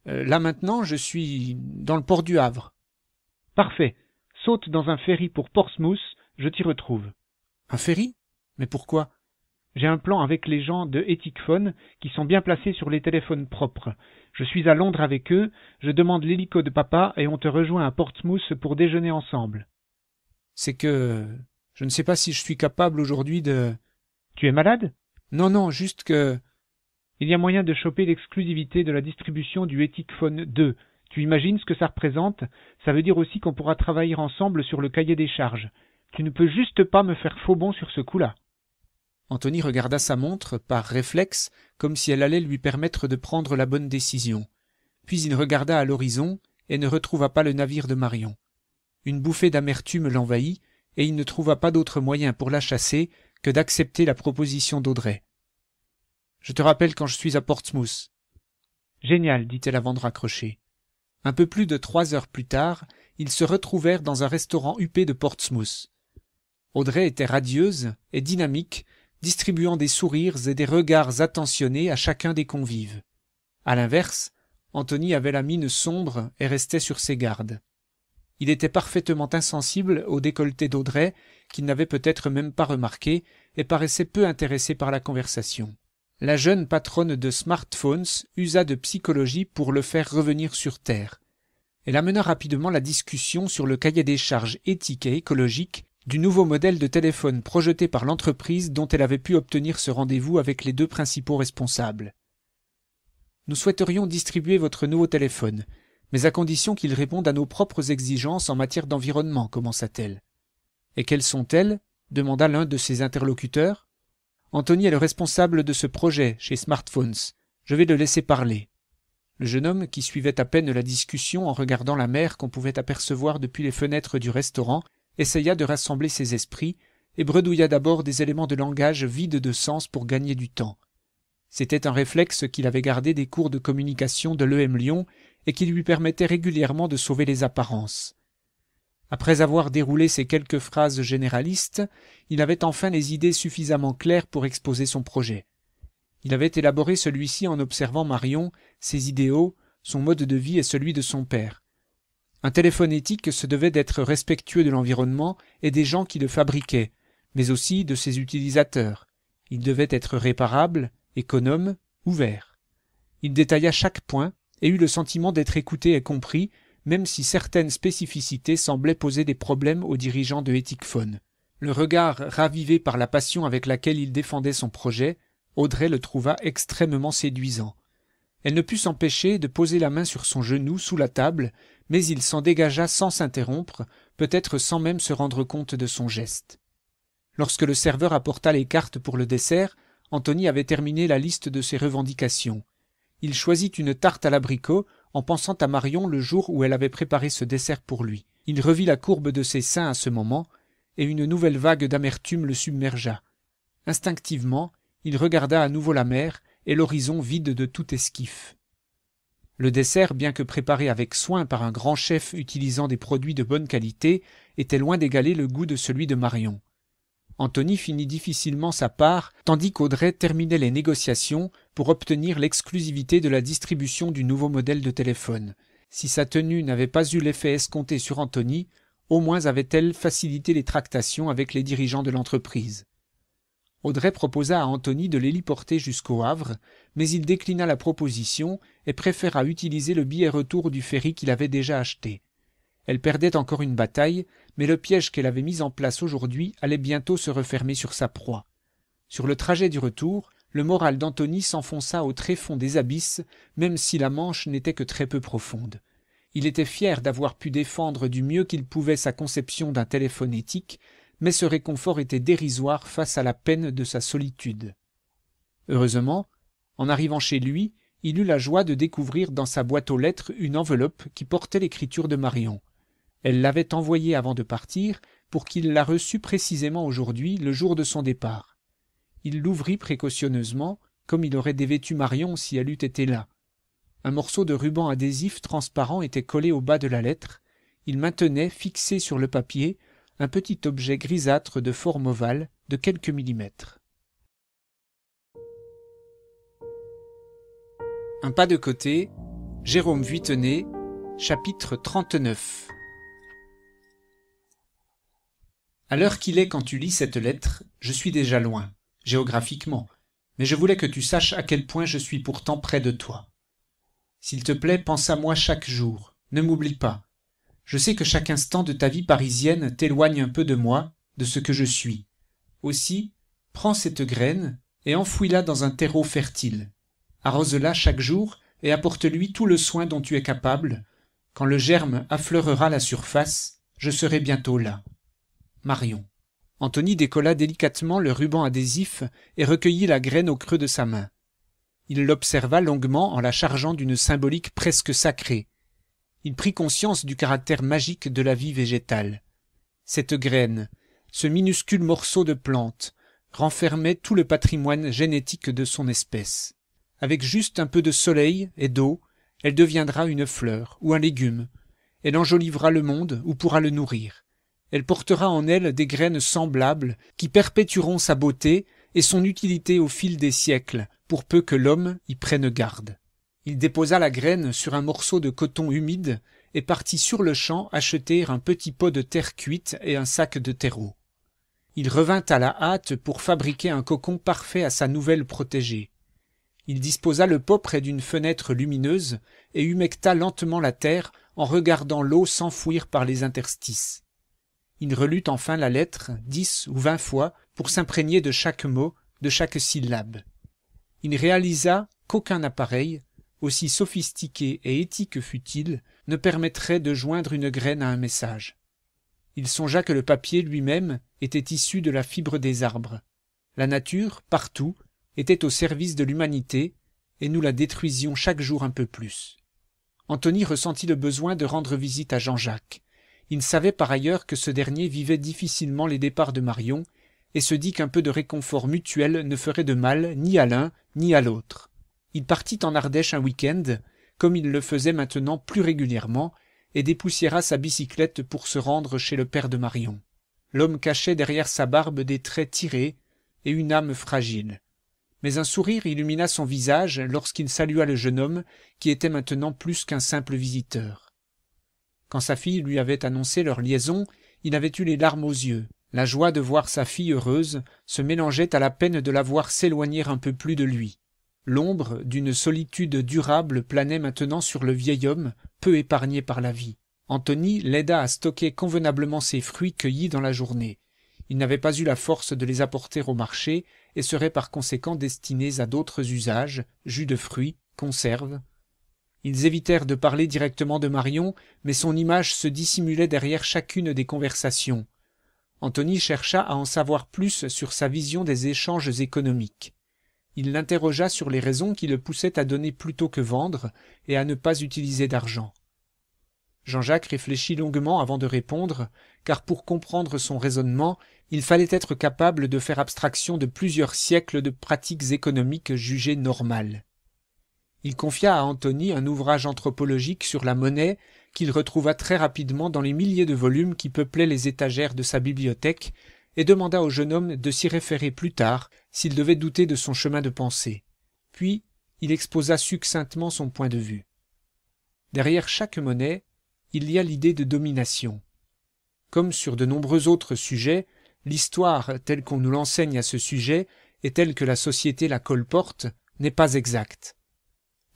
Euh, là maintenant, je suis dans le port du Havre. Parfait. Saute dans un ferry pour Portsmouth, je t'y retrouve. Un ferry Mais pourquoi j'ai un plan avec les gens de Ethicphone qui sont bien placés sur les téléphones propres. Je suis à Londres avec eux, je demande l'hélico de papa et on te rejoint à Portsmouth pour déjeuner ensemble. C'est que je ne sais pas si je suis capable aujourd'hui de. Tu es malade Non, non, juste que. Il y a moyen de choper l'exclusivité de la distribution du Ethicphone 2. Tu imagines ce que ça représente Ça veut dire aussi qu'on pourra travailler ensemble sur le cahier des charges. Tu ne peux juste pas me faire faux bon sur ce coup-là. Anthony regarda sa montre par réflexe, comme si elle allait lui permettre de prendre la bonne décision. Puis il regarda à l'horizon et ne retrouva pas le navire de Marion. Une bouffée d'amertume l'envahit, et il ne trouva pas d'autre moyen pour la chasser que d'accepter la proposition d'Audrey. Je te rappelle quand je suis à Portsmouth. Génial, dit-elle avant de raccrocher. Un peu plus de trois heures plus tard, ils se retrouvèrent dans un restaurant huppé de Portsmouth. Audrey était radieuse et dynamique, distribuant des sourires et des regards attentionnés à chacun des convives. À l'inverse, Anthony avait la mine sombre et restait sur ses gardes. Il était parfaitement insensible au décolleté d'Audrey, qu'il n'avait peut-être même pas remarqué, et paraissait peu intéressé par la conversation. La jeune patronne de smartphones usa de psychologie pour le faire revenir sur terre. Elle amena rapidement la discussion sur le cahier des charges éthiques et écologiques du nouveau modèle de téléphone projeté par l'entreprise dont elle avait pu obtenir ce rendez-vous avec les deux principaux responsables. Nous souhaiterions distribuer votre nouveau téléphone, mais à condition qu'il réponde à nos propres exigences en matière d'environnement, commença-t-elle. Et quelles sont-elles demanda l'un de ses interlocuteurs. Anthony est le responsable de ce projet chez Smartphones. Je vais le laisser parler. Le jeune homme, qui suivait à peine la discussion en regardant la mer qu'on pouvait apercevoir depuis les fenêtres du restaurant, essaya de rassembler ses esprits et bredouilla d'abord des éléments de langage vides de sens pour gagner du temps. C'était un réflexe qu'il avait gardé des cours de communication de l'EM Lyon et qui lui permettait régulièrement de sauver les apparences. Après avoir déroulé ces quelques phrases généralistes, il avait enfin les idées suffisamment claires pour exposer son projet. Il avait élaboré celui-ci en observant Marion, ses idéaux, son mode de vie et celui de son père. Un téléphone éthique se devait d'être respectueux de l'environnement et des gens qui le fabriquaient, mais aussi de ses utilisateurs. Il devait être réparable, économe, ouvert. Il détailla chaque point et eut le sentiment d'être écouté et compris, même si certaines spécificités semblaient poser des problèmes aux dirigeants de Ethicphone. Le regard ravivé par la passion avec laquelle il défendait son projet, Audrey le trouva extrêmement séduisant. Elle ne put s'empêcher de poser la main sur son genou sous la table mais il s'en dégagea sans s'interrompre, peut-être sans même se rendre compte de son geste. Lorsque le serveur apporta les cartes pour le dessert, Anthony avait terminé la liste de ses revendications. Il choisit une tarte à l'abricot, en pensant à Marion le jour où elle avait préparé ce dessert pour lui. Il revit la courbe de ses seins à ce moment, et une nouvelle vague d'amertume le submergea. Instinctivement, il regarda à nouveau la mer et l'horizon vide de tout esquif. Le dessert, bien que préparé avec soin par un grand chef utilisant des produits de bonne qualité, était loin d'égaler le goût de celui de Marion. Anthony finit difficilement sa part, tandis qu'Audrey terminait les négociations pour obtenir l'exclusivité de la distribution du nouveau modèle de téléphone. Si sa tenue n'avait pas eu l'effet escompté sur Anthony, au moins avait-elle facilité les tractations avec les dirigeants de l'entreprise. Audrey proposa à Anthony de l'héliporter jusqu'au Havre, mais il déclina la proposition et préféra utiliser le billet retour du ferry qu'il avait déjà acheté. Elle perdait encore une bataille, mais le piège qu'elle avait mis en place aujourd'hui allait bientôt se refermer sur sa proie. Sur le trajet du retour, le moral d'Anthony s'enfonça au tréfonds des abysses, même si la Manche n'était que très peu profonde. Il était fier d'avoir pu défendre du mieux qu'il pouvait sa conception d'un téléphone éthique, mais ce réconfort était dérisoire face à la peine de sa solitude. Heureusement, en arrivant chez lui, il eut la joie de découvrir dans sa boîte aux lettres une enveloppe qui portait l'écriture de Marion. Elle l'avait envoyée avant de partir pour qu'il la reçût précisément aujourd'hui, le jour de son départ. Il l'ouvrit précautionneusement, comme il aurait dévêtu Marion si elle eût été là. Un morceau de ruban adhésif transparent était collé au bas de la lettre. Il maintenait, fixé sur le papier, un petit objet grisâtre de forme ovale de quelques millimètres. Un pas de côté, Jérôme Vuittenay, chapitre 39. À l'heure qu'il est quand tu lis cette lettre, je suis déjà loin, géographiquement, mais je voulais que tu saches à quel point je suis pourtant près de toi. S'il te plaît, pense à moi chaque jour. Ne m'oublie pas. Je sais que chaque instant de ta vie parisienne t'éloigne un peu de moi, de ce que je suis. Aussi, prends cette graine et enfouis-la dans un terreau fertile. Arrose-la chaque jour et apporte-lui tout le soin dont tu es capable. Quand le germe affleurera la surface, je serai bientôt là. Marion. Anthony décolla délicatement le ruban adhésif et recueillit la graine au creux de sa main. Il l'observa longuement en la chargeant d'une symbolique presque sacrée il prit conscience du caractère magique de la vie végétale. Cette graine, ce minuscule morceau de plante, renfermait tout le patrimoine génétique de son espèce. Avec juste un peu de soleil et d'eau, elle deviendra une fleur ou un légume. Elle enjolivera le monde ou pourra le nourrir. Elle portera en elle des graines semblables qui perpétueront sa beauté et son utilité au fil des siècles, pour peu que l'homme y prenne garde il déposa la graine sur un morceau de coton humide et partit sur-le-champ acheter un petit pot de terre cuite et un sac de terreau. Il revint à la hâte pour fabriquer un cocon parfait à sa nouvelle protégée. Il disposa le pot près d'une fenêtre lumineuse et humecta lentement la terre en regardant l'eau s'enfouir par les interstices. Il relut enfin la lettre dix ou vingt fois pour s'imprégner de chaque mot, de chaque syllabe. Il réalisa qu'aucun appareil, aussi sophistiqué et éthique fût-il, ne permettrait de joindre une graine à un message. Il songea que le papier lui-même était issu de la fibre des arbres. La nature, partout, était au service de l'humanité, et nous la détruisions chaque jour un peu plus. Anthony ressentit le besoin de rendre visite à Jean-Jacques. Il savait par ailleurs que ce dernier vivait difficilement les départs de Marion, et se dit qu'un peu de réconfort mutuel ne ferait de mal ni à l'un ni à l'autre il partit en Ardèche un week-end, comme il le faisait maintenant plus régulièrement, et dépoussiéra sa bicyclette pour se rendre chez le père de Marion. L'homme cachait derrière sa barbe des traits tirés et une âme fragile. Mais un sourire illumina son visage lorsqu'il salua le jeune homme qui était maintenant plus qu'un simple visiteur. Quand sa fille lui avait annoncé leur liaison, il avait eu les larmes aux yeux. La joie de voir sa fille heureuse se mélangeait à la peine de la voir s'éloigner un peu plus de lui l'ombre d'une solitude durable planait maintenant sur le vieil homme peu épargné par la vie Anthony l'aida à stocker convenablement ses fruits cueillis dans la journée il n'avait pas eu la force de les apporter au marché et serait par conséquent destinés à d'autres usages jus de fruits conserves ils évitèrent de parler directement de marion mais son image se dissimulait derrière chacune des conversations Anthony chercha à en savoir plus sur sa vision des échanges économiques il l'interrogea sur les raisons qui le poussaient à donner plutôt que vendre et à ne pas utiliser d'argent. Jean-Jacques réfléchit longuement avant de répondre, car pour comprendre son raisonnement, il fallait être capable de faire abstraction de plusieurs siècles de pratiques économiques jugées normales. Il confia à Anthony un ouvrage anthropologique sur la monnaie qu'il retrouva très rapidement dans les milliers de volumes qui peuplaient les étagères de sa bibliothèque et demanda au jeune homme de s'y référer plus tard s'il devait douter de son chemin de pensée puis il exposa succinctement son point de vue derrière chaque monnaie il y a l'idée de domination comme sur de nombreux autres sujets l'histoire telle qu'on nous l'enseigne à ce sujet et telle que la société la colporte n'est pas exacte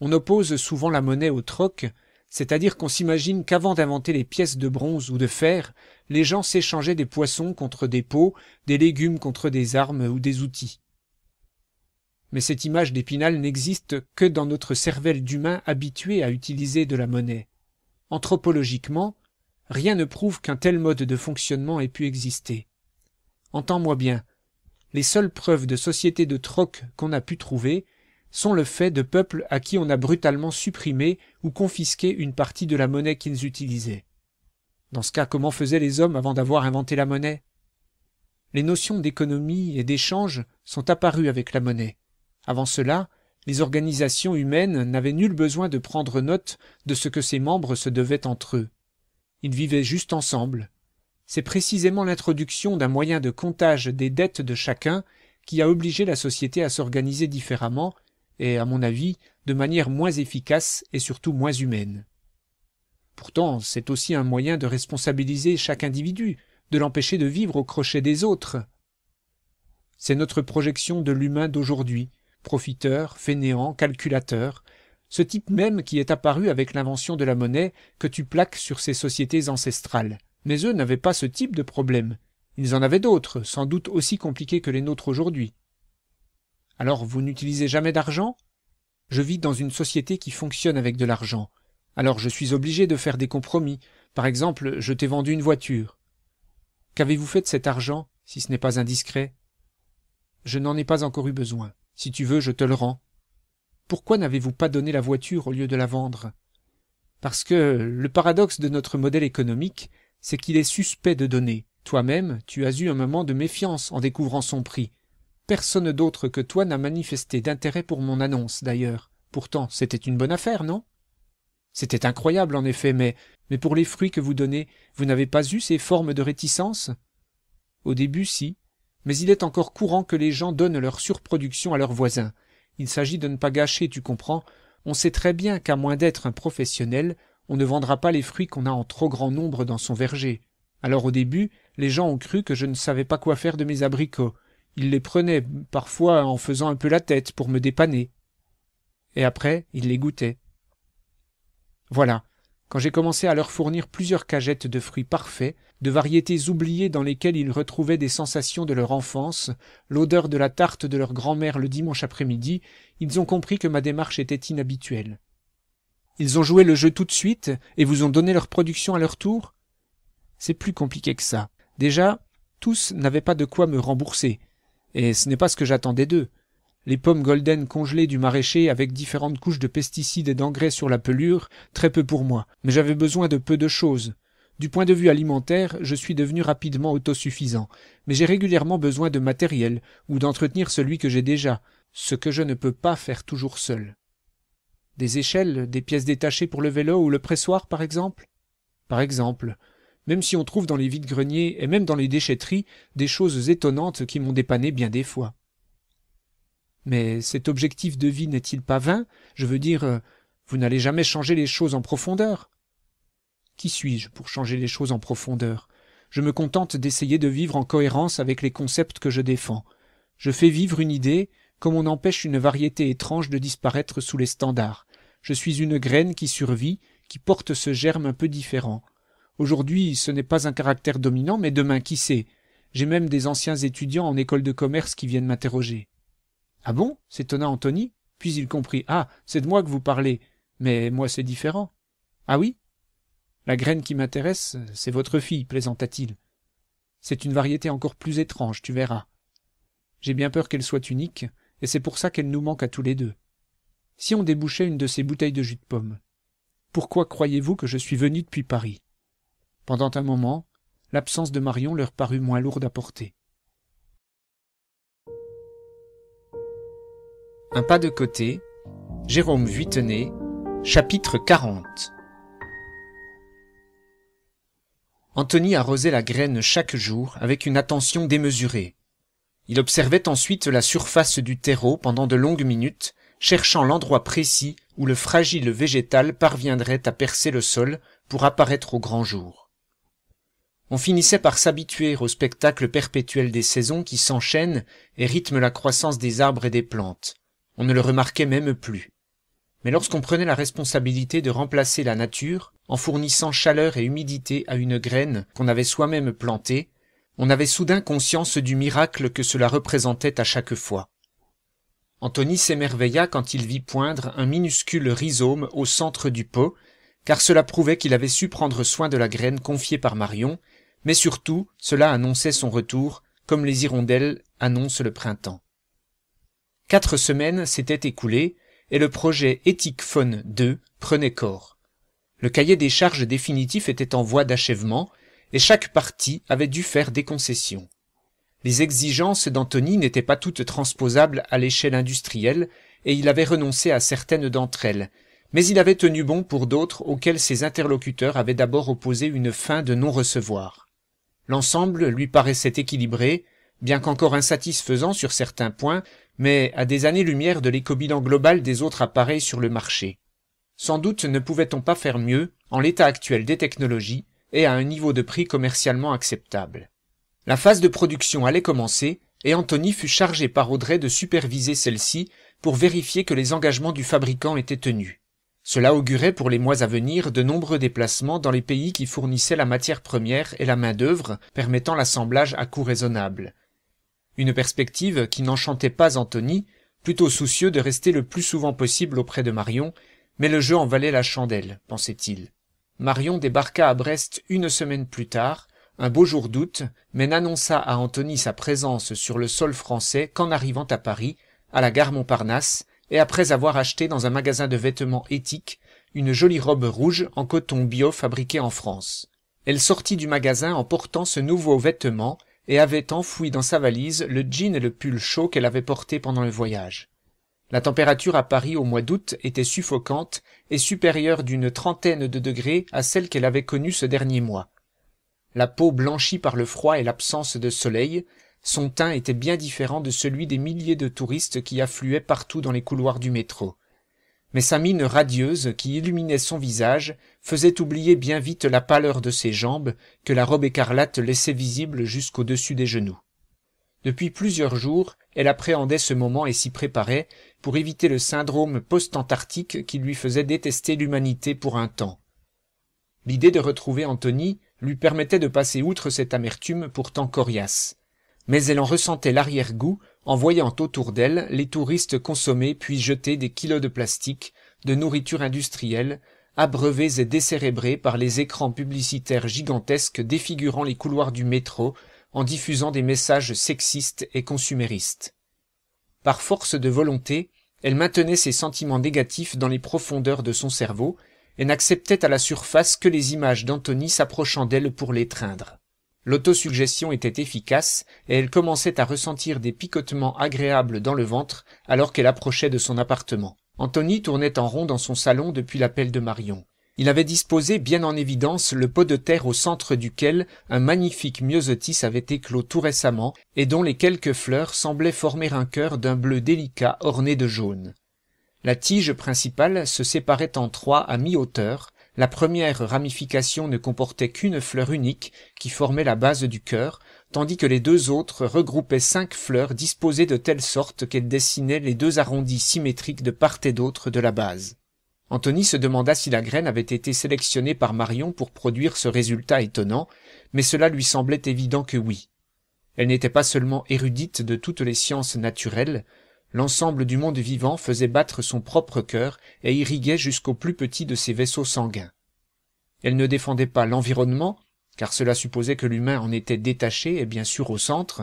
on oppose souvent la monnaie au troc c'est-à-dire qu'on s'imagine qu'avant d'inventer les pièces de bronze ou de fer, les gens s'échangeaient des poissons contre des peaux, des légumes contre des armes ou des outils. Mais cette image d'Épinal n'existe que dans notre cervelle d'humain habitué à utiliser de la monnaie. Anthropologiquement, rien ne prouve qu'un tel mode de fonctionnement ait pu exister. Entends-moi bien, les seules preuves de société de troc qu'on a pu trouver sont le fait de peuples à qui on a brutalement supprimé ou confisqué une partie de la monnaie qu'ils utilisaient. Dans ce cas, comment faisaient les hommes avant d'avoir inventé la monnaie Les notions d'économie et d'échange sont apparues avec la monnaie. Avant cela, les organisations humaines n'avaient nul besoin de prendre note de ce que ses membres se devaient entre eux. Ils vivaient juste ensemble. C'est précisément l'introduction d'un moyen de comptage des dettes de chacun qui a obligé la société à s'organiser différemment et, à mon avis, de manière moins efficace et surtout moins humaine. Pourtant, c'est aussi un moyen de responsabiliser chaque individu, de l'empêcher de vivre au crochet des autres. C'est notre projection de l'humain d'aujourd'hui, profiteur, fainéant, calculateur, ce type même qui est apparu avec l'invention de la monnaie que tu plaques sur ces sociétés ancestrales. Mais eux n'avaient pas ce type de problème. Ils en avaient d'autres, sans doute aussi compliqués que les nôtres aujourd'hui. Alors vous n'utilisez jamais d'argent Je vis dans une société qui fonctionne avec de l'argent. Alors je suis obligé de faire des compromis. Par exemple, je t'ai vendu une voiture. Qu'avez-vous fait de cet argent, si ce n'est pas indiscret Je n'en ai pas encore eu besoin. Si tu veux, je te le rends. Pourquoi n'avez-vous pas donné la voiture au lieu de la vendre Parce que le paradoxe de notre modèle économique, c'est qu'il est suspect de donner. Toi-même, tu as eu un moment de méfiance en découvrant son prix. Personne d'autre que toi n'a manifesté d'intérêt pour mon annonce, d'ailleurs. Pourtant, c'était une bonne affaire, non C'était incroyable, en effet, mais, mais pour les fruits que vous donnez, vous n'avez pas eu ces formes de réticence Au début, si, mais il est encore courant que les gens donnent leur surproduction à leurs voisins. Il s'agit de ne pas gâcher, tu comprends. On sait très bien qu'à moins d'être un professionnel, on ne vendra pas les fruits qu'on a en trop grand nombre dans son verger. Alors au début, les gens ont cru que je ne savais pas quoi faire de mes abricots. Ils les prenaient parfois en faisant un peu la tête pour me dépanner. Et après, ils les goûtaient. Voilà, quand j'ai commencé à leur fournir plusieurs cagettes de fruits parfaits, de variétés oubliées dans lesquelles ils retrouvaient des sensations de leur enfance, l'odeur de la tarte de leur grand-mère le dimanche après-midi, ils ont compris que ma démarche était inhabituelle. Ils ont joué le jeu tout de suite et vous ont donné leur production à leur tour C'est plus compliqué que ça. Déjà, tous n'avaient pas de quoi me rembourser. Et ce n'est pas ce que j'attendais d'eux. Les pommes golden congelées du maraîcher avec différentes couches de pesticides et d'engrais sur la pelure, très peu pour moi, mais j'avais besoin de peu de choses. Du point de vue alimentaire, je suis devenu rapidement autosuffisant, mais j'ai régulièrement besoin de matériel ou d'entretenir celui que j'ai déjà, ce que je ne peux pas faire toujours seul. Des échelles, des pièces détachées pour le vélo ou le pressoir, par exemple Par exemple, même si on trouve dans les vides-greniers et même dans les déchetteries des choses étonnantes qui m'ont dépanné bien des fois. Mais cet objectif de vie n'est-il pas vain Je veux dire, euh, vous n'allez jamais changer les choses en profondeur. Qui suis-je pour changer les choses en profondeur Je me contente d'essayer de vivre en cohérence avec les concepts que je défends. Je fais vivre une idée comme on empêche une variété étrange de disparaître sous les standards. Je suis une graine qui survit, qui porte ce germe un peu différent, Aujourd'hui, ce n'est pas un caractère dominant, mais demain, qui sait J'ai même des anciens étudiants en école de commerce qui viennent m'interroger. Ah bon s'étonna Anthony, puis il comprit. Ah, c'est de moi que vous parlez. Mais moi, c'est différent. Ah oui La graine qui m'intéresse, c'est votre fille, plaisanta-t-il. C'est une variété encore plus étrange, tu verras. J'ai bien peur qu'elle soit unique, et c'est pour ça qu'elle nous manque à tous les deux. Si on débouchait une de ces bouteilles de jus de pomme. Pourquoi croyez-vous que je suis venu depuis Paris pendant un moment l'absence de marion leur parut moins lourde à porter un pas de côté jérôme vuitteney chapitre Anthony arrosait la graine chaque jour avec une attention démesurée il observait ensuite la surface du terreau pendant de longues minutes cherchant l'endroit précis où le fragile végétal parviendrait à percer le sol pour apparaître au grand jour on finissait par s'habituer au spectacle perpétuel des saisons qui s'enchaînent et rythment la croissance des arbres et des plantes. On ne le remarquait même plus. Mais lorsqu'on prenait la responsabilité de remplacer la nature, en fournissant chaleur et humidité à une graine qu'on avait soi-même plantée, on avait soudain conscience du miracle que cela représentait à chaque fois. Anthony s'émerveilla quand il vit poindre un minuscule rhizome au centre du pot, car cela prouvait qu'il avait su prendre soin de la graine confiée par Marion mais surtout cela annonçait son retour comme les hirondelles annoncent le printemps quatre semaines s'étaient écoulées et le projet Ethic Phone 2 prenait corps. Le cahier des charges définitif était en voie d'achèvement et chaque partie avait dû faire des concessions. Les exigences d'Anthony n'étaient pas toutes transposables à l'échelle industrielle et il avait renoncé à certaines d'entre elles, mais il avait tenu bon pour d'autres auxquelles ses interlocuteurs avaient d'abord opposé une fin de non-recevoir. L'ensemble lui paraissait équilibré, bien qu'encore insatisfaisant sur certains points, mais à des années-lumière de l'éco-bilan global des autres appareils sur le marché. Sans doute ne pouvait-on pas faire mieux, en l'état actuel des technologies, et à un niveau de prix commercialement acceptable. La phase de production allait commencer, et Anthony fut chargé par Audrey de superviser celle-ci pour vérifier que les engagements du fabricant étaient tenus. Cela augurait pour les mois à venir de nombreux déplacements dans les pays qui fournissaient la matière première et la main-d'œuvre permettant l'assemblage à coût raisonnable. Une perspective qui n'enchantait pas Anthony, plutôt soucieux de rester le plus souvent possible auprès de Marion, mais le jeu en valait la chandelle, pensait-il. Marion débarqua à Brest une semaine plus tard, un beau jour d'août, mais n'annonça à Anthony sa présence sur le sol français qu'en arrivant à Paris, à la gare Montparnasse, et après avoir acheté dans un magasin de vêtements éthiques une jolie robe rouge en coton bio fabriquée en France. Elle sortit du magasin en portant ce nouveau vêtement et avait enfoui dans sa valise le jean et le pull chaud qu'elle avait porté pendant le voyage. La température à Paris au mois d'août était suffocante et supérieure d'une trentaine de degrés à celle qu'elle avait connue ce dernier mois. La peau blanchie par le froid et l'absence de soleil, son teint était bien différent de celui des milliers de touristes qui affluaient partout dans les couloirs du métro. Mais sa mine radieuse qui illuminait son visage faisait oublier bien vite la pâleur de ses jambes que la robe écarlate laissait visible jusqu'au-dessus des genoux. Depuis plusieurs jours, elle appréhendait ce moment et s'y préparait pour éviter le syndrome post-antarctique qui lui faisait détester l'humanité pour un temps. L'idée de retrouver Anthony lui permettait de passer outre cette amertume pourtant coriace mais elle en ressentait l'arrière-goût en voyant autour d'elle les touristes consommer puis jeter des kilos de plastique, de nourriture industrielle, abreuvés et décérébrés par les écrans publicitaires gigantesques défigurant les couloirs du métro en diffusant des messages sexistes et consuméristes. Par force de volonté, elle maintenait ses sentiments négatifs dans les profondeurs de son cerveau et n'acceptait à la surface que les images d'Anthony s'approchant d'elle pour l'étreindre. L'autosuggestion était efficace, et elle commençait à ressentir des picotements agréables dans le ventre alors qu'elle approchait de son appartement. Anthony tournait en rond dans son salon depuis l'appel de Marion. Il avait disposé bien en évidence le pot de terre au centre duquel un magnifique myosotis avait éclos tout récemment et dont les quelques fleurs semblaient former un cœur d'un bleu délicat orné de jaune. La tige principale se séparait en trois à mi-hauteur, la première ramification ne comportait qu'une fleur unique qui formait la base du cœur, tandis que les deux autres regroupaient cinq fleurs disposées de telle sorte qu'elles dessinaient les deux arrondis symétriques de part et d'autre de la base. Anthony se demanda si la graine avait été sélectionnée par Marion pour produire ce résultat étonnant, mais cela lui semblait évident que oui. Elle n'était pas seulement érudite de toutes les sciences naturelles, l'ensemble du monde vivant faisait battre son propre cœur et irriguait jusqu'au plus petit de ses vaisseaux sanguins. Elle ne défendait pas l'environnement, car cela supposait que l'humain en était détaché et bien sûr au centre.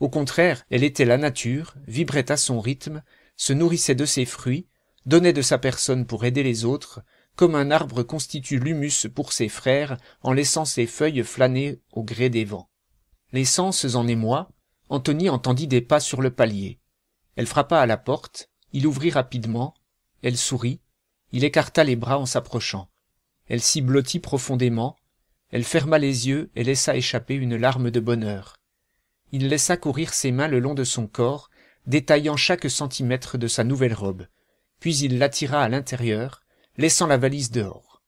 Au contraire, elle était la nature, vibrait à son rythme, se nourrissait de ses fruits, donnait de sa personne pour aider les autres, comme un arbre constitue l'humus pour ses frères en laissant ses feuilles flâner au gré des vents. Les sens en émoi, Anthony entendit des pas sur le palier elle frappa à la porte il ouvrit rapidement elle sourit il écarta les bras en s'approchant elle s'y blottit profondément elle ferma les yeux et laissa échapper une larme de bonheur il laissa courir ses mains le long de son corps détaillant chaque centimètre de sa nouvelle robe puis il l'attira à l'intérieur laissant la valise dehors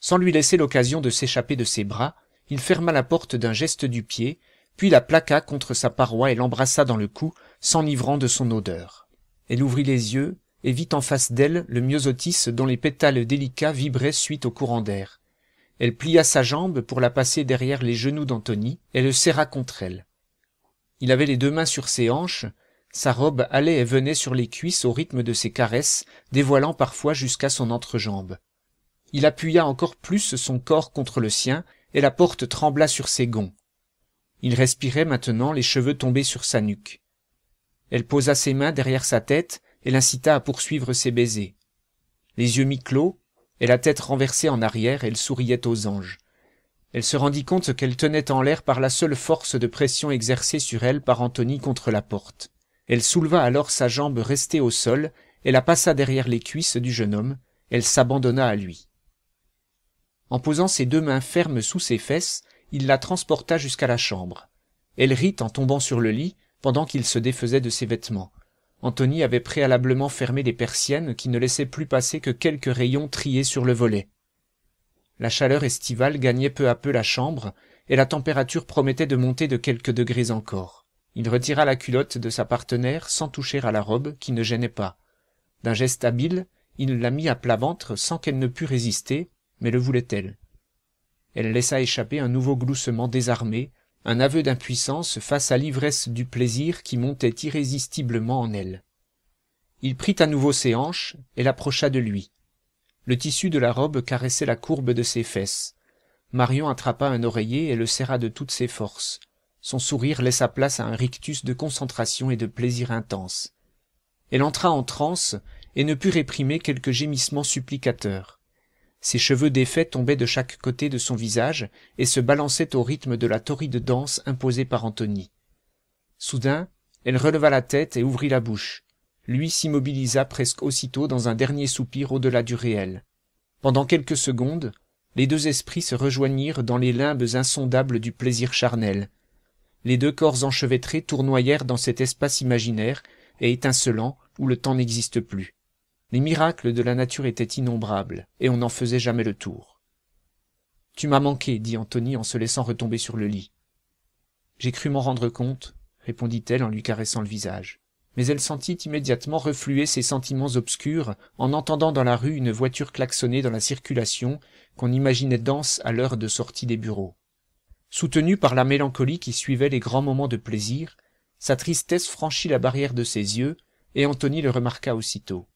sans lui laisser l'occasion de s'échapper de ses bras il ferma la porte d'un geste du pied puis la plaqua contre sa paroi et l'embrassa dans le cou s'enivrant de son odeur. Elle ouvrit les yeux, et vit en face d'elle le myosotis dont les pétales délicats vibraient suite au courant d'air. Elle plia sa jambe pour la passer derrière les genoux d'Anthony, et le serra contre elle. Il avait les deux mains sur ses hanches, sa robe allait et venait sur les cuisses au rythme de ses caresses, dévoilant parfois jusqu'à son entrejambe. Il appuya encore plus son corps contre le sien, et la porte trembla sur ses gonds. Il respirait maintenant les cheveux tombés sur sa nuque. Elle posa ses mains derrière sa tête et l'incita à poursuivre ses baisers. Les yeux mi-clos et la tête renversée en arrière, elle souriait aux anges. Elle se rendit compte qu'elle tenait en l'air par la seule force de pression exercée sur elle par Anthony contre la porte. Elle souleva alors sa jambe restée au sol et la passa derrière les cuisses du jeune homme. Elle s'abandonna à lui. En posant ses deux mains fermes sous ses fesses, il la transporta jusqu'à la chambre. Elle rit en tombant sur le lit, pendant qu'il se défaisait de ses vêtements. Anthony avait préalablement fermé les persiennes qui ne laissaient plus passer que quelques rayons triés sur le volet. La chaleur estivale gagnait peu à peu la chambre, et la température promettait de monter de quelques degrés encore. Il retira la culotte de sa partenaire sans toucher à la robe qui ne gênait pas. D'un geste habile, il la mit à plat ventre sans qu'elle ne pût résister, mais le voulait-elle. Elle laissa échapper un nouveau gloussement désarmé, un aveu d'impuissance face à l'ivresse du plaisir qui montait irrésistiblement en elle il prit à nouveau ses hanches et l'approcha de lui le tissu de la robe caressait la courbe de ses fesses marion attrapa un oreiller et le serra de toutes ses forces son sourire laissa place à un rictus de concentration et de plaisir intense elle entra en transe et ne put réprimer quelques gémissements supplicateurs ses cheveux défaits tombaient de chaque côté de son visage et se balançaient au rythme de la torride danse imposée par Anthony. soudain elle releva la tête et ouvrit la bouche lui s'immobilisa presque aussitôt dans un dernier soupir au-delà du réel pendant quelques secondes les deux esprits se rejoignirent dans les limbes insondables du plaisir charnel les deux corps enchevêtrés tournoyèrent dans cet espace imaginaire et étincelant où le temps n'existe plus les miracles de la nature étaient innombrables, et on n'en faisait jamais le tour. Tu m'as manqué, dit Anthony en se laissant retomber sur le lit. J'ai cru m'en rendre compte, répondit-elle en lui caressant le visage. Mais elle sentit immédiatement refluer ses sentiments obscurs en entendant dans la rue une voiture klaxonner dans la circulation qu'on imaginait dense à l'heure de sortie des bureaux. Soutenue par la mélancolie qui suivait les grands moments de plaisir, sa tristesse franchit la barrière de ses yeux, et Anthony le remarqua aussitôt.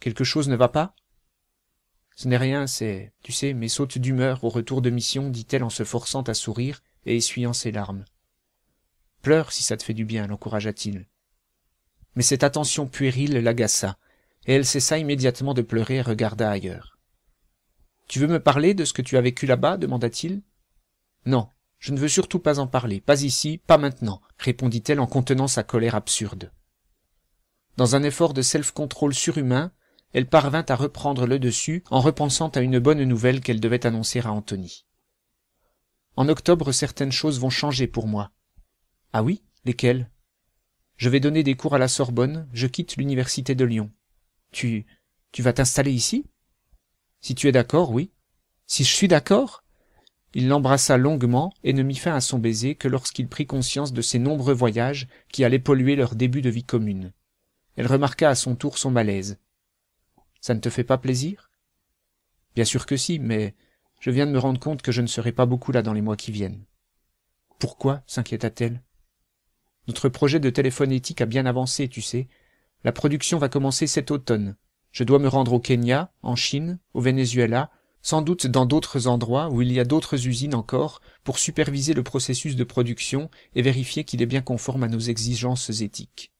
Quelque chose ne va pas Ce n'est rien, c'est, tu sais, mes sautes d'humeur au retour de mission, dit-elle en se forçant à sourire et essuyant ses larmes. Pleure si ça te fait du bien, l'encouragea-t-il. Mais cette attention puérile l'agaça, et elle cessa immédiatement de pleurer et regarda ailleurs. Tu veux me parler de ce que tu as vécu là-bas demanda-t-il. Non, je ne veux surtout pas en parler, pas ici, pas maintenant, répondit-elle en contenant sa colère absurde. Dans un effort de self-control surhumain, elle parvint à reprendre le dessus en repensant à une bonne nouvelle qu'elle devait annoncer à Anthony. En octobre, certaines choses vont changer pour moi. Ah oui Lesquelles Je vais donner des cours à la Sorbonne, je quitte l'université de Lyon. Tu... tu vas t'installer ici Si tu es d'accord, oui. Si je suis d'accord Il l'embrassa longuement et ne mit fin à son baiser que lorsqu'il prit conscience de ses nombreux voyages qui allaient polluer leur début de vie commune. Elle remarqua à son tour son malaise. Ça ne te fait pas plaisir Bien sûr que si, mais je viens de me rendre compte que je ne serai pas beaucoup là dans les mois qui viennent. Pourquoi s'inquiéta-t-elle. Notre projet de téléphone éthique a bien avancé, tu sais. La production va commencer cet automne. Je dois me rendre au Kenya, en Chine, au Venezuela, sans doute dans d'autres endroits où il y a d'autres usines encore, pour superviser le processus de production et vérifier qu'il est bien conforme à nos exigences éthiques.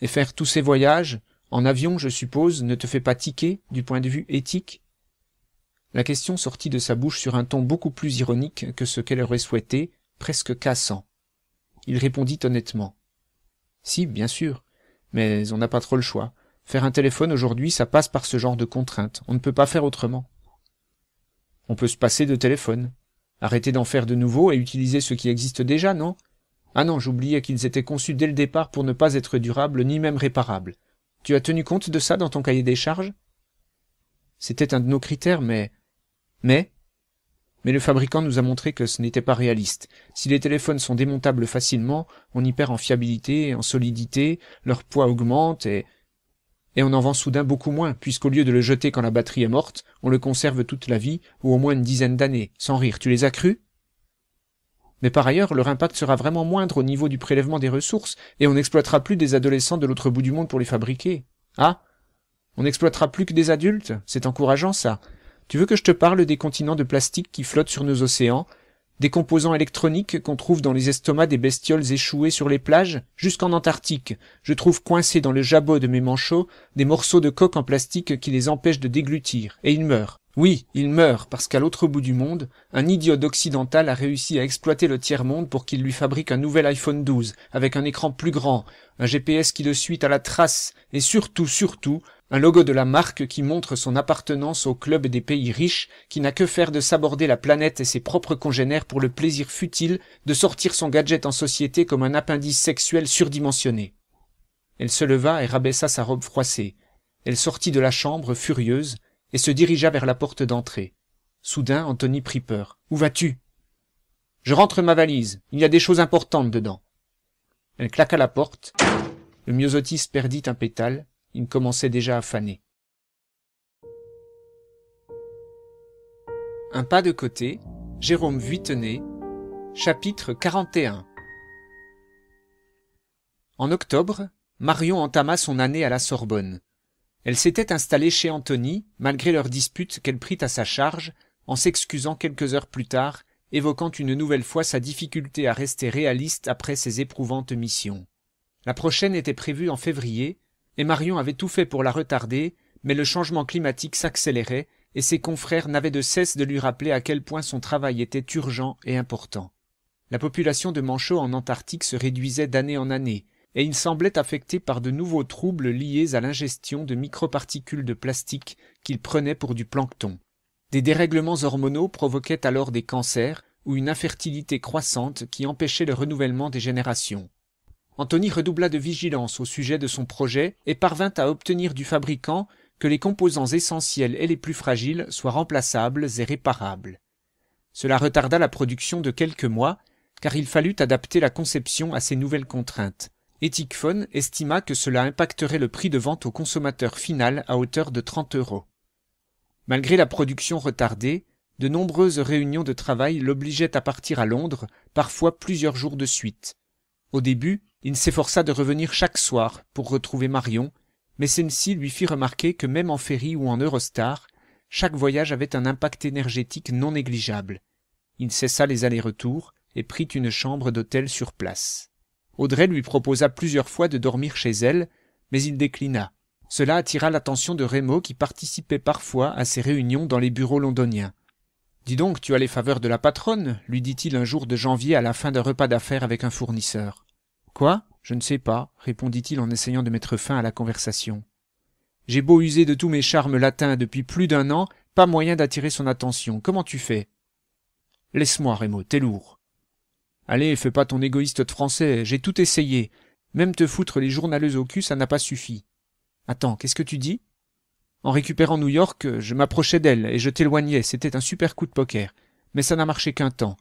Et faire tous ces voyages, en avion, je suppose, ne te fait pas tiquer du point de vue éthique La question sortit de sa bouche sur un ton beaucoup plus ironique que ce qu'elle aurait souhaité, presque cassant. Il répondit honnêtement. Si, bien sûr, mais on n'a pas trop le choix. Faire un téléphone aujourd'hui, ça passe par ce genre de contraintes. On ne peut pas faire autrement. On peut se passer de téléphone. Arrêter d'en faire de nouveau et utiliser ce qui existe déjà, non Ah non, j'oubliais qu'ils étaient conçus dès le départ pour ne pas être durables ni même réparables. Tu as tenu compte de ça dans ton cahier des charges C'était un de nos critères, mais... Mais Mais le fabricant nous a montré que ce n'était pas réaliste. Si les téléphones sont démontables facilement, on y perd en fiabilité, en solidité, leur poids augmente et... Et on en vend soudain beaucoup moins, puisqu'au lieu de le jeter quand la batterie est morte, on le conserve toute la vie, ou au moins une dizaine d'années. Sans rire, tu les as crus mais par ailleurs, leur impact sera vraiment moindre au niveau du prélèvement des ressources, et on n'exploitera plus des adolescents de l'autre bout du monde pour les fabriquer. Ah On n'exploitera plus que des adultes C'est encourageant ça. Tu veux que je te parle des continents de plastique qui flottent sur nos océans, des composants électroniques qu'on trouve dans les estomacs des bestioles échouées sur les plages, jusqu'en Antarctique. Je trouve coincés dans le jabot de mes manchots des morceaux de coque en plastique qui les empêchent de déglutir, et ils meurent. Oui, il meurt parce qu'à l'autre bout du monde, un idiot occidental a réussi à exploiter le tiers-monde pour qu'il lui fabrique un nouvel iPhone 12, avec un écran plus grand, un GPS qui de suite à la trace, et surtout, surtout, un logo de la marque qui montre son appartenance au club des pays riches, qui n'a que faire de s'aborder la planète et ses propres congénères pour le plaisir futile de sortir son gadget en société comme un appendice sexuel surdimensionné. Elle se leva et rabaissa sa robe froissée. Elle sortit de la chambre, furieuse, et se dirigea vers la porte d'entrée. Soudain, Anthony prit peur. Où vas-tu Je rentre ma valise. Il y a des choses importantes dedans. Elle claqua la porte. Le myosotis perdit un pétale. Il commençait déjà à faner. Un pas de côté. Jérôme Vuittenay. Chapitre 41 En octobre, Marion entama son année à la Sorbonne. Elle s'était installée chez Anthony, malgré leurs disputes qu'elle prit à sa charge, en s'excusant quelques heures plus tard, évoquant une nouvelle fois sa difficulté à rester réaliste après ses éprouvantes missions. La prochaine était prévue en février, et Marion avait tout fait pour la retarder, mais le changement climatique s'accélérait, et ses confrères n'avaient de cesse de lui rappeler à quel point son travail était urgent et important. La population de manchots en Antarctique se réduisait d'année en année, et il semblait affecté par de nouveaux troubles liés à l'ingestion de microparticules de plastique qu'il prenait pour du plancton. Des dérèglements hormonaux provoquaient alors des cancers ou une infertilité croissante qui empêchait le renouvellement des générations. Anthony redoubla de vigilance au sujet de son projet et parvint à obtenir du fabricant que les composants essentiels et les plus fragiles soient remplaçables et réparables. Cela retarda la production de quelques mois, car il fallut adapter la conception à ces nouvelles contraintes. Ethicphone estima que cela impacterait le prix de vente au consommateur final à hauteur de 30 euros. Malgré la production retardée, de nombreuses réunions de travail l'obligeaient à partir à Londres, parfois plusieurs jours de suite. Au début, il s'efforça de revenir chaque soir pour retrouver Marion, mais celle-ci lui fit remarquer que même en ferry ou en Eurostar, chaque voyage avait un impact énergétique non négligeable. Il cessa les allers-retours et prit une chambre d'hôtel sur place. Audrey lui proposa plusieurs fois de dormir chez elle, mais il déclina. Cela attira l'attention de Rémo qui participait parfois à ses réunions dans les bureaux londoniens. Dis donc, tu as les faveurs de la patronne, lui dit-il un jour de janvier à la fin d'un repas d'affaires avec un fournisseur. Quoi Je ne sais pas, répondit-il en essayant de mettre fin à la conversation. J'ai beau user de tous mes charmes latins depuis plus d'un an, pas moyen d'attirer son attention. Comment tu fais Laisse-moi, Rémo, t'es lourd. Allez, fais pas ton égoïste de français, j'ai tout essayé. Même te foutre les journaleuses au cul, ça n'a pas suffi. Attends, qu'est-ce que tu dis En récupérant New York, je m'approchais d'elle et je t'éloignais, c'était un super coup de poker. Mais ça n'a marché qu'un temps.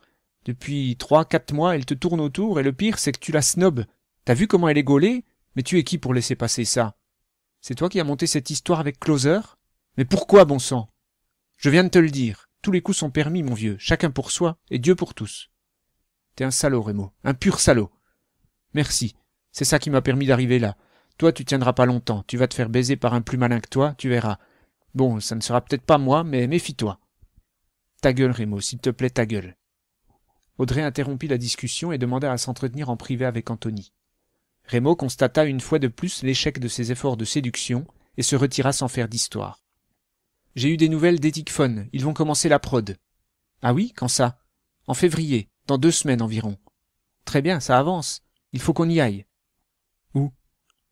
Depuis trois, quatre mois, elle te tourne autour et le pire, c'est que tu la snobes. T'as vu comment elle est gaulée Mais tu es qui pour laisser passer ça C'est toi qui as monté cette histoire avec Closer Mais pourquoi, bon sang Je viens de te le dire. Tous les coups sont permis, mon vieux, chacun pour soi et Dieu pour tous. T'es un salaud, Rémo. Un pur salaud. Merci. C'est ça qui m'a permis d'arriver là. Toi, tu tiendras pas longtemps. Tu vas te faire baiser par un plus malin que toi, tu verras. Bon, ça ne sera peut-être pas moi, mais méfie-toi. Ta gueule, Rémo, s'il te plaît, ta gueule. Audrey interrompit la discussion et demanda à s'entretenir en privé avec Anthony. Rémo constata une fois de plus l'échec de ses efforts de séduction et se retira sans faire d'histoire. J'ai eu des nouvelles d'Ethicphone. Ils vont commencer la prod. Ah oui, quand ça En février. Dans deux semaines environ. Très bien, ça avance. Il faut qu'on y aille. Où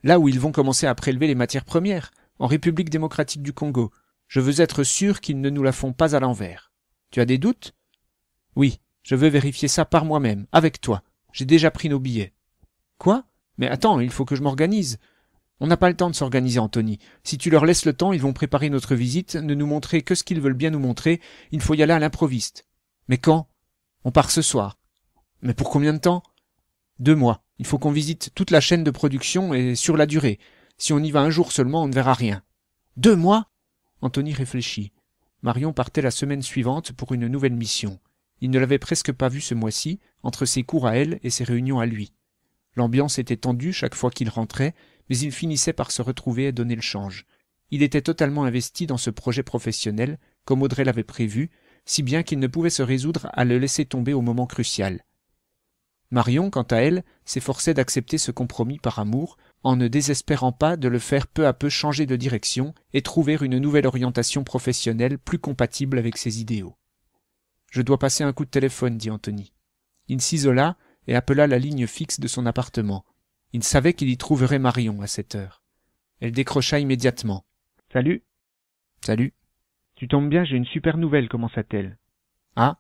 Là où ils vont commencer à prélever les matières premières, en République démocratique du Congo. Je veux être sûr qu'ils ne nous la font pas à l'envers. Tu as des doutes Oui, je veux vérifier ça par moi-même, avec toi. J'ai déjà pris nos billets. Quoi Mais attends, il faut que je m'organise. On n'a pas le temps de s'organiser, Anthony. Si tu leur laisses le temps, ils vont préparer notre visite, ne nous montrer que ce qu'ils veulent bien nous montrer. Il faut y aller à l'improviste. Mais quand on part ce soir. Mais pour combien de temps Deux mois. Il faut qu'on visite toute la chaîne de production et sur la durée. Si on y va un jour seulement, on ne verra rien. Deux mois Anthony réfléchit. Marion partait la semaine suivante pour une nouvelle mission. Il ne l'avait presque pas vue ce mois-ci, entre ses cours à elle et ses réunions à lui. L'ambiance était tendue chaque fois qu'il rentrait, mais il finissait par se retrouver et donner le change. Il était totalement investi dans ce projet professionnel, comme Audrey l'avait prévu, si bien qu'il ne pouvait se résoudre à le laisser tomber au moment crucial. Marion, quant à elle, s'efforçait d'accepter ce compromis par amour, en ne désespérant pas de le faire peu à peu changer de direction et trouver une nouvelle orientation professionnelle plus compatible avec ses idéaux. Je dois passer un coup de téléphone, dit Anthony. Il s'isola et appela la ligne fixe de son appartement. Il savait qu'il y trouverait Marion à cette heure. Elle décrocha immédiatement. Salut. Salut. Tu tombes bien, j'ai une super nouvelle, commença-t-elle. Ah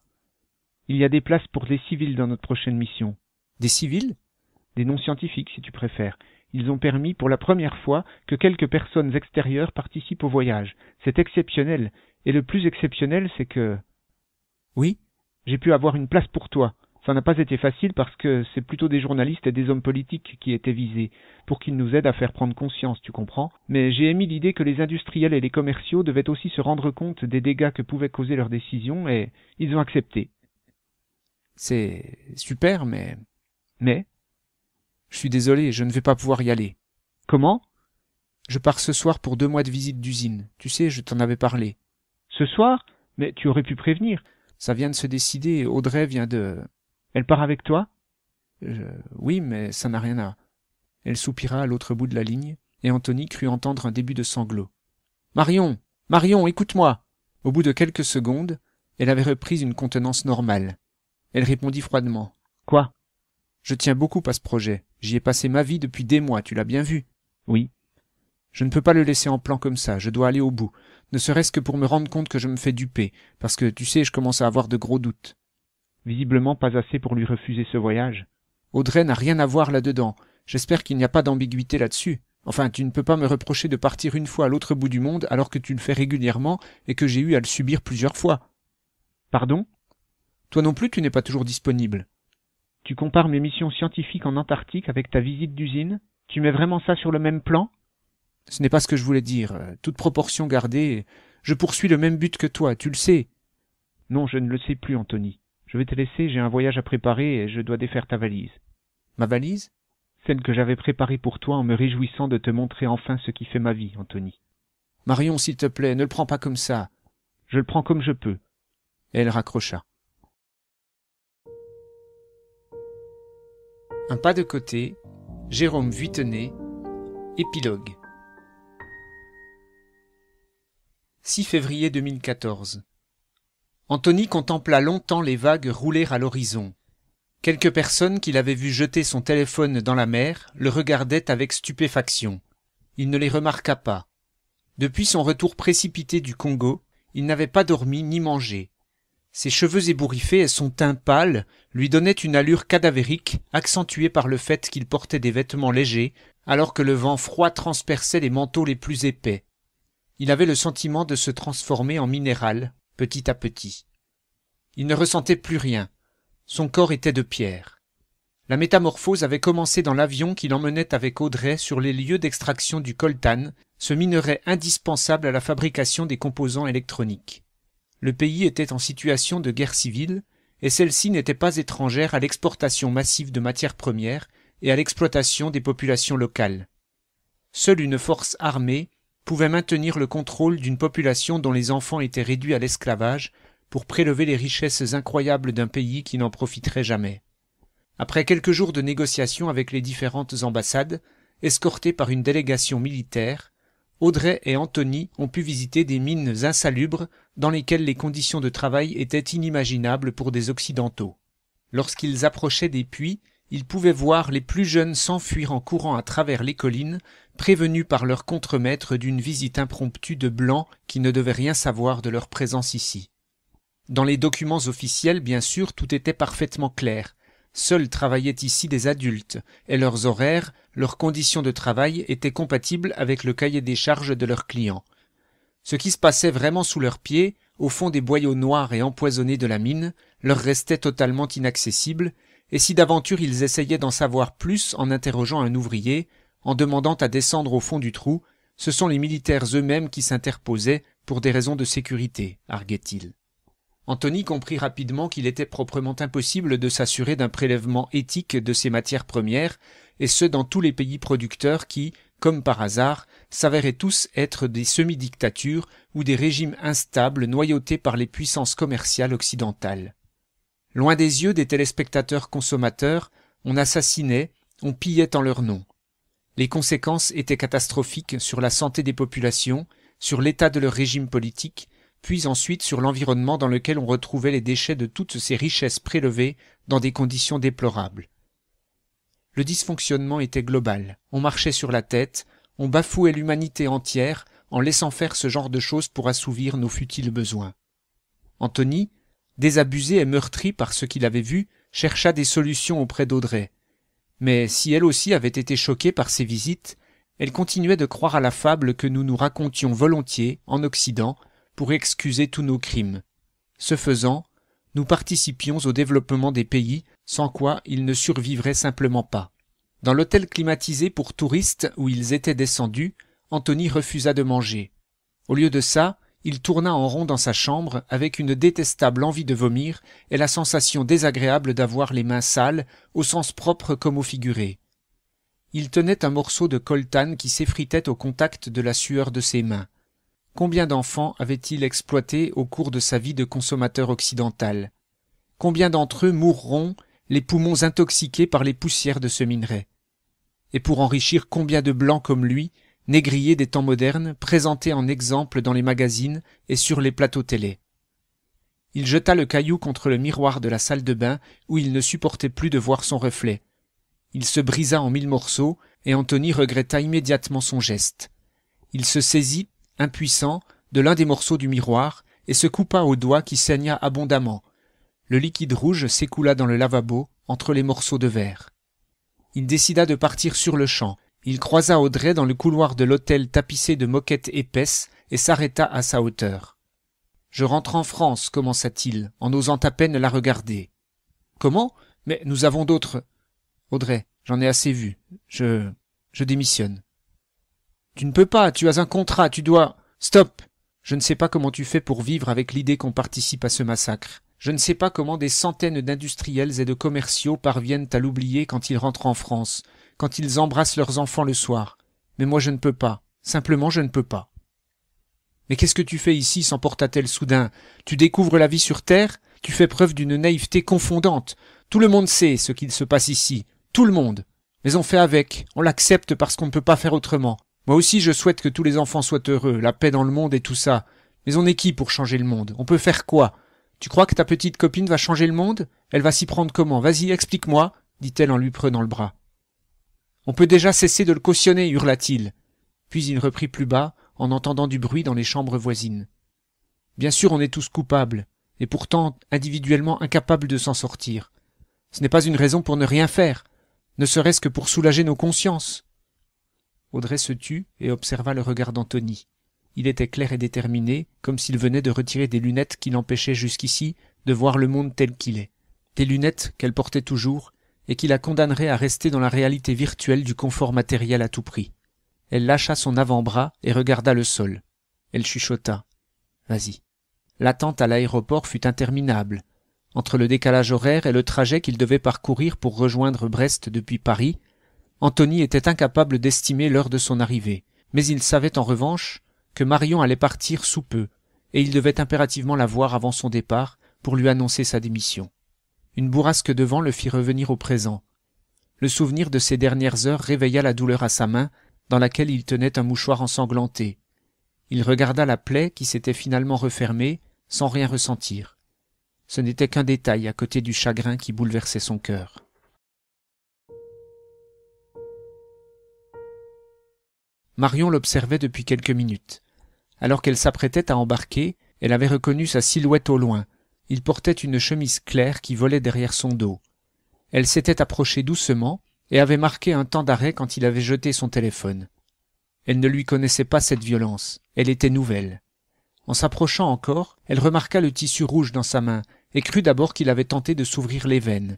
Il y a des places pour des civils dans notre prochaine mission. Des civils Des non-scientifiques, si tu préfères. Ils ont permis, pour la première fois, que quelques personnes extérieures participent au voyage. C'est exceptionnel. Et le plus exceptionnel, c'est que... Oui J'ai pu avoir une place pour toi. Ça n'a pas été facile parce que c'est plutôt des journalistes et des hommes politiques qui étaient visés, pour qu'ils nous aident à faire prendre conscience, tu comprends Mais j'ai émis l'idée que les industriels et les commerciaux devaient aussi se rendre compte des dégâts que pouvaient causer leurs décisions, et ils ont accepté. C'est super, mais... Mais Je suis désolé, je ne vais pas pouvoir y aller. Comment Je pars ce soir pour deux mois de visite d'usine. Tu sais, je t'en avais parlé. Ce soir Mais tu aurais pu prévenir. Ça vient de se décider, Audrey vient de... Elle part avec toi euh, Oui, mais ça n'a rien à. Elle soupira à l'autre bout de la ligne, et Anthony crut entendre un début de sanglot. Marion Marion, écoute-moi Au bout de quelques secondes, elle avait repris une contenance normale. Elle répondit froidement. Quoi Je tiens beaucoup à ce projet. J'y ai passé ma vie depuis des mois, tu l'as bien vu. Oui. Je ne peux pas le laisser en plan comme ça, je dois aller au bout, ne serait-ce que pour me rendre compte que je me fais duper, parce que tu sais, je commence à avoir de gros doutes visiblement pas assez pour lui refuser ce voyage. Audrey n'a rien à voir là-dedans. J'espère qu'il n'y a pas d'ambiguïté là-dessus. Enfin, tu ne peux pas me reprocher de partir une fois à l'autre bout du monde alors que tu le fais régulièrement et que j'ai eu à le subir plusieurs fois. Pardon Toi non plus, tu n'es pas toujours disponible. Tu compares mes missions scientifiques en Antarctique avec ta visite d'usine Tu mets vraiment ça sur le même plan Ce n'est pas ce que je voulais dire. Toute proportion gardée, je poursuis le même but que toi, tu le sais. Non, je ne le sais plus, Anthony. Je vais te laisser, j'ai un voyage à préparer et je dois défaire ta valise. Ma valise Celle que j'avais préparée pour toi en me réjouissant de te montrer enfin ce qui fait ma vie, Anthony. Marion, s'il te plaît, ne le prends pas comme ça. Je le prends comme je peux. elle raccrocha. Un pas de côté, Jérôme Vuitenet. épilogue. 6 février 2014. Anthony contempla longtemps les vagues rouler à l'horizon. Quelques personnes qu'il avait vu jeter son téléphone dans la mer le regardaient avec stupéfaction. Il ne les remarqua pas. Depuis son retour précipité du Congo, il n'avait pas dormi ni mangé. Ses cheveux ébouriffés et son teint pâle lui donnaient une allure cadavérique, accentuée par le fait qu'il portait des vêtements légers, alors que le vent froid transperçait les manteaux les plus épais. Il avait le sentiment de se transformer en minéral, petit à petit. Il ne ressentait plus rien. Son corps était de pierre. La métamorphose avait commencé dans l'avion qui l'emmenait avec Audrey sur les lieux d'extraction du coltan, ce minerai indispensable à la fabrication des composants électroniques. Le pays était en situation de guerre civile, et celle-ci n'était pas étrangère à l'exportation massive de matières premières et à l'exploitation des populations locales. Seule une force armée, pouvait maintenir le contrôle d'une population dont les enfants étaient réduits à l'esclavage pour prélever les richesses incroyables d'un pays qui n'en profiterait jamais. Après quelques jours de négociations avec les différentes ambassades, escortés par une délégation militaire, Audrey et Anthony ont pu visiter des mines insalubres dans lesquelles les conditions de travail étaient inimaginables pour des Occidentaux. Lorsqu'ils approchaient des puits, ils pouvaient voir les plus jeunes s'enfuir en courant à travers les collines prévenus par leur contremaître d'une visite impromptue de blancs qui ne devaient rien savoir de leur présence ici. Dans les documents officiels, bien sûr, tout était parfaitement clair. Seuls travaillaient ici des adultes, et leurs horaires, leurs conditions de travail étaient compatibles avec le cahier des charges de leurs clients. Ce qui se passait vraiment sous leurs pieds, au fond des boyaux noirs et empoisonnés de la mine, leur restait totalement inaccessible, et si d'aventure ils essayaient d'en savoir plus en interrogeant un ouvrier, en demandant à descendre au fond du trou, ce sont les militaires eux-mêmes qui s'interposaient pour des raisons de sécurité, arguait-il. Anthony comprit rapidement qu'il était proprement impossible de s'assurer d'un prélèvement éthique de ces matières premières, et ce dans tous les pays producteurs qui, comme par hasard, s'avéraient tous être des semi-dictatures ou des régimes instables noyautés par les puissances commerciales occidentales. Loin des yeux des téléspectateurs consommateurs, on assassinait, on pillait en leur nom. Les conséquences étaient catastrophiques sur la santé des populations, sur l'état de leur régime politique, puis ensuite sur l'environnement dans lequel on retrouvait les déchets de toutes ces richesses prélevées dans des conditions déplorables. Le dysfonctionnement était global. On marchait sur la tête, on bafouait l'humanité entière en laissant faire ce genre de choses pour assouvir nos futiles besoins. Anthony, désabusé et meurtri par ce qu'il avait vu, chercha des solutions auprès d'Audrey mais si elle aussi avait été choquée par ces visites, elle continuait de croire à la fable que nous nous racontions volontiers, en Occident, pour excuser tous nos crimes. Ce faisant, nous participions au développement des pays, sans quoi ils ne survivraient simplement pas. Dans l'hôtel climatisé pour touristes où ils étaient descendus, Anthony refusa de manger. Au lieu de ça, il tourna en rond dans sa chambre avec une détestable envie de vomir et la sensation désagréable d'avoir les mains sales, au sens propre comme au figuré. Il tenait un morceau de coltan qui s'effritait au contact de la sueur de ses mains. Combien d'enfants avait-il exploité au cours de sa vie de consommateur occidental Combien d'entre eux mourront, les poumons intoxiqués par les poussières de ce minerai Et pour enrichir combien de blancs comme lui négrier des temps modernes, présenté en exemple dans les magazines et sur les plateaux télé. Il jeta le caillou contre le miroir de la salle de bain où il ne supportait plus de voir son reflet. Il se brisa en mille morceaux et Anthony regretta immédiatement son geste. Il se saisit, impuissant, de l'un des morceaux du miroir et se coupa au doigt qui saigna abondamment. Le liquide rouge s'écoula dans le lavabo entre les morceaux de verre. Il décida de partir sur le champ, il croisa Audrey dans le couloir de l'hôtel tapissé de moquettes épaisses et s'arrêta à sa hauteur. Je rentre en France, commença-t-il, en osant à peine la regarder. Comment Mais nous avons d'autres. Audrey, j'en ai assez vu. Je. je démissionne. Tu ne peux pas, tu as un contrat, tu dois. Stop Je ne sais pas comment tu fais pour vivre avec l'idée qu'on participe à ce massacre. Je ne sais pas comment des centaines d'industriels et de commerciaux parviennent à l'oublier quand ils rentrent en France quand ils embrassent leurs enfants le soir. Mais moi je ne peux pas. Simplement je ne peux pas. Mais qu'est-ce que tu fais ici s'emporta-t-elle soudain. Tu découvres la vie sur Terre, tu fais preuve d'une naïveté confondante. Tout le monde sait ce qu'il se passe ici. Tout le monde. Mais on fait avec, on l'accepte parce qu'on ne peut pas faire autrement. Moi aussi je souhaite que tous les enfants soient heureux, la paix dans le monde et tout ça. Mais on est qui pour changer le monde On peut faire quoi Tu crois que ta petite copine va changer le monde Elle va s'y prendre comment Vas-y, explique-moi, dit-elle en lui prenant le bras. On peut déjà cesser de le cautionner, hurla-t-il. Puis il reprit plus bas, en entendant du bruit dans les chambres voisines. Bien sûr, on est tous coupables, et pourtant individuellement incapables de s'en sortir. Ce n'est pas une raison pour ne rien faire, ne serait-ce que pour soulager nos consciences. Audrey se tut et observa le regard d'Anthony. Il était clair et déterminé, comme s'il venait de retirer des lunettes qui l'empêchaient jusqu'ici de voir le monde tel qu'il est. Des lunettes qu'elle portait toujours et qui la condamnerait à rester dans la réalité virtuelle du confort matériel à tout prix. Elle lâcha son avant-bras et regarda le sol. Elle chuchota. Vas-y. L'attente à l'aéroport fut interminable. Entre le décalage horaire et le trajet qu'il devait parcourir pour rejoindre Brest depuis Paris, Anthony était incapable d'estimer l'heure de son arrivée. Mais il savait en revanche que Marion allait partir sous peu, et il devait impérativement la voir avant son départ pour lui annoncer sa démission. Une bourrasque de vent le fit revenir au présent. Le souvenir de ses dernières heures réveilla la douleur à sa main, dans laquelle il tenait un mouchoir ensanglanté. Il regarda la plaie qui s'était finalement refermée, sans rien ressentir. Ce n'était qu'un détail à côté du chagrin qui bouleversait son cœur. Marion l'observait depuis quelques minutes. Alors qu'elle s'apprêtait à embarquer, elle avait reconnu sa silhouette au loin, il portait une chemise claire qui volait derrière son dos. Elle s'était approchée doucement et avait marqué un temps d'arrêt quand il avait jeté son téléphone. Elle ne lui connaissait pas cette violence, elle était nouvelle. En s'approchant encore, elle remarqua le tissu rouge dans sa main et crut d'abord qu'il avait tenté de s'ouvrir les veines.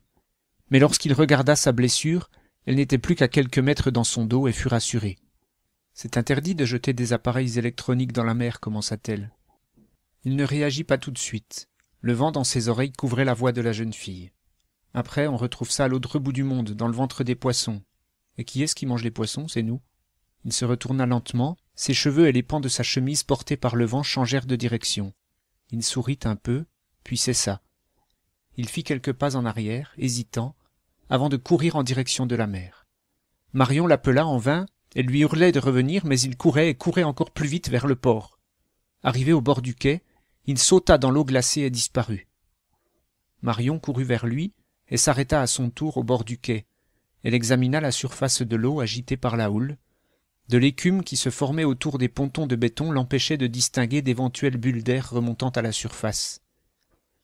Mais lorsqu'il regarda sa blessure, elle n'était plus qu'à quelques mètres dans son dos et fut rassurée. C'est interdit de jeter des appareils électroniques dans la mer, commença-t-elle. Il ne réagit pas tout de suite. Le vent dans ses oreilles couvrait la voix de la jeune fille. Après, on retrouve ça à l'autre bout du monde, dans le ventre des poissons. Et qui est-ce qui mange les poissons C'est nous. Il se retourna lentement, ses cheveux et les pans de sa chemise portés par le vent changèrent de direction. Il sourit un peu, puis cessa. Il fit quelques pas en arrière, hésitant, avant de courir en direction de la mer. Marion l'appela en vain, elle lui hurlait de revenir, mais il courait et courait encore plus vite vers le port. Arrivé au bord du quai, il sauta dans l'eau glacée et disparut. Marion courut vers lui et s'arrêta à son tour au bord du quai. Elle examina la surface de l'eau agitée par la houle. De l'écume qui se formait autour des pontons de béton l'empêchait de distinguer d'éventuelles bulles d'air remontant à la surface.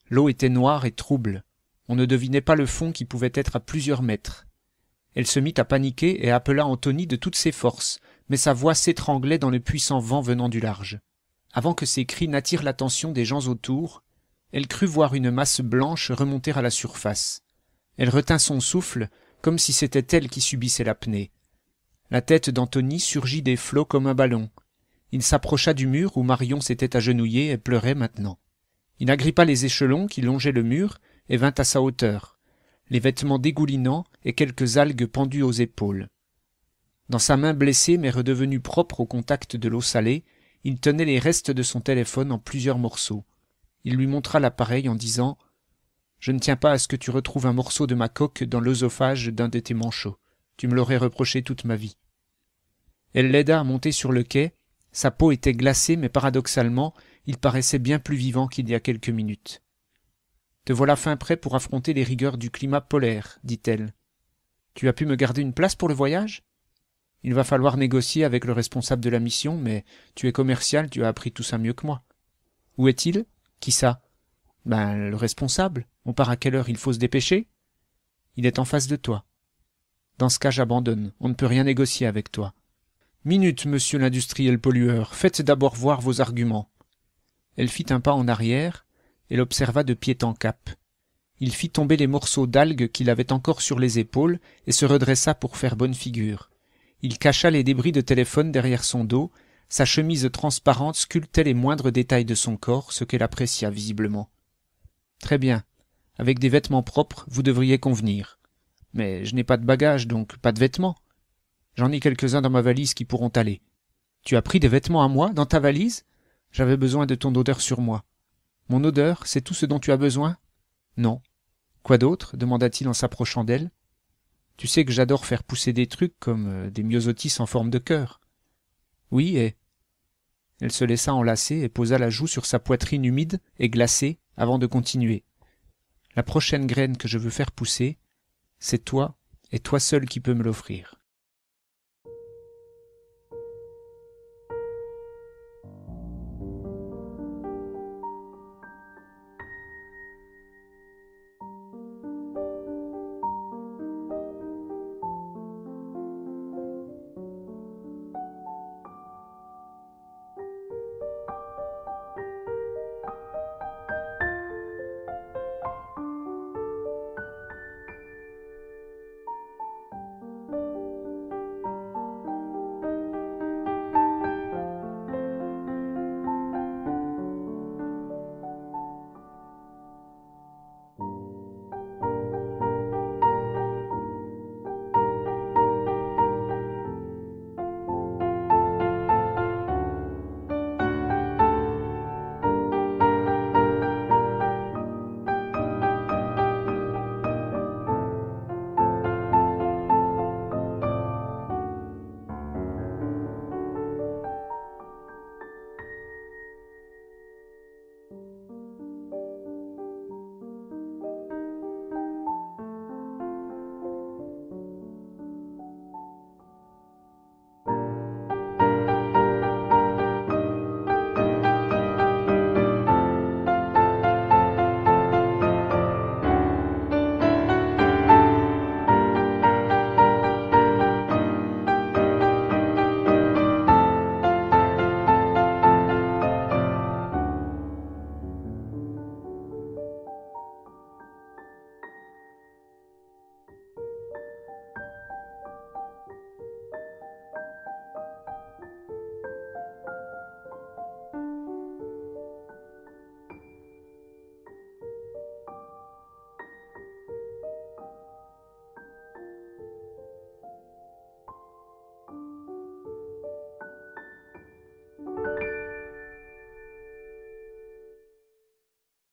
L'eau était noire et trouble. On ne devinait pas le fond qui pouvait être à plusieurs mètres. Elle se mit à paniquer et appela Anthony de toutes ses forces, mais sa voix s'étranglait dans le puissant vent venant du large. Avant que ses cris n'attirent l'attention des gens autour, elle crut voir une masse blanche remonter à la surface. Elle retint son souffle, comme si c'était elle qui subissait l'apnée. La tête d'Anthony surgit des flots comme un ballon. Il s'approcha du mur où Marion s'était agenouillée et pleurait maintenant. Il agrippa les échelons qui longeaient le mur et vint à sa hauteur, les vêtements dégoulinants et quelques algues pendues aux épaules. Dans sa main blessée mais redevenue propre au contact de l'eau salée, il tenait les restes de son téléphone en plusieurs morceaux. Il lui montra l'appareil en disant Je ne tiens pas à ce que tu retrouves un morceau de ma coque dans l'œsophage d'un de tes manchots. Tu me l'aurais reproché toute ma vie. Elle l'aida à monter sur le quai. Sa peau était glacée, mais paradoxalement, il paraissait bien plus vivant qu'il y a quelques minutes. Te voilà fin prêt pour affronter les rigueurs du climat polaire, dit-elle. Tu as pu me garder une place pour le voyage il va falloir négocier avec le responsable de la mission, mais tu es commercial, tu as appris tout ça mieux que moi. Où est-il Qui ça Ben, le responsable. On part à quelle heure Il faut se dépêcher Il est en face de toi. Dans ce cas, j'abandonne. On ne peut rien négocier avec toi. Minute, monsieur l'industriel pollueur. Faites d'abord voir vos arguments. Elle fit un pas en arrière et l'observa de pied en cap. Il fit tomber les morceaux d'algues qu'il avait encore sur les épaules et se redressa pour faire bonne figure. Il cacha les débris de téléphone derrière son dos, sa chemise transparente sculptait les moindres détails de son corps, ce qu'elle apprécia visiblement. Très bien. Avec des vêtements propres, vous devriez convenir. Mais je n'ai pas de bagages, donc pas de vêtements. J'en ai quelques-uns dans ma valise qui pourront aller. Tu as pris des vêtements à moi, dans ta valise J'avais besoin de ton odeur sur moi. Mon odeur, c'est tout ce dont tu as besoin Non. Quoi d'autre demanda-t-il en s'approchant d'elle. Tu sais que j'adore faire pousser des trucs comme euh, des myosotis en forme de cœur. Oui, et... Elle se laissa enlacer et posa la joue sur sa poitrine humide et glacée avant de continuer. La prochaine graine que je veux faire pousser, c'est toi et toi seul qui peux me l'offrir.